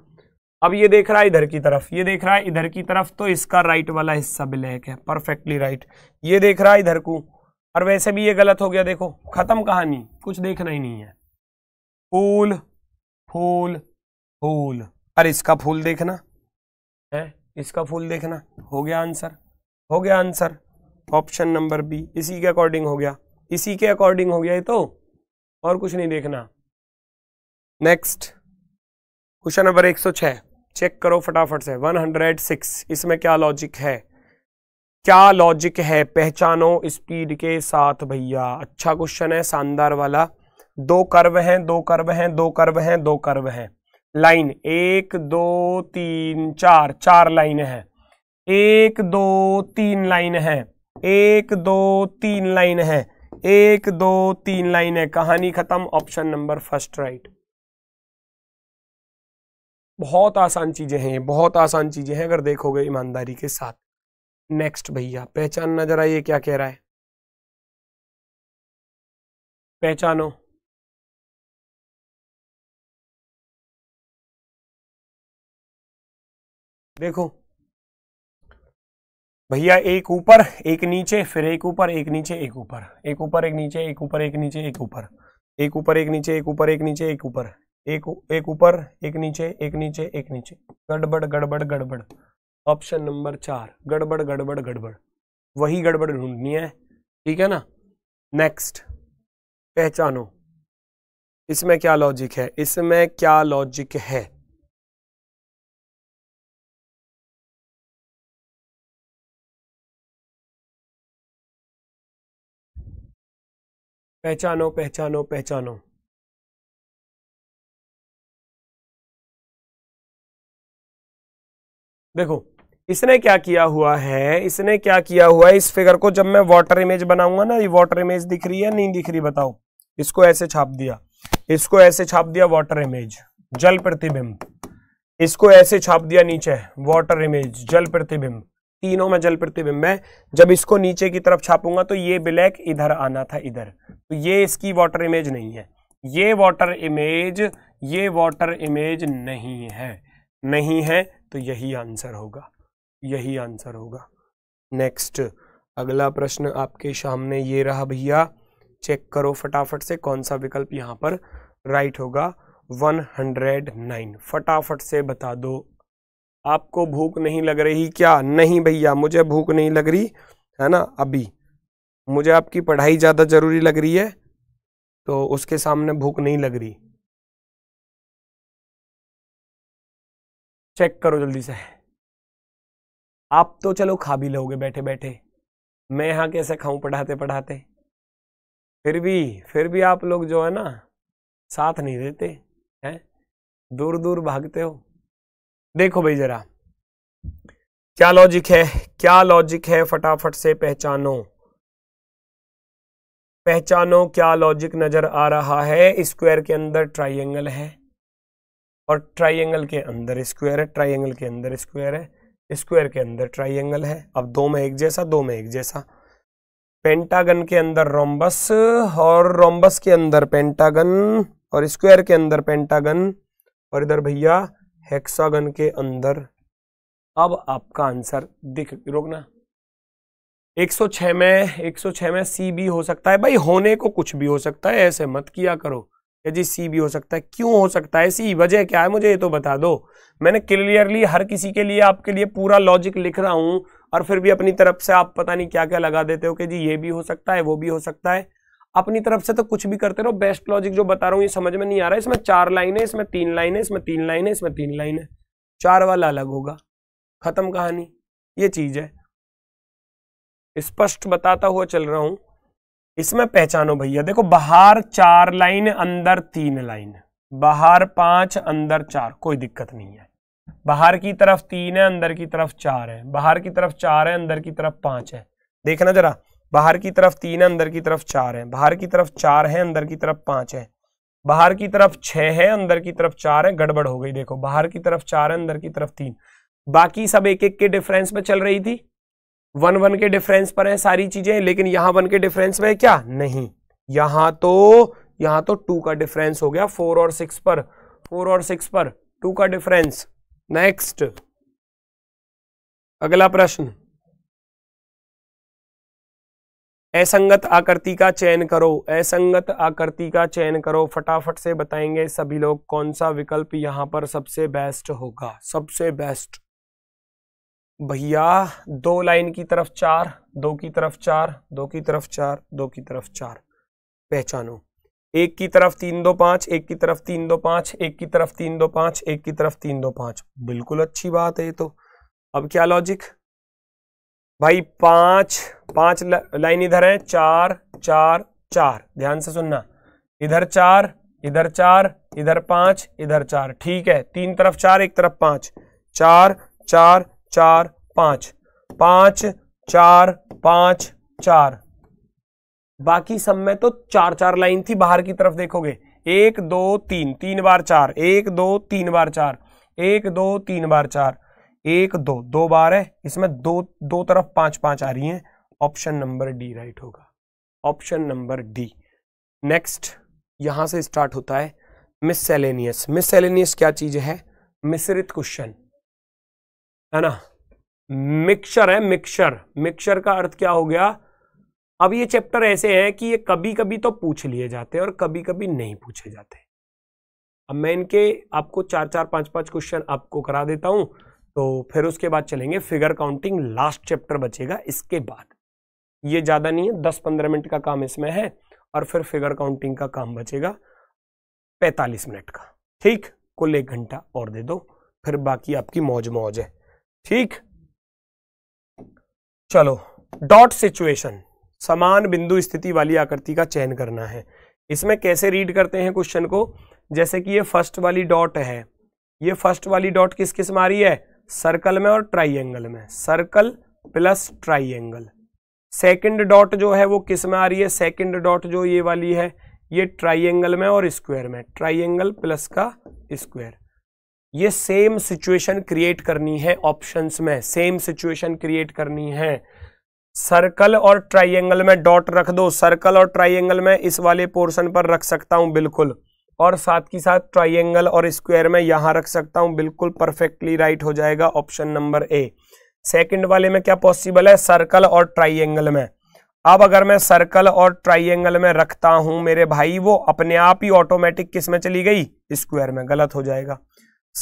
अब ये देख रहा है इधर की तरफ ये देख रहा है इधर की तरफ तो इसका राइट वाला हिस्सा ब्लैक है परफेक्टली राइट ये देख रहा है इधर को और वैसे भी ये गलत हो गया देखो खत्म कहानी कुछ देखना ही नहीं है फूल फूल फूल अरे इसका फूल देखना है इसका फूल देखना हो गया आंसर हो गया आंसर ऑप्शन नंबर बी इसी के अकॉर्डिंग हो गया इसी के अकॉर्डिंग हो गया ये तो और कुछ नहीं देखना नेक्स्ट क्वेश्चन नंबर 106 चेक करो फटाफट से 106 इसमें क्या लॉजिक है क्या लॉजिक है पहचानो स्पीड के साथ भैया अच्छा क्वेश्चन है शानदार वाला दो कर्व हैं दो कर्व हैं दो कर्व हैं दो कर्व हैं लाइन एक दो तीन चार चार लाइन है एक दो तीन लाइन है एक दो तीन लाइन है एक दो तीन लाइन है कहानी खत्म ऑप्शन नंबर फर्स्ट राइट बहुत आसान चीजें हैं ये बहुत आसान चीजें हैं अगर देखोगे ईमानदारी के साथ नेक्स्ट भैया पहचानना जरा ये क्या कह रहा है पहचानो देखो भैया एक ऊपर एक नीचे फिर एक ऊपर एक नीचे एक ऊपर एक ऊपर एक नीचे एक ऊपर एक नीचे एक ऊपर एक ऊपर एक नीचे एक ऊपर एक नीचे एक ऊपर एक एक ऊपर एक नीचे एक नीचे एक नीचे गड़बड़ गड़बड़ गड़बड़ ऑप्शन नंबर चार गड़बड़ गड़बड़ गड़बड़ वही गड़बड़ ढूंढनी है ठीक है ना नेक्स्ट पहचानो इसमें क्या लॉजिक है इसमें क्या लॉजिक है पहचानो पहचानो पहचानो देखो इसने क्या किया हुआ है इसने क्या किया हुआ है इस फिगर को जब मैं वाटर इमेज बनाऊंगा ना ये वाटर इमेज दिख रही है नहीं दिख रही बताओ इसको ऐसे छाप दिया इसको ऐसे छाप दिया वाटर इमेज जल प्रतिबिंब इसको ऐसे छाप दिया नीचे वाटर इमेज जल प्रतिबिंब तीनों में जल प्रतिबिंब है जब इसको नीचे की तरफ छापूंगा तो ये ब्लैक इधर आना था इधर तो ये इसकी वाटर इमेज नहीं है ये वाटर इमेज ये वाटर इमेज नहीं है नहीं है तो यही आंसर होगा यही आंसर होगा नेक्स्ट अगला प्रश्न आपके सामने ये रहा भैया चेक करो फटाफट से कौन सा विकल्प यहाँ पर राइट होगा 109 फटाफट से बता दो आपको भूख नहीं लग रही क्या नहीं भैया मुझे भूख नहीं लग रही है ना अभी मुझे आपकी पढ़ाई ज़्यादा ज़रूरी लग रही है तो उसके सामने भूख नहीं लग रही चेक करो जल्दी से आप तो चलो खा भी लोगे बैठे बैठे मैं यहाँ कैसे खाऊं पढ़ाते पढ़ाते फिर भी फिर भी आप लोग जो है ना साथ नहीं देते हैं दूर दूर भागते हो देखो भाई जरा क्या लॉजिक है क्या लॉजिक है फटाफट से पहचानो पहचानो क्या लॉजिक नजर आ रहा है स्क्वायर के अंदर ट्राइंगल है और ट्राइंगल के अंदर स्क्वायर है ट्राइंगल के अंदर स्क्वायर है स्क्वायर के अंदर ट्राइंगल है अब दो में एक जैसा दो में एक जैसा पेंटागन के अंदर रोम्बस और रोम्बस के अंदर पेंटागन और स्क्वायर के अंदर पेंटागन और इधर भैया हेक्सागन के अंदर अब आपका आंसर दिख रोकना 106 में 106 में सी भी हो सकता है भाई होने को कुछ भी हो सकता है ऐसे मत किया करो क्या जी सी भी हो सकता है क्यों हो सकता है सी वजह क्या है मुझे ये तो बता दो मैंने क्लियरली हर किसी के लिए आपके लिए पूरा लॉजिक लिख रहा हूं और फिर भी अपनी तरफ से आप पता नहीं क्या क्या लगा देते हो कि जी ये भी हो सकता है वो भी हो सकता है अपनी तरफ से तो कुछ भी करते रहो बेस्ट लॉजिक जो बता रहा हूँ ये समझ में नहीं आ रहा है इसमें चार लाइन है इसमें तीन लाइन है इसमें तीन लाइन है इसमें तीन लाइन है चार वाला अलग होगा खत्म कहानी ये चीज है स्पष्ट बताता हुआ चल रहा हूं इसमें पहचानो भैया देखो बाहर चार लाइन अंदर तीन लाइन बाहर पांच अंदर चार कोई दिक्कत नहीं है बाहर की तरफ तीन है अंदर की तरफ चार है बाहर की तरफ चार है अंदर की तरफ पांच है देखना जरा बाहर की तरफ तीन है अंदर की तरफ चार है बाहर की तरफ चार है अंदर की तरफ पांच है बाहर की तरफ छह है अंदर की तरफ चार है गड़बड़ हो गई देखो बाहर की तरफ चार है अंदर की तरफ तीन बाकी सब एक एक के डिफरेंस में चल रही थी वन वन के डिफरेंस पर है सारी चीजें लेकिन यहां वन के डिफरेंस में है क्या नहीं यहां तो यहां तो टू का डिफरेंस हो गया फोर और सिक्स पर फोर और सिक्स पर टू का डिफरेंस नेक्स्ट अगला प्रश्न असंगत आकृति का चयन करो असंगत आकृति का चयन करो फटाफट से बताएंगे सभी लोग कौन सा विकल्प यहां पर सबसे बेस्ट होगा सबसे बेस्ट भैया दो लाइन की तरफ चार दो की तरफ चार दो की तरफ चार दो की तरफ चार पहचानो एक की तरफ तीन दो पांच एक की तरफ तीन दो पांच एक की तरफ तीन दो पांच एक की तरफ तीन दो पांच बिल्कुल अच्छी बात है ये तो अब क्या लॉजिक भाई पांच पांच लाइन इधर है चार चार चार ध्यान से सुनना इधर चार इधर चार इधर पांच इधर चार ठीक है तीन तरफ चार एक तरफ पांच चार चार चार पांच पांच चार पांच चार बाकी सब में तो चार चार लाइन थी बाहर की तरफ देखोगे एक दो तीन तीन बार चार एक दो तीन बार चार एक दो तीन बार चार एक दो दो बार है इसमें दो दो तरफ पांच पांच आ रही हैं ऑप्शन नंबर डी राइट होगा ऑप्शन नंबर डी नेक्स्ट यहां से स्टार्ट होता है मिससेलेनियस मिससेलेनियस क्या चीज है मिश्रित क्वेश्चन है ना मिक्सर है मिक्सर मिक्सर का अर्थ क्या हो गया अब ये चैप्टर ऐसे हैं कि ये कभी कभी तो पूछ लिए जाते हैं और कभी कभी नहीं पूछे जाते अब मैं इनके आपको चार चार पांच पांच क्वेश्चन आपको करा देता हूं तो फिर उसके बाद चलेंगे फिगर काउंटिंग लास्ट चैप्टर बचेगा इसके बाद ये ज़्यादा नहीं है दस पंद्रह मिनट का काम इसमें है और फिर फिगर काउंटिंग का काम बचेगा पैंतालीस मिनट का ठीक कुल एक घंटा और दे दो फिर बाकी आपकी मौज मौज है ठीक चलो डॉट सिचुएशन समान बिंदु स्थिति वाली आकृति का चयन करना है इसमें कैसे रीड करते हैं क्वेश्चन को जैसे कि ये फर्स्ट वाली डॉट है ये फर्स्ट वाली डॉट किस किस रही है सर्कल में और ट्राइंगल में circle plus triangle second dot जो है वो किस में आ रही है सेकंड डॉट जो ये वाली है ये ट्राइंगल में और स्क्वायर में ट्राइंगल प्लस का स्क्वायर ये सेम सिचुएशन क्रिएट करनी है ऑप्शंस में सेम सिचुएशन क्रिएट करनी है सर्कल और ट्राइंगल में डॉट रख दो सर्कल और ट्राइंगल में इस वाले पोर्शन पर रख सकता हूं बिल्कुल और साथ ही साथ ट्राइंगल और स्क्वायर में यहाँ रख सकता हूँ बिल्कुल परफेक्टली राइट हो जाएगा ऑप्शन नंबर ए सेकंड वाले में क्या पॉसिबल है सर्कल और ट्राइंगल में अब अगर मैं सर्कल और ट्राइंगल में रखता हूं मेरे भाई वो अपने आप ही ऑटोमेटिक किस में चली गई स्क्वायर में गलत हो जाएगा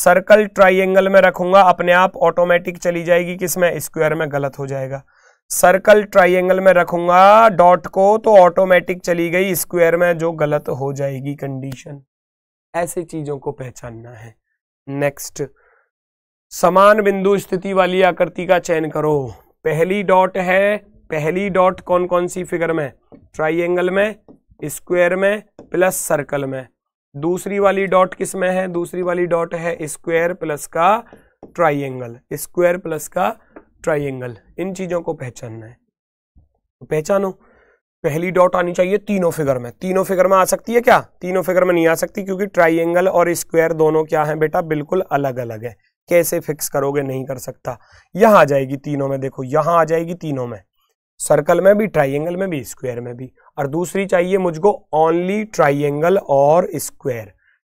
सर्कल ट्राइंगल में रखूंगा अपने आप ऑटोमेटिक चली जाएगी किस में स्क्वायर में गलत हो जाएगा सर्कल ट्राइंगल में रखूंगा डॉट को तो ऑटोमेटिक चली गई स्क्वायर में जो गलत हो जाएगी कंडीशन ऐसी चीजों को पहचानना है नेक्स्ट समान बिंदु स्थिति वाली आकृति का चयन करो पहली डॉट है पहली डॉट कौन कौन सी फिगर में ट्राइंगल में स्क्वायर में प्लस सर्कल में दूसरी वाली डॉट किस में है दूसरी वाली डॉट है स्क्वायर प्लस का ट्राइंगल स्क्वायर प्लस का ट्राइंगल इन चीज़ों को पहचानना है तो पहचानो पहली डॉट आनी चाहिए तीनों फिगर में तीनों फिगर में आ सकती है क्या तीनों फिगर में नहीं आ सकती क्योंकि ट्राइंगल और स्क्वायर दोनों क्या है बेटा बिल्कुल अलग अलग है कैसे फिक्स करोगे नहीं कर सकता यहां आ जाएगी तीनों में देखो यहां आ जाएगी तीनों में सर्कल में भी ट्राइंगल में भी स्क्वायर में भी और दूसरी चाहिए मुझको ओनली ट्राइंगल और स्क्वायर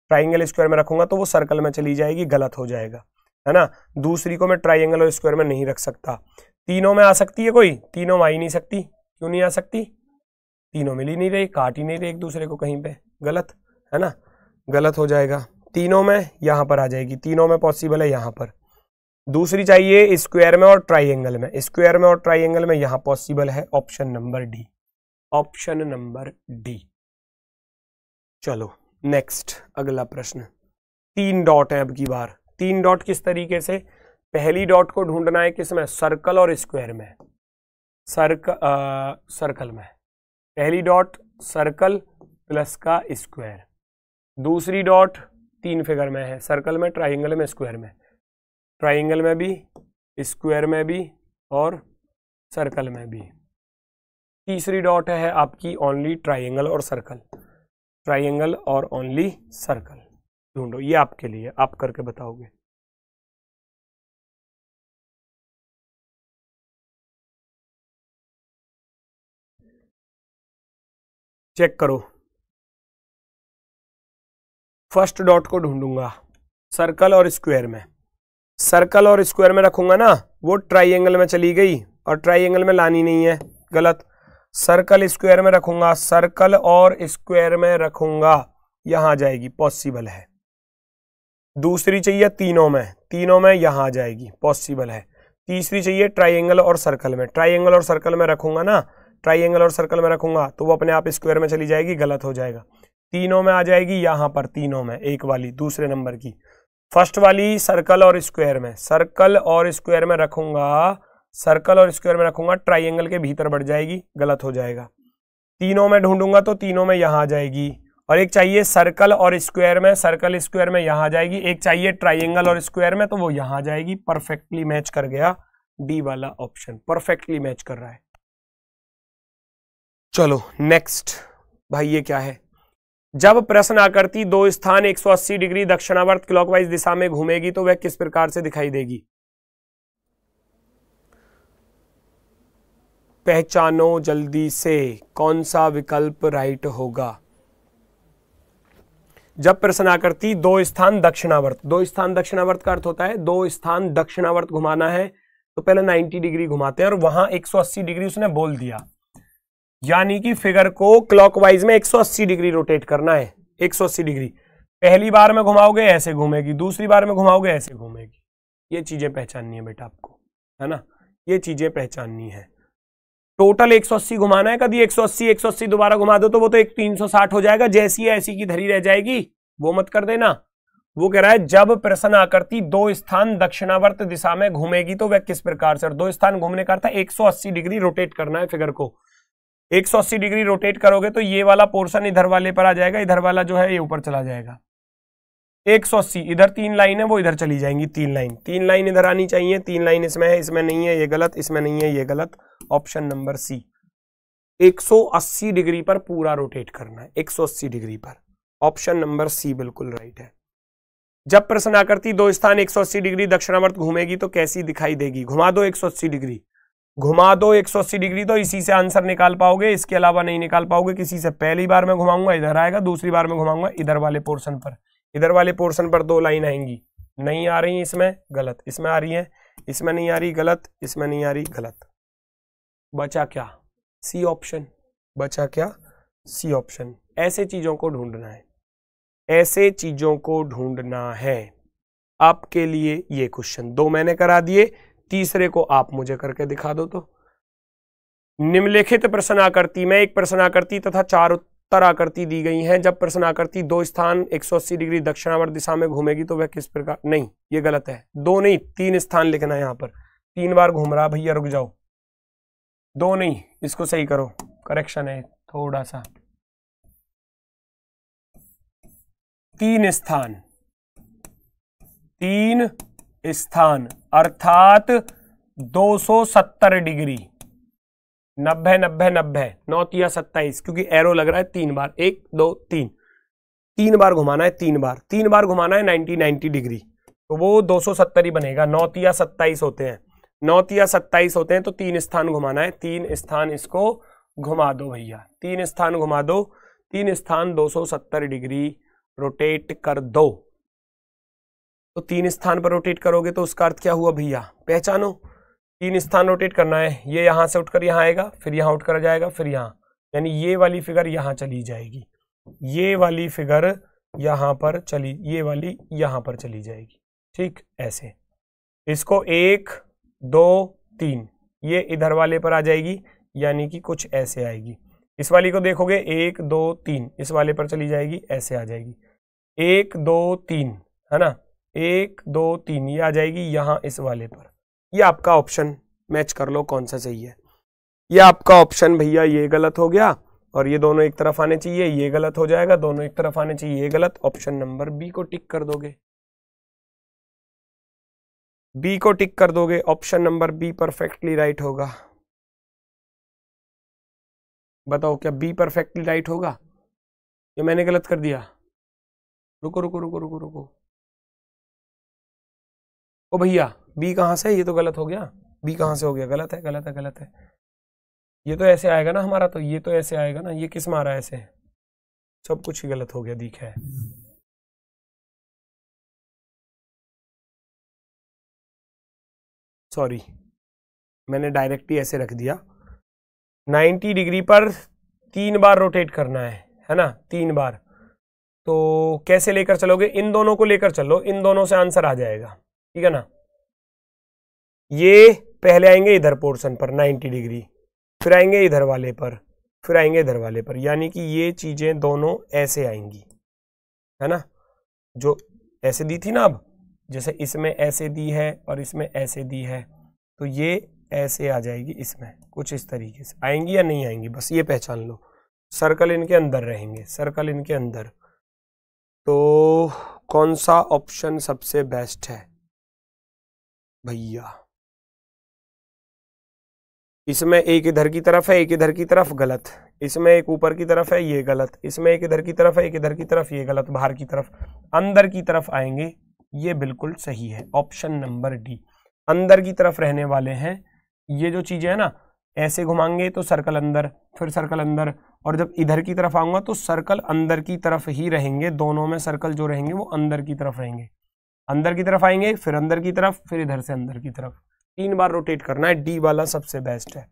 ट्राइंगल स्क्वायर में रखूंगा तो वो सर्कल में चली जाएगी गलत हो जाएगा है ना दूसरी को मैं ट्राइंगल और स्क्वायर में नहीं रख सकता तीनों में आ सकती है कोई तीनों में आ ही नहीं सकती क्यों नहीं आ सकती तीनों मिल ही नहीं रही काट ही नहीं रही एक दूसरे को कहीं पे गलत है ना गलत हो जाएगा तीनों में यहाँ पर आ जाएगी तीनों में पॉसिबल है यहाँ पर दूसरी चाहिए स्क्वायर में और ट्राइंगल में स्क्वायर में और ट्राइंगल में यहाँ पॉसिबल है option number D option number D चलो नेक्स्ट अगला प्रश्न तीन डॉट है अब की बार तीन डॉट किस तरीके से पहली डॉट को ढूंढना है किस में सर्कल और स्क्वायर में सर्क सर्कल में पहली डॉट सर्कल प्लस का स्क्वायर दूसरी डॉट तीन फिगर में है सर्कल में ट्राइंगल में स्क्वायर में ट्राइंगल में भी स्क्वायर में भी और सर्कल में भी तीसरी डॉट है आपकी ओनली ट्राइंगल और सर्कल ट्राइंगल और ओनली सर्कल ढूंढो ये आपके लिए आप करके बताओगे चेक करो फर्स्ट डॉट को ढूंढूंगा सर्कल और स्क्वायर में सर्कल और स्क्वायर में रखूंगा ना वो ट्राइंगल में चली गई और ट्राइंगल में लानी नहीं है गलत सर्कल स्क्वायर में रखूंगा सर्कल और स्क्वायर में रखूंगा यहां जाएगी पॉसिबल है दूसरी चाहिए तीनों में तीनों में यहाँ आ जाएगी पॉसिबल है तीसरी चाहिए ट्राइंगल और सर्कल में ट्राइंगल और सर्कल में रखूंगा ना ट्राइंगल और सर्कल में रखूंगा तो वो अपने आप स्क्वायर में चली जाएगी गलत हो जाएगा तीनों में आ जाएगी यहाँ पर तीनों में एक वाली दूसरे नंबर की फर्स्ट वाली सर्कल और स्क्वायर में सर्कल और स्क्वायर में रखूंगा सर्कल और स्क्वायर में रखूंगा ट्राइंगल के भीतर बढ़ जाएगी गलत हो जाएगा तीनों में ढूंढूंगा तो तीनों में यहाँ आ जाएगी और एक चाहिए सर्कल और स्क्वायर में सर्कल स्क्वायर में यहां आ जाएगी एक चाहिए ट्राइंगल और स्क्वायर में तो वो यहां आ जाएगी परफेक्टली मैच कर गया डी वाला ऑप्शन परफेक्टली मैच कर रहा है चलो नेक्स्ट भाई ये क्या है जब प्रश्न आकृति दो स्थान 180 डिग्री दक्षिणावर्त क्लॉकवाइज दिशा में घूमेगी तो वह किस प्रकार से दिखाई देगी पहचानो जल्दी से कौन सा विकल्प राइट होगा जब प्रश्न आकृति दो स्थान दक्षिणावर्त दो स्थान दक्षिणावर्त का अर्थ होता है दो स्थान दक्षिणावर्त घुमाना है तो पहले 90 डिग्री घुमाते हैं और वहां 180 डिग्री उसने बोल दिया यानी कि फिगर को क्लॉकवाइज में 180 डिग्री रोटेट करना है 180 डिग्री पहली बार में घुमाओगे ऐसे घूमेगी दूसरी बार में घुमाओगे ऐसे घूमेगी ये चीजें पहचाननी है बेटा आपको है ना ये चीजें पहचाननी है टोटल 180 घुमाना है कभी 180 180 दोबारा घुमा दो तो वो तो एक 360 हो जाएगा जैसी है ऐसी की धरी रह जाएगी वो मत कर देना वो कह रहा है जब प्रश्न आकृति दो स्थान दक्षिणावर्त दिशा में घूमेगी तो वह किस प्रकार से दो स्थान घूमने का था है 180 डिग्री रोटेट करना है फिगर को 180 डिग्री रोटेट करोगे तो ये वाला पोर्सन इधर वाले पर आ जाएगा इधर वाला जो है ये ऊपर चला जाएगा अस्सी इधर तीन लाइन है वो इधर चली जाएंगी तीन लाइन तीन लाइन इधर आनी चाहिए तीन लाइन इसमें है इसमें नहीं है ये गलत इसमें नहीं है ये गलत ऑप्शन नंबर सी 180 डिग्री पर पूरा रोटेट करना है 180 डिग्री पर ऑप्शन नंबर सी बिल्कुल राइट है जब प्रश्न आकृति दो स्थान 180 डिग्री दक्षिणावर्त घूमेगी तो कैसी दिखाई देगी घुमा दो 180 डिग्री घुमा दो 180 डिग्री तो इसी से आंसर निकाल पाओगे इसके अलावा नहीं निकाल पाओगे किसी से पहली बार में घुमाऊंगा इधर आएगा दूसरी बार में घुमाऊंगा इधर वाले पोर्सन पर इधर वाले पोर्सन पर दो लाइन आएंगी नहीं आ रही इसमें गलत इसमें आ रही है इसमें नहीं आ रही गलत इसमें नहीं आ रही गलत बचा क्या सी ऑप्शन बचा क्या सी ऑप्शन ऐसे चीज़ों को ढूंढना है ऐसे चीज़ों को ढूंढना है आपके लिए ये क्वेश्चन दो मैंने करा दिए तीसरे को आप मुझे करके दिखा दो तो निम्नलिखित प्रश्न आकृति में एक प्रश्न आकृति तथा चार उत्तर आकृति दी गई हैं जब प्रश्न आकृति दो स्थान 180 डिग्री दक्षिणावर्त दिशा में घूमेगी तो वह किस प्रकार नहीं ये गलत है दो नहीं तीन स्थान लिखना है यहां पर तीन बार घूम रहा भैया रुक जाओ दो नहीं इसको सही करो करेक्शन है थोड़ा सा तीन स्थान तीन स्थान अर्थात 270 डिग्री नब्बे नब्बे नब्बे नौतिया सत्ताईस क्योंकि एरो लग रहा है तीन बार एक दो तीन तीन बार घुमाना है तीन बार तीन बार घुमाना है 90 90 डिग्री तो वो 270 ही बनेगा या सत्ताईस होते हैं नौ या सत्ताईस होते हैं तो तीन स्थान घुमाना है तीन स्थान इसको घुमा दो भैया तीन स्थान घुमा दो तीन स्थान 270 डिग्री रोटेट कर दो तो तीन स्थान पर रोटेट करोगे तो उसका अर्थ क्या हुआ भैया पहचानो तीन स्थान रोटेट करना है ये यहां से उठकर यहां आएगा फिर यहां उठकर जाएगा फिर यहां यानी ये वाली फिगर यहां चली जाएगी ये वाली फिगर यहां पर चली ये वाली यहां पर चली जाएगी ठीक ऐसे इसको एक दो तीन ये इधर वाले पर आ जाएगी यानी कि कुछ ऐसे आएगी इस वाली को देखोगे एक दो तीन इस वाले पर चली जाएगी ऐसे आ जाएगी एक दो तीन है ना एक दो तीन ये आ जाएगी यहाँ इस वाले पर ये आपका ऑप्शन मैच कर लो कौन सा सही है ये आपका ऑप्शन भैया ये गलत हो गया और ये दोनों एक तरफ आने चाहिए ये गलत हो जाएगा दोनों एक तरफ आने चाहिए ये गलत ऑप्शन नंबर बी को टिक कर दोगे बी को टिक कर दोगे option number B perfectly right होगा बताओ क्या बी परफेक्टली राइट होगा ये मैंने गलत कर दिया रुको रुको रुको रुको रुको ओ भैया बी कहां से ये तो गलत हो गया बी कहाँ से हो गया गलत है गलत है गलत है ये तो ऐसे आएगा ना हमारा तो ये तो ऐसे आएगा ना ये किस मारा ऐसे सब कुछ ही गलत हो गया दिखा है सॉरी मैंने डायरेक्टली ऐसे रख दिया 90 डिग्री पर तीन बार रोटेट करना है है ना तीन बार तो कैसे लेकर चलोगे इन दोनों को लेकर चलो इन दोनों से आंसर आ जाएगा ठीक है ना ये पहले आएंगे इधर पोर्शन पर 90 डिग्री फिर आएंगे इधर वाले पर फिर आएंगे इधर वाले पर यानी कि ये चीज़ें दोनों ऐसे आएंगी है ना जो ऐसे दी थी ना अब जैसे इसमें ऐसे दी है और इसमें ऐसे दी है तो ये ऐसे आ जाएगी इसमें कुछ इस तरीके से आएंगी या नहीं आएंगी बस ये पहचान लो सर्कल इनके अंदर रहेंगे सर्कल इनके अंदर तो कौन सा ऑप्शन सबसे बेस्ट है भैया इसमें एक इधर की तरफ है एक इधर की तरफ गलत इसमें एक ऊपर की तरफ है ये गलत इसमें एक इधर की तरफ है एक इधर की तरफ ये गलत बाहर की तरफ अंदर की तरफ आएंगे ये बिल्कुल सही है ऑप्शन नंबर डी अंदर की तरफ रहने वाले हैं ये जो चीज़ें हैं ना ऐसे घुमाएंगे तो सर्कल अंदर फिर सर्कल अंदर और जब इधर की तरफ आऊंगा तो सर्कल अंदर की तरफ ही रहेंगे दोनों में सर्कल जो रहेंगे वो अंदर की तरफ रहेंगे अंदर की तरफ आएंगे फिर अंदर की तरफ फिर इधर से अंदर की तरफ तीन बार रोटेट करना है डी वाला सबसे बेस्ट है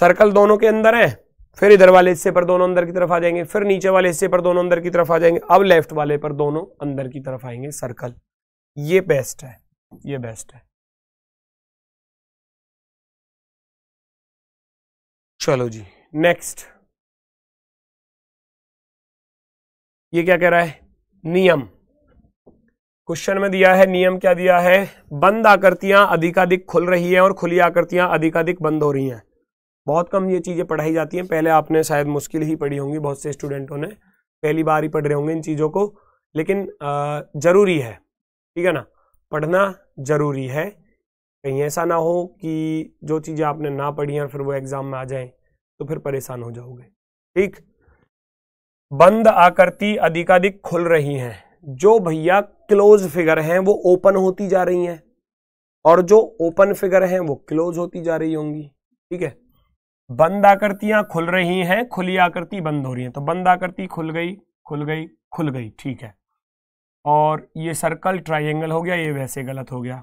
सर्कल दोनों के अंदर है फिर इधर वाले हिस्से पर दोनों अंदर की तरफ आ जाएंगे फिर नीचे वाले हिस्से पर दोनों अंदर की तरफ आ जाएंगे अब लेफ्ट वाले पर दोनों अंदर की तरफ आएंगे सर्कल ये बेस्ट है ये बेस्ट है चलो जी नेक्स्ट ये क्या कह रहा है नियम क्वेश्चन में दिया है नियम क्या दिया है बंद आकृतियां अधिकाधिक खुल रही हैं और खुली आकृतियां अधिकाधिक बंद हो रही हैं बहुत कम ये चीज़ें पढ़ाई जाती हैं पहले आपने शायद मुश्किल ही पढ़ी होंगी बहुत से स्टूडेंटों ने पहली बार ही पढ़ रहे होंगे इन चीज़ों को लेकिन ज़रूरी है ठीक है ना पढ़ना ज़रूरी है कहीं ऐसा ना हो कि जो चीज़ें आपने ना पढ़ी हैं फिर वो एग्ज़ाम में आ जाएं तो फिर परेशान हो जाओगे ठीक बंद आकृति अधिकाधिक खुल रही हैं जो भैया क्लोज फिगर हैं वो ओपन होती जा रही हैं और जो ओपन फिगर हैं वो क्लोज होती जा रही होंगी ठीक है बंद आकृतियां खुल रही हैं खुली आकृति बंद हो रही है तो बंद आकृति खुल गई खुल गई खुल गई ठीक है और ये सर्कल ट्राइंगल हो गया ये वैसे गलत हो गया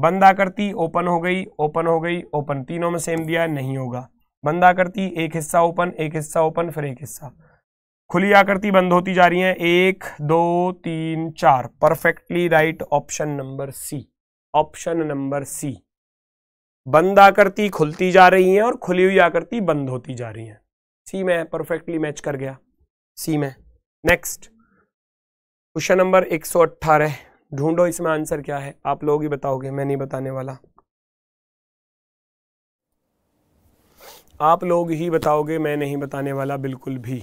बंद आकृति ओपन हो गई ओपन हो गई ओपन तीनों में सेम दिया नहीं होगा बंद आकृति एक हिस्सा ओपन एक हिस्सा ओपन फिर एक हिस्सा खुली आकृति बंद होती जा रही है एक दो तीन चार perfectly right option number C option number C बंद आकृति खुलती जा रही है और खुली हुई आकृति बंद होती जा रही है सी में परफेक्टली मैच कर गया सी में नेक्स्ट क्वेश्चन नंबर 118 ढूंढो इसमें आंसर क्या है आप लोग ही बताओगे मैं नहीं बताने वाला आप लोग ही बताओगे मैं नहीं बताने वाला बिल्कुल भी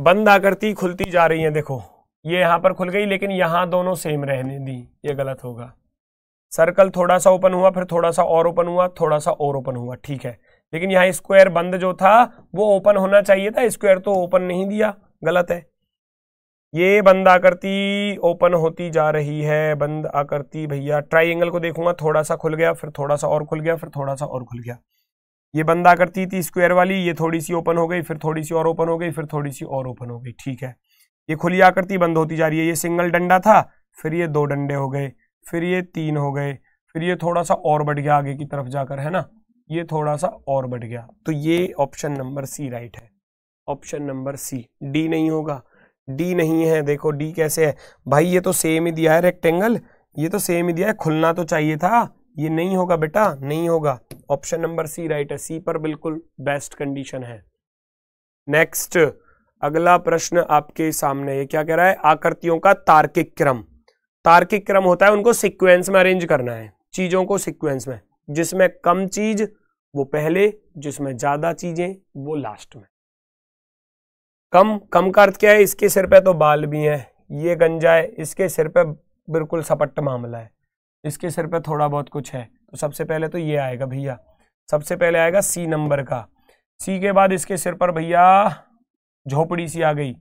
बंद आकृति खुलती जा रही है देखो ये यहाँ पर खुल गई लेकिन यहाँ दोनों सेम रहने दी ये गलत होगा सर्कल थोड़ा सा ओपन हुआ फिर थोड़ा सा और ओपन हुआ थोड़ा सा और ओपन हुआ ठीक है लेकिन यहाँ स्क्वायर बंद जो था वो ओपन होना चाहिए था स्क्वायर तो ओपन नहीं दिया गलत है ये बंद आकृति ओपन होती जा रही है बंद आकृति भैया ट्राइंगल को देखूंगा थोड़ा सा खुल गया फिर थोड़ा सा और खुल गया फिर थोड़ा सा और खुल गया ये बंद आकृति थी स्क्वायर वाली ये थोड़ी सी ओपन हो गई फिर थोड़ी सी और ओपन हो गई फिर थोड़ी सी और ओपन हो गई ठीक है ये खुली आकृति बंद होती जा रही है ये सिंगल डंडा था फिर ये दो डंडे हो गए फिर ये तीन हो गए फिर ये थोड़ा सा और बढ़ गया आगे की तरफ जाकर है ना ये थोड़ा सा और बढ़ गया तो ये ऑप्शन नंबर सी राइट है ऑप्शन नंबर सी डी नहीं होगा डी नहीं है देखो डी कैसे है भाई ये तो सेम ही दिया है रेक्टेंगल ये तो सेम ही दिया है खुलना तो चाहिए था ये नहीं होगा बेटा नहीं होगा ऑप्शन नंबर सी राइट है सी पर बिल्कुल बेस्ट कंडीशन है नेक्स्ट अगला प्रश्न आपके सामने ये क्या कह रहा है आकृतियों का तार्किक क्रम तार्किक क्रम होता है उनको सिक्वेंस में अरेंज करना है चीजों को सिक्वेंस में जिसमें कम चीज वो पहले जिसमें ज्यादा चीजें वो लास्ट में कम कम का अर्थ क्या है इसके सिर पे तो बाल भी हैं ये गंजा है इसके सिर पे बिल्कुल सपट्ट मामला है इसके सिर पे थोड़ा बहुत कुछ है तो सबसे पहले तो ये आएगा भैया सबसे पहले आएगा सी नंबर का सी के बाद इसके सिर पर भैया झोपड़ी सी आ गई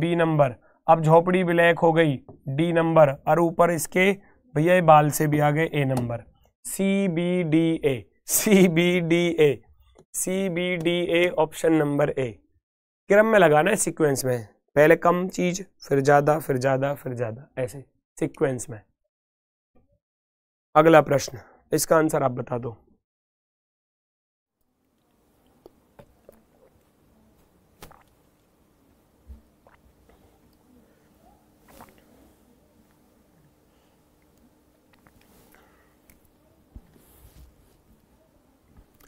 बी नंबर अब झोपड़ी ब्लैक हो गई डी नंबर और ऊपर इसके भैया बाल से भी आ गए A number C B D A C B D A C B D A option number A क्रम में लगाना है सीक्वेंस में पहले कम चीज फिर ज़्यादा फिर ज़्यादा फिर ज़्यादा ऐसे सीक्वेंस में अगला प्रश्न इसका आंसर आप बता दो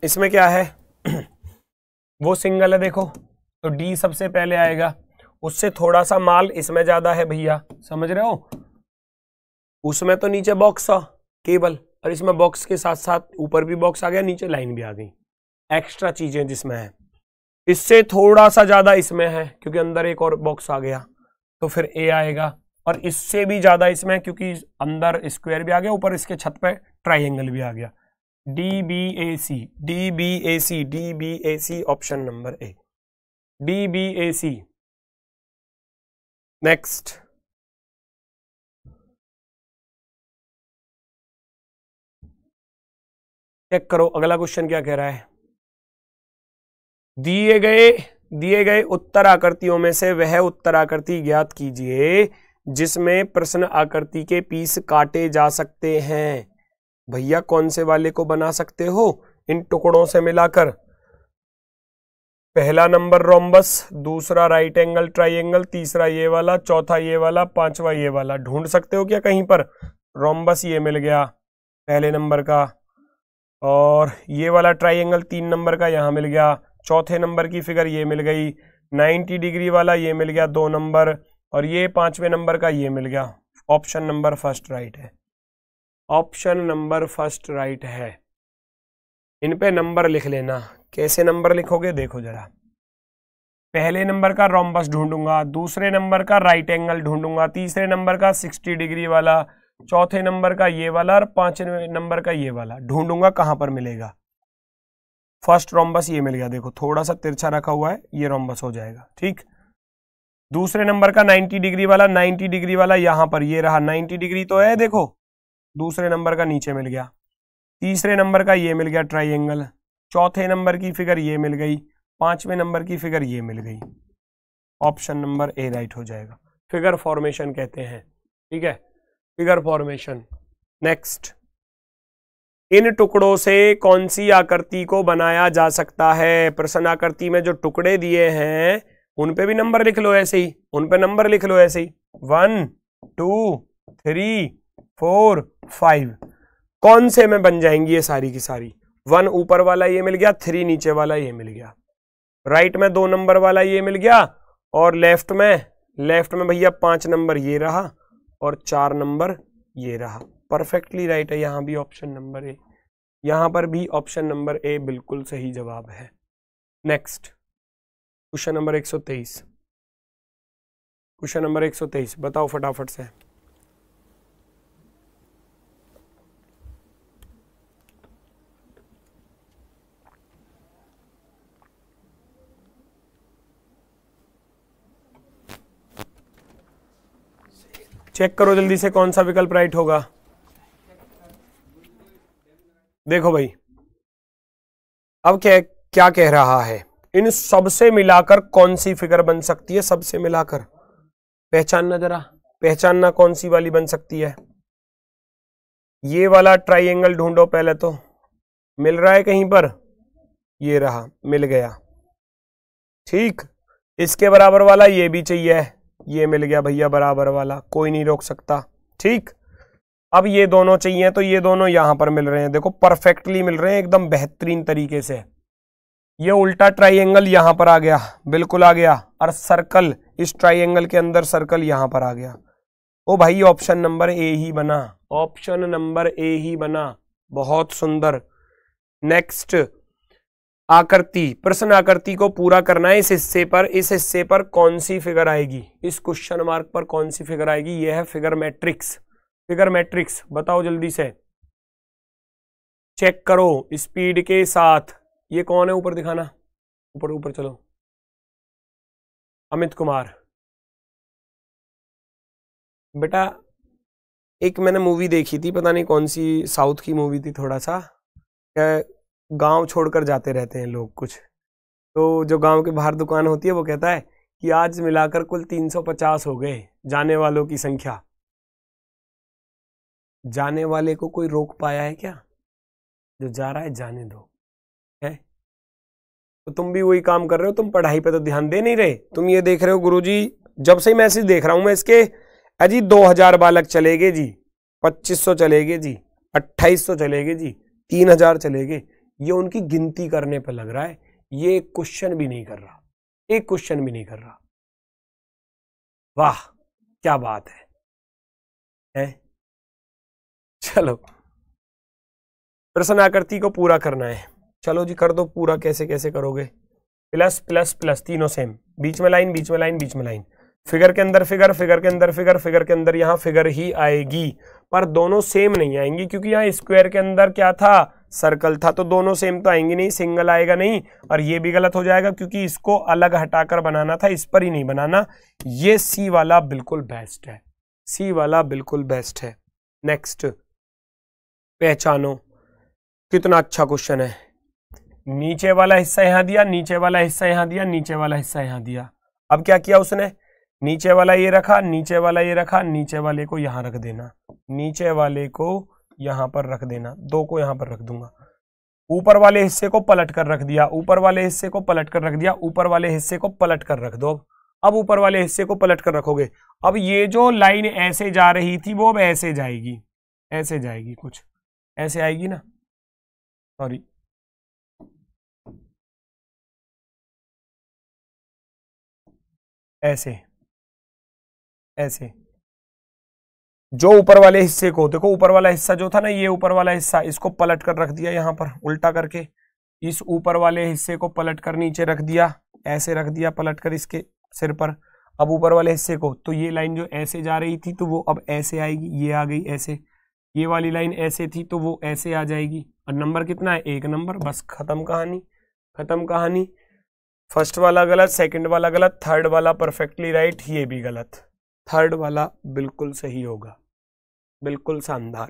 इसमें क्या है वो सिंगल है देखो तो डी सबसे पहले आएगा उससे थोड़ा सा माल इसमें ज्यादा है भैया समझ रहे हो उसमें तो नीचे बॉक्स था केबल और इसमें बॉक्स के साथ साथ ऊपर भी बॉक्स आ गया नीचे लाइन भी आ गई एक्स्ट्रा चीजें जिसमें है इससे थोड़ा सा ज्यादा इसमें है क्योंकि अंदर एक और बॉक्स आ गया तो फिर ए आएगा और इससे भी ज्यादा इसमें क्योंकि अंदर स्क्वायर भी आ गया ऊपर इसके छत पे ट्राइंगल भी आ गया D B A C D B A C D B A C option number A D B A C next check करो अगला क्वेश्चन क्या कह रहा है दिए गए दिए गए उत्तर आकृतियों में से वह उत्तर आकृति ज्ञात कीजिए जिसमें प्रश्न आकृति के पीस काटे जा सकते हैं भैया कौन से वाले को बना सकते हो इन टुकड़ों से मिलाकर पहला नंबर रोम्बस दूसरा राइट एंगल ट्राइंगल तीसरा ये वाला चौथा ये वाला पांचवा ये वाला ढूंढ सकते हो क्या कहीं पर रोम्बस ये मिल गया पहले नंबर का और ये वाला ट्राइंगल तीन नंबर का यहाँ मिल गया चौथे नंबर की फिगर ये मिल गई 90 डिग्री वाला ये मिल गया दो नंबर और ये पांचवें नंबर का ये मिल गया ऑप्शन नंबर फर्स्ट राइट है ऑप्शन नंबर फर्स्ट राइट है इन पे नंबर लिख लेना कैसे नंबर लिखोगे देखो जरा पहले नंबर का रोम्बस ढूंढूंगा दूसरे नंबर का राइट एंगल ढूंढूंगा तीसरे नंबर का सिक्सटी डिग्री वाला चौथे नंबर का ये वाला और पांचवें नंबर का ये वाला ढूंढूंगा कहां पर मिलेगा फर्स्ट रोम्बस ये मिल गया देखो थोड़ा सा तिरछा रखा हुआ है ये रोम्बस हो जाएगा ठीक दूसरे नंबर का 90 डिग्री वाला 90 डिग्री वाला यहां पर ये रहा 90 डिग्री तो है देखो दूसरे नंबर का नीचे मिल गया तीसरे नंबर का ये मिल गया ट्राइंगल चौथे नंबर की फिगर ये मिल गई पांचवें नंबर की फिगर ये मिल गई ऑप्शन नंबर ए राइट हो जाएगा फिगर फॉर्मेशन कहते हैं ठीक है फिगर फॉर्मेशन नेक्स्ट इन टुकड़ों से कौन सी आकृति को बनाया जा सकता है प्रश्न आकृति में जो टुकड़े दिए हैं उन पे भी नंबर लिख लो ऐसे ही उन पे नंबर लिख लो ऐसे ही one two three four five कौन से में बन जाएंगी ये सारी की सारी वन ऊपर वाला ये मिल गया थ्री नीचे वाला ये मिल गया राइट right में दो नंबर वाला ये मिल गया और लेफ्ट में लेफ्ट में भैया पांच नंबर ये रहा और चार नंबर ये रहा परफेक्टली राइट है यहां भी ऑप्शन नंबर ए यहां पर भी ऑप्शन नंबर ए बिल्कुल सही जवाब है next question number 123 question number 123 बताओ फटाफट से चेक करो जल्दी से कौन सा विकल्प राइट होगा देखो भाई अब क्या क्या कह रहा है इन सबसे मिलाकर कौन सी फिगर बन सकती है सबसे मिलाकर पहचानना जरा पहचानना कौन सी वाली बन सकती है ये वाला ट्राइंगल ढूंढो पहले तो मिल रहा है कहीं पर ये रहा मिल गया ठीक इसके बराबर वाला ये भी चाहिए ये मिल गया भैया बराबर वाला कोई नहीं रोक सकता ठीक अब ये दोनों चाहिए तो ये दोनों यहाँ पर मिल रहे हैं देखो परफेक्टली मिल रहे हैं एकदम बेहतरीन तरीके से ये उल्टा ट्राइंगल यहां पर आ गया बिल्कुल आ गया और सर्कल इस ट्राइंगल के अंदर सर्कल यहां पर आ गया ओ भाई ऑप्शन नंबर ए ही बना ऑप्शन नंबर ए ही बना बहुत सुंदर नेक्स्ट आकृति प्रश्न आकृति को पूरा करना है इस हिस्से पर इस हिस्से पर कौन सी फिगर आएगी इस क्वेश्चन मार्क पर कौन सी फिगर आएगी यह है फिगर मैट्रिक्स फिगर मैट्रिक्स बताओ जल्दी से चेक करो स्पीड के साथ ये कौन है ऊपर दिखाना ऊपर ऊपर चलो अमित कुमार बेटा एक मैंने मूवी देखी थी पता नहीं कौन सी साउथ की मूवी थी थोड़ा सा गांव छोड़कर जाते रहते हैं लोग कुछ तो जो गांव के बाहर दुकान होती है वो कहता है कि आज मिलाकर कुल 350 हो गए जाने वालों की संख्या जाने वाले को कोई रोक पाया है क्या जो जा रहा है जाने दो है तो तुम भी वही काम कर रहे हो तुम पढ़ाई पे तो ध्यान दे नहीं रहे तुम ये देख रहे हो गुरुजी जब से मैसेज देख रहा हूं मैं इसके अजी दो हजार बालक चले गए जी पच्चीस सौ चले गए जी अट्ठाईस सौ चले गए जी तीन हजार चले गए ये उनकी गिनती करने पर लग रहा है ये एक क्वेश्चन भी नहीं कर रहा एक क्वेश्चन भी नहीं कर रहा वाह क्या बात है, है? चलो प्रश्न आकृति को पूरा करना है चलो जी कर दो पूरा कैसे कैसे करोगे प्लस प्लस प्लस तीनों सेम बीच में लाइन बीच में लाइन बीच में लाइन फिगर के अंदर फिगर फिगर के अंदर फिगर फिगर के अंदर यहाँ फिगर ही आएगी पर दोनों सेम नहीं आएंगी क्योंकि यहाँ स्क्वायर के अंदर क्या था सर्कल था तो दोनों सेम तो आएंगे नहीं सिंगल आएगा नहीं और ये भी गलत हो जाएगा क्योंकि इसको अलग हटाकर बनाना था इस पर ही नहीं बनाना ये सी वाला बिल्कुल बेस्ट है सी वाला बिल्कुल बेस्ट है नेक्स्ट पहचानो कितना अच्छा क्वेश्चन है नीचे वाला हिस्सा यहां दिया नीचे वाला हिस्सा यहां दिया नीचे वाला हिस्सा यहां दिया अब क्या किया उसने नीचे वाला ये रखा नीचे वाला ये रखा नीचे वाले को यहां रख देना नीचे वाले को यहाँ पर रख देना दो को यहाँ पर रख दूंगा ऊपर वाले हिस्से को पलट कर रख दिया ऊपर वाले हिस्से को पलट कर रख दिया ऊपर वाले हिस्से को पलट कर रख दो अब ऊपर वाले हिस्से को पलट कर रखोगे अब ये जो लाइन ऐसे जा रही थी वो अब ऐसे जाएगी ऐसे जाएगी कुछ ऐसे आएगी ना सॉरी ऐसे ऐसे जो ऊपर वाले हिस्से को देखो ऊपर वाला हिस्सा जो था ना ये ऊपर वाला हिस्सा इसको पलट कर रख दिया यहाँ पर उल्टा करके इस ऊपर वाले हिस्से को पलट कर नीचे रख दिया ऐसे रख दिया पलट कर इसके सिर पर अब ऊपर वाले हिस्से को तो ये लाइन जो ऐसे जा रही थी तो वो अब ऐसे आएगी ये आ गई ऐसे ये वाली लाइन ऐसे थी तो वो ऐसे आ जाएगी और नंबर कितना है एक नंबर बस ख़त्म कहानी ख़त्म कहानी फर्स्ट वाला गलत सेकंड वाला गलत थर्ड वाला परफेक्टली राइट ये भी गलत थर्ड वाला बिल्कुल सही होगा बिल्कुल शानदार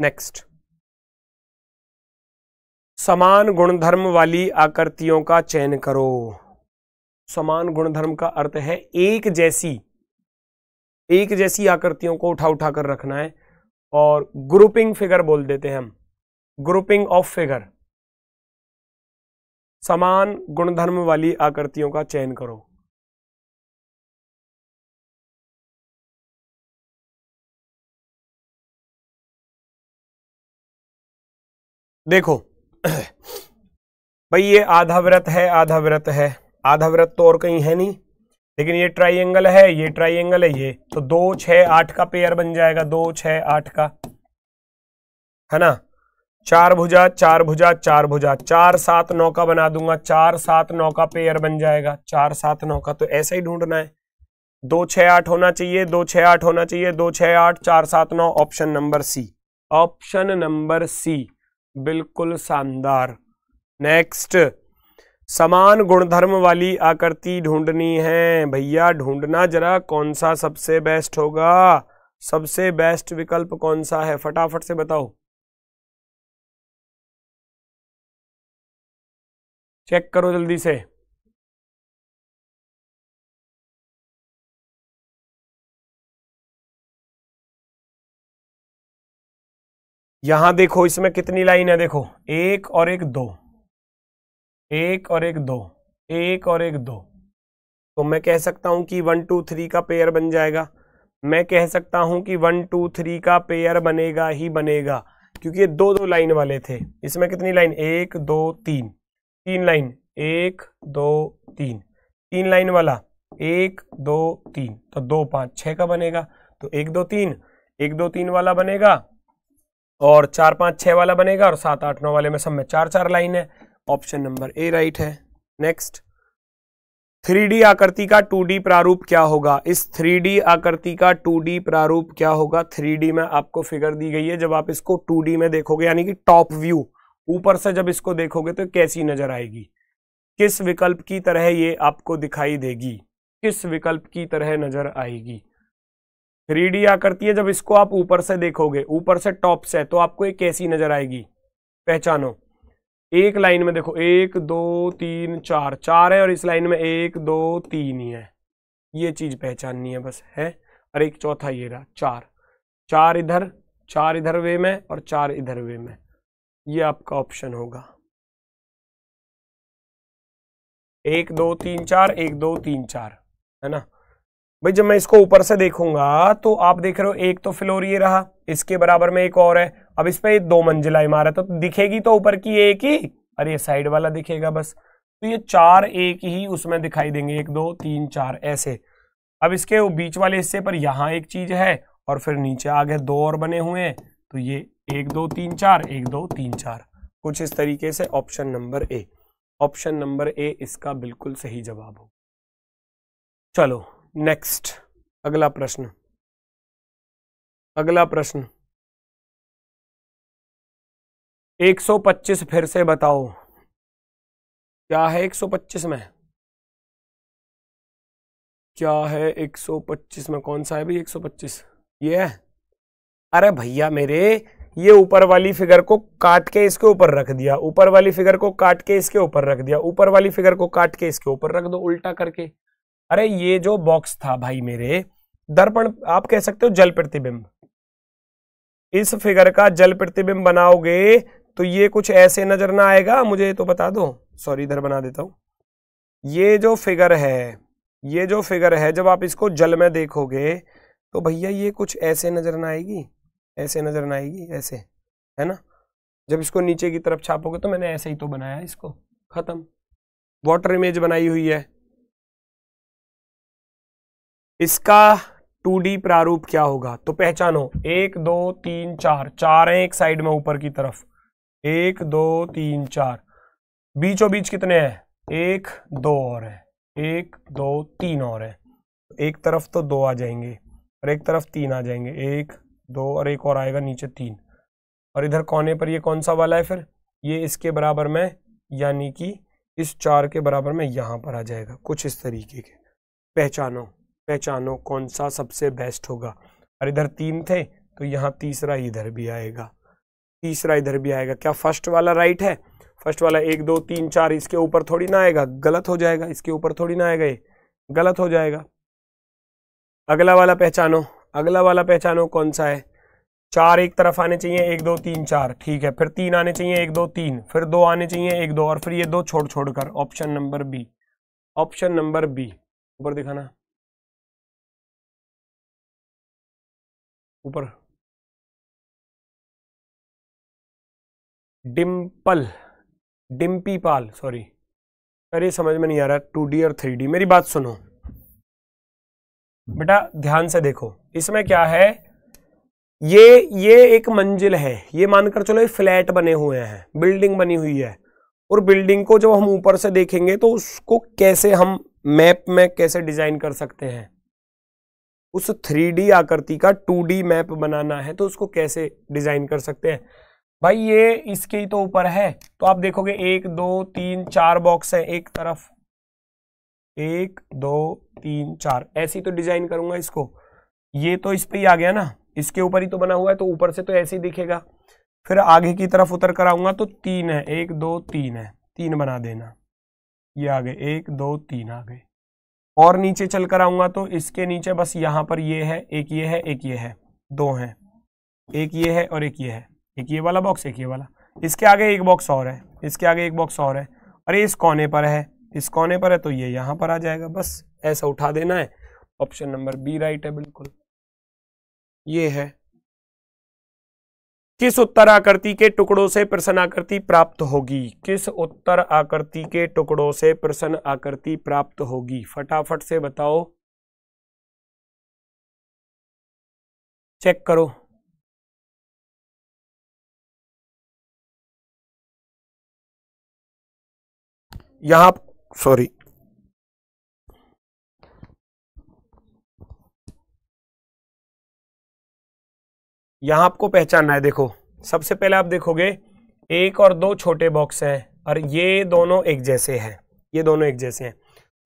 नेक्स्ट समान गुणधर्म वाली आकृतियों का चयन करो समान गुणधर्म का अर्थ है एक जैसी एक जैसी आकृतियों को उठा उठा कर रखना है और ग्रुपिंग फिगर बोल देते हैं हम ग्रुपिंग ऑफ फिगर समान गुणधर्म वाली आकृतियों का चयन करो देखो भाई ये आधा व्रत है आधा व्रत है आधा व्रत तो और कहीं है नहीं लेकिन ये ट्राइंगल है ये ट्राइंगल है ये तो दो छ आठ का पेयर बन जाएगा दो छ आठ का है ना चार भुजा चार भुजा चार भुजा चार सात नौ का बना दूंगा चार सात नौ का पेयर बन जाएगा चार सात नौ का तो ऐसा ही ढूंढना है दो छ आठ होना चाहिए दो छ आठ होना चाहिए दो छ आठ चार सात नौ option number C option number C बिल्कुल शानदार नेक्स्ट समान गुणधर्म वाली आकृति ढूंढनी है भैया ढूंढना जरा कौन सा सबसे बेस्ट होगा सबसे बेस्ट विकल्प कौन सा है फटाफट से बताओ चेक करो जल्दी से यहां देखो इसमें कितनी लाइन है देखो एक और एक दो एक और एक दो एक और एक दो तो मैं कह सकता हूं कि वन टू थ्री का पेयर बन जाएगा मैं कह सकता हूं कि वन टू थ्री का पेयर बनेगा ही बनेगा क्योंकि ये दो दो लाइन वाले थे इसमें कितनी लाइन एक दो तीन तीन लाइन एक दो तीन तीन लाइन वाला एक दो तीन तो दो पांच छह का बनेगा तो एक दो तीन एक दो तीन वाला बनेगा और चार पाँच छः वाला बनेगा और सात आठ नौ वाले में सब में चार चार लाइन है ऑप्शन नंबर ए राइट है नेक्स्ट थ्री आकृति का टू प्रारूप क्या होगा इस थ्री आकृति का टू प्रारूप क्या होगा थ्री में आपको फिगर दी गई है जब आप इसको टू में देखोगे यानी कि टॉप व्यू ऊपर से जब इसको देखोगे तो कैसी नजर आएगी किस विकल्प की तरह ये आपको दिखाई देगी किस विकल्प की तरह नजर आएगी थ्री डी आकृति है जब इसको आप ऊपर से देखोगे ऊपर से टॉप से तो आपको एक कैसी नजर आएगी पहचानो एक लाइन में देखो एक दो तीन चार चार है और इस लाइन में एक दो तीन ही है ये चीज पहचाननी है बस है और एक चौथा ये रहा चार चार इधर चार इधर वे में और चार इधर वे में ये आपका ऑप्शन होगा एक दो तीन चार एक दो तीन चार है ना भाई जब मैं इसको ऊपर से देखूंगा तो आप देख रहे हो एक तो फ्लोर ये रहा इसके बराबर में एक और है अब इस पर दो मंजिला इमारत तो दिखेगी तो ऊपर की एक ही अरे ये साइड वाला दिखेगा बस तो ये चार एक ही उसमें दिखाई देंगे एक दो तीन चार ऐसे अब इसके बीच वाले हिस्से पर यहाँ एक चीज है और फिर नीचे आगे दो और बने हुए हैं तो ये एक दो तीन चार एक दो तीन चार कुछ इस तरीके से option number A option number A इसका बिल्कुल सही जवाब हो चलो नेक्स्ट अगला प्रश्न अगला प्रश्न 125 फिर से बताओ क्या है 125 में क्या है 125 में कौन सा है भाई 125 ये है अरे भैया मेरे ये ऊपर वाली फिगर को काट के इसके ऊपर रख दिया ऊपर वाली फिगर को काट के इसके ऊपर रख दिया ऊपर वाली फिगर को काट के इसके ऊपर रख दो उल्टा करके अरे ये जो बॉक्स था भाई मेरे दर्पण आप कह सकते हो जल प्रतिबिंब इस फिगर का जल प्रतिबिंब बनाओगे तो ये कुछ ऐसे नजर ना आएगा मुझे तो बता दो सॉरी इधर बना देता हूं ये जो फिगर है ये जो फिगर है जब आप इसको जल में देखोगे तो भैया ये कुछ ऐसे नजर ना आएगी ऐसे नजर ना आएगी ऐसे है ना जब इसको नीचे की तरफ छापोगे तो मैंने ऐसे ही तो बनाया इसको खत्म वाटर इमेज बनाई हुई है इसका टू डी प्रारूप क्या होगा तो पहचानो एक दो तीन चार चार हैं एक साइड में ऊपर की तरफ एक दो तीन चार बीचों बीच कितने हैं एक दो और हैं एक दो तीन और हैं एक तरफ तो दो आ जाएंगे और एक तरफ तीन आ जाएंगे एक दो और एक और आएगा नीचे तीन और इधर कोने पर ये कौन सा वाला है फिर ये इसके बराबर में यानी कि इस चार के बराबर में यहाँ पर आ जाएगा कुछ इस तरीके के पहचानो पहचानो कौन सा सबसे बेस्ट होगा और इधर तीन थे तो यहाँ तीसरा इधर भी आएगा तीसरा इधर भी आएगा क्या फर्स्ट वाला राइट है फर्स्ट वाला एक दो तीन चार इसके ऊपर थोड़ी ना आएगा गलत हो जाएगा इसके ऊपर थोड़ी ना आएगा ये गलत हो जाएगा अगला वाला पहचानो अगला वाला पहचानो कौन सा है चार एक तरफ आने चाहिए एक दो तीन चार ठीक है फिर तीन आने चाहिए एक दो तीन फिर दो आने चाहिए एक दो और फिर ये दो छोड़ छोड़ कर option number B option number B ऊपर दिखाना ऊपर डिम्पल डिम्पी पाल सॉरी अरे समझ में नहीं आ रहा टू डी और थ्री डी मेरी बात सुनो बेटा ध्यान से देखो इसमें क्या है ये ये एक मंजिल है ये मानकर चलो ये फ्लैट बने हुए हैं बिल्डिंग बनी हुई है और बिल्डिंग को जब हम ऊपर से देखेंगे तो उसको कैसे हम मैप में कैसे डिजाइन कर सकते हैं उस थ्री आकृति का टू मैप बनाना है तो उसको कैसे डिजाइन कर सकते हैं भाई ये इसके ही तो ऊपर है तो आप देखोगे एक दो तीन चार बॉक्स है एक तरफ एक दो तीन चार ऐसे ही तो डिजाइन करूंगा इसको ये तो इस पर ही आ गया ना इसके ऊपर ही तो बना हुआ है तो ऊपर से तो ऐसे ही दिखेगा फिर आगे की तरफ उतर कर आऊंगा तो तीन है एक दो तीन है तीन बना देना ये आ गए एक दो तीन आ गए और नीचे चल कर आऊंगा तो इसके नीचे बस यहाँ पर ये है एक ये है एक ये है दो हैं एक ये है और एक ये है एक ये वाला बॉक्स एक ये वाला इसके आगे एक बॉक्स और है इसके आगे एक बॉक्स और है अरे इस कोने पर है इस कोने पर है तो ये यहां पर आ जाएगा बस ऐसा उठा देना है ऑप्शन नंबर बी राइट है बिल्कुल ये है किस उत्तर आकृति के टुकड़ों से प्रश्न आकृति प्राप्त होगी किस उत्तर आकृति के टुकड़ों से प्रश्न आकृति प्राप्त होगी फटाफट से बताओ चेक करो यहां सॉरी यहाँ आपको पहचानना है देखो सबसे पहले आप देखोगे एक और दो छोटे बॉक्स हैं और ये दोनों एक जैसे हैं ये दोनों एक जैसे हैं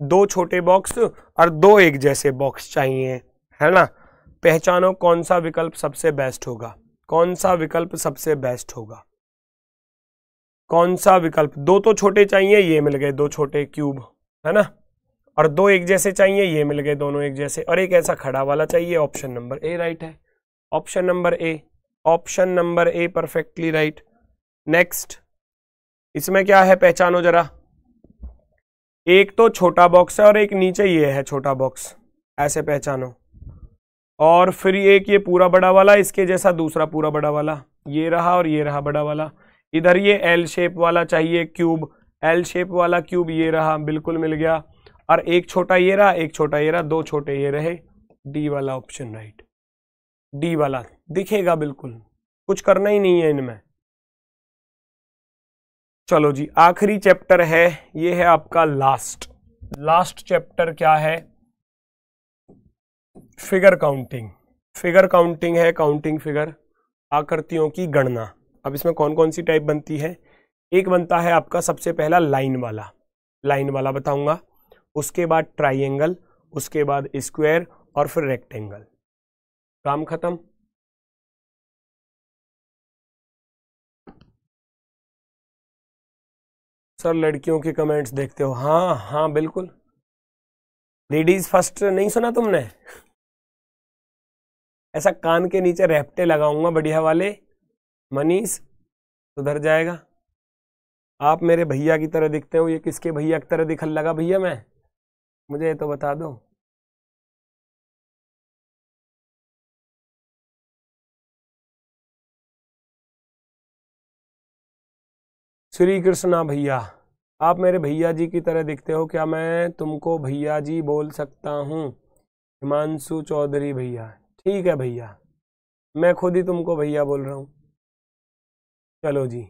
दो छोटे बॉक्स और दो एक जैसे बॉक्स चाहिए है ना पहचानो कौन सा विकल्प सबसे बेस्ट होगा कौन सा विकल्प सबसे बेस्ट होगा कौन सा विकल्प दो तो छोटे चाहिए ये मिल गए दो छोटे क्यूब है ना और दो एक जैसे चाहिए ये मिल गए दोनों एक जैसे और एक ऐसा खड़ा वाला चाहिए ऑप्शन नंबर ए राइट है option number A option number A perfectly right next इसमें क्या है पहचानो जरा एक तो छोटा बॉक्स है और एक नीचे ये है छोटा बॉक्स ऐसे पहचानो और फिर एक ये पूरा बड़ा वाला इसके जैसा दूसरा पूरा बड़ा वाला ये रहा और ये रहा बड़ा वाला इधर ये एल शेप वाला चाहिए क्यूब एल शेप वाला क्यूब ये रहा बिल्कुल मिल गया और एक छोटा ये रहा एक छोटा ये रहा दो छोटे ये रहे डी वाला ऑप्शन राइट डी वाला दिखेगा बिल्कुल कुछ करना ही नहीं है इनमें चलो जी आखिरी चैप्टर है ये है आपका लास्ट लास्ट चैप्टर क्या है फिगर काउंटिंग फिगर काउंटिंग है काउंटिंग फिगर आकृतियों की गणना अब इसमें कौन कौन सी टाइप बनती है एक बनता है आपका सबसे पहला लाइन वाला लाइन वाला बताऊंगा उसके बाद ट्राइंगल उसके बाद स्क्वायर और फिर रेक्टेंगल काम खत्म सर लड़कियों के कमेंट्स देखते हो हाँ हाँ बिल्कुल लेडीज फर्स्ट नहीं सुना तुमने ऐसा कान के नीचे रेपटे लगाऊंगा बढ़िया वाले मनीष सुधर जाएगा आप मेरे भैया की तरह दिखते हो ये किसके भैया की तरह दिखल लगा भैया मैं मुझे ये तो बता दो श्री कृष्णा भैया आप मेरे भैया जी की तरह दिखते हो क्या मैं तुमको भैया जी बोल सकता हूँ हिमांशु चौधरी भैया ठीक है भैया मैं खुद ही तुमको भैया बोल रहा हूँ चलो जी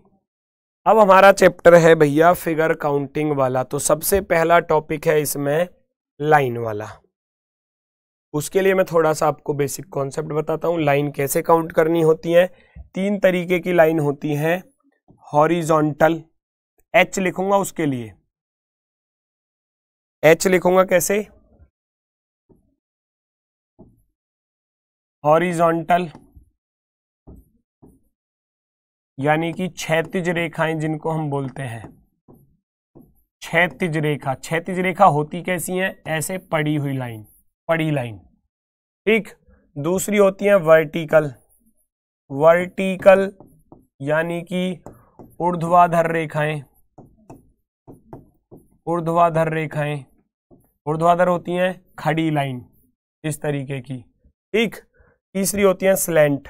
अब हमारा चैप्टर है भैया फिगर काउंटिंग वाला तो सबसे पहला टॉपिक है इसमें लाइन वाला उसके लिए मैं थोड़ा सा आपको बेसिक कॉन्सेप्ट बताता हूँ लाइन कैसे काउंट करनी होती है तीन तरीके की लाइन होती हैं हॉरिजॉन्टल एच लिखूंगा उसके लिए एच लिखूंगा कैसे हॉरिजॉन्टल यानी कि क्षैतिज रेखाएं जिनको हम बोलते हैं क्षैतिज रेखा क्षैतिज रेखा होती कैसी है ऐसे पड़ी हुई लाइन पड़ी लाइन ठीक दूसरी होती है वर्टिकल वर्टिकल यानी कि ऊर्ध्वाधर रेखाएं ऊर्ध्वाधर रेखाएं ऊर्ध्वाधर होती हैं खड़ी लाइन इस तरीके की ठीक तीसरी होती है slant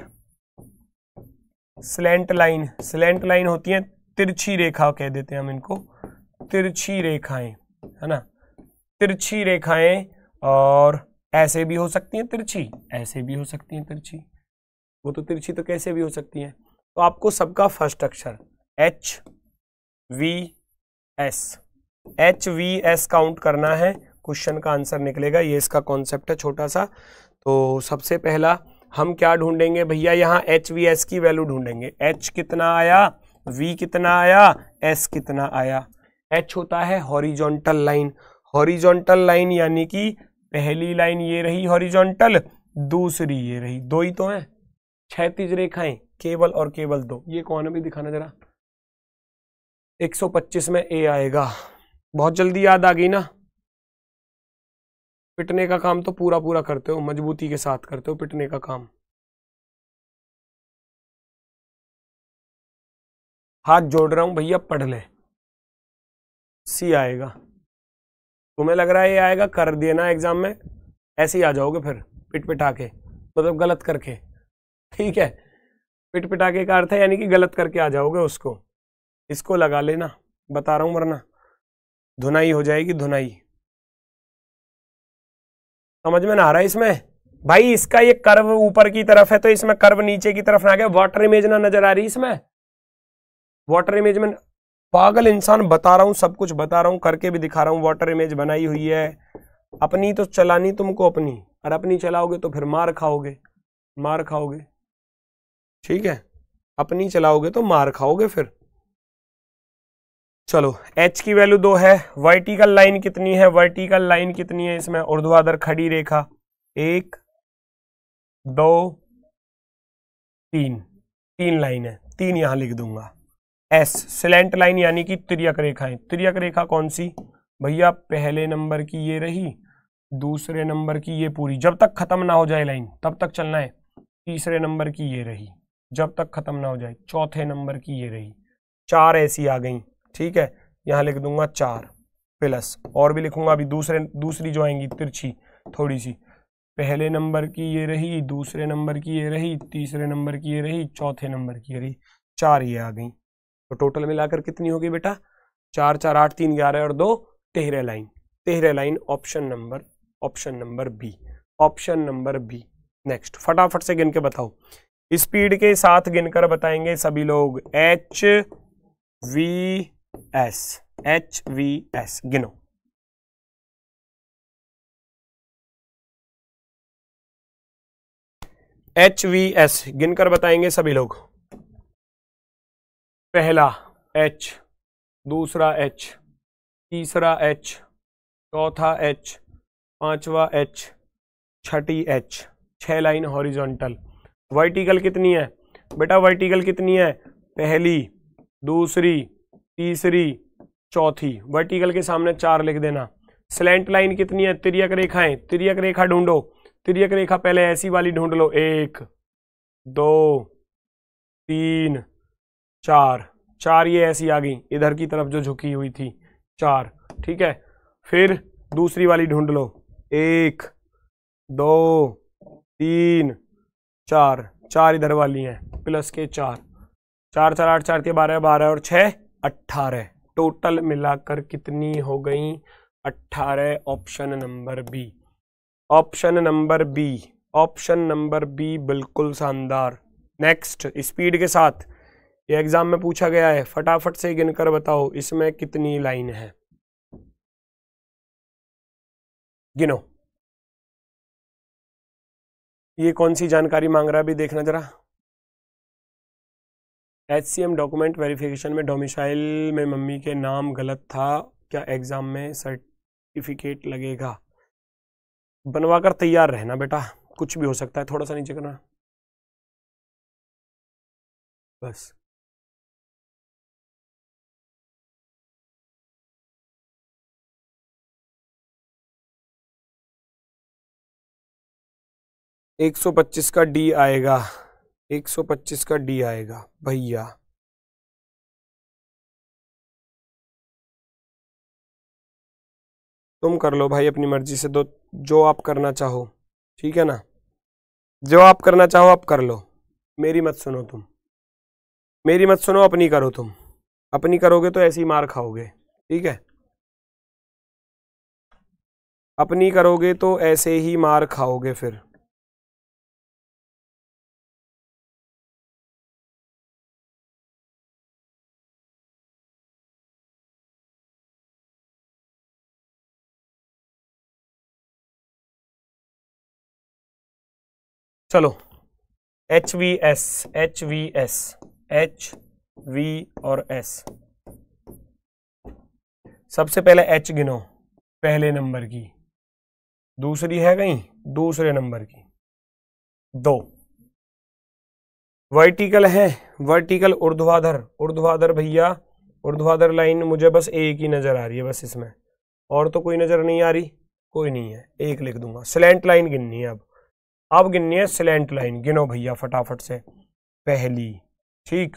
slant line slant line होती है तिरछी रेखा कह देते हैं हम इनको तिरछी रेखाएं है ना तिरछी रेखाएं और ऐसे भी हो सकती हैं तिरछी ऐसे भी हो सकती हैं तिरछी वो तो तिरछी तो कैसे भी हो सकती हैं तो आपको सबका फर्स्ट अक्षर H V S H V S count करना है क्वेश्चन का आंसर निकलेगा ये इसका कॉन्सेप्ट है छोटा सा तो सबसे पहला हम क्या ढूंढेंगे भैया यहाँ एच वी एस की वैल्यू ढूंढेंगे एच कितना आया वी कितना आया एस कितना आया एच होता है हॉरिजॉन्टल लाइन हॉरिजॉन्टल लाइन यानी कि पहली लाइन ये रही हॉरिजॉन्टल दूसरी ये रही दो ही तो हैं तीज रेखाएं केबल और केवल दो ये कौन अभी दिखाना जरा 125 में ए आएगा बहुत जल्दी याद आ गई ना पिटने का काम तो पूरा पूरा करते हो मजबूती के साथ करते हो पिटने का काम हाथ जोड़ रहा हूं भैया पढ़ ले सी आएगा तुम्हें लग रहा है ये आएगा कर दिया ना एग्जाम में ऐसे ही आ जाओगे फिर पिट पिटा के मतलब गलत करके ठीक है पिट पिटा के का अर्थ है यानी कि गलत करके आ जाओगे उसको इसको लगा लेना बता रहा हूं वरना धुनाई हो जाएगी धुनाई समझ में ना आ रहा है इसमें भाई इसका ये कर्व ऊपर की तरफ है तो इसमें कर्व नीचे की तरफ ना गया वाटर इमेज ना नजर आ रही इसमें वाटर इमेज में पागल इंसान बता रहा हूं सब कुछ बता रहा हूं करके भी दिखा रहा हूं वाटर इमेज बनाई हुई है अपनी तो चलानी तुमको अपनी और अपनी चलाओगे तो फिर मार खाओगे मार खाओगे ठीक है अपनी चलाओगे तो मार खाओगे फिर चलो एच की वैल्यू दो है वर्टिकल लाइन कितनी है वर्टिकल लाइन कितनी है इसमें ऊर्ध्वाधर खड़ी रेखा एक दो तीन तीन लाइन है तीन यहां लिख दूंगा एस सिलेंट लाइन यानी कि त्रियक रेखाएं त्रियक रेखा कौन सी भैया पहले नंबर की ये रही दूसरे नंबर की ये पूरी जब तक खत्म ना हो जाए लाइन तब तक चलना है तीसरे नंबर की ये रही जब तक खत्म ना हो जाए चौथे नंबर की ये रही चार ऐसी आ गई ठीक है यहाँ लिख दूंगा चार प्लस और भी लिखूंगा अभी दूसरे दूसरी जो आएंगी तिरछी थोड़ी सी पहले नंबर की ये रही दूसरे नंबर की ये रही तीसरे नंबर की ये रही चौथे नंबर की ये रही चार ये आ गई तो टोटल मिलाकर कितनी होगी बेटा चार चार आठ तीन ग्यारह और दो तेहरे लाइन तेहरे line option number option number B option number B next फटाफट से गिन के बताओ स्पीड के साथ गिनकर बताएंगे सभी लोग H V S H V S गिनो एच वी एस गिनकर बताएंगे सभी लोग पहला एच दूसरा एच तीसरा एच चौथा एच पांचवा एच छठी एच छह लाइन हॉरिजॉन्टल वर्टिकल कितनी है बेटा वर्टिकल कितनी है पहली दूसरी तीसरी चौथी वर्टिकल के सामने चार लिख देना स्लेंट लाइन कितनी है तिरक रेखाएं तिरक रेखा ढूंढो तिरक रेखा पहले ऐसी वाली ढूंढ लो एक दो तीन चार चार ये ऐसी आ गई इधर की तरफ जो झुकी हुई थी चार ठीक है फिर दूसरी वाली ढूंढ लो एक दो तीन चार चार इधर वाली हैं प्लस के चार चार चार आठ चार के बारह बारह और छः अट्ठारह टोटल मिलाकर कितनी हो गई अट्ठारह option number B option number B option number B बिल्कुल शानदार नेक्स्ट स्पीड के साथ ये एग्ज़ाम में पूछा गया है फटाफट से गिनकर बताओ इसमें कितनी लाइन है गिनो ये कौन सी जानकारी मांग रहा है अभी देखना जरा H C M document verification में डोमिसाइल में मम्मी के नाम गलत था क्या एग्ज़ाम में सर्टिफिकेट लगेगा बनवा कर तैयार रहना बेटा कुछ भी हो सकता है थोड़ा सा नीचे करना बस एक सौ पच्चीस का डी आएगा 125 का डी आएगा भैया तुम कर लो भाई अपनी मर्जी से दो जो आप करना चाहो ठीक है ना जो आप करना चाहो आप कर लो मेरी मत सुनो तुम मेरी मत सुनो अपनी करो तुम अपनी करोगे तो ऐसी मार खाओगे ठीक है अपनी करोगे तो ऐसे ही मार खाओगे फिर चलो H V S H V S H V और एस सबसे पहले एच गिनो पहले नंबर की दूसरी है कहीं दूसरे नंबर की दो वर्टिकल है वर्टिकल ऊर्ध्वाधर ऊर्ध्वाधर भैया ऊर्ध्वाधर लाइन मुझे बस एक ही नज़र आ रही है बस इसमें और तो कोई नज़र नहीं आ रही कोई नहीं है एक लिख दूंगा स्लेंट लाइन गिननी है अब अब गिननी है सिलेंट लाइन गिनो भैया फटाफट से पहली ठीक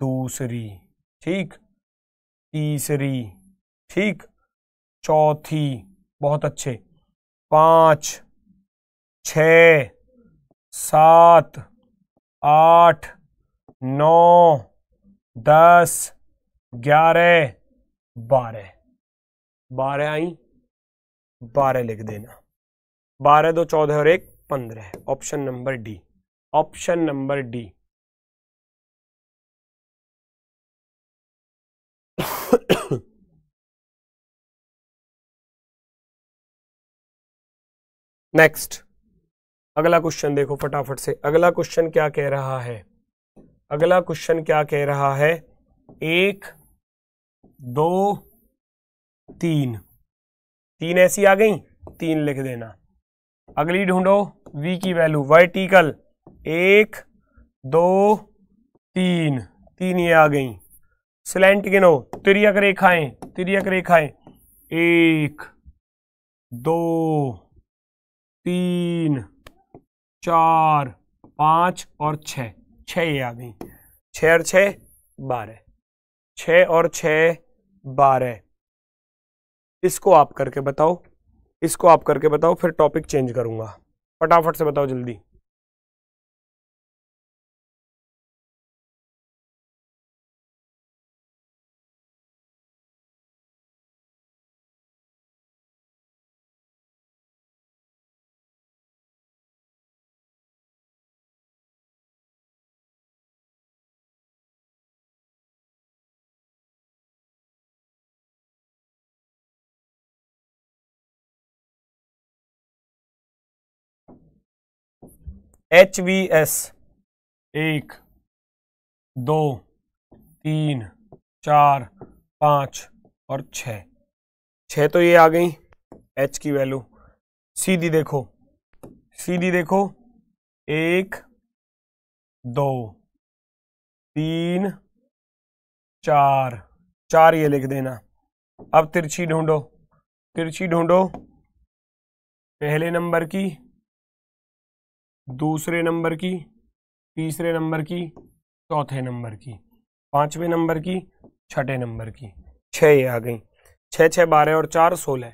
दूसरी ठीक तीसरी ठीक चौथी बहुत अच्छे पांच छ सात आठ नौ दस ग्यारह बारह बारह आई बारह लिख देना बारह दो चौदह और एक पंद्रह option number D option number D next अगला क्वेश्चन देखो फटाफट से अगला क्वेश्चन क्या कह रहा है अगला क्वेश्चन क्या कह रहा है एक दो तीन तीन ऐसी आ गई तीन लिख देना अगली ढूंढो वी की वैल्यू वर्टिकल एक दो तीन तीन ये आ गई स्लेंट गिनो त्रियक रेखाएं त्रियक रेखाएं एक दो तीन चार पांच और छ छ ये आ गई छ और छ बारह छ और छ बारह इसको आप करके बताओ इसको आप करके बताओ फिर टॉपिक चेंज करूंगा फटाफट से बताओ जल्दी एच वी एस एक दो तीन चार पाँच और छ छः तो ये आ गई एच की वैल्यू सीधी देखो सीधी देखो एक दो तीन चार चार ये लिख देना अब तिरछी ढूंढो तिरछी ढूंढो पहले नंबर की दूसरे नंबर की तीसरे नंबर की चौथे नंबर की पांचवें नंबर की छठे नंबर की छः ये आ गई छः छः बारह और चार सोलह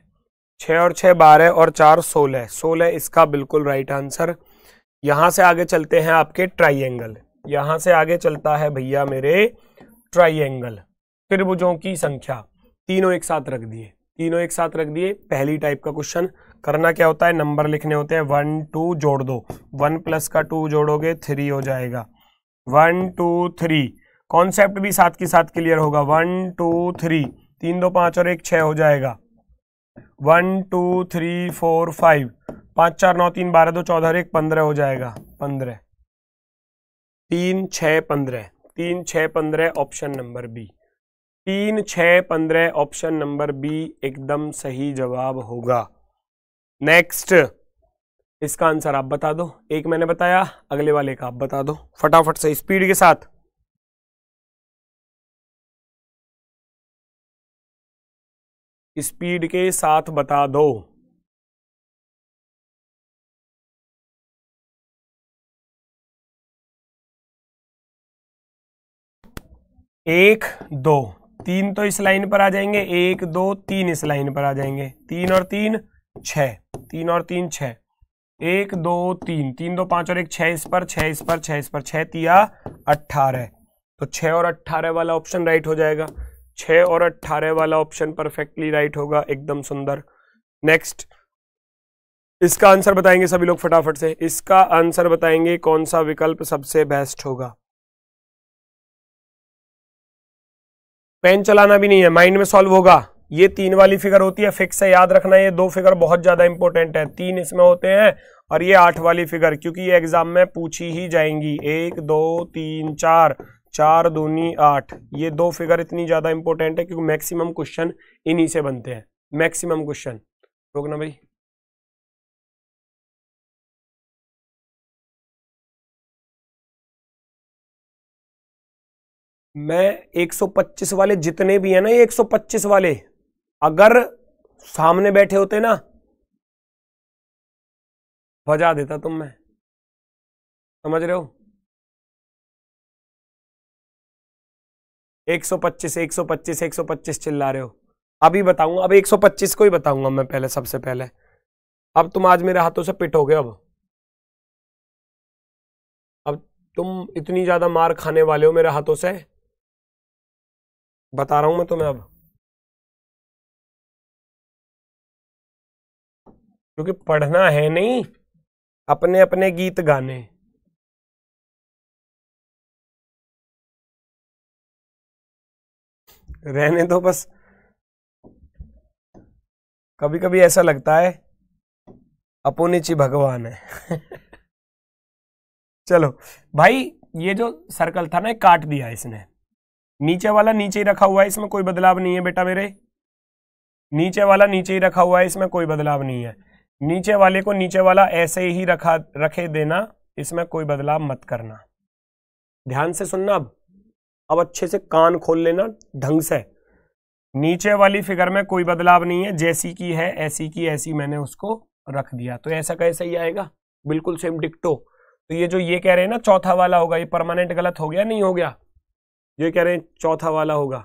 छः और छः बारह और चार सोलह सोलह इसका बिल्कुल राइट आंसर यहाँ से आगे चलते हैं आपके ट्राइंगल यहाँ से आगे चलता है भैया मेरे ट्राइंगल त्रिभुजों की संख्या तीनों एक साथ रख दिए तीनों एक साथ रख दिए पहली टाइप का क्वेश्चन करना क्या होता है नंबर लिखने होते हैं वन टू जोड़ दो वन प्लस का टू जोड़ोगे थ्री हो जाएगा वन टू थ्री कॉन्सेप्ट भी साथ के साथ क्लियर होगा वन टू थ्री तीन दो पाँच और एक छः हो जाएगा one two three four five पाँच चार नौ तीन बारह दो चौदह और एक पंद्रह हो जाएगा पंद्रह तीन छः पंद्रह तीन छः पंद्रह ऑप्शन नंबर बी तीन छः पंद्रह ऑप्शन नंबर बी एकदम सही जवाब होगा नेक्स्ट इसका आंसर आप बता दो एक मैंने बताया अगले वाले का आप बता दो फटाफट से स्पीड के साथ स्पीड के साथ बता दो एक दो तीन तो इस लाइन पर आ जाएंगे एक दो तीन इस लाइन पर आ जाएंगे तीन और तीन छ तीन और तीन छ एक दो तीन तीन दो पांच और एक छह इस पर छह इस पर छह इस पर छह तिया अट्ठारह तो छ और अट्ठारह वाला ऑप्शन राइट हो जाएगा छ और अट्ठारह वाला ऑप्शन परफेक्टली राइट होगा एकदम सुंदर नेक्स्ट इसका आंसर बताएंगे सभी लोग फटाफट से इसका आंसर बताएंगे कौन सा विकल्प सबसे बेस्ट होगा पेन चलाना भी नहीं है माइंड में सॉल्व होगा ये तीन वाली फिगर होती है फिक्स है याद रखना ये दो फिगर बहुत ज्यादा इंपॉर्टेंट है तीन इसमें होते हैं और ये आठ वाली फिगर क्योंकि ये एग्जाम में पूछी ही जाएंगी एक दो तीन चार चार दूनी आठ ये दो फिगर इतनी ज्यादा इंपॉर्टेंट है क्योंकि मैक्सिमम क्वेश्चन इन्हीं से बनते हैं मैक्सिमम क्वेश्चन रोकना भाई मैं 125 वाले जितने भी हैं ना ये 125 वाले अगर सामने बैठे होते ना बजा देता तुम मैं समझ रहे हो 125 125 125 चिल्ला रहे हो अभी बताऊंगा अब 125 को ही बताऊंगा मैं पहले सबसे पहले अब तुम आज मेरे हाथों से पिटोगे अब अब तुम इतनी ज्यादा मार खाने वाले हो मेरे हाथों से बता रहा हूं मैं तुम्हें अब क्योंकि पढ़ना है नहीं अपने अपने गीत गाने रहने दो बस कभी कभी ऐसा लगता है अपोनिची भगवान है चलो भाई ये जो सर्कल था ना काट दिया इसने नीचे वाला नीचे ही रखा हुआ है इसमें कोई बदलाव नहीं है बेटा मेरे नीचे वाला नीचे ही रखा हुआ है इसमें कोई बदलाव नहीं है नीचे वाले को नीचे वाला ऐसे ही रखा रखे देना इसमें कोई बदलाव मत करना ध्यान से सुनना अब अब अच्छे से कान खोल लेना ढंग से नीचे वाली फिगर में कोई बदलाव नहीं है जैसी की है ऐसी की ऐसी मैंने उसको रख दिया तो ऐसा कैसे ही आएगा बिल्कुल सेम डिक्टो तो ये जो ये कह रहे हैं ना चौथा वाला होगा ये परमानेंट गलत हो गया नहीं हो गया ये कह रहे हैं चौथा वाला होगा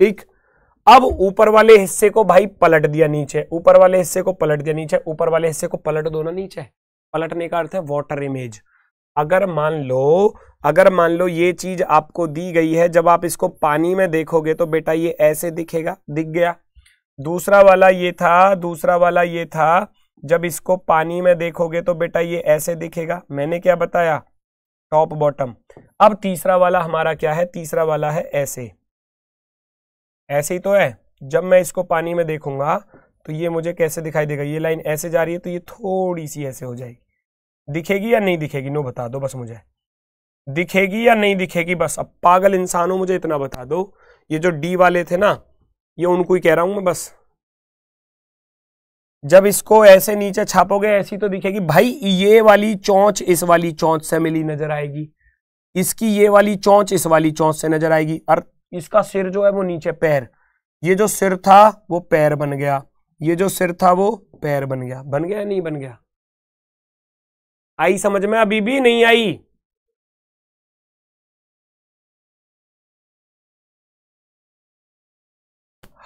ठीक अब ऊपर वाले हिस्से को भाई पलट दिया नीचे ऊपर वाले हिस्से को पलट दिया नीचे ऊपर वाले हिस्से को पलट दो ना नीचे पलटने का अर्थ है वॉटर इमेज अगर मान लो अगर मान लो ये चीज आपको दी गई है जब आप इसको पानी में देखोगे तो बेटा ये ऐसे दिखेगा दिख गया दूसरा वाला ये था दूसरा वाला ये था जब इसको पानी में देखोगे तो बेटा ये ऐसे दिखेगा मैंने क्या बताया टॉप बॉटम अब तीसरा वाला हमारा क्या है तीसरा वाला है ऐसे ऐसे ही तो है जब मैं इसको पानी में देखूंगा तो ये मुझे कैसे दिखाई देगा ये लाइन ऐसे जा रही है तो ये थोड़ी सी ऐसे हो जाएगी दिखेगी या नहीं दिखेगी नो बता दो बस मुझे दिखेगी या नहीं दिखेगी बस अब पागल इंसान हो मुझे इतना बता दो ये जो डी वाले थे ना ये उनको ही कह रहा हूं मैं बस जब इसको ऐसे नीचे छापोगे ऐसी तो दिखेगी भाई ये वाली चौंच इस वाली चौंच से मिली नजर आएगी इसकी ये वाली चौंच इस वाली चौंच से नजर आएगी अर्थ इसका सिर जो है वो नीचे पैर ये जो सिर था वो पैर बन गया ये जो सिर था वो पैर बन गया बन गया नहीं बन गया आई समझ में अभी भी नहीं आई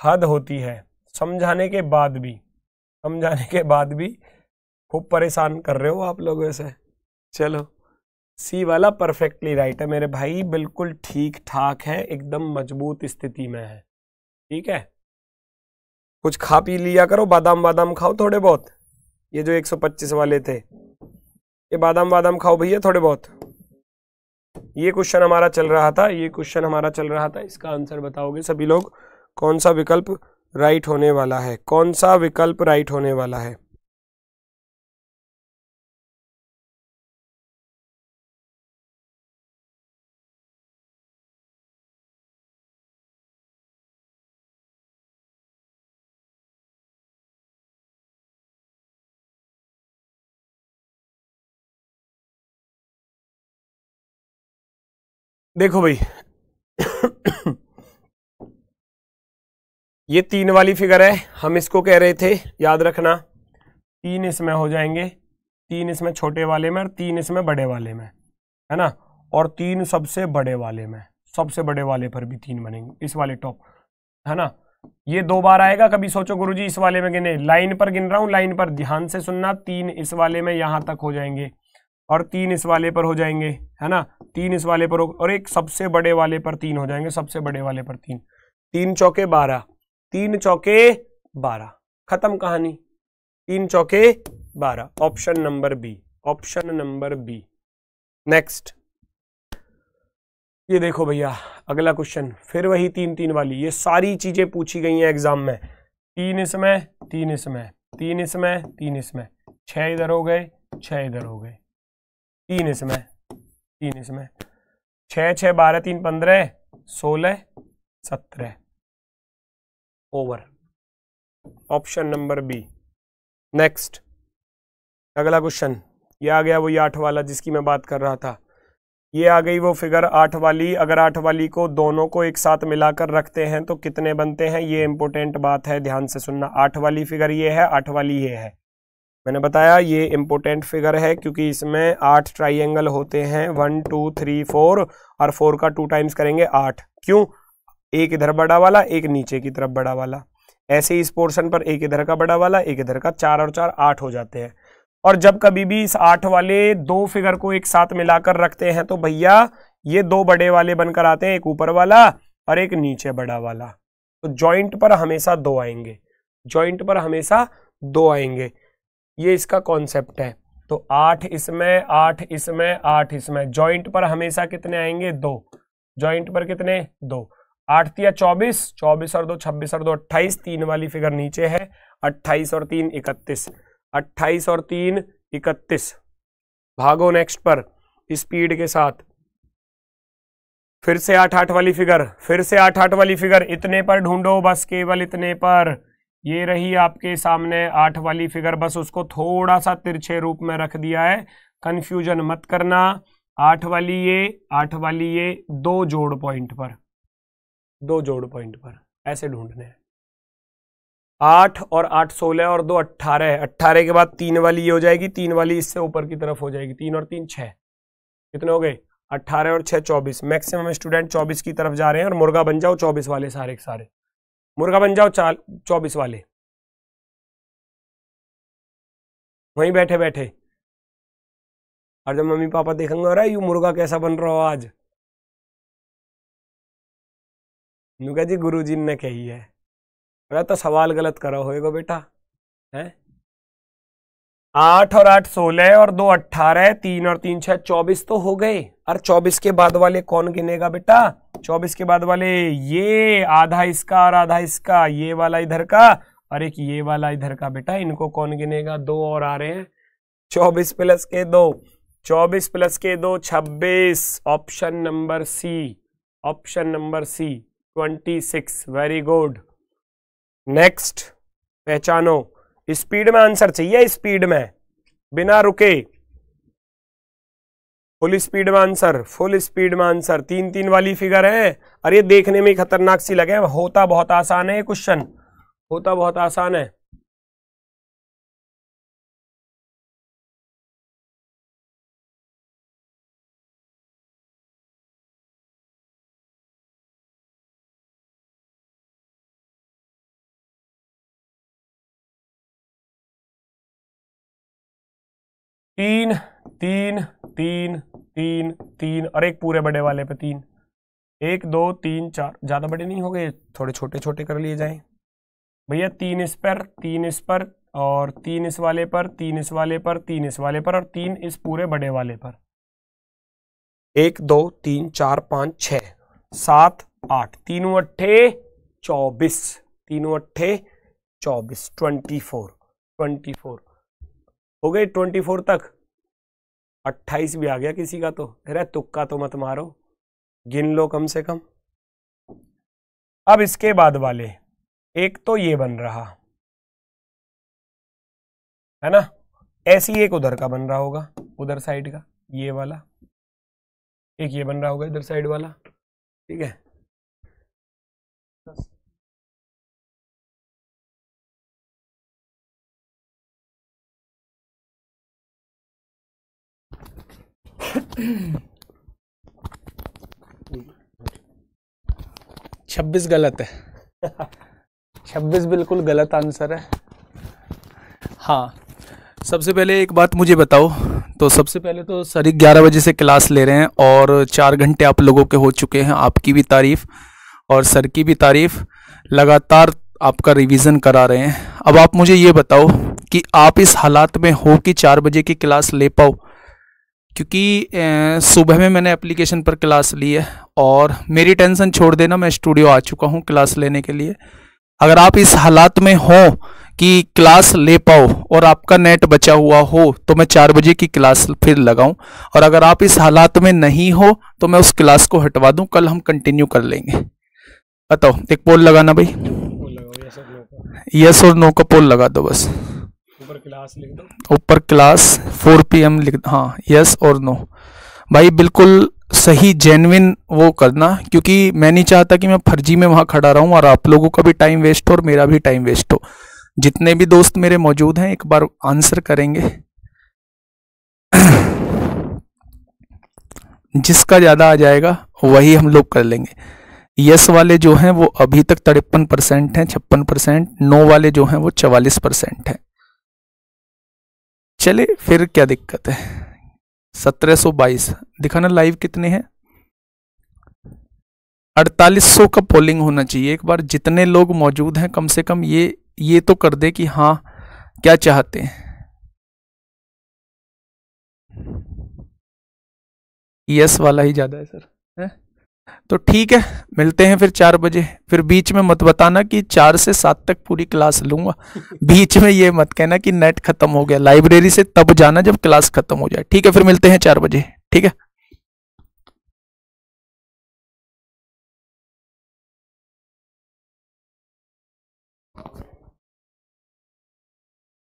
हद होती है समझाने के बाद भी समझाने के बाद भी खूब परेशान कर रहे हो आप लोग ऐसे चलो सी वाला परफेक्टली राइट है मेरे भाई बिल्कुल ठीक ठाक है एकदम मजबूत स्थिति में है ठीक है कुछ खा पी लिया करो बादाम बादाम खाओ थोड़े बहुत ये जो 125 वाले थे ये बादाम बादाम खाओ भैया थोड़े बहुत ये क्वेश्चन हमारा चल रहा था ये क्वेश्चन हमारा चल रहा था इसका आंसर बताओगे सभी लोग कौन सा विकल्प राइट होने वाला है कौन सा विकल्प राइट होने वाला है देखो भाई ये तीन वाली फिगर है हम इसको कह रहे थे याद रखना तीन इसमें हो जाएंगे तीन इसमें छोटे वाले में और तीन इसमें बड़े वाले में है ना और तीन सबसे बड़े वाले में सबसे बड़े वाले पर भी तीन बनेंगे इस वाले टॉप है ना ये दो बार आएगा कभी सोचो गुरुजी इस वाले में गिने लाइन पर गिन रहा हूं लाइन पर ध्यान से सुनना तीन इस वाले में यहां तक हो जाएंगे और तीन इस वाले पर हो जाएंगे है ना तीन इस वाले पर और एक सबसे बड़े वाले पर तीन हो जाएंगे सबसे बड़े वाले पर तीन तीन चौके बारह तीन चौके बारह खत्म कहानी तीन चौके बारह option number B option number B next ये देखो भैया अगला क्वेश्चन फिर वही तीन तीन वाली ये सारी चीजें पूछी गई हैं एग्जाम में तीन इसमें तीन इसमें तीन इसमें तीन इसमें छह इधर हो गए छह इधर हो गए तीन इसमें तीन इसमें छ छ बारह तीन पंद्रह सोलह सत्रह over option number B next अगला क्वेश्चन ये आ गया वो ये आठ वाला जिसकी मैं बात कर रहा था ये आ गई वो फिगर आठ वाली अगर आठ वाली को दोनों को एक साथ मिलाकर रखते हैं तो कितने बनते हैं ये इंपॉर्टेंट बात है ध्यान से सुनना आठ वाली फिगर ये है आठ वाली ये है मैंने बताया ये इम्पोर्टेंट फिगर है क्योंकि इसमें आठ ट्राइंगल होते हैं वन टू थ्री फोर और फोर का टू टाइम्स करेंगे आठ क्यों एक इधर बड़ा वाला एक नीचे की तरफ बड़ा वाला ऐसे ही इस पोर्शन पर एक इधर का बड़ा वाला एक इधर का चार और चार आठ हो जाते हैं और जब कभी भी इस आठ वाले दो फिगर को एक साथ मिलाकर रखते हैं तो भैया ये दो बड़े वाले बनकर आते हैं एक ऊपर वाला और एक नीचे बड़ा वाला तो जॉइंट पर हमेशा दो आएंगे जॉइंट पर हमेशा दो आएंगे ये इसका कॉन्सेप्ट है तो आठ इसमें आठ इसमें आठ इसमें जॉइंट पर हमेशा कितने आएंगे दो जॉइंट पर कितने दो आठ या चौबीस चौबीस और दो छब्बीस और दो अट्ठाईस तीन वाली फिगर नीचे है अट्ठाईस और तीन इकतीस अट्ठाईस और तीन इकतीस भागो नेक्स्ट पर स्पीड के साथ फिर से आठ आठ वाली फिगर फिर से आठ आठ वाली फिगर इतने पर ढूंढो बस केवल इतने पर ये रही आपके सामने आठ वाली फिगर बस उसको थोड़ा सा तिरछे रूप में रख दिया है कंफ्यूजन मत करना आठ वाली ये आठ वाली ये दो जोड़ पॉइंट पर दो जोड़ पॉइंट पर ऐसे ढूंढने हैं आठ और आठ सोलह और दो अट्ठारह अट्ठारह के बाद तीन वाली ये हो जाएगी तीन वाली इससे ऊपर की तरफ हो जाएगी तीन और तीन छः कितने हो गए अट्ठारह और छः चौबीस मैक्सिमम स्टूडेंट चौबीस की तरफ जा रहे हैं और मुर्गा बन जाओ चौबीस वाले सारे के सारे मुर्गा बन जाओ चाल चौबीस वाले वहीं बैठे बैठे और जब मम्मी पापा देखेंगे अरे यू मुर्गा कैसा बन रहा हो आज नुका जी गुरु जी ने कही है अरे तो सवाल गलत करा होएगा बेटा है आठ और आठ सोलह और दो अट्ठारह तीन और तीन छह चौबीस तो हो गए और चौबीस के बाद वाले कौन गिनेगा बेटा चौबीस के बाद वाले ये आधा इसका और आधा इसका ये वाला इधर का और एक ये वाला इधर का बेटा इनको कौन गिनेगा दो और आ रहे हैं चौबीस प्लस के दो चौबीस प्लस के दो छब्बीस option number C option number C twenty six very good next पहचानो स्पीड में आंसर चाहिए स्पीड में बिना रुके फुल स्पीड में आंसर फुल स्पीड में आंसर तीन तीन वाली फिगर है अरे देखने में खतरनाक सी लगे होता बहुत आसान है क्वेश्चन होता बहुत आसान है तीन तीन तीन तीन तीन और एक पूरे बड़े वाले पे तीन एक दो तीन चार ज़्यादा बड़े नहीं हो गए थोड़े छोटे छोटे कर लिए जाए भैया तीन इस पर तीन इस पर और तीन इस वाले पर तीन इस वाले पर तीन इस वाले पर और तीन इस पूरे बड़े वाले पर एक दो तीन चार पाँच छ सात आठ तीनों अट्ठे चौबीस तीनों अट्ठे चौबीस ट्वेंटी फोर ट्वेंटी फोर हो गए ट्वेंटी फोर तक अट्ठाईस भी आ गया किसी का तो अरे तुक्का तो मत मारो गिन लो कम से कम अब इसके बाद वाले एक तो ये बन रहा है ना ऐसी एक उधर का बन रहा होगा उधर साइड का ये वाला एक ये बन रहा होगा इधर साइड वाला ठीक है छब्बीस गलत है छब्बीस बिल्कुल गलत आंसर है हाँ सबसे पहले एक बात मुझे बताओ तो सबसे पहले तो सर ग्यारह बजे से क्लास ले रहे हैं और चार घंटे आप लोगों के हो चुके हैं आपकी भी तारीफ़ और सर की भी तारीफ़ लगातार आपका रिवीजन करा रहे हैं अब आप मुझे ये बताओ कि आप इस हालात में हो कि चार बजे की क्लास ले पाओ क्योंकि सुबह में मैंने एप्लीकेशन पर क्लास ली है और मेरी टेंशन छोड़ देना मैं स्टूडियो आ चुका हूँ क्लास लेने के लिए अगर आप इस हालात में हो कि क्लास ले पाओ और आपका नेट बचा हुआ हो तो मैं चार बजे की क्लास फिर लगाऊं और अगर आप इस हालात में नहीं हो तो मैं उस क्लास को हटवा दूं कल हम कंटिन्यू कर लेंगे बताओ एक पोल लगाना भाई यस और नो का पोल लगा दो बस ऊपर क्लास लिख दो ऊपर क्लास 4 पीएम लिख हाँ यस और नो भाई बिल्कुल सही जेनविन वो करना क्योंकि मैं नहीं चाहता कि मैं फर्जी में वहाँ खड़ा रहूँ और आप लोगों का भी टाइम वेस्ट हो और मेरा भी टाइम वेस्ट हो जितने भी दोस्त मेरे मौजूद हैं एक बार आंसर करेंगे जिसका ज़्यादा आ जाएगा वही हम लोग कर लेंगे यस वाले जो हैं वो अभी तक तिरपन परसेंट हैं छप्पन परसेंट नो वाले जो हैं वो चवालीस परसेंट हैं चले फिर क्या दिक्कत है 1722 दिखाना लाइव कितने हैं 4800 का पोलिंग होना चाहिए एक बार जितने लोग मौजूद हैं कम से कम ये ये तो कर दे कि हाँ क्या चाहते हैं यस वाला ही ज़्यादा है सर तो ठीक है मिलते हैं फिर चार बजे फिर बीच में मत बताना कि चार से सात तक पूरी क्लास लूंगा बीच में ये मत कहना कि नेट खत्म हो गया लाइब्रेरी से तब जाना जब क्लास खत्म हो जाए ठीक है फिर मिलते हैं चार बजे ठीक है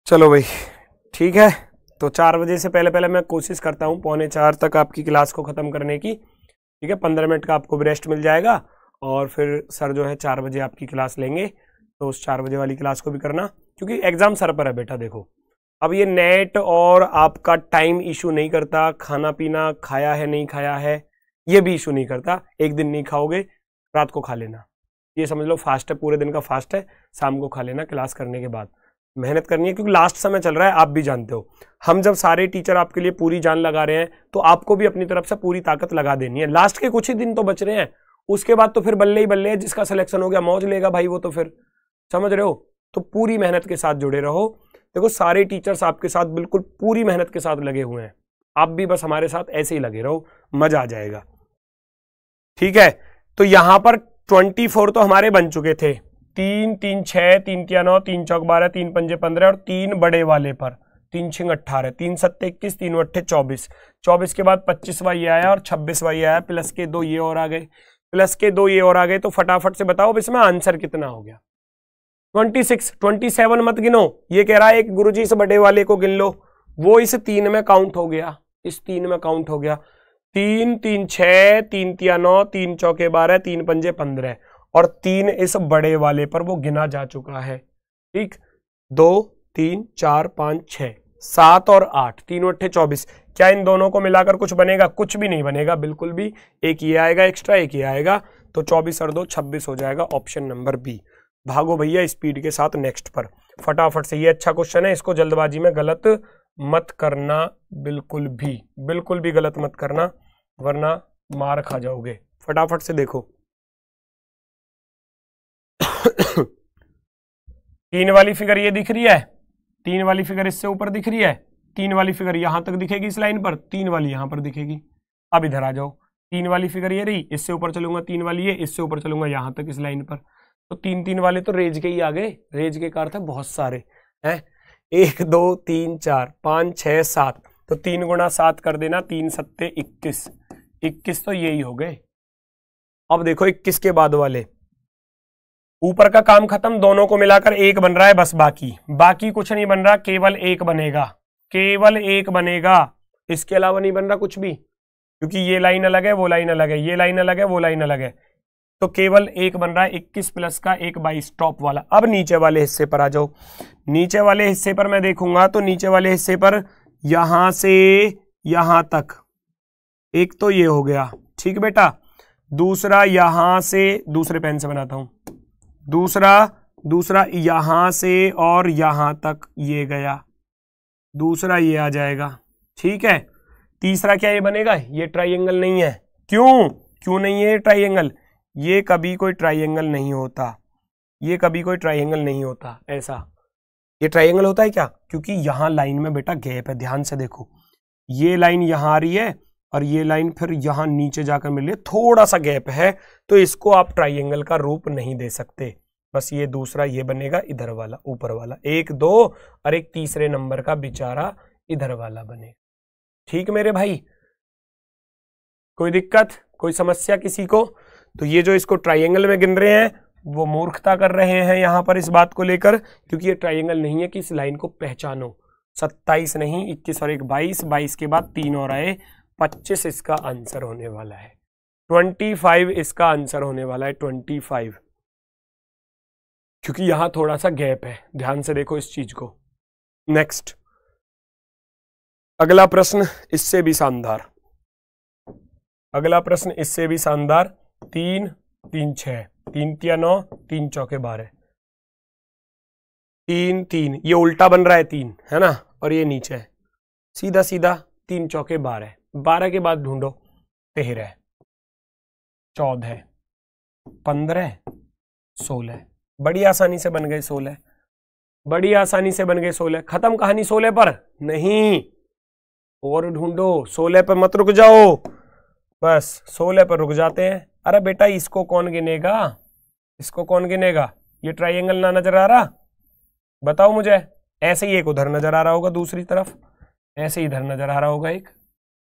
चलो भाई ठीक है तो चार बजे से पहले पहले मैं कोशिश करता हूं पौने चार तक आपकी क्लास को ख़त्म करने की ठीक है पंद्रह मिनट का आपको ब्रेस्ट मिल जाएगा और फिर सर जो है चार बजे आपकी क्लास लेंगे तो उस चार बजे वाली क्लास को भी करना क्योंकि एग्ज़ाम सर पर है बेटा देखो अब ये नेट और आपका टाइम इशू नहीं करता खाना पीना खाया है नहीं खाया है ये भी इशू नहीं करता एक दिन नहीं खाओगे रात को खा लेना ये समझ लो फास्ट है पूरे दिन का फास्ट है शाम को खा लेना क्लास करने के बाद मेहनत करनी है क्योंकि लास्ट समय चल रहा है आप भी जानते हो हम जब सारे टीचर आपके लिए पूरी जान लगा रहे हैं तो आपको भी अपनी तरफ से पूरी ताकत लगा देनी है लास्ट के कुछ ही दिन तो बच रहे हैं उसके बाद तो फिर बल्ले ही बल्ले है जिसका सिलेक्शन हो गया मौज लेगा भाई वो तो फिर समझ रहे हो तो पूरी मेहनत के साथ जुड़े रहो देखो सारे टीचर्स आपके साथ बिल्कुल पूरी मेहनत के साथ लगे हुए हैं आप भी बस हमारे साथ ऐसे ही लगे रहो मजा आ जाएगा ठीक है तो यहां पर ट्वेंटी फोर तो हमारे बन चुके थे तीन तीन छः तीन तिया नौ तीन चौक बारह तीन पंजे पंद्रह और तीन बड़े वाले पर तीन छिंग अट्ठारह तीन सत्तर इक्कीस तीन अट्ठे चौबीस चौबीस के बाद पच्चीस वाई आया और छब्बीस वाई आया प्लस के दो ये और आ गए प्लस के दो ये और आ गए तो फटाफट से बताओ अब इसमें आंसर कितना हो गया ट्वेंटी सिक्स ट्वेंटी सेवन मत गिनो ये कह रहा है एक गुरुजी इस बड़े वाले को गिन लो वो इस तीन में काउंट हो गया इस तीन में काउंट हो गया तीन तीन छ तीन तिया नौ तीन चौके बारह तीन पंजे पंद्रह और तीन इस बड़े वाले पर वो गिना जा चुका है ठीक दो तीन चार पाँच छ सात और आठ तीन अट्ठे चौबीस क्या इन दोनों को मिलाकर कुछ बनेगा कुछ भी नहीं बनेगा बिल्कुल भी एक ये आएगा एक्स्ट्रा एक ये आएगा तो चौबीस और दो छब्बीस हो जाएगा ऑप्शन नंबर बी भागो भैया स्पीड के साथ नेक्स्ट पर फटाफट से ये अच्छा क्वेश्चन है इसको जल्दबाजी में गलत मत करना बिल्कुल भी बिल्कुल भी गलत मत करना वरना मार खा जाओगे फटाफट से देखो तीन वाली फिगर ये दिख रही है तीन वाली फिगर इससे ऊपर दिख रही है तीन वाली फिगर यहां तक दिखेगी इस लाइन पर तीन वाली यहां पर दिखेगी अब इधर आ जाओ तीन वाली फिगर ये रही इससे ऊपर चलूंगा तीन वाली ये इससे ऊपर चलूंगा यहां तक इस लाइन पर तो तीन तीन वाले तो रेज के ही आ गए रेज के कार थे तो बहुत सारे है एक दो तीन चार पांच छ सात तो तीन गुणा सात कर देना तीन सत्ते इक्कीस इक्कीस तो यही हो गए अब देखो इक्कीस के बाद वाले ऊपर का काम खत्म दोनों को मिलाकर एक बन रहा है बस बाकी बाकी कुछ नहीं बन रहा केवल एक बनेगा केवल एक बनेगा इसके अलावा नहीं बन रहा कुछ भी क्योंकि ये लाइन अलग है वो लाइन अलग है ये लाइन अलग है वो लाइन अलग है तो केवल एक बन रहा है इक्कीस प्लस का एक बाईस टॉप वाला अब नीचे वाले हिस्से पर आ जाओ नीचे वाले हिस्से पर मैं देखूंगा तो नीचे वाले हिस्से पर यहां से यहां तक एक तो ये हो गया ठीक बेटा दूसरा यहां से दूसरे पेन से बनाता हूं दूसरा दूसरा यहां से और यहां तक ये गया दूसरा ये आ जाएगा ठीक है तीसरा क्या ये बनेगा ये ट्राइंगल नहीं है क्यों क्यों नहीं है ट्राइंगल ये कभी कोई ट्राइंगल नहीं होता ये कभी कोई ट्राइंगल नहीं होता ऐसा ये ट्राइंगल होता है क्या क्योंकि यहां लाइन में बेटा गैप है ध्यान से देखो ये लाइन यहां आ रही है और ये लाइन फिर यहां नीचे जाकर मिल रही है थोड़ा सा गैप है तो इसको आप ट्राइंगल का रूप नहीं दे सकते बस ये दूसरा ये बनेगा इधर वाला ऊपर वाला एक दो और एक तीसरे नंबर का बेचारा इधर वाला बनेगा ठीक मेरे भाई कोई दिक्कत कोई समस्या किसी को तो ये जो इसको ट्राइंगल में गिन रहे हैं वो मूर्खता कर रहे हैं यहां पर इस बात को लेकर क्योंकि ये ट्राइंगल नहीं है कि इस लाइन को पहचानो सत्ताईस नहीं इक्कीस और एक बाईस बाईस के बाद तीन और आए पच्चीस इसका आंसर होने वाला है ट्वेंटी फाइव इसका आंसर होने वाला है ट्वेंटी फाइव क्योंकि यहां थोड़ा सा गैप है ध्यान से देखो इस चीज को नेक्स्ट अगला प्रश्न इससे भी शानदार अगला प्रश्न इससे भी शानदार तीन तीन छ तीन तिया नौ तीन चौके बारह तीन तीन ये उल्टा बन रहा है तीन है ना और ये नीचे है सीधा सीधा तीन चौके बारह बारह के बाद ढूंढो तेरह चौदह पंद्रह सोलह बड़ी आसानी से बन गए सोलह बड़ी आसानी से बन गए सोलह खत्म कहानी सोलह पर नहीं और ढूंढो सोलह पर मत रुक जाओ बस सोलह पर रुक जाते हैं अरे बेटा इसको कौन गिनेगा इसको कौन गिनेगा ये ट्राइंगल ना नजर आ रहा बताओ मुझे ऐसे ही एक उधर नजर आ रहा होगा दूसरी तरफ ऐसे ही इधर नजर आ रहा होगा एक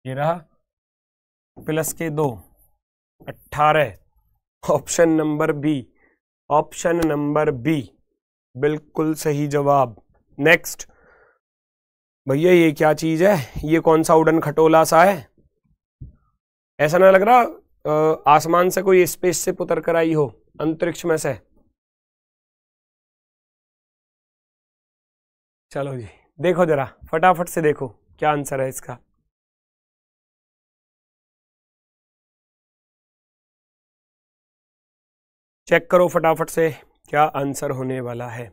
ये रहा प्लस के दो अट्ठारह option number B option number B बिल्कुल सही जवाब नेक्स्ट भैया ये क्या चीज है ये कौन सा उड़न खटोला सा है ऐसा ना लग रहा आसमान से कोई स्पेस से पुतर कर आई हो अंतरिक्ष में से चलो जी देखो जरा फटाफट से देखो क्या आंसर है इसका चेक करो फटाफट से क्या आंसर होने वाला है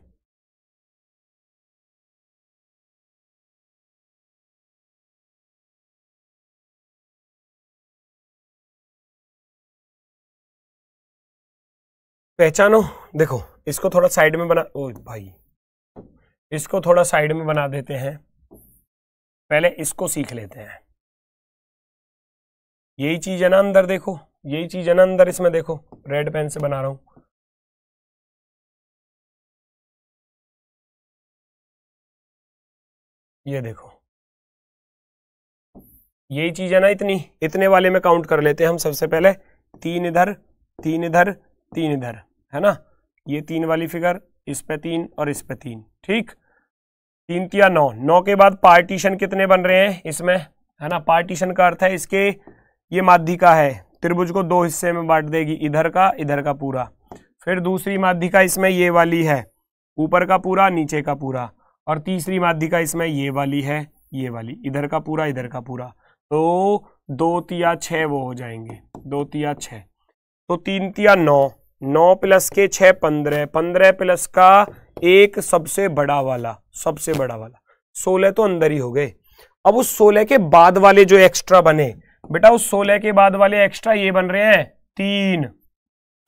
पहचानो देखो इसको थोड़ा साइड में बना ओ भाई इसको थोड़ा साइड में बना देते हैं पहले इसको सीख लेते हैं यही चीज है ना अंदर देखो यही चीज है ना अंदर इसमें देखो रेड पेन से बना रहा हूं ये देखो यही चीज है ना इतनी इतने वाले में काउंट कर लेते हैं हम सबसे पहले तीन इधर तीन इधर तीन इधर है ना ये तीन वाली फिगर इस पे तीन और इस पे तीन ठीक तीन तिया नौ नौ के बाद पार्टीशन कितने बन रहे हैं इसमें है ना पार्टीशन का अर्थ है इसके ये माध्यिका है त्रिभुज को दो हिस्से में बांट देगी इधर का इधर का पूरा फिर दूसरी माध्यिका इसमें ये वाली है ऊपर का पूरा नीचे का पूरा और तीसरी माध्यिका इसमें ये वाली है ये वाली इधर का पूरा इधर का पूरा तो दो तिया छः वो हो जाएंगे दो तिया छः तो तीन तिया नौ नौ प्लस के छः पंद्रह पंद्रह प्लस का एक सबसे बड़ा वाला सबसे बड़ा वाला सोलह तो अंदर ही हो गए अब उस सोलह के बाद वाले जो एक्स्ट्रा बने बेटा उस सोलह के बाद वाले एक्स्ट्रा ये बन रहे हैं तीन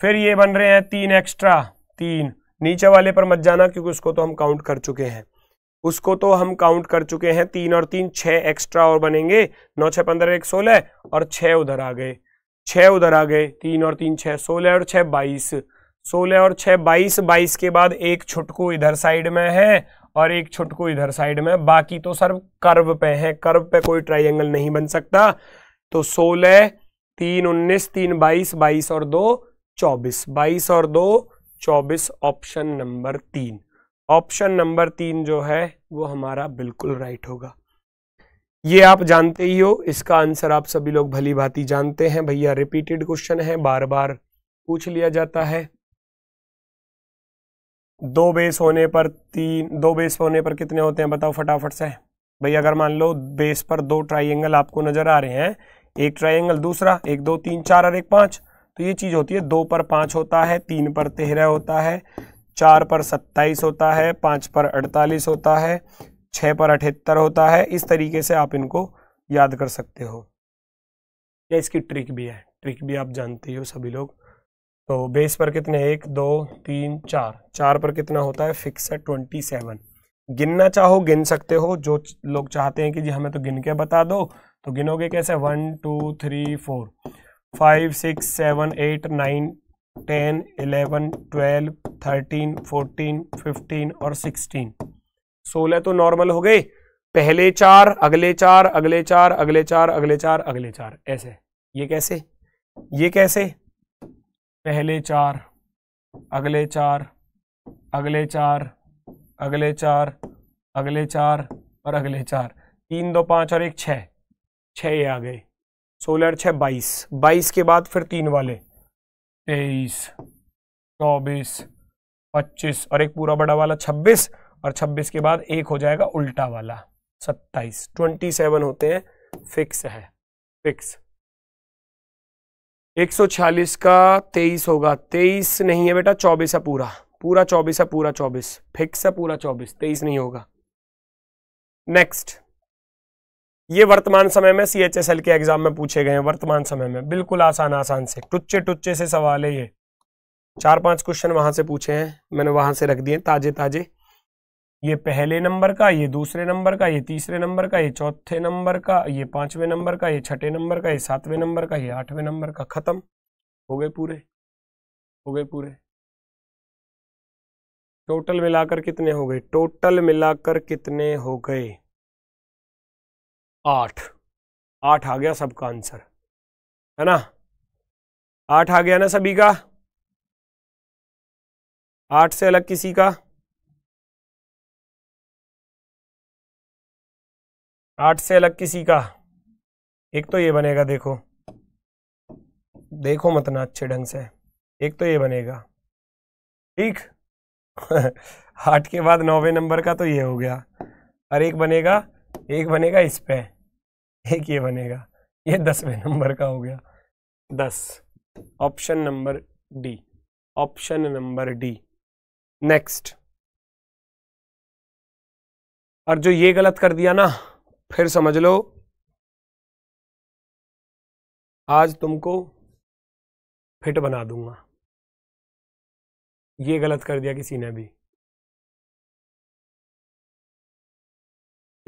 फिर ये बन रहे हैं तीन एक्स्ट्रा तीन नीचे वाले पर मत जाना क्योंकि उसको तो हम काउंट कर चुके हैं उसको तो हम काउंट कर चुके हैं तीन और तीन छः एक्स्ट्रा और बनेंगे नौ छः पंद्रह एक सोलह और छः उधर आ गए छः उधर आ गए तीन और तीन छः सोलह और छः बाईस सोलह और छः बाईस बाईस के बाद एक छुटकू इधर साइड में है और एक छुटकू इधर साइड में बाकी तो सर कर्व पे है कर्व पे कोई ट्राइंगल नहीं बन सकता तो सोलह तीन उन्नीस तीन बाईस बाईस और दो चौबीस बाईस और दो चौबीस ऑप्शन नंबर तीन ऑप्शन नंबर तीन जो है वो हमारा बिल्कुल राइट होगा ये आप जानते ही हो इसका आंसर आप सभी लोग भली भांति जानते हैं भैया रिपीटेड क्वेश्चन है बार बार पूछ लिया जाता है दो बेस होने पर तीन दो बेस होने पर कितने होते हैं बताओ फटाफट से भाई अगर मान लो बेस पर दो ट्राइंगल आपको नजर आ रहे हैं एक ट्राइंगल दूसरा एक दो तीन चार और एक पांच तो ये चीज़ होती है दो पर पांच होता है तीन पर तेरह होता है चार पर सत्ताईस होता है पांच पर अड़तालीस होता है छह पर अठहत्तर होता है इस तरीके से आप इनको याद कर सकते हो या इसकी ट्रिक भी है ट्रिक भी आप जानते हो सभी लोग तो बेस पर कितने एक दो तीन चार चार पर कितना होता है फिक्स है ट्वेंटी सेवन गिनना चाहो गिन सकते हो जो लोग चाहते हैं कि जी हमें तो गिन के बता दो तो गिनोगे कैसे one two three four five six seven eight nine ten eleven twelve thirteen fourteen fifteen और सिक्सटीन सोलह तो नॉर्मल हो गए पहले चार अगले चार अगले चार अगले चार अगले चार अगले चार ऐसे ये कैसे ये कैसे पहले चार अगले चार अगले चार अगले चार अगले चार और अगले चार तीन दो पाँच और एक छः छः ये आ गए सोलह और छः बाईस बाईस के बाद फिर तीन वाले तेईस चौबीस पच्चीस और एक पूरा बड़ा वाला छब्बीस और छब्बीस के बाद एक हो जाएगा उल्टा वाला सत्ताईस ट्वेंटी सेवन होते हैं फिक्स है फिक्स एक सौ छियालीस का तेईस होगा तेईस नहीं है बेटा चौबीस है पूरा पूरा चौबीस है पूरा चौबीस फिक्स है पूरा चौबीस तेईस नहीं होगा नेक्स्ट ये वर्तमान समय में सी एच एस एल के एग्जाम में पूछे गए हैं वर्तमान समय में बिल्कुल आसान आसान से टुच्चे टुच्चे से सवाल है ये चार पांच क्वेश्चन वहां से पूछे हैं मैंने वहां से रख दिए ताजे ताजे ये पहले नंबर का ये दूसरे नंबर का ये तीसरे नंबर का ये चौथे नंबर का ये पांचवें नंबर का ये छठे नंबर का ये सातवें नंबर का ये आठवें नंबर का खत्म हो गए पूरे हो गए पूरे टोटल मिलाकर कितने हो गए टोटल मिलाकर कितने हो गए आठ आठ आ गया सबका आंसर है ना आठ आ गया ना सभी का आठ से अलग किसी का आठ से अलग किसी का एक तो ये बनेगा देखो देखो मत अच्छे ढंग से एक तो ये बनेगा ठीक आठ के बाद नौवे नंबर का तो ये हो गया और एक बनेगा एक बनेगा इस पे एक ये बनेगा ये दसवें नंबर का हो गया दस option number D option number D next और जो ये गलत कर दिया ना फिर समझ लो आज तुमको फिट बना दूंगा ये गलत कर दिया किसी ने भी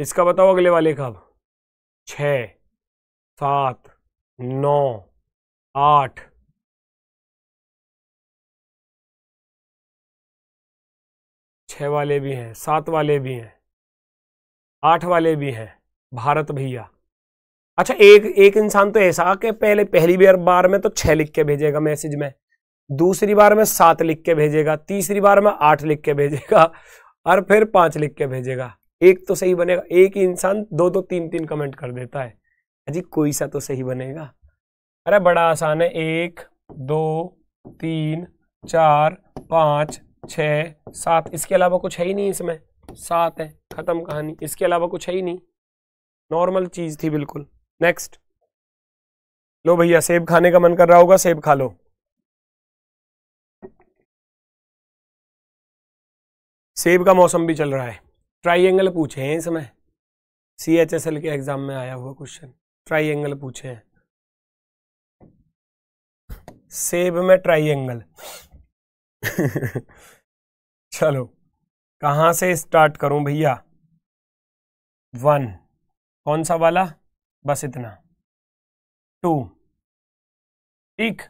इसका बताओ अगले वाले का अब छ सात नौ आठ छ वाले भी हैं सात वाले भी हैं आठ वाले भी हैं भारत भैया अच्छा एक एक इंसान तो ऐसा कि पहले पहली बार बार में तो छह लिख के भेजेगा मैसेज में दूसरी बार में सात लिख के भेजेगा तीसरी बार में आठ लिख के भेजेगा और फिर पांच लिख के भेजेगा एक तो सही बनेगा एक ही इंसान दो दो तीन तीन कमेंट कर देता है अजी कोई सा तो सही बनेगा अरे बड़ा आसान है एक दो तीन चार पाँच छ सात इसके अलावा कुछ है ही नहीं इसमें सात है ख़त्म कहानी इसके अलावा कुछ है ही नहीं नॉर्मल चीज़ थी बिल्कुल नेक्स्ट लो भैया सेब खाने का मन कर रहा होगा सेब खा लो सेब का मौसम भी चल रहा है ट्राइंगल पूछे हैं इस समय सी एच एस एल के एग्जाम में आया हुआ क्वेश्चन ट्राइंगल पूछे हैं सेब में ट्राइंगल चलो कहाँ से स्टार्ट करूं भैया वन कौन सा वाला बस इतना टू ठीक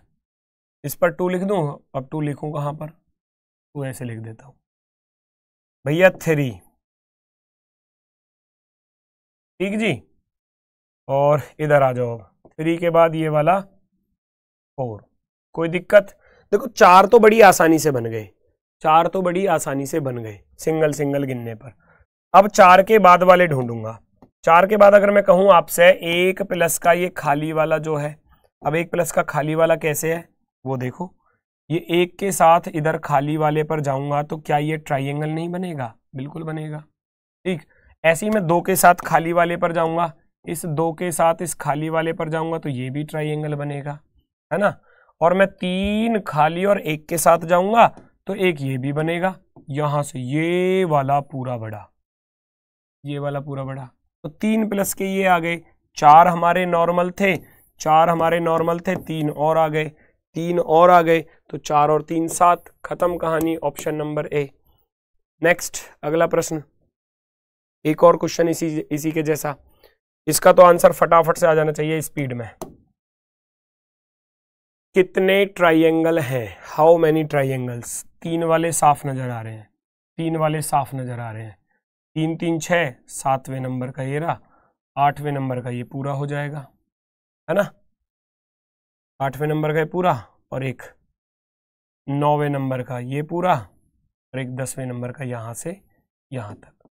इस पर टू लिख दू अब टू लिखू कहाँ पर टू ऐसे लिख देता हूँ भैया थ्री ठीक जी और इधर आ जाओ थ्री के बाद ये वाला फोर कोई दिक्कत देखो चार तो बड़ी आसानी से बन गए चार तो बड़ी आसानी से बन गए सिंगल सिंगल गिनने पर अब चार के बाद वाले ढूंढूंगा चार के बाद अगर मैं कहूं आपसे एक प्लस का ये खाली वाला जो है अब एक प्लस का खाली वाला कैसे है वो देखो ये एक के साथ इधर खाली वाले पर जाऊंगा तो क्या ये ट्राइंगल नहीं बनेगा बिल्कुल बनेगा ठीक ऐसे ही मैं दो के साथ खाली वाले पर जाऊंगा इस दो के साथ इस खाली वाले पर जाऊंगा तो ये भी ट्राइंगल बनेगा है ना और मैं तीन खाली और एक के साथ जाऊंगा तो एक ये भी बनेगा यहां से ये वाला पूरा बड़ा ये वाला पूरा बड़ा तो तीन प्लस के ये आ गए चार हमारे नॉर्मल थे चार हमारे नॉर्मल थे तीन और आ गए तीन और आ गए तो चार और तीन सात खत्म कहानी ऑप्शन नंबर ए नेक्स्ट अगला प्रश्न एक और क्वेश्चन इसी इसी के जैसा इसका तो आंसर फटाफट से आ जाना चाहिए स्पीड में कितने ट्राइंगल हैं हाउ मैनी ट्राइंगल्स तीन वाले साफ नज़र आ रहे हैं तीन वाले साफ नज़र आ रहे हैं तीन तीन छ सातवें नंबर का ये रहा आठवें नंबर का ये पूरा हो जाएगा है ना आठवें नंबर का ये पूरा और एक नौवें नंबर का ये पूरा और एक दसवें नंबर का यहाँ से यहाँ तक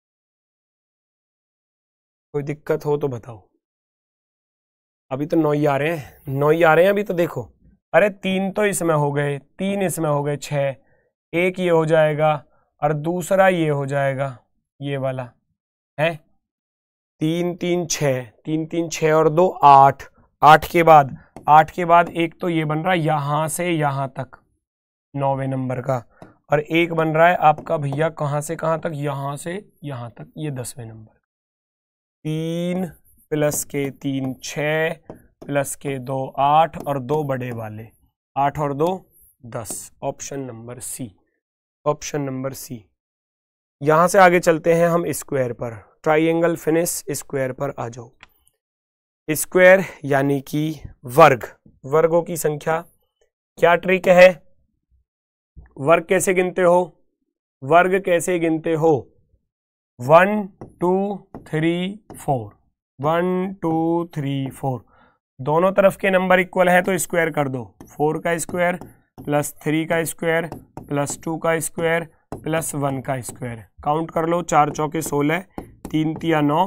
कोई दिक्कत हो तो बताओ अभी तो नौ ही आ रहे हैं नौ ही आ रहे हैं अभी तो देखो अरे तीन तो इसमें हो गए तीन इसमें हो गए छः एक ये हो जाएगा और दूसरा ये हो जाएगा ये वाला है तीन तीन छ तीन तीन छ और दो आठ आठ के बाद आठ के बाद एक तो ये बन रहा है यहाँ से यहाँ तक नौवे नंबर का और एक बन रहा है आपका भैया कहाँ से कहाँ तक यहाँ से यहाँ तक ये दसवें नंबर तीन प्लस के तीन छ प्लस के दो आठ और दो बड़े वाले आठ और दो दस option number C option number C यहाँ से आगे चलते हैं हम स्क्वायर पर ट्राइंगल फिनिश स्क्वायर पर आ जाओ स्क्वायर यानी कि वर्ग वर्गों की संख्या क्या ट्रिक है वर्ग कैसे गिनते हो वर्ग कैसे गिनते हो one two three four one two three four दोनों तरफ के नंबर इक्वल है तो स्क्वायर कर दो फोर का स्क्वायर प्लस थ्री का स्क्वायर प्लस टू का स्क्वायर प्लस वन का स्क्वायर काउंट कर लो चार चौके सोलह तीन तिया नौ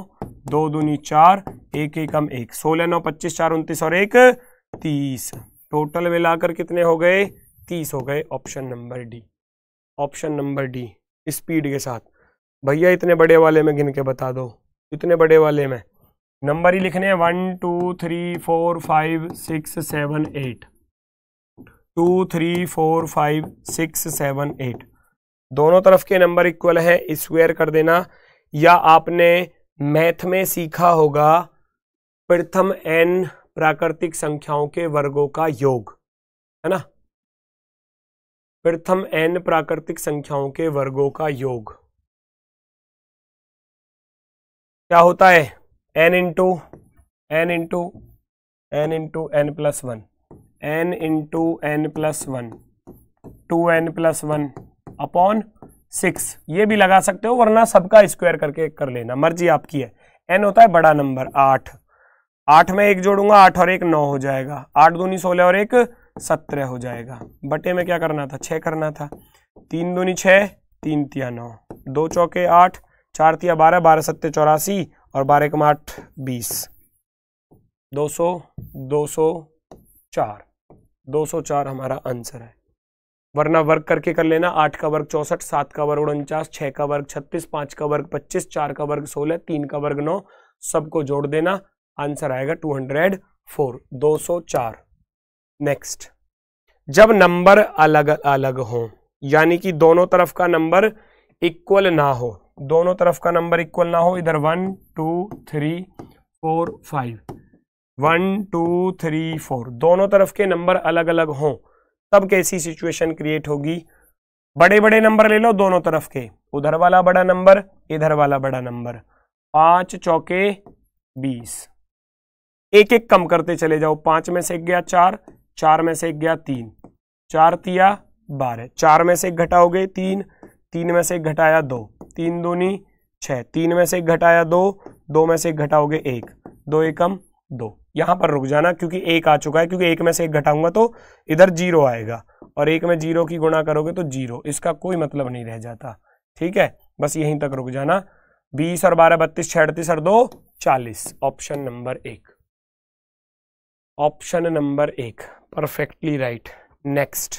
दो दूनी चार एक एक एक सोलह नौ पच्चीस चार उन्तीस और एक तीस टोटल मिलाकर कितने हो गए तीस हो गए option number D option number D speed के साथ भैया इतने बड़े वाले में गिन के बता दो इतने बड़े वाले में नंबर ही लिखने हैं one two three four five six seven eight two three four five six seven eight दोनों तरफ के नंबर इक्वल हैं स्क्वायर कर देना या आपने मैथ में सीखा होगा प्रथम एन प्राकृतिक संख्याओं के वर्गों का योग है ना प्रथम एन प्राकृतिक संख्याओं के वर्गों का योग क्या होता है N into N into N into N plus one N into N plus one two N plus one upon six ये भी लगा सकते हो वरना सबका स्क्वायर करके कर लेना मर्जी आपकी है एन होता है बड़ा नंबर आठ आठ में एक जोड़ूंगा आठ और एक नौ हो जाएगा आठ दूनी सोलह और एक सत्रह हो जाएगा बटे में क्या करना था छः करना था तीन दूनी छः तीन तिया नौ दो चौके आठ चार तिया बारह बारह सत्य चौरासी और बारह कम आठ बीस दो सौ दो सौ चार दो सौ चार हमारा आंसर है वरना वर्ग करके कर लेना आठ का वर्ग चौसठ सात का वर्ग उनचास छः का वर्ग छत्तीस पाँच का वर्ग पच्चीस चार का वर्ग सोलह तीन का वर्ग नौ सबको जोड़ देना आंसर आएगा 204 204 नेक्स्ट जब नंबर अलग अलग हो यानी कि दोनों तरफ का नंबर इक्वल ना हो दोनों तरफ का नंबर इक्वल ना हो इधर one two three four five one two three four दोनों तरफ के नंबर अलग अलग हों तब कैसी सिचुएशन क्रिएट होगी बड़े बड़े नंबर ले लो दोनों तरफ के उधर वाला बड़ा नंबर इधर वाला बड़ा नंबर पांच चौके बीस एक एक कम करते चले जाओ पांच में से एक गया चार चार में से एक गया तीन चार तिया बारह चार में से एक घटाओगे तीन तीन में से एक घटाया दो तीन दूनी छ तीन में से एक घटाया दो दो में से एक घटाओगे एक दो एकम दो यहां पर रुक जाना क्योंकि एक आ चुका है क्योंकि एक में से एक घटाऊंगा तो इधर जीरो आएगा और एक में जीरो की गुणा करोगे तो जीरो इसका कोई मतलब नहीं रह जाता ठीक है बस यहीं तक रुक जाना बीस और बारह बत्तीस छत्तीस अड़तीस और दो चालीस ऑप्शन नंबर एक ऑप्शन नंबर एक परफेक्टली राइट नेक्स्ट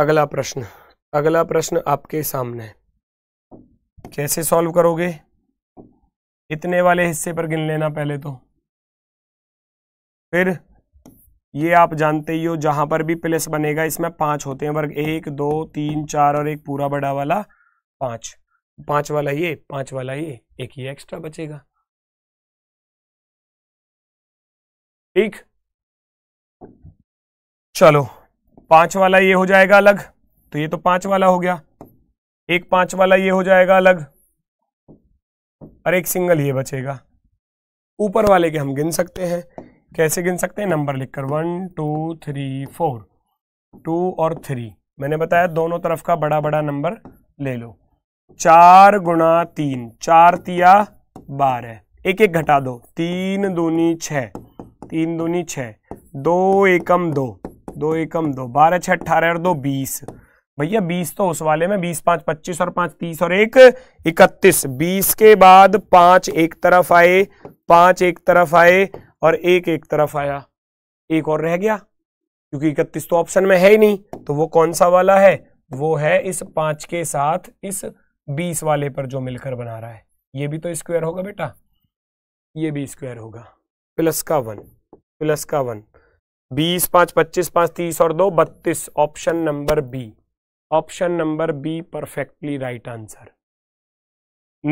अगला प्रश्न अगला प्रश्न आपके सामने कैसे सॉल्व करोगे इतने वाले हिस्से पर गिन लेना पहले तो फिर ये आप जानते ही हो जहां पर भी प्लस बनेगा इसमें पांच होते हैं वर्ग एक दो तीन चार और एक पूरा बड़ा वाला पांच पांच वाला ये पांच वाला ये एक ये एक्स्ट्रा बचेगा ठीक चलो पांच वाला ये हो जाएगा अलग तो ये तो पांच वाला हो गया एक पांच वाला ये हो जाएगा अलग और एक सिंगल ये बचेगा ऊपर वाले के हम गिन सकते हैं कैसे गिन सकते हैं नंबर लिखकर one two three four two और थ्री मैंने बताया दोनों तरफ का बड़ा बड़ा नंबर ले लो चार गुणा तीन चार तिया बारह एक एक घटा दो तीन दूनी छ तीन दूनी छ दो एकम दो दो एकम दो बारह छः अट्ठारह और दो बीस भैया बीस तो उस वाले में बीस पाँच पच्चीस और पाँच तीस और एक इकतीस बीस के बाद पाँच एक तरफ आए पाँच एक तरफ आए और एक एक तरफ आया एक और रह गया क्योंकि इकतीस तो ऑप्शन में है ही नहीं तो वो कौन सा वाला है वो है इस पाँच के साथ इस बीस वाले पर जो मिलकर बना रहा है ये भी तो स्क्वायर होगा बेटा ये भी स्क्वायर होगा प्लस का वन प्लस का वन बीस पांच पच्चीस पांच तीस और दो बत्तीस option number B option number B perfectly right answer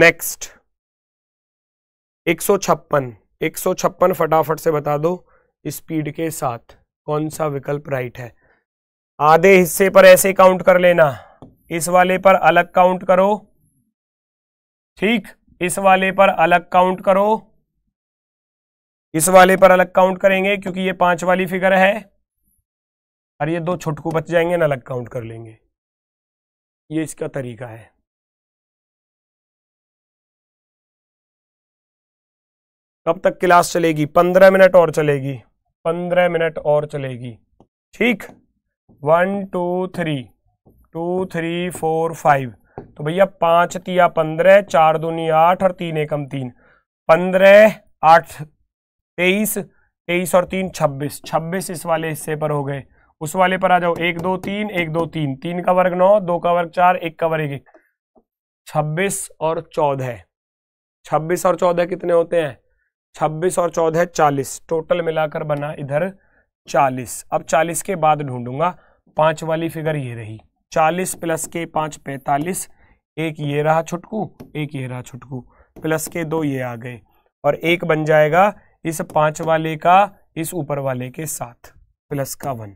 next एक सौ छप्पन एक सौ छप्पन फटाफट से बता दो स्पीड के साथ कौन सा विकल्प राइट है आधे हिस्से पर ऐसे काउंट कर लेना इस वाले पर अलग काउंट करो ठीक इस वाले पर अलग काउंट करो इस वाले पर अलग काउंट करेंगे क्योंकि ये पांच वाली फिगर है और ये दो छुटकू बच जाएंगे ना अलग काउंट कर लेंगे ये इसका तरीका है कब तक क्लास चलेगी पंद्रह मिनट और चलेगी पंद्रह मिनट और चलेगी ठीक one two three two three four five तो भैया पांच तिया पंद्रह चार दूनी आठ और तीन एकम तीन पंद्रह आठ तेईस तेईस और तीन छब्बीस छब्बीस इस वाले हिस्से पर हो गए उस वाले पर आ जाओ एक दो तीन एक दो तीन तीन का वर्ग नौ दो का वर्ग चार एक का वर्ग एक छब्बीस और चौदह छब्बीस और चौदह कितने होते हैं छब्बीस और चौदह चालीस टोटल मिलाकर बना इधर चालीस अब चालीस के बाद ढूंढूंगा पांच वाली फिगर ये रही चालीस प्लस के पांच पैंतालीस एक ये रहा छुटकू एक ये रहा छुटकू प्लस के दो ये आ गए और एक बन जाएगा इस पांच वाले का इस ऊपर वाले के साथ प्लस का वन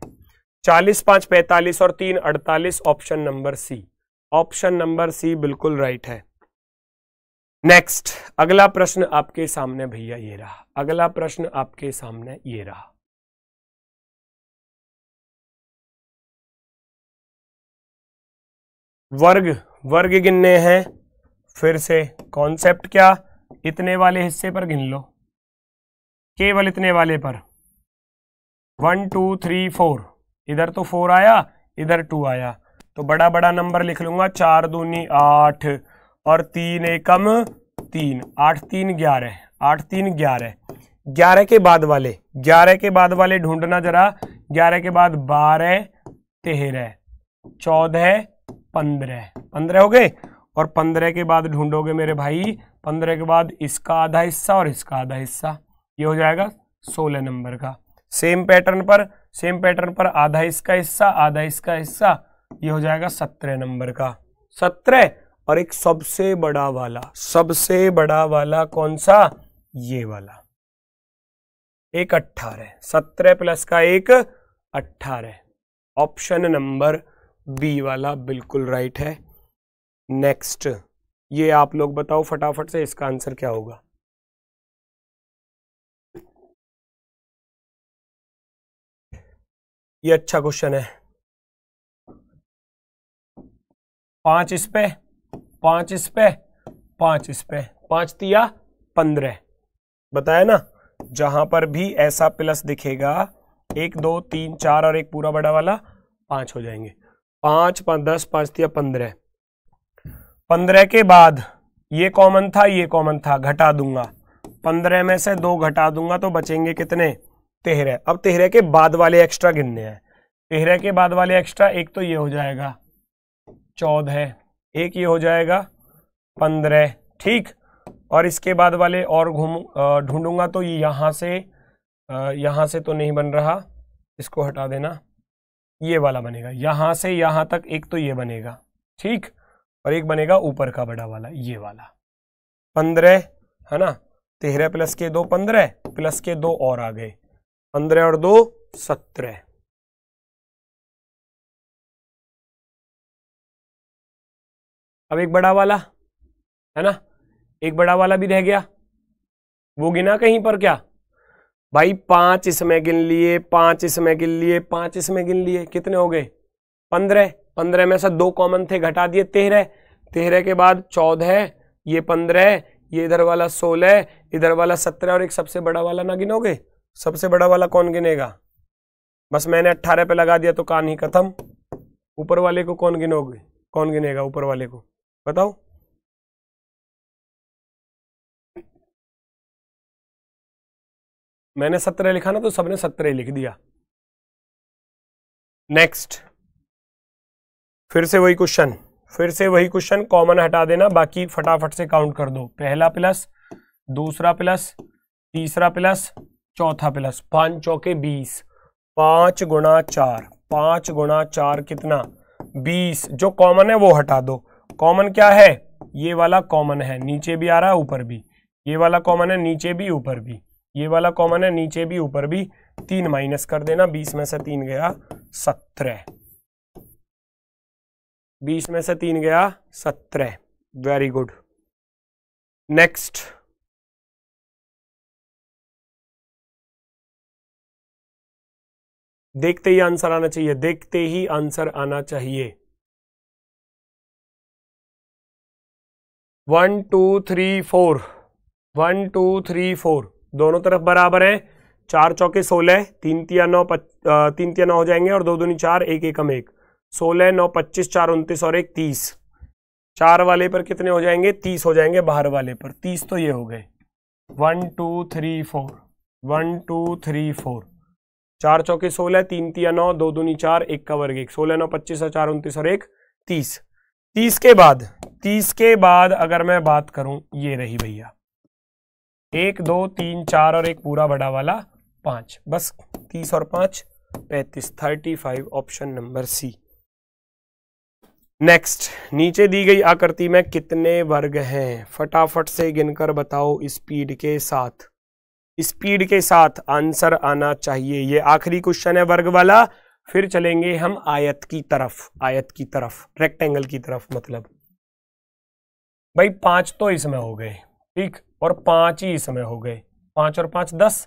चालीस पांच पैतालीस और तीन अड़तालीस option number C option number C बिल्कुल राइट है नेक्स्ट अगला प्रश्न आपके सामने भैया ये रहा अगला प्रश्न आपके सामने ये रहा वर्ग वर्ग गिनने हैं फिर से कॉन्सेप्ट क्या इतने वाले हिस्से पर गिन लो केवल इतने वाले पर वन टू थ्री फोर इधर तो फोर आया इधर टू आया तो बड़ा बड़ा नंबर लिख लूंगा चार दूनी आठ और तीन एकम तीन आठ तीन ग्यारह आठ तीन ग्यारह ग्यारह के बाद वाले ग्यारह के बाद वाले ढूंढना जरा ग्यारह के बाद बारह तेरह चौदह पंद्रह पंद्रह हो गए और पंद्रह के बाद ढूंढोगे मेरे भाई पंद्रह के बाद इसका आधा हिस्सा और इसका आधा हिस्सा ये हो जाएगा सोलह नंबर का सेम पैटर्न पर सेम पैटर्न पर आधा इसका हिस्सा आधा इसका हिस्सा ये हो जाएगा सत्रह नंबर का सत्रह और एक सबसे बड़ा वाला सबसे बड़ा वाला कौन सा ये वाला एक अट्ठारह सत्रह प्लस का एक अट्ठारह ऑप्शन नंबर बी वाला बिल्कुल राइट है नेक्स्ट ये आप लोग बताओ फटाफट से इसका आंसर क्या होगा ये अच्छा क्वेश्चन है पांच इस पे पांच इस पे पांच इस पे पांच दिया पंद्रह बताया ना जहां पर भी ऐसा प्लस दिखेगा एक दो तीन चार और एक पूरा बड़ा वाला पांच हो जाएंगे पांच पांच दस पांच दिया पंद्रह पंद्रह के बाद ये कॉमन था ये कॉमन था घटा दूंगा पंद्रह में से दो घटा दूंगा तो बचेंगे कितने तेरह अब तेरह के बाद वाले एक्स्ट्रा गिनने हैं तेरह के बाद वाले एक्स्ट्रा एक तो ये हो जाएगा चौदह एक ये हो जाएगा पंद्रह ठीक और इसके बाद वाले और घूम ढूंढूंगा तो ये यहाँ से यहाँ से तो नहीं बन रहा इसको हटा देना ये वाला बनेगा यहाँ से यहाँ तक एक तो ये बनेगा ठीक और एक बनेगा ऊपर का बड़ा वाला ये वाला पंद्रह है ना तेरह प्लस के दो पंद्रह प्लस के दो और आ गए पंद्रह और दो सत्रह अब एक बड़ा वाला है ना एक बड़ा वाला भी रह गया वो गिना कहीं पर क्या भाई पांच इसमें गिन लिए पांच इसमें गिन लिए पांच इसमें गिन लिए कितने हो गए पंद्रह पंद्रह में से दो कॉमन थे घटा दिए तेरह तेरह के बाद चौदह ये पंद्रह ये इधर वाला सोलह इधर वाला सत्रह और एक सबसे बड़ा वाला ना गिनोगे सबसे बड़ा वाला कौन गिनेगा बस मैंने अट्ठारह पे लगा दिया तो कान ही खत्म ऊपर वाले को कौन गिनोगे कौन गिनेगा ऊपर वाले को बताओ मैंने सत्रह लिखा ना तो सबने सत्रह लिख दिया नेक्स्ट फिर से वही क्वेश्चन फिर से वही क्वेश्चन कॉमन हटा देना बाकी फटाफट से काउंट कर दो पहला प्लस दूसरा प्लस तीसरा प्लस चौथा प्लस पाँच चौके बीस पाँच गुणा चार पाँच गुणा चार कितना बीस जो कॉमन है वो हटा दो कॉमन क्या है ये वाला कॉमन है नीचे भी आ रहा है ऊपर भी ये वाला कॉमन है नीचे भी ऊपर भी ये वाला कॉमन है नीचे भी ऊपर भी तीन माइनस कर देना बीस में से तीन गया सत्रह बीस में से तीन गया सत्रह वेरी गुड नेक्स्ट देखते ही आंसर आना चाहिए देखते ही आंसर आना चाहिए one two three four one two three four दोनों तरफ बराबर है चार चौके सोलह तीन तिया नौ तीन तिया नौ हो जाएंगे और दो दूनी चार एक एकम एक सोलह नौ पच्चीस चार उनतीस और एक तीस चार वाले पर कितने हो जाएंगे तीस हो जाएंगे बाहर वाले पर तीस तो ये हो गए one two three four one two three four चार चौके सोलह तीन तिया नौ दो दूनी चार एक का वर्ग एक सोलह नौ पच्चीस और चार उन्तीस और एक तीस तीस के बाद तीस के बाद अगर मैं बात करूं ये रही भैया एक दो तीन चार और एक पूरा बड़ा वाला पांच बस तीस और पांच पैंतीस thirty five option number C next नीचे दी गई आकृति में कितने वर्ग हैं फटाफट से गिनकर बताओ स्पीड के साथ स्पीड के साथ आंसर आना चाहिए ये आखिरी क्वेश्चन है वर्ग वाला फिर चलेंगे हम आयत की तरफ आयत की तरफ रेक्टेंगल की तरफ मतलब भाई पांच तो इसमें हो गए ठीक और पांच ही इसमें हो गए पांच और पांच दस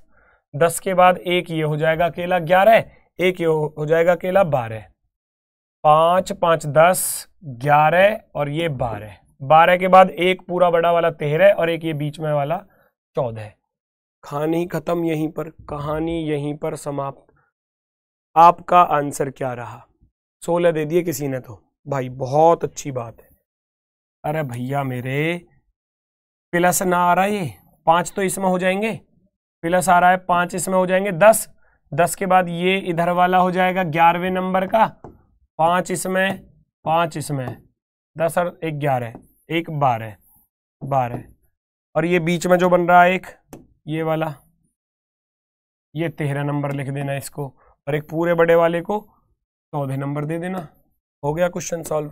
दस के बाद एक ये हो जाएगा अकेला ग्यारह एक ये हो जाएगा अकेला बारह पांच पांच दस ग्यारह और ये बारह बारह के बाद एक पूरा बड़ा वाला तेरह और एक ये बीच में वाला चौदह खानी ख़त्म यहीं पर कहानी यहीं पर समाप्त आपका आंसर क्या रहा सोलह दे दिए किसी ने तो भाई बहुत अच्छी बात है अरे भैया मेरे प्लस ना आ रहा ये पांच तो इसमें हो जाएंगे प्लस आ रहा है पांच इसमें हो जाएंगे दस दस के बाद ये इधर वाला हो जाएगा ग्यारहवें नंबर का पांच इसमें पांच इसमें दस और एक ग्यारह एक बारह बारह और ये बीच में जो बन रहा है एक ये वाला ये तेरह नंबर लिख देना इसको और एक पूरे बड़े वाले को चौदह नंबर दे देना हो गया क्वेश्चन सॉल्व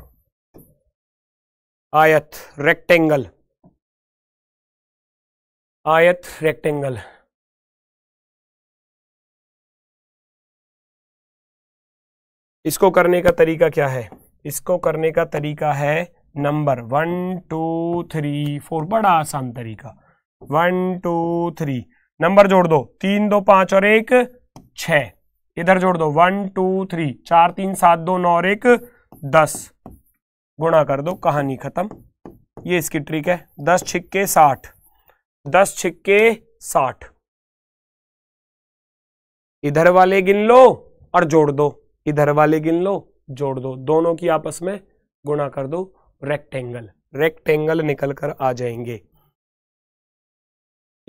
आयत रेक्टेंगल आयत रेक्टेंगल इसको करने का तरीका क्या है इसको करने का तरीका है number one two three four बड़ा आसान तरीका वन टू थ्री नंबर जोड़ दो तीन दो पांच और एक छ इधर जोड़ दो वन टू थ्री चार तीन सात दो नौ और एक दस गुणा कर दो कहानी खत्म ये इसकी ट्रिक है दस छिक्के साठ दस छिक्के साठ इधर वाले गिन लो और जोड़ दो इधर वाले गिन लो जोड़ दो दोनों की आपस में गुणा कर दो रेक्टेंगल रेक्टेंगल निकल कर आ जाएंगे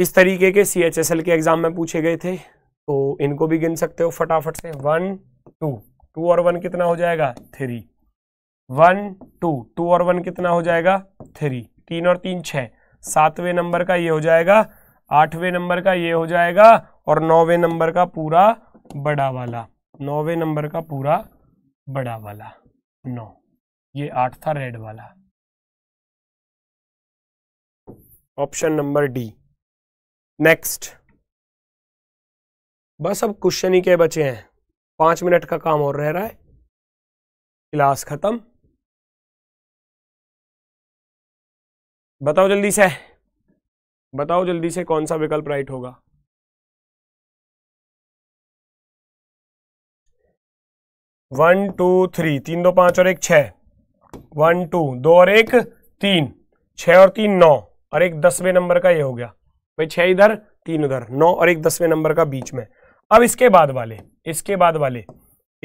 इस तरीके के सी एच एस एल के एग्जाम में पूछे गए थे तो इनको भी गिन सकते हो फटाफट से वन टू टू और वन कितना हो जाएगा थ्री वन टू टू और वन कितना हो जाएगा थ्री तीन और तीन छः सातवें नंबर का ये हो जाएगा आठवें नंबर का ये हो जाएगा और नौवें नंबर का पूरा बड़ा वाला नौवें नंबर का पूरा बड़ा वाला नौ ये आठ था रेड वाला ऑप्शन नंबर डी नेक्स्ट बस अब क्वेश्चन ही के बचे हैं पांच मिनट का काम और रह रहा है क्लास खत्म बताओ जल्दी से बताओ जल्दी से कौन सा विकल्प राइट होगा वन टू थ्री तीन दो पांच और एक छ वन टू दो और एक तीन छ और तीन नौ और एक दसवें नंबर का ये हो गया भाई छह इधर तीन उधर नौ और एक दसवें नंबर का बीच में अब इसके बाद वाले इसके बाद वाले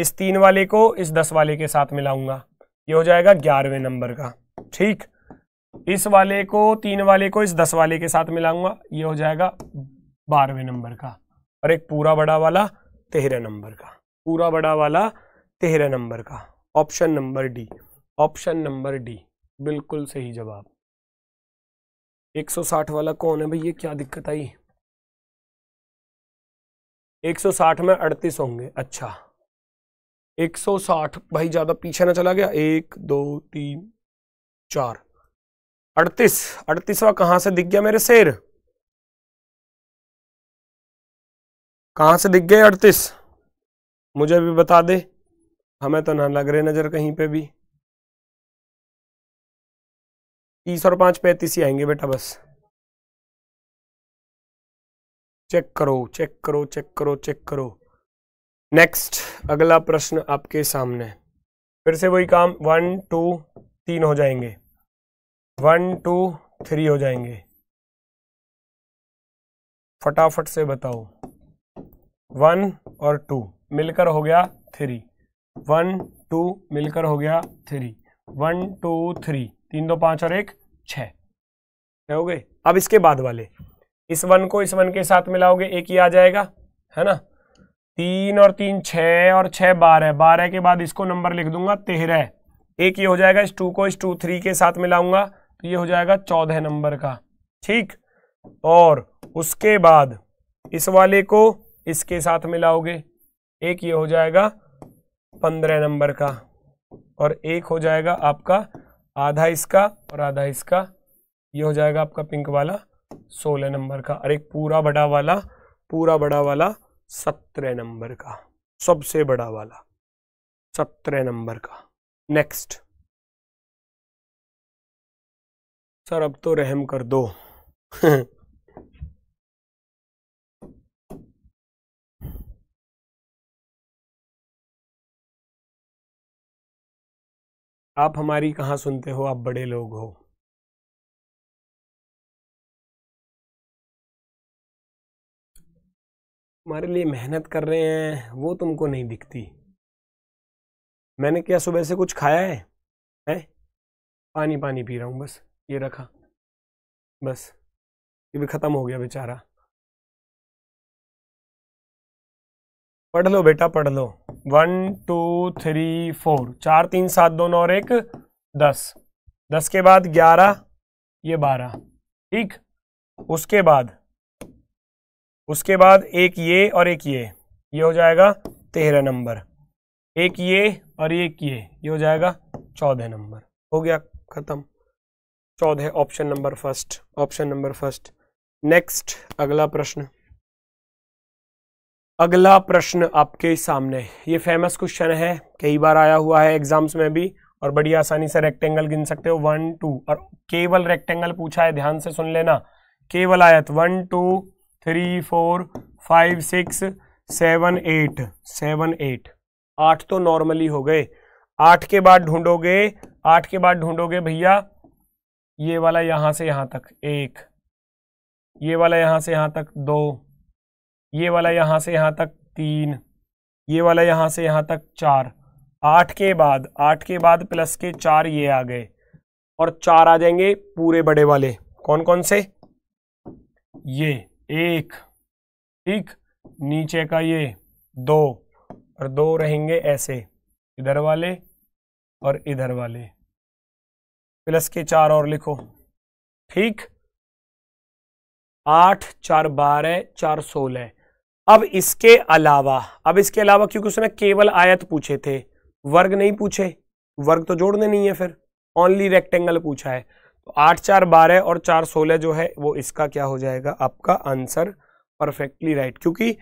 इस तीन वाले को इस दस वाले के साथ मिलाऊंगा ये हो जाएगा ग्यारहवें नंबर का ठीक इस वाले को तीन वाले को इस दस वाले के साथ मिलाऊंगा ये हो जाएगा बारहवें नंबर का और एक पूरा बड़ा वाला तेरह नंबर का पूरा बड़ा वाला तेरह नंबर का option number D option number D बिल्कुल सही जवाब 160 वाला कौन है भाई ये क्या दिक्कत आई 160 में 38 होंगे अच्छा 160 भाई ज़्यादा पीछे ना चला गया एक दो तीन चार अड़तीस अड़तीसवा कहां से दिख गया मेरे शेर कहां से दिख गए अड़तीस मुझे भी बता दे हमें तो ना लग रहे नज़र कहीं पे भी तीस और पांच पैंतीस ही आएंगे बेटा बस चेक करो चेक करो चेक करो चेक करो नेक्स्ट अगला प्रश्न आपके सामने फिर से वही काम वन टू तीन हो जाएंगे वन टू थ्री हो जाएंगे फटाफट से बताओ वन और टू मिलकर हो गया थ्री वन टू मिलकर हो गया थ्री वन टू थ्री तीन दो पांच और एक छह हो गए अब इसके बाद वाले इस वन को इस वन के साथ मिलाओगे एक ही आ जाएगा है ना तीन और तीन छ और छह बारह बारह के बाद इसको नंबर लिख दूंगा तेरह एक ये हो जाएगा इस टू को इस टू थ्री के साथ मिलाऊंगा तो ये हो जाएगा चौदह नंबर का ठीक और उसके बाद इस वाले को इसके साथ मिलाओगे एक ये हो जाएगा पंद्रह नंबर का और एक हो जाएगा आपका आधा इसका और आधा इसका ये हो जाएगा आपका पिंक वाला सोलह नंबर का और एक पूरा बड़ा वाला पूरा बड़ा वाला सत्रह नंबर का सबसे बड़ा वाला सत्रह नंबर का नेक्स्ट सर अब तो रहम कर दो आप हमारी कहाँ सुनते हो आप बड़े लोग हो हमारे लिए मेहनत कर रहे हैं वो तुमको नहीं दिखती मैंने क्या सुबह से कुछ खाया है हैं पानी पानी पी रहा हूँ बस ये रखा बस ये भी ख़त्म हो गया बेचारा पढ़ लो बेटा पढ़ लो वन टू थ्री फोर चार तीन सात दो नौ और एक दस दस के बाद ग्यारह ये बारह ठीक उसके बाद उसके बाद एक ये और एक ये ये हो जाएगा तेरह नंबर एक ये और एक ये ये हो जाएगा चौदह नंबर हो गया ख़त्म चौदह option number first option number first next अगला प्रश्न अगला प्रश्न आपके सामने ये फेमस क्वेश्चन है कई बार आया हुआ है एग्जाम्स में भी और बड़ी आसानी से रेक्टेंगल गिन सकते हो वन टू और केवल रेक्टेंगल पूछा है ध्यान से सुन लेना केवल आयत one two three four five six seven eight seven eight आठ तो नॉर्मली हो गए आठ के बाद ढूंढोगे आठ के बाद ढूंढोगे भैया ये वाला यहां से यहां तक एक ये वाला यहां से यहां तक दो ये वाला यहाँ से यहाँ तक तीन ये वाला यहाँ से यहाँ तक चार आठ के बाद आठ के बाद प्लस के चार ये आ गए और चार आ जाएंगे पूरे बड़े वाले कौन कौन से ये एक ठीक नीचे का ये दो और दो रहेंगे ऐसे इधर वाले और इधर वाले प्लस के चार और लिखो ठीक आठ चार बारह चार सोलह अब इसके अलावा अब इसके अलावा क्योंकि उसने केवल आयत पूछे थे वर्ग नहीं पूछे वर्ग तो जोड़ने नहीं है फिर ओनली रेक्टेंगल पूछा है तो आठ चार बारह और चार सोलह जो है वो इसका क्या हो जाएगा आपका आंसर परफेक्टली राइट क्योंकि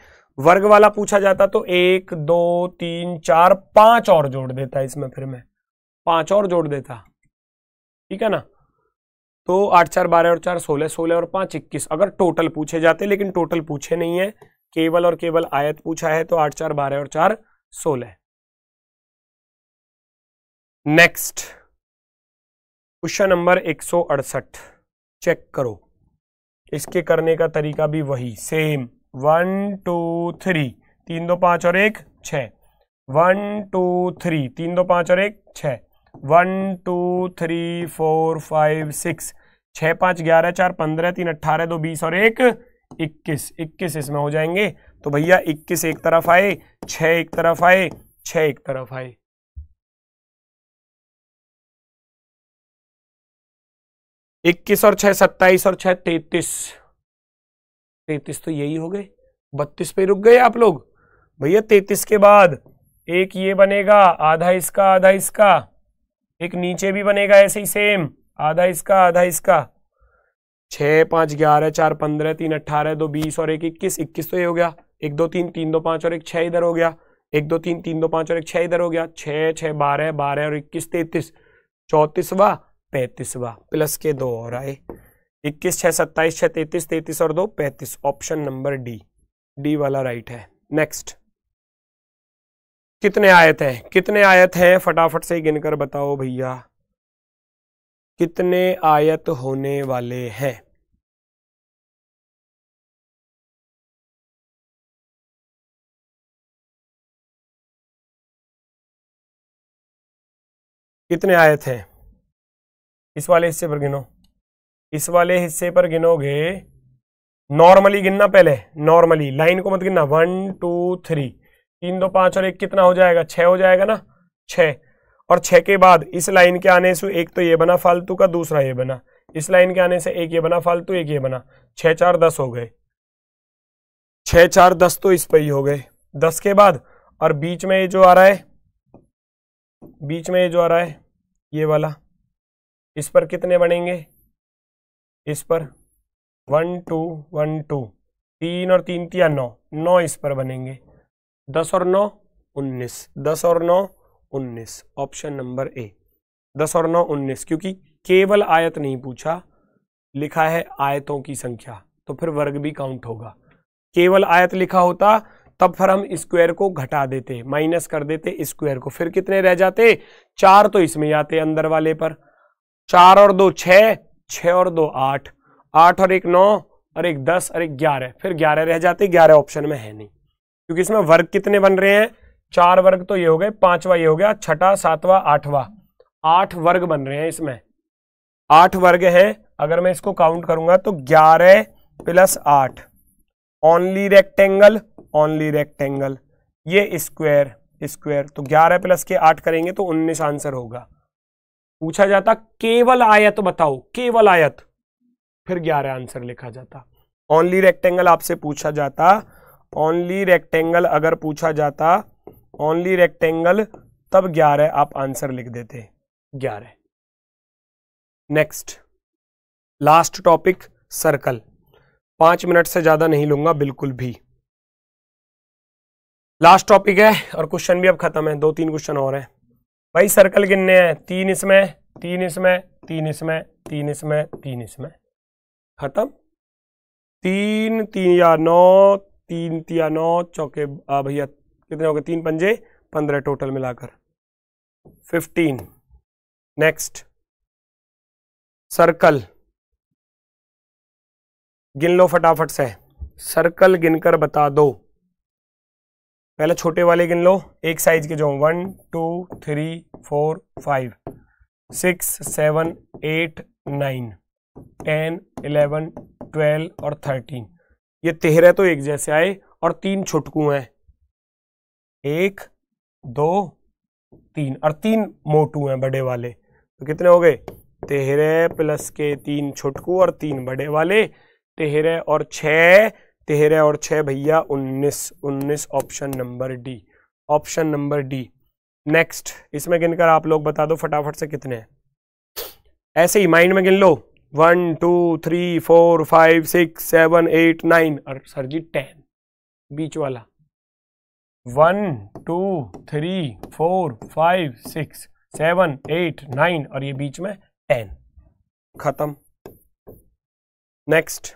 वर्ग वाला पूछा जाता तो एक दो तीन चार पांच और जोड़ देता इसमें फिर मैं पांच और जोड़ देता ठीक है ना तो आठ चार बारह और चार सोलह सोलह और पांच इक्कीस अगर टोटल पूछे जाते लेकिन टोटल पूछे नहीं है केवल और केवल आयत पूछा है तो आठ चार बारह और चार सोलह नेक्स्ट क्वेश्चन नंबर एक सौ अड़सठ चेक करो इसके करने का तरीका भी वही सेम वन टू थ्री तीन दो पांच और एक छ वन टू थ्री तीन दो पांच और एक छ one two three four five six छः पाँच ग्यारह चार पंद्रह तीन अट्ठारह दो बीस और एक इक्कीस इक्कीस इसमें हो जाएंगे तो भैया इक्कीस एक तरफ आए छ एक तरफ आए छ एक तरफ आए इक्कीस और छह सत्ताईस और छह तैतीस तैतीस तो यही हो गए बत्तीस पे रुक गए आप लोग भैया तैतीस के बाद एक ये बनेगा आधा इसका आधा इसका एक नीचे भी बनेगा ऐसे ही सेम आधा इसका आधा इसका छः पाँच ग्यारह चार पंद्रह तीन अट्ठारह दो बीस और एक इक्कीस इक्कीस तो ये हो गया एक दो तीन तीन दो पाँच और एक छः इधर हो गया एक दो तीन तीन दो पाँच और एक छः इधर हो गया छः छः बारह बारह और इक्कीस तैतीस चौंतीसवा पैंतीसवा प्लस के दो और आए इक्कीस छः सत्ताईस छः तैतीस तैतीस और दो पैंतीस ऑप्शन नंबर डी डी वाला राइट है नेक्स्ट कितने आयत हैं कितने आयत हैं फटाफट से गिनकर बताओ भैया कितने आयत होने वाले हैं कितने आए थे इस वाले हिस्से पर गिनो इस वाले हिस्से पर गिनोगे नॉर्मली गिनना पहले नॉर्मली लाइन को मत गिनना वन टू थ्री तीन दो पांच और एक कितना हो जाएगा छ हो जाएगा ना छ और छः के बाद इस लाइन के आने से एक तो ये बना फालतू का दूसरा ये बना इस लाइन के आने से एक ये बना फालतू एक ये बना छ चार दस हो गए छ चार दस तो इस पर ही हो गए दस के बाद और बीच में ये जो आ रहा है बीच में ये जो आ रहा है ये वाला इस पर कितने बनेंगे इस पर वन टू वन टू तीन और तीन तिया नौ नौ इस पर बनेंगे दस और नौ उन्नीस दस और नौ उन्नीस ऑप्शन नंबर ए दस और नौ उन्नीस क्योंकि केवल आयत नहीं पूछा लिखा है आयतों की संख्या तो फिर वर्ग भी काउंट होगा केवल आयत लिखा होता तब फिर हम स्क्वायर को घटा देते माइनस कर देते स्क्वायर को फिर कितने रह जाते चार तो इसमें आते अंदर वाले पर चार और दो छ छ और दो आठ आठ और एक नौ और एक दस और एक ग्यारह फिर ग्यारह रह जाते ग्यारह ऑप्शन में है नहीं क्योंकि इसमें वर्ग कितने बन रहे हैं चार वर्ग तो ये हो गए पांचवा ये हो गया छठा सातवा आठवा आठ वर्ग बन रहे हैं इसमें आठ वर्ग हैं अगर मैं इसको काउंट करूंगा तो ग्यारह प्लस आठ ओनली रेक्टेंगल ओनली रेक्टेंगल ये स्क्वायर स्क्वायर तो 11 प्लस के 8 करेंगे तो 19 आंसर होगा पूछा जाता केवल आयत बताओ केवल आयत फिर 11 आंसर लिखा जाता ओनली रेक्टेंगल आपसे पूछा जाता ओनली रेक्टेंगल अगर पूछा जाता ओनली रेक्टेंगल तब 11 आप आंसर लिख देते 11 नेक्स्ट लास्ट टॉपिक सर्कल पांच मिनट से ज्यादा नहीं लूंगा बिल्कुल भी लास्ट टॉपिक है और क्वेश्चन भी अब खत्म है दो तीन क्वेश्चन और हैं भाई सर्कल गिनने हैं तीन इसमें तीन इसमें तीन इसमें तीन इसमें तीन इसमें खत्म तीन तीन या नौ तीन तिया नौ चौके भैया कितने हो गए तीन पंजे पंद्रह टोटल मिलाकर फिफ्टीन नेक्स्ट सर्कल गिन लो फटाफट से सर्कल गिनकर बता दो पहले छोटे वाले गिन लो एक साइज के जो one two three four five six seven eight nine ten eleven twelve और थर्टीन ये तेरह तो एक जैसे आए और तीन छुटकू हैं एक दो तीन और तीन मोटू हैं बड़े वाले तो कितने हो गए तेरह प्लस के तीन छुटकू और तीन बड़े वाले तेरह और छः तेरह और छः भैया उन्नीस उन्नीस option number D option number D next इसमें गिनकर आप लोग बता दो फटाफट से कितने हैं ऐसे ही माइंड में गिन लो one two three four five six seven eight nine और सर जी टेन बीच वाला one two three four five six seven eight nine और ये बीच में टेन खत्म नेक्स्ट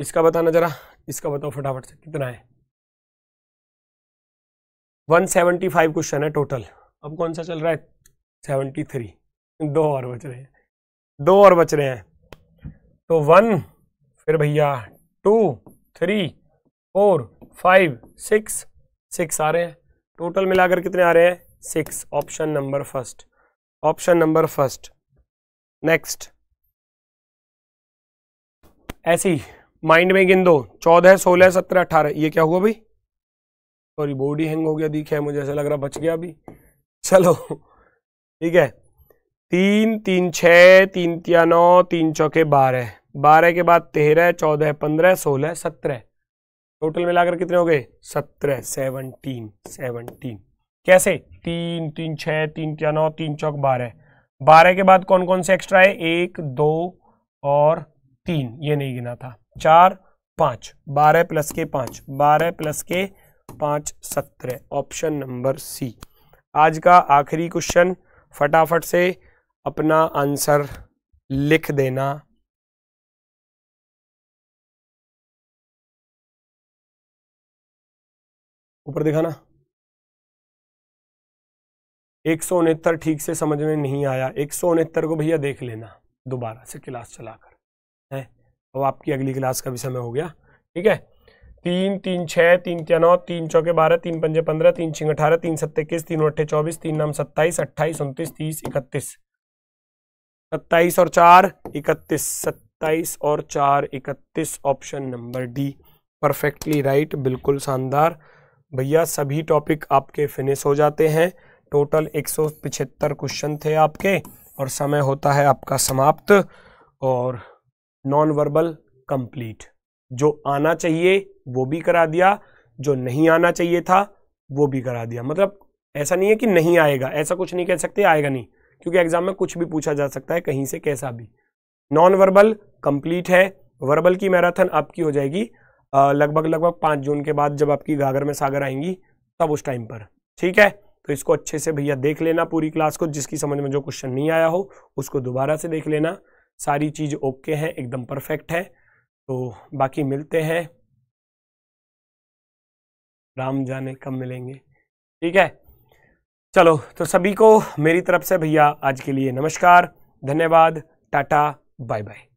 इसका बताना ज़रा इसका बताओ फटाफट से कितना है 175 क्वेश्चन है टोटल अब कौन सा चल रहा है 73 दो और बच रहे हैं दो और बच रहे हैं तो वन फिर भैया two three four five six six आ रहे हैं टोटल मिलाकर कितने आ रहे हैं six option number first option number first next ऐसी माइंड में गिन दो चौदह सोलह सत्रह अठारह ये क्या हुआ भाई सॉरी बॉडी हैंग हो गया दिखे है मुझे ऐसा लग रहा बच गया अभी चलो ठीक है तीन तीन छ तीन तिया नौ तीन चौके बारह बारह के बाद तेरह चौदह पंद्रह सोलह सत्रह टोटल मिलाकर कितने हो गए सत्रह सेवनटीन सेवनटीन कैसे तीन तीन छ तीन तिया नौ तीन चौक बारह बारह के बाद कौन कौन से एक्स्ट्रा है एक दो और तीन ये नहीं गिना था चार पांच बारह प्लस के पांच बारह प्लस के पांच सत्रह ऑप्शन नंबर सी आज का आखिरी क्वेश्चन फटाफट से अपना आंसर लिख देना ऊपर दिखाना एक सौ उनहत्तर ठीक से समझ में नहीं आया एक सौ उनहत्तर को भैया देख लेना दोबारा से क्लास चलाकर है अब आपकी अगली क्लास का भी समय हो गया ठीक है तीन तीन छः तीन तीन नौ तीन चौके बारह तीन पंजे पंद्रह तीन छिंग अठारह तीन सत्ते इक्कीस तीन अट्ठे चौबीस तीन नाम सत्ताईस अट्ठाईस उनतीस तीस इकतीस सत्ताईस और चार इकतीस सत्ताईस और चार इकतीस option number D perfectly right बिल्कुल शानदार भैया सभी टॉपिक आपके फिनिश हो जाते हैं टोटल एक सौ पिछहत्तर क्वेश्चन थे आपके और समय होता है आपका समाप्त और नॉन वर्बल कंप्लीट जो आना चाहिए वो भी करा दिया जो नहीं आना चाहिए था वो भी करा दिया मतलब ऐसा नहीं है कि नहीं आएगा ऐसा कुछ नहीं कह सकते आएगा नहीं क्योंकि एग्जाम में कुछ भी पूछा जा सकता है कहीं से कैसा भी नॉन वर्बल कंप्लीट है वर्बल की मैराथन आपकी हो जाएगी लगभग लगभग पाँच जून के बाद जब आपकी गागर में सागर आएंगी तब उस टाइम पर ठीक है तो इसको अच्छे से भैया देख लेना पूरी क्लास को जिसकी समझ में जो क्वेश्चन नहीं आया हो उसको दोबारा से देख लेना सारी चीज़ ओके है एकदम परफेक्ट है तो बाकी मिलते हैं राम जाने कब मिलेंगे ठीक है चलो तो सभी को मेरी तरफ से भैया आज के लिए नमस्कार धन्यवाद टाटा बाय बाय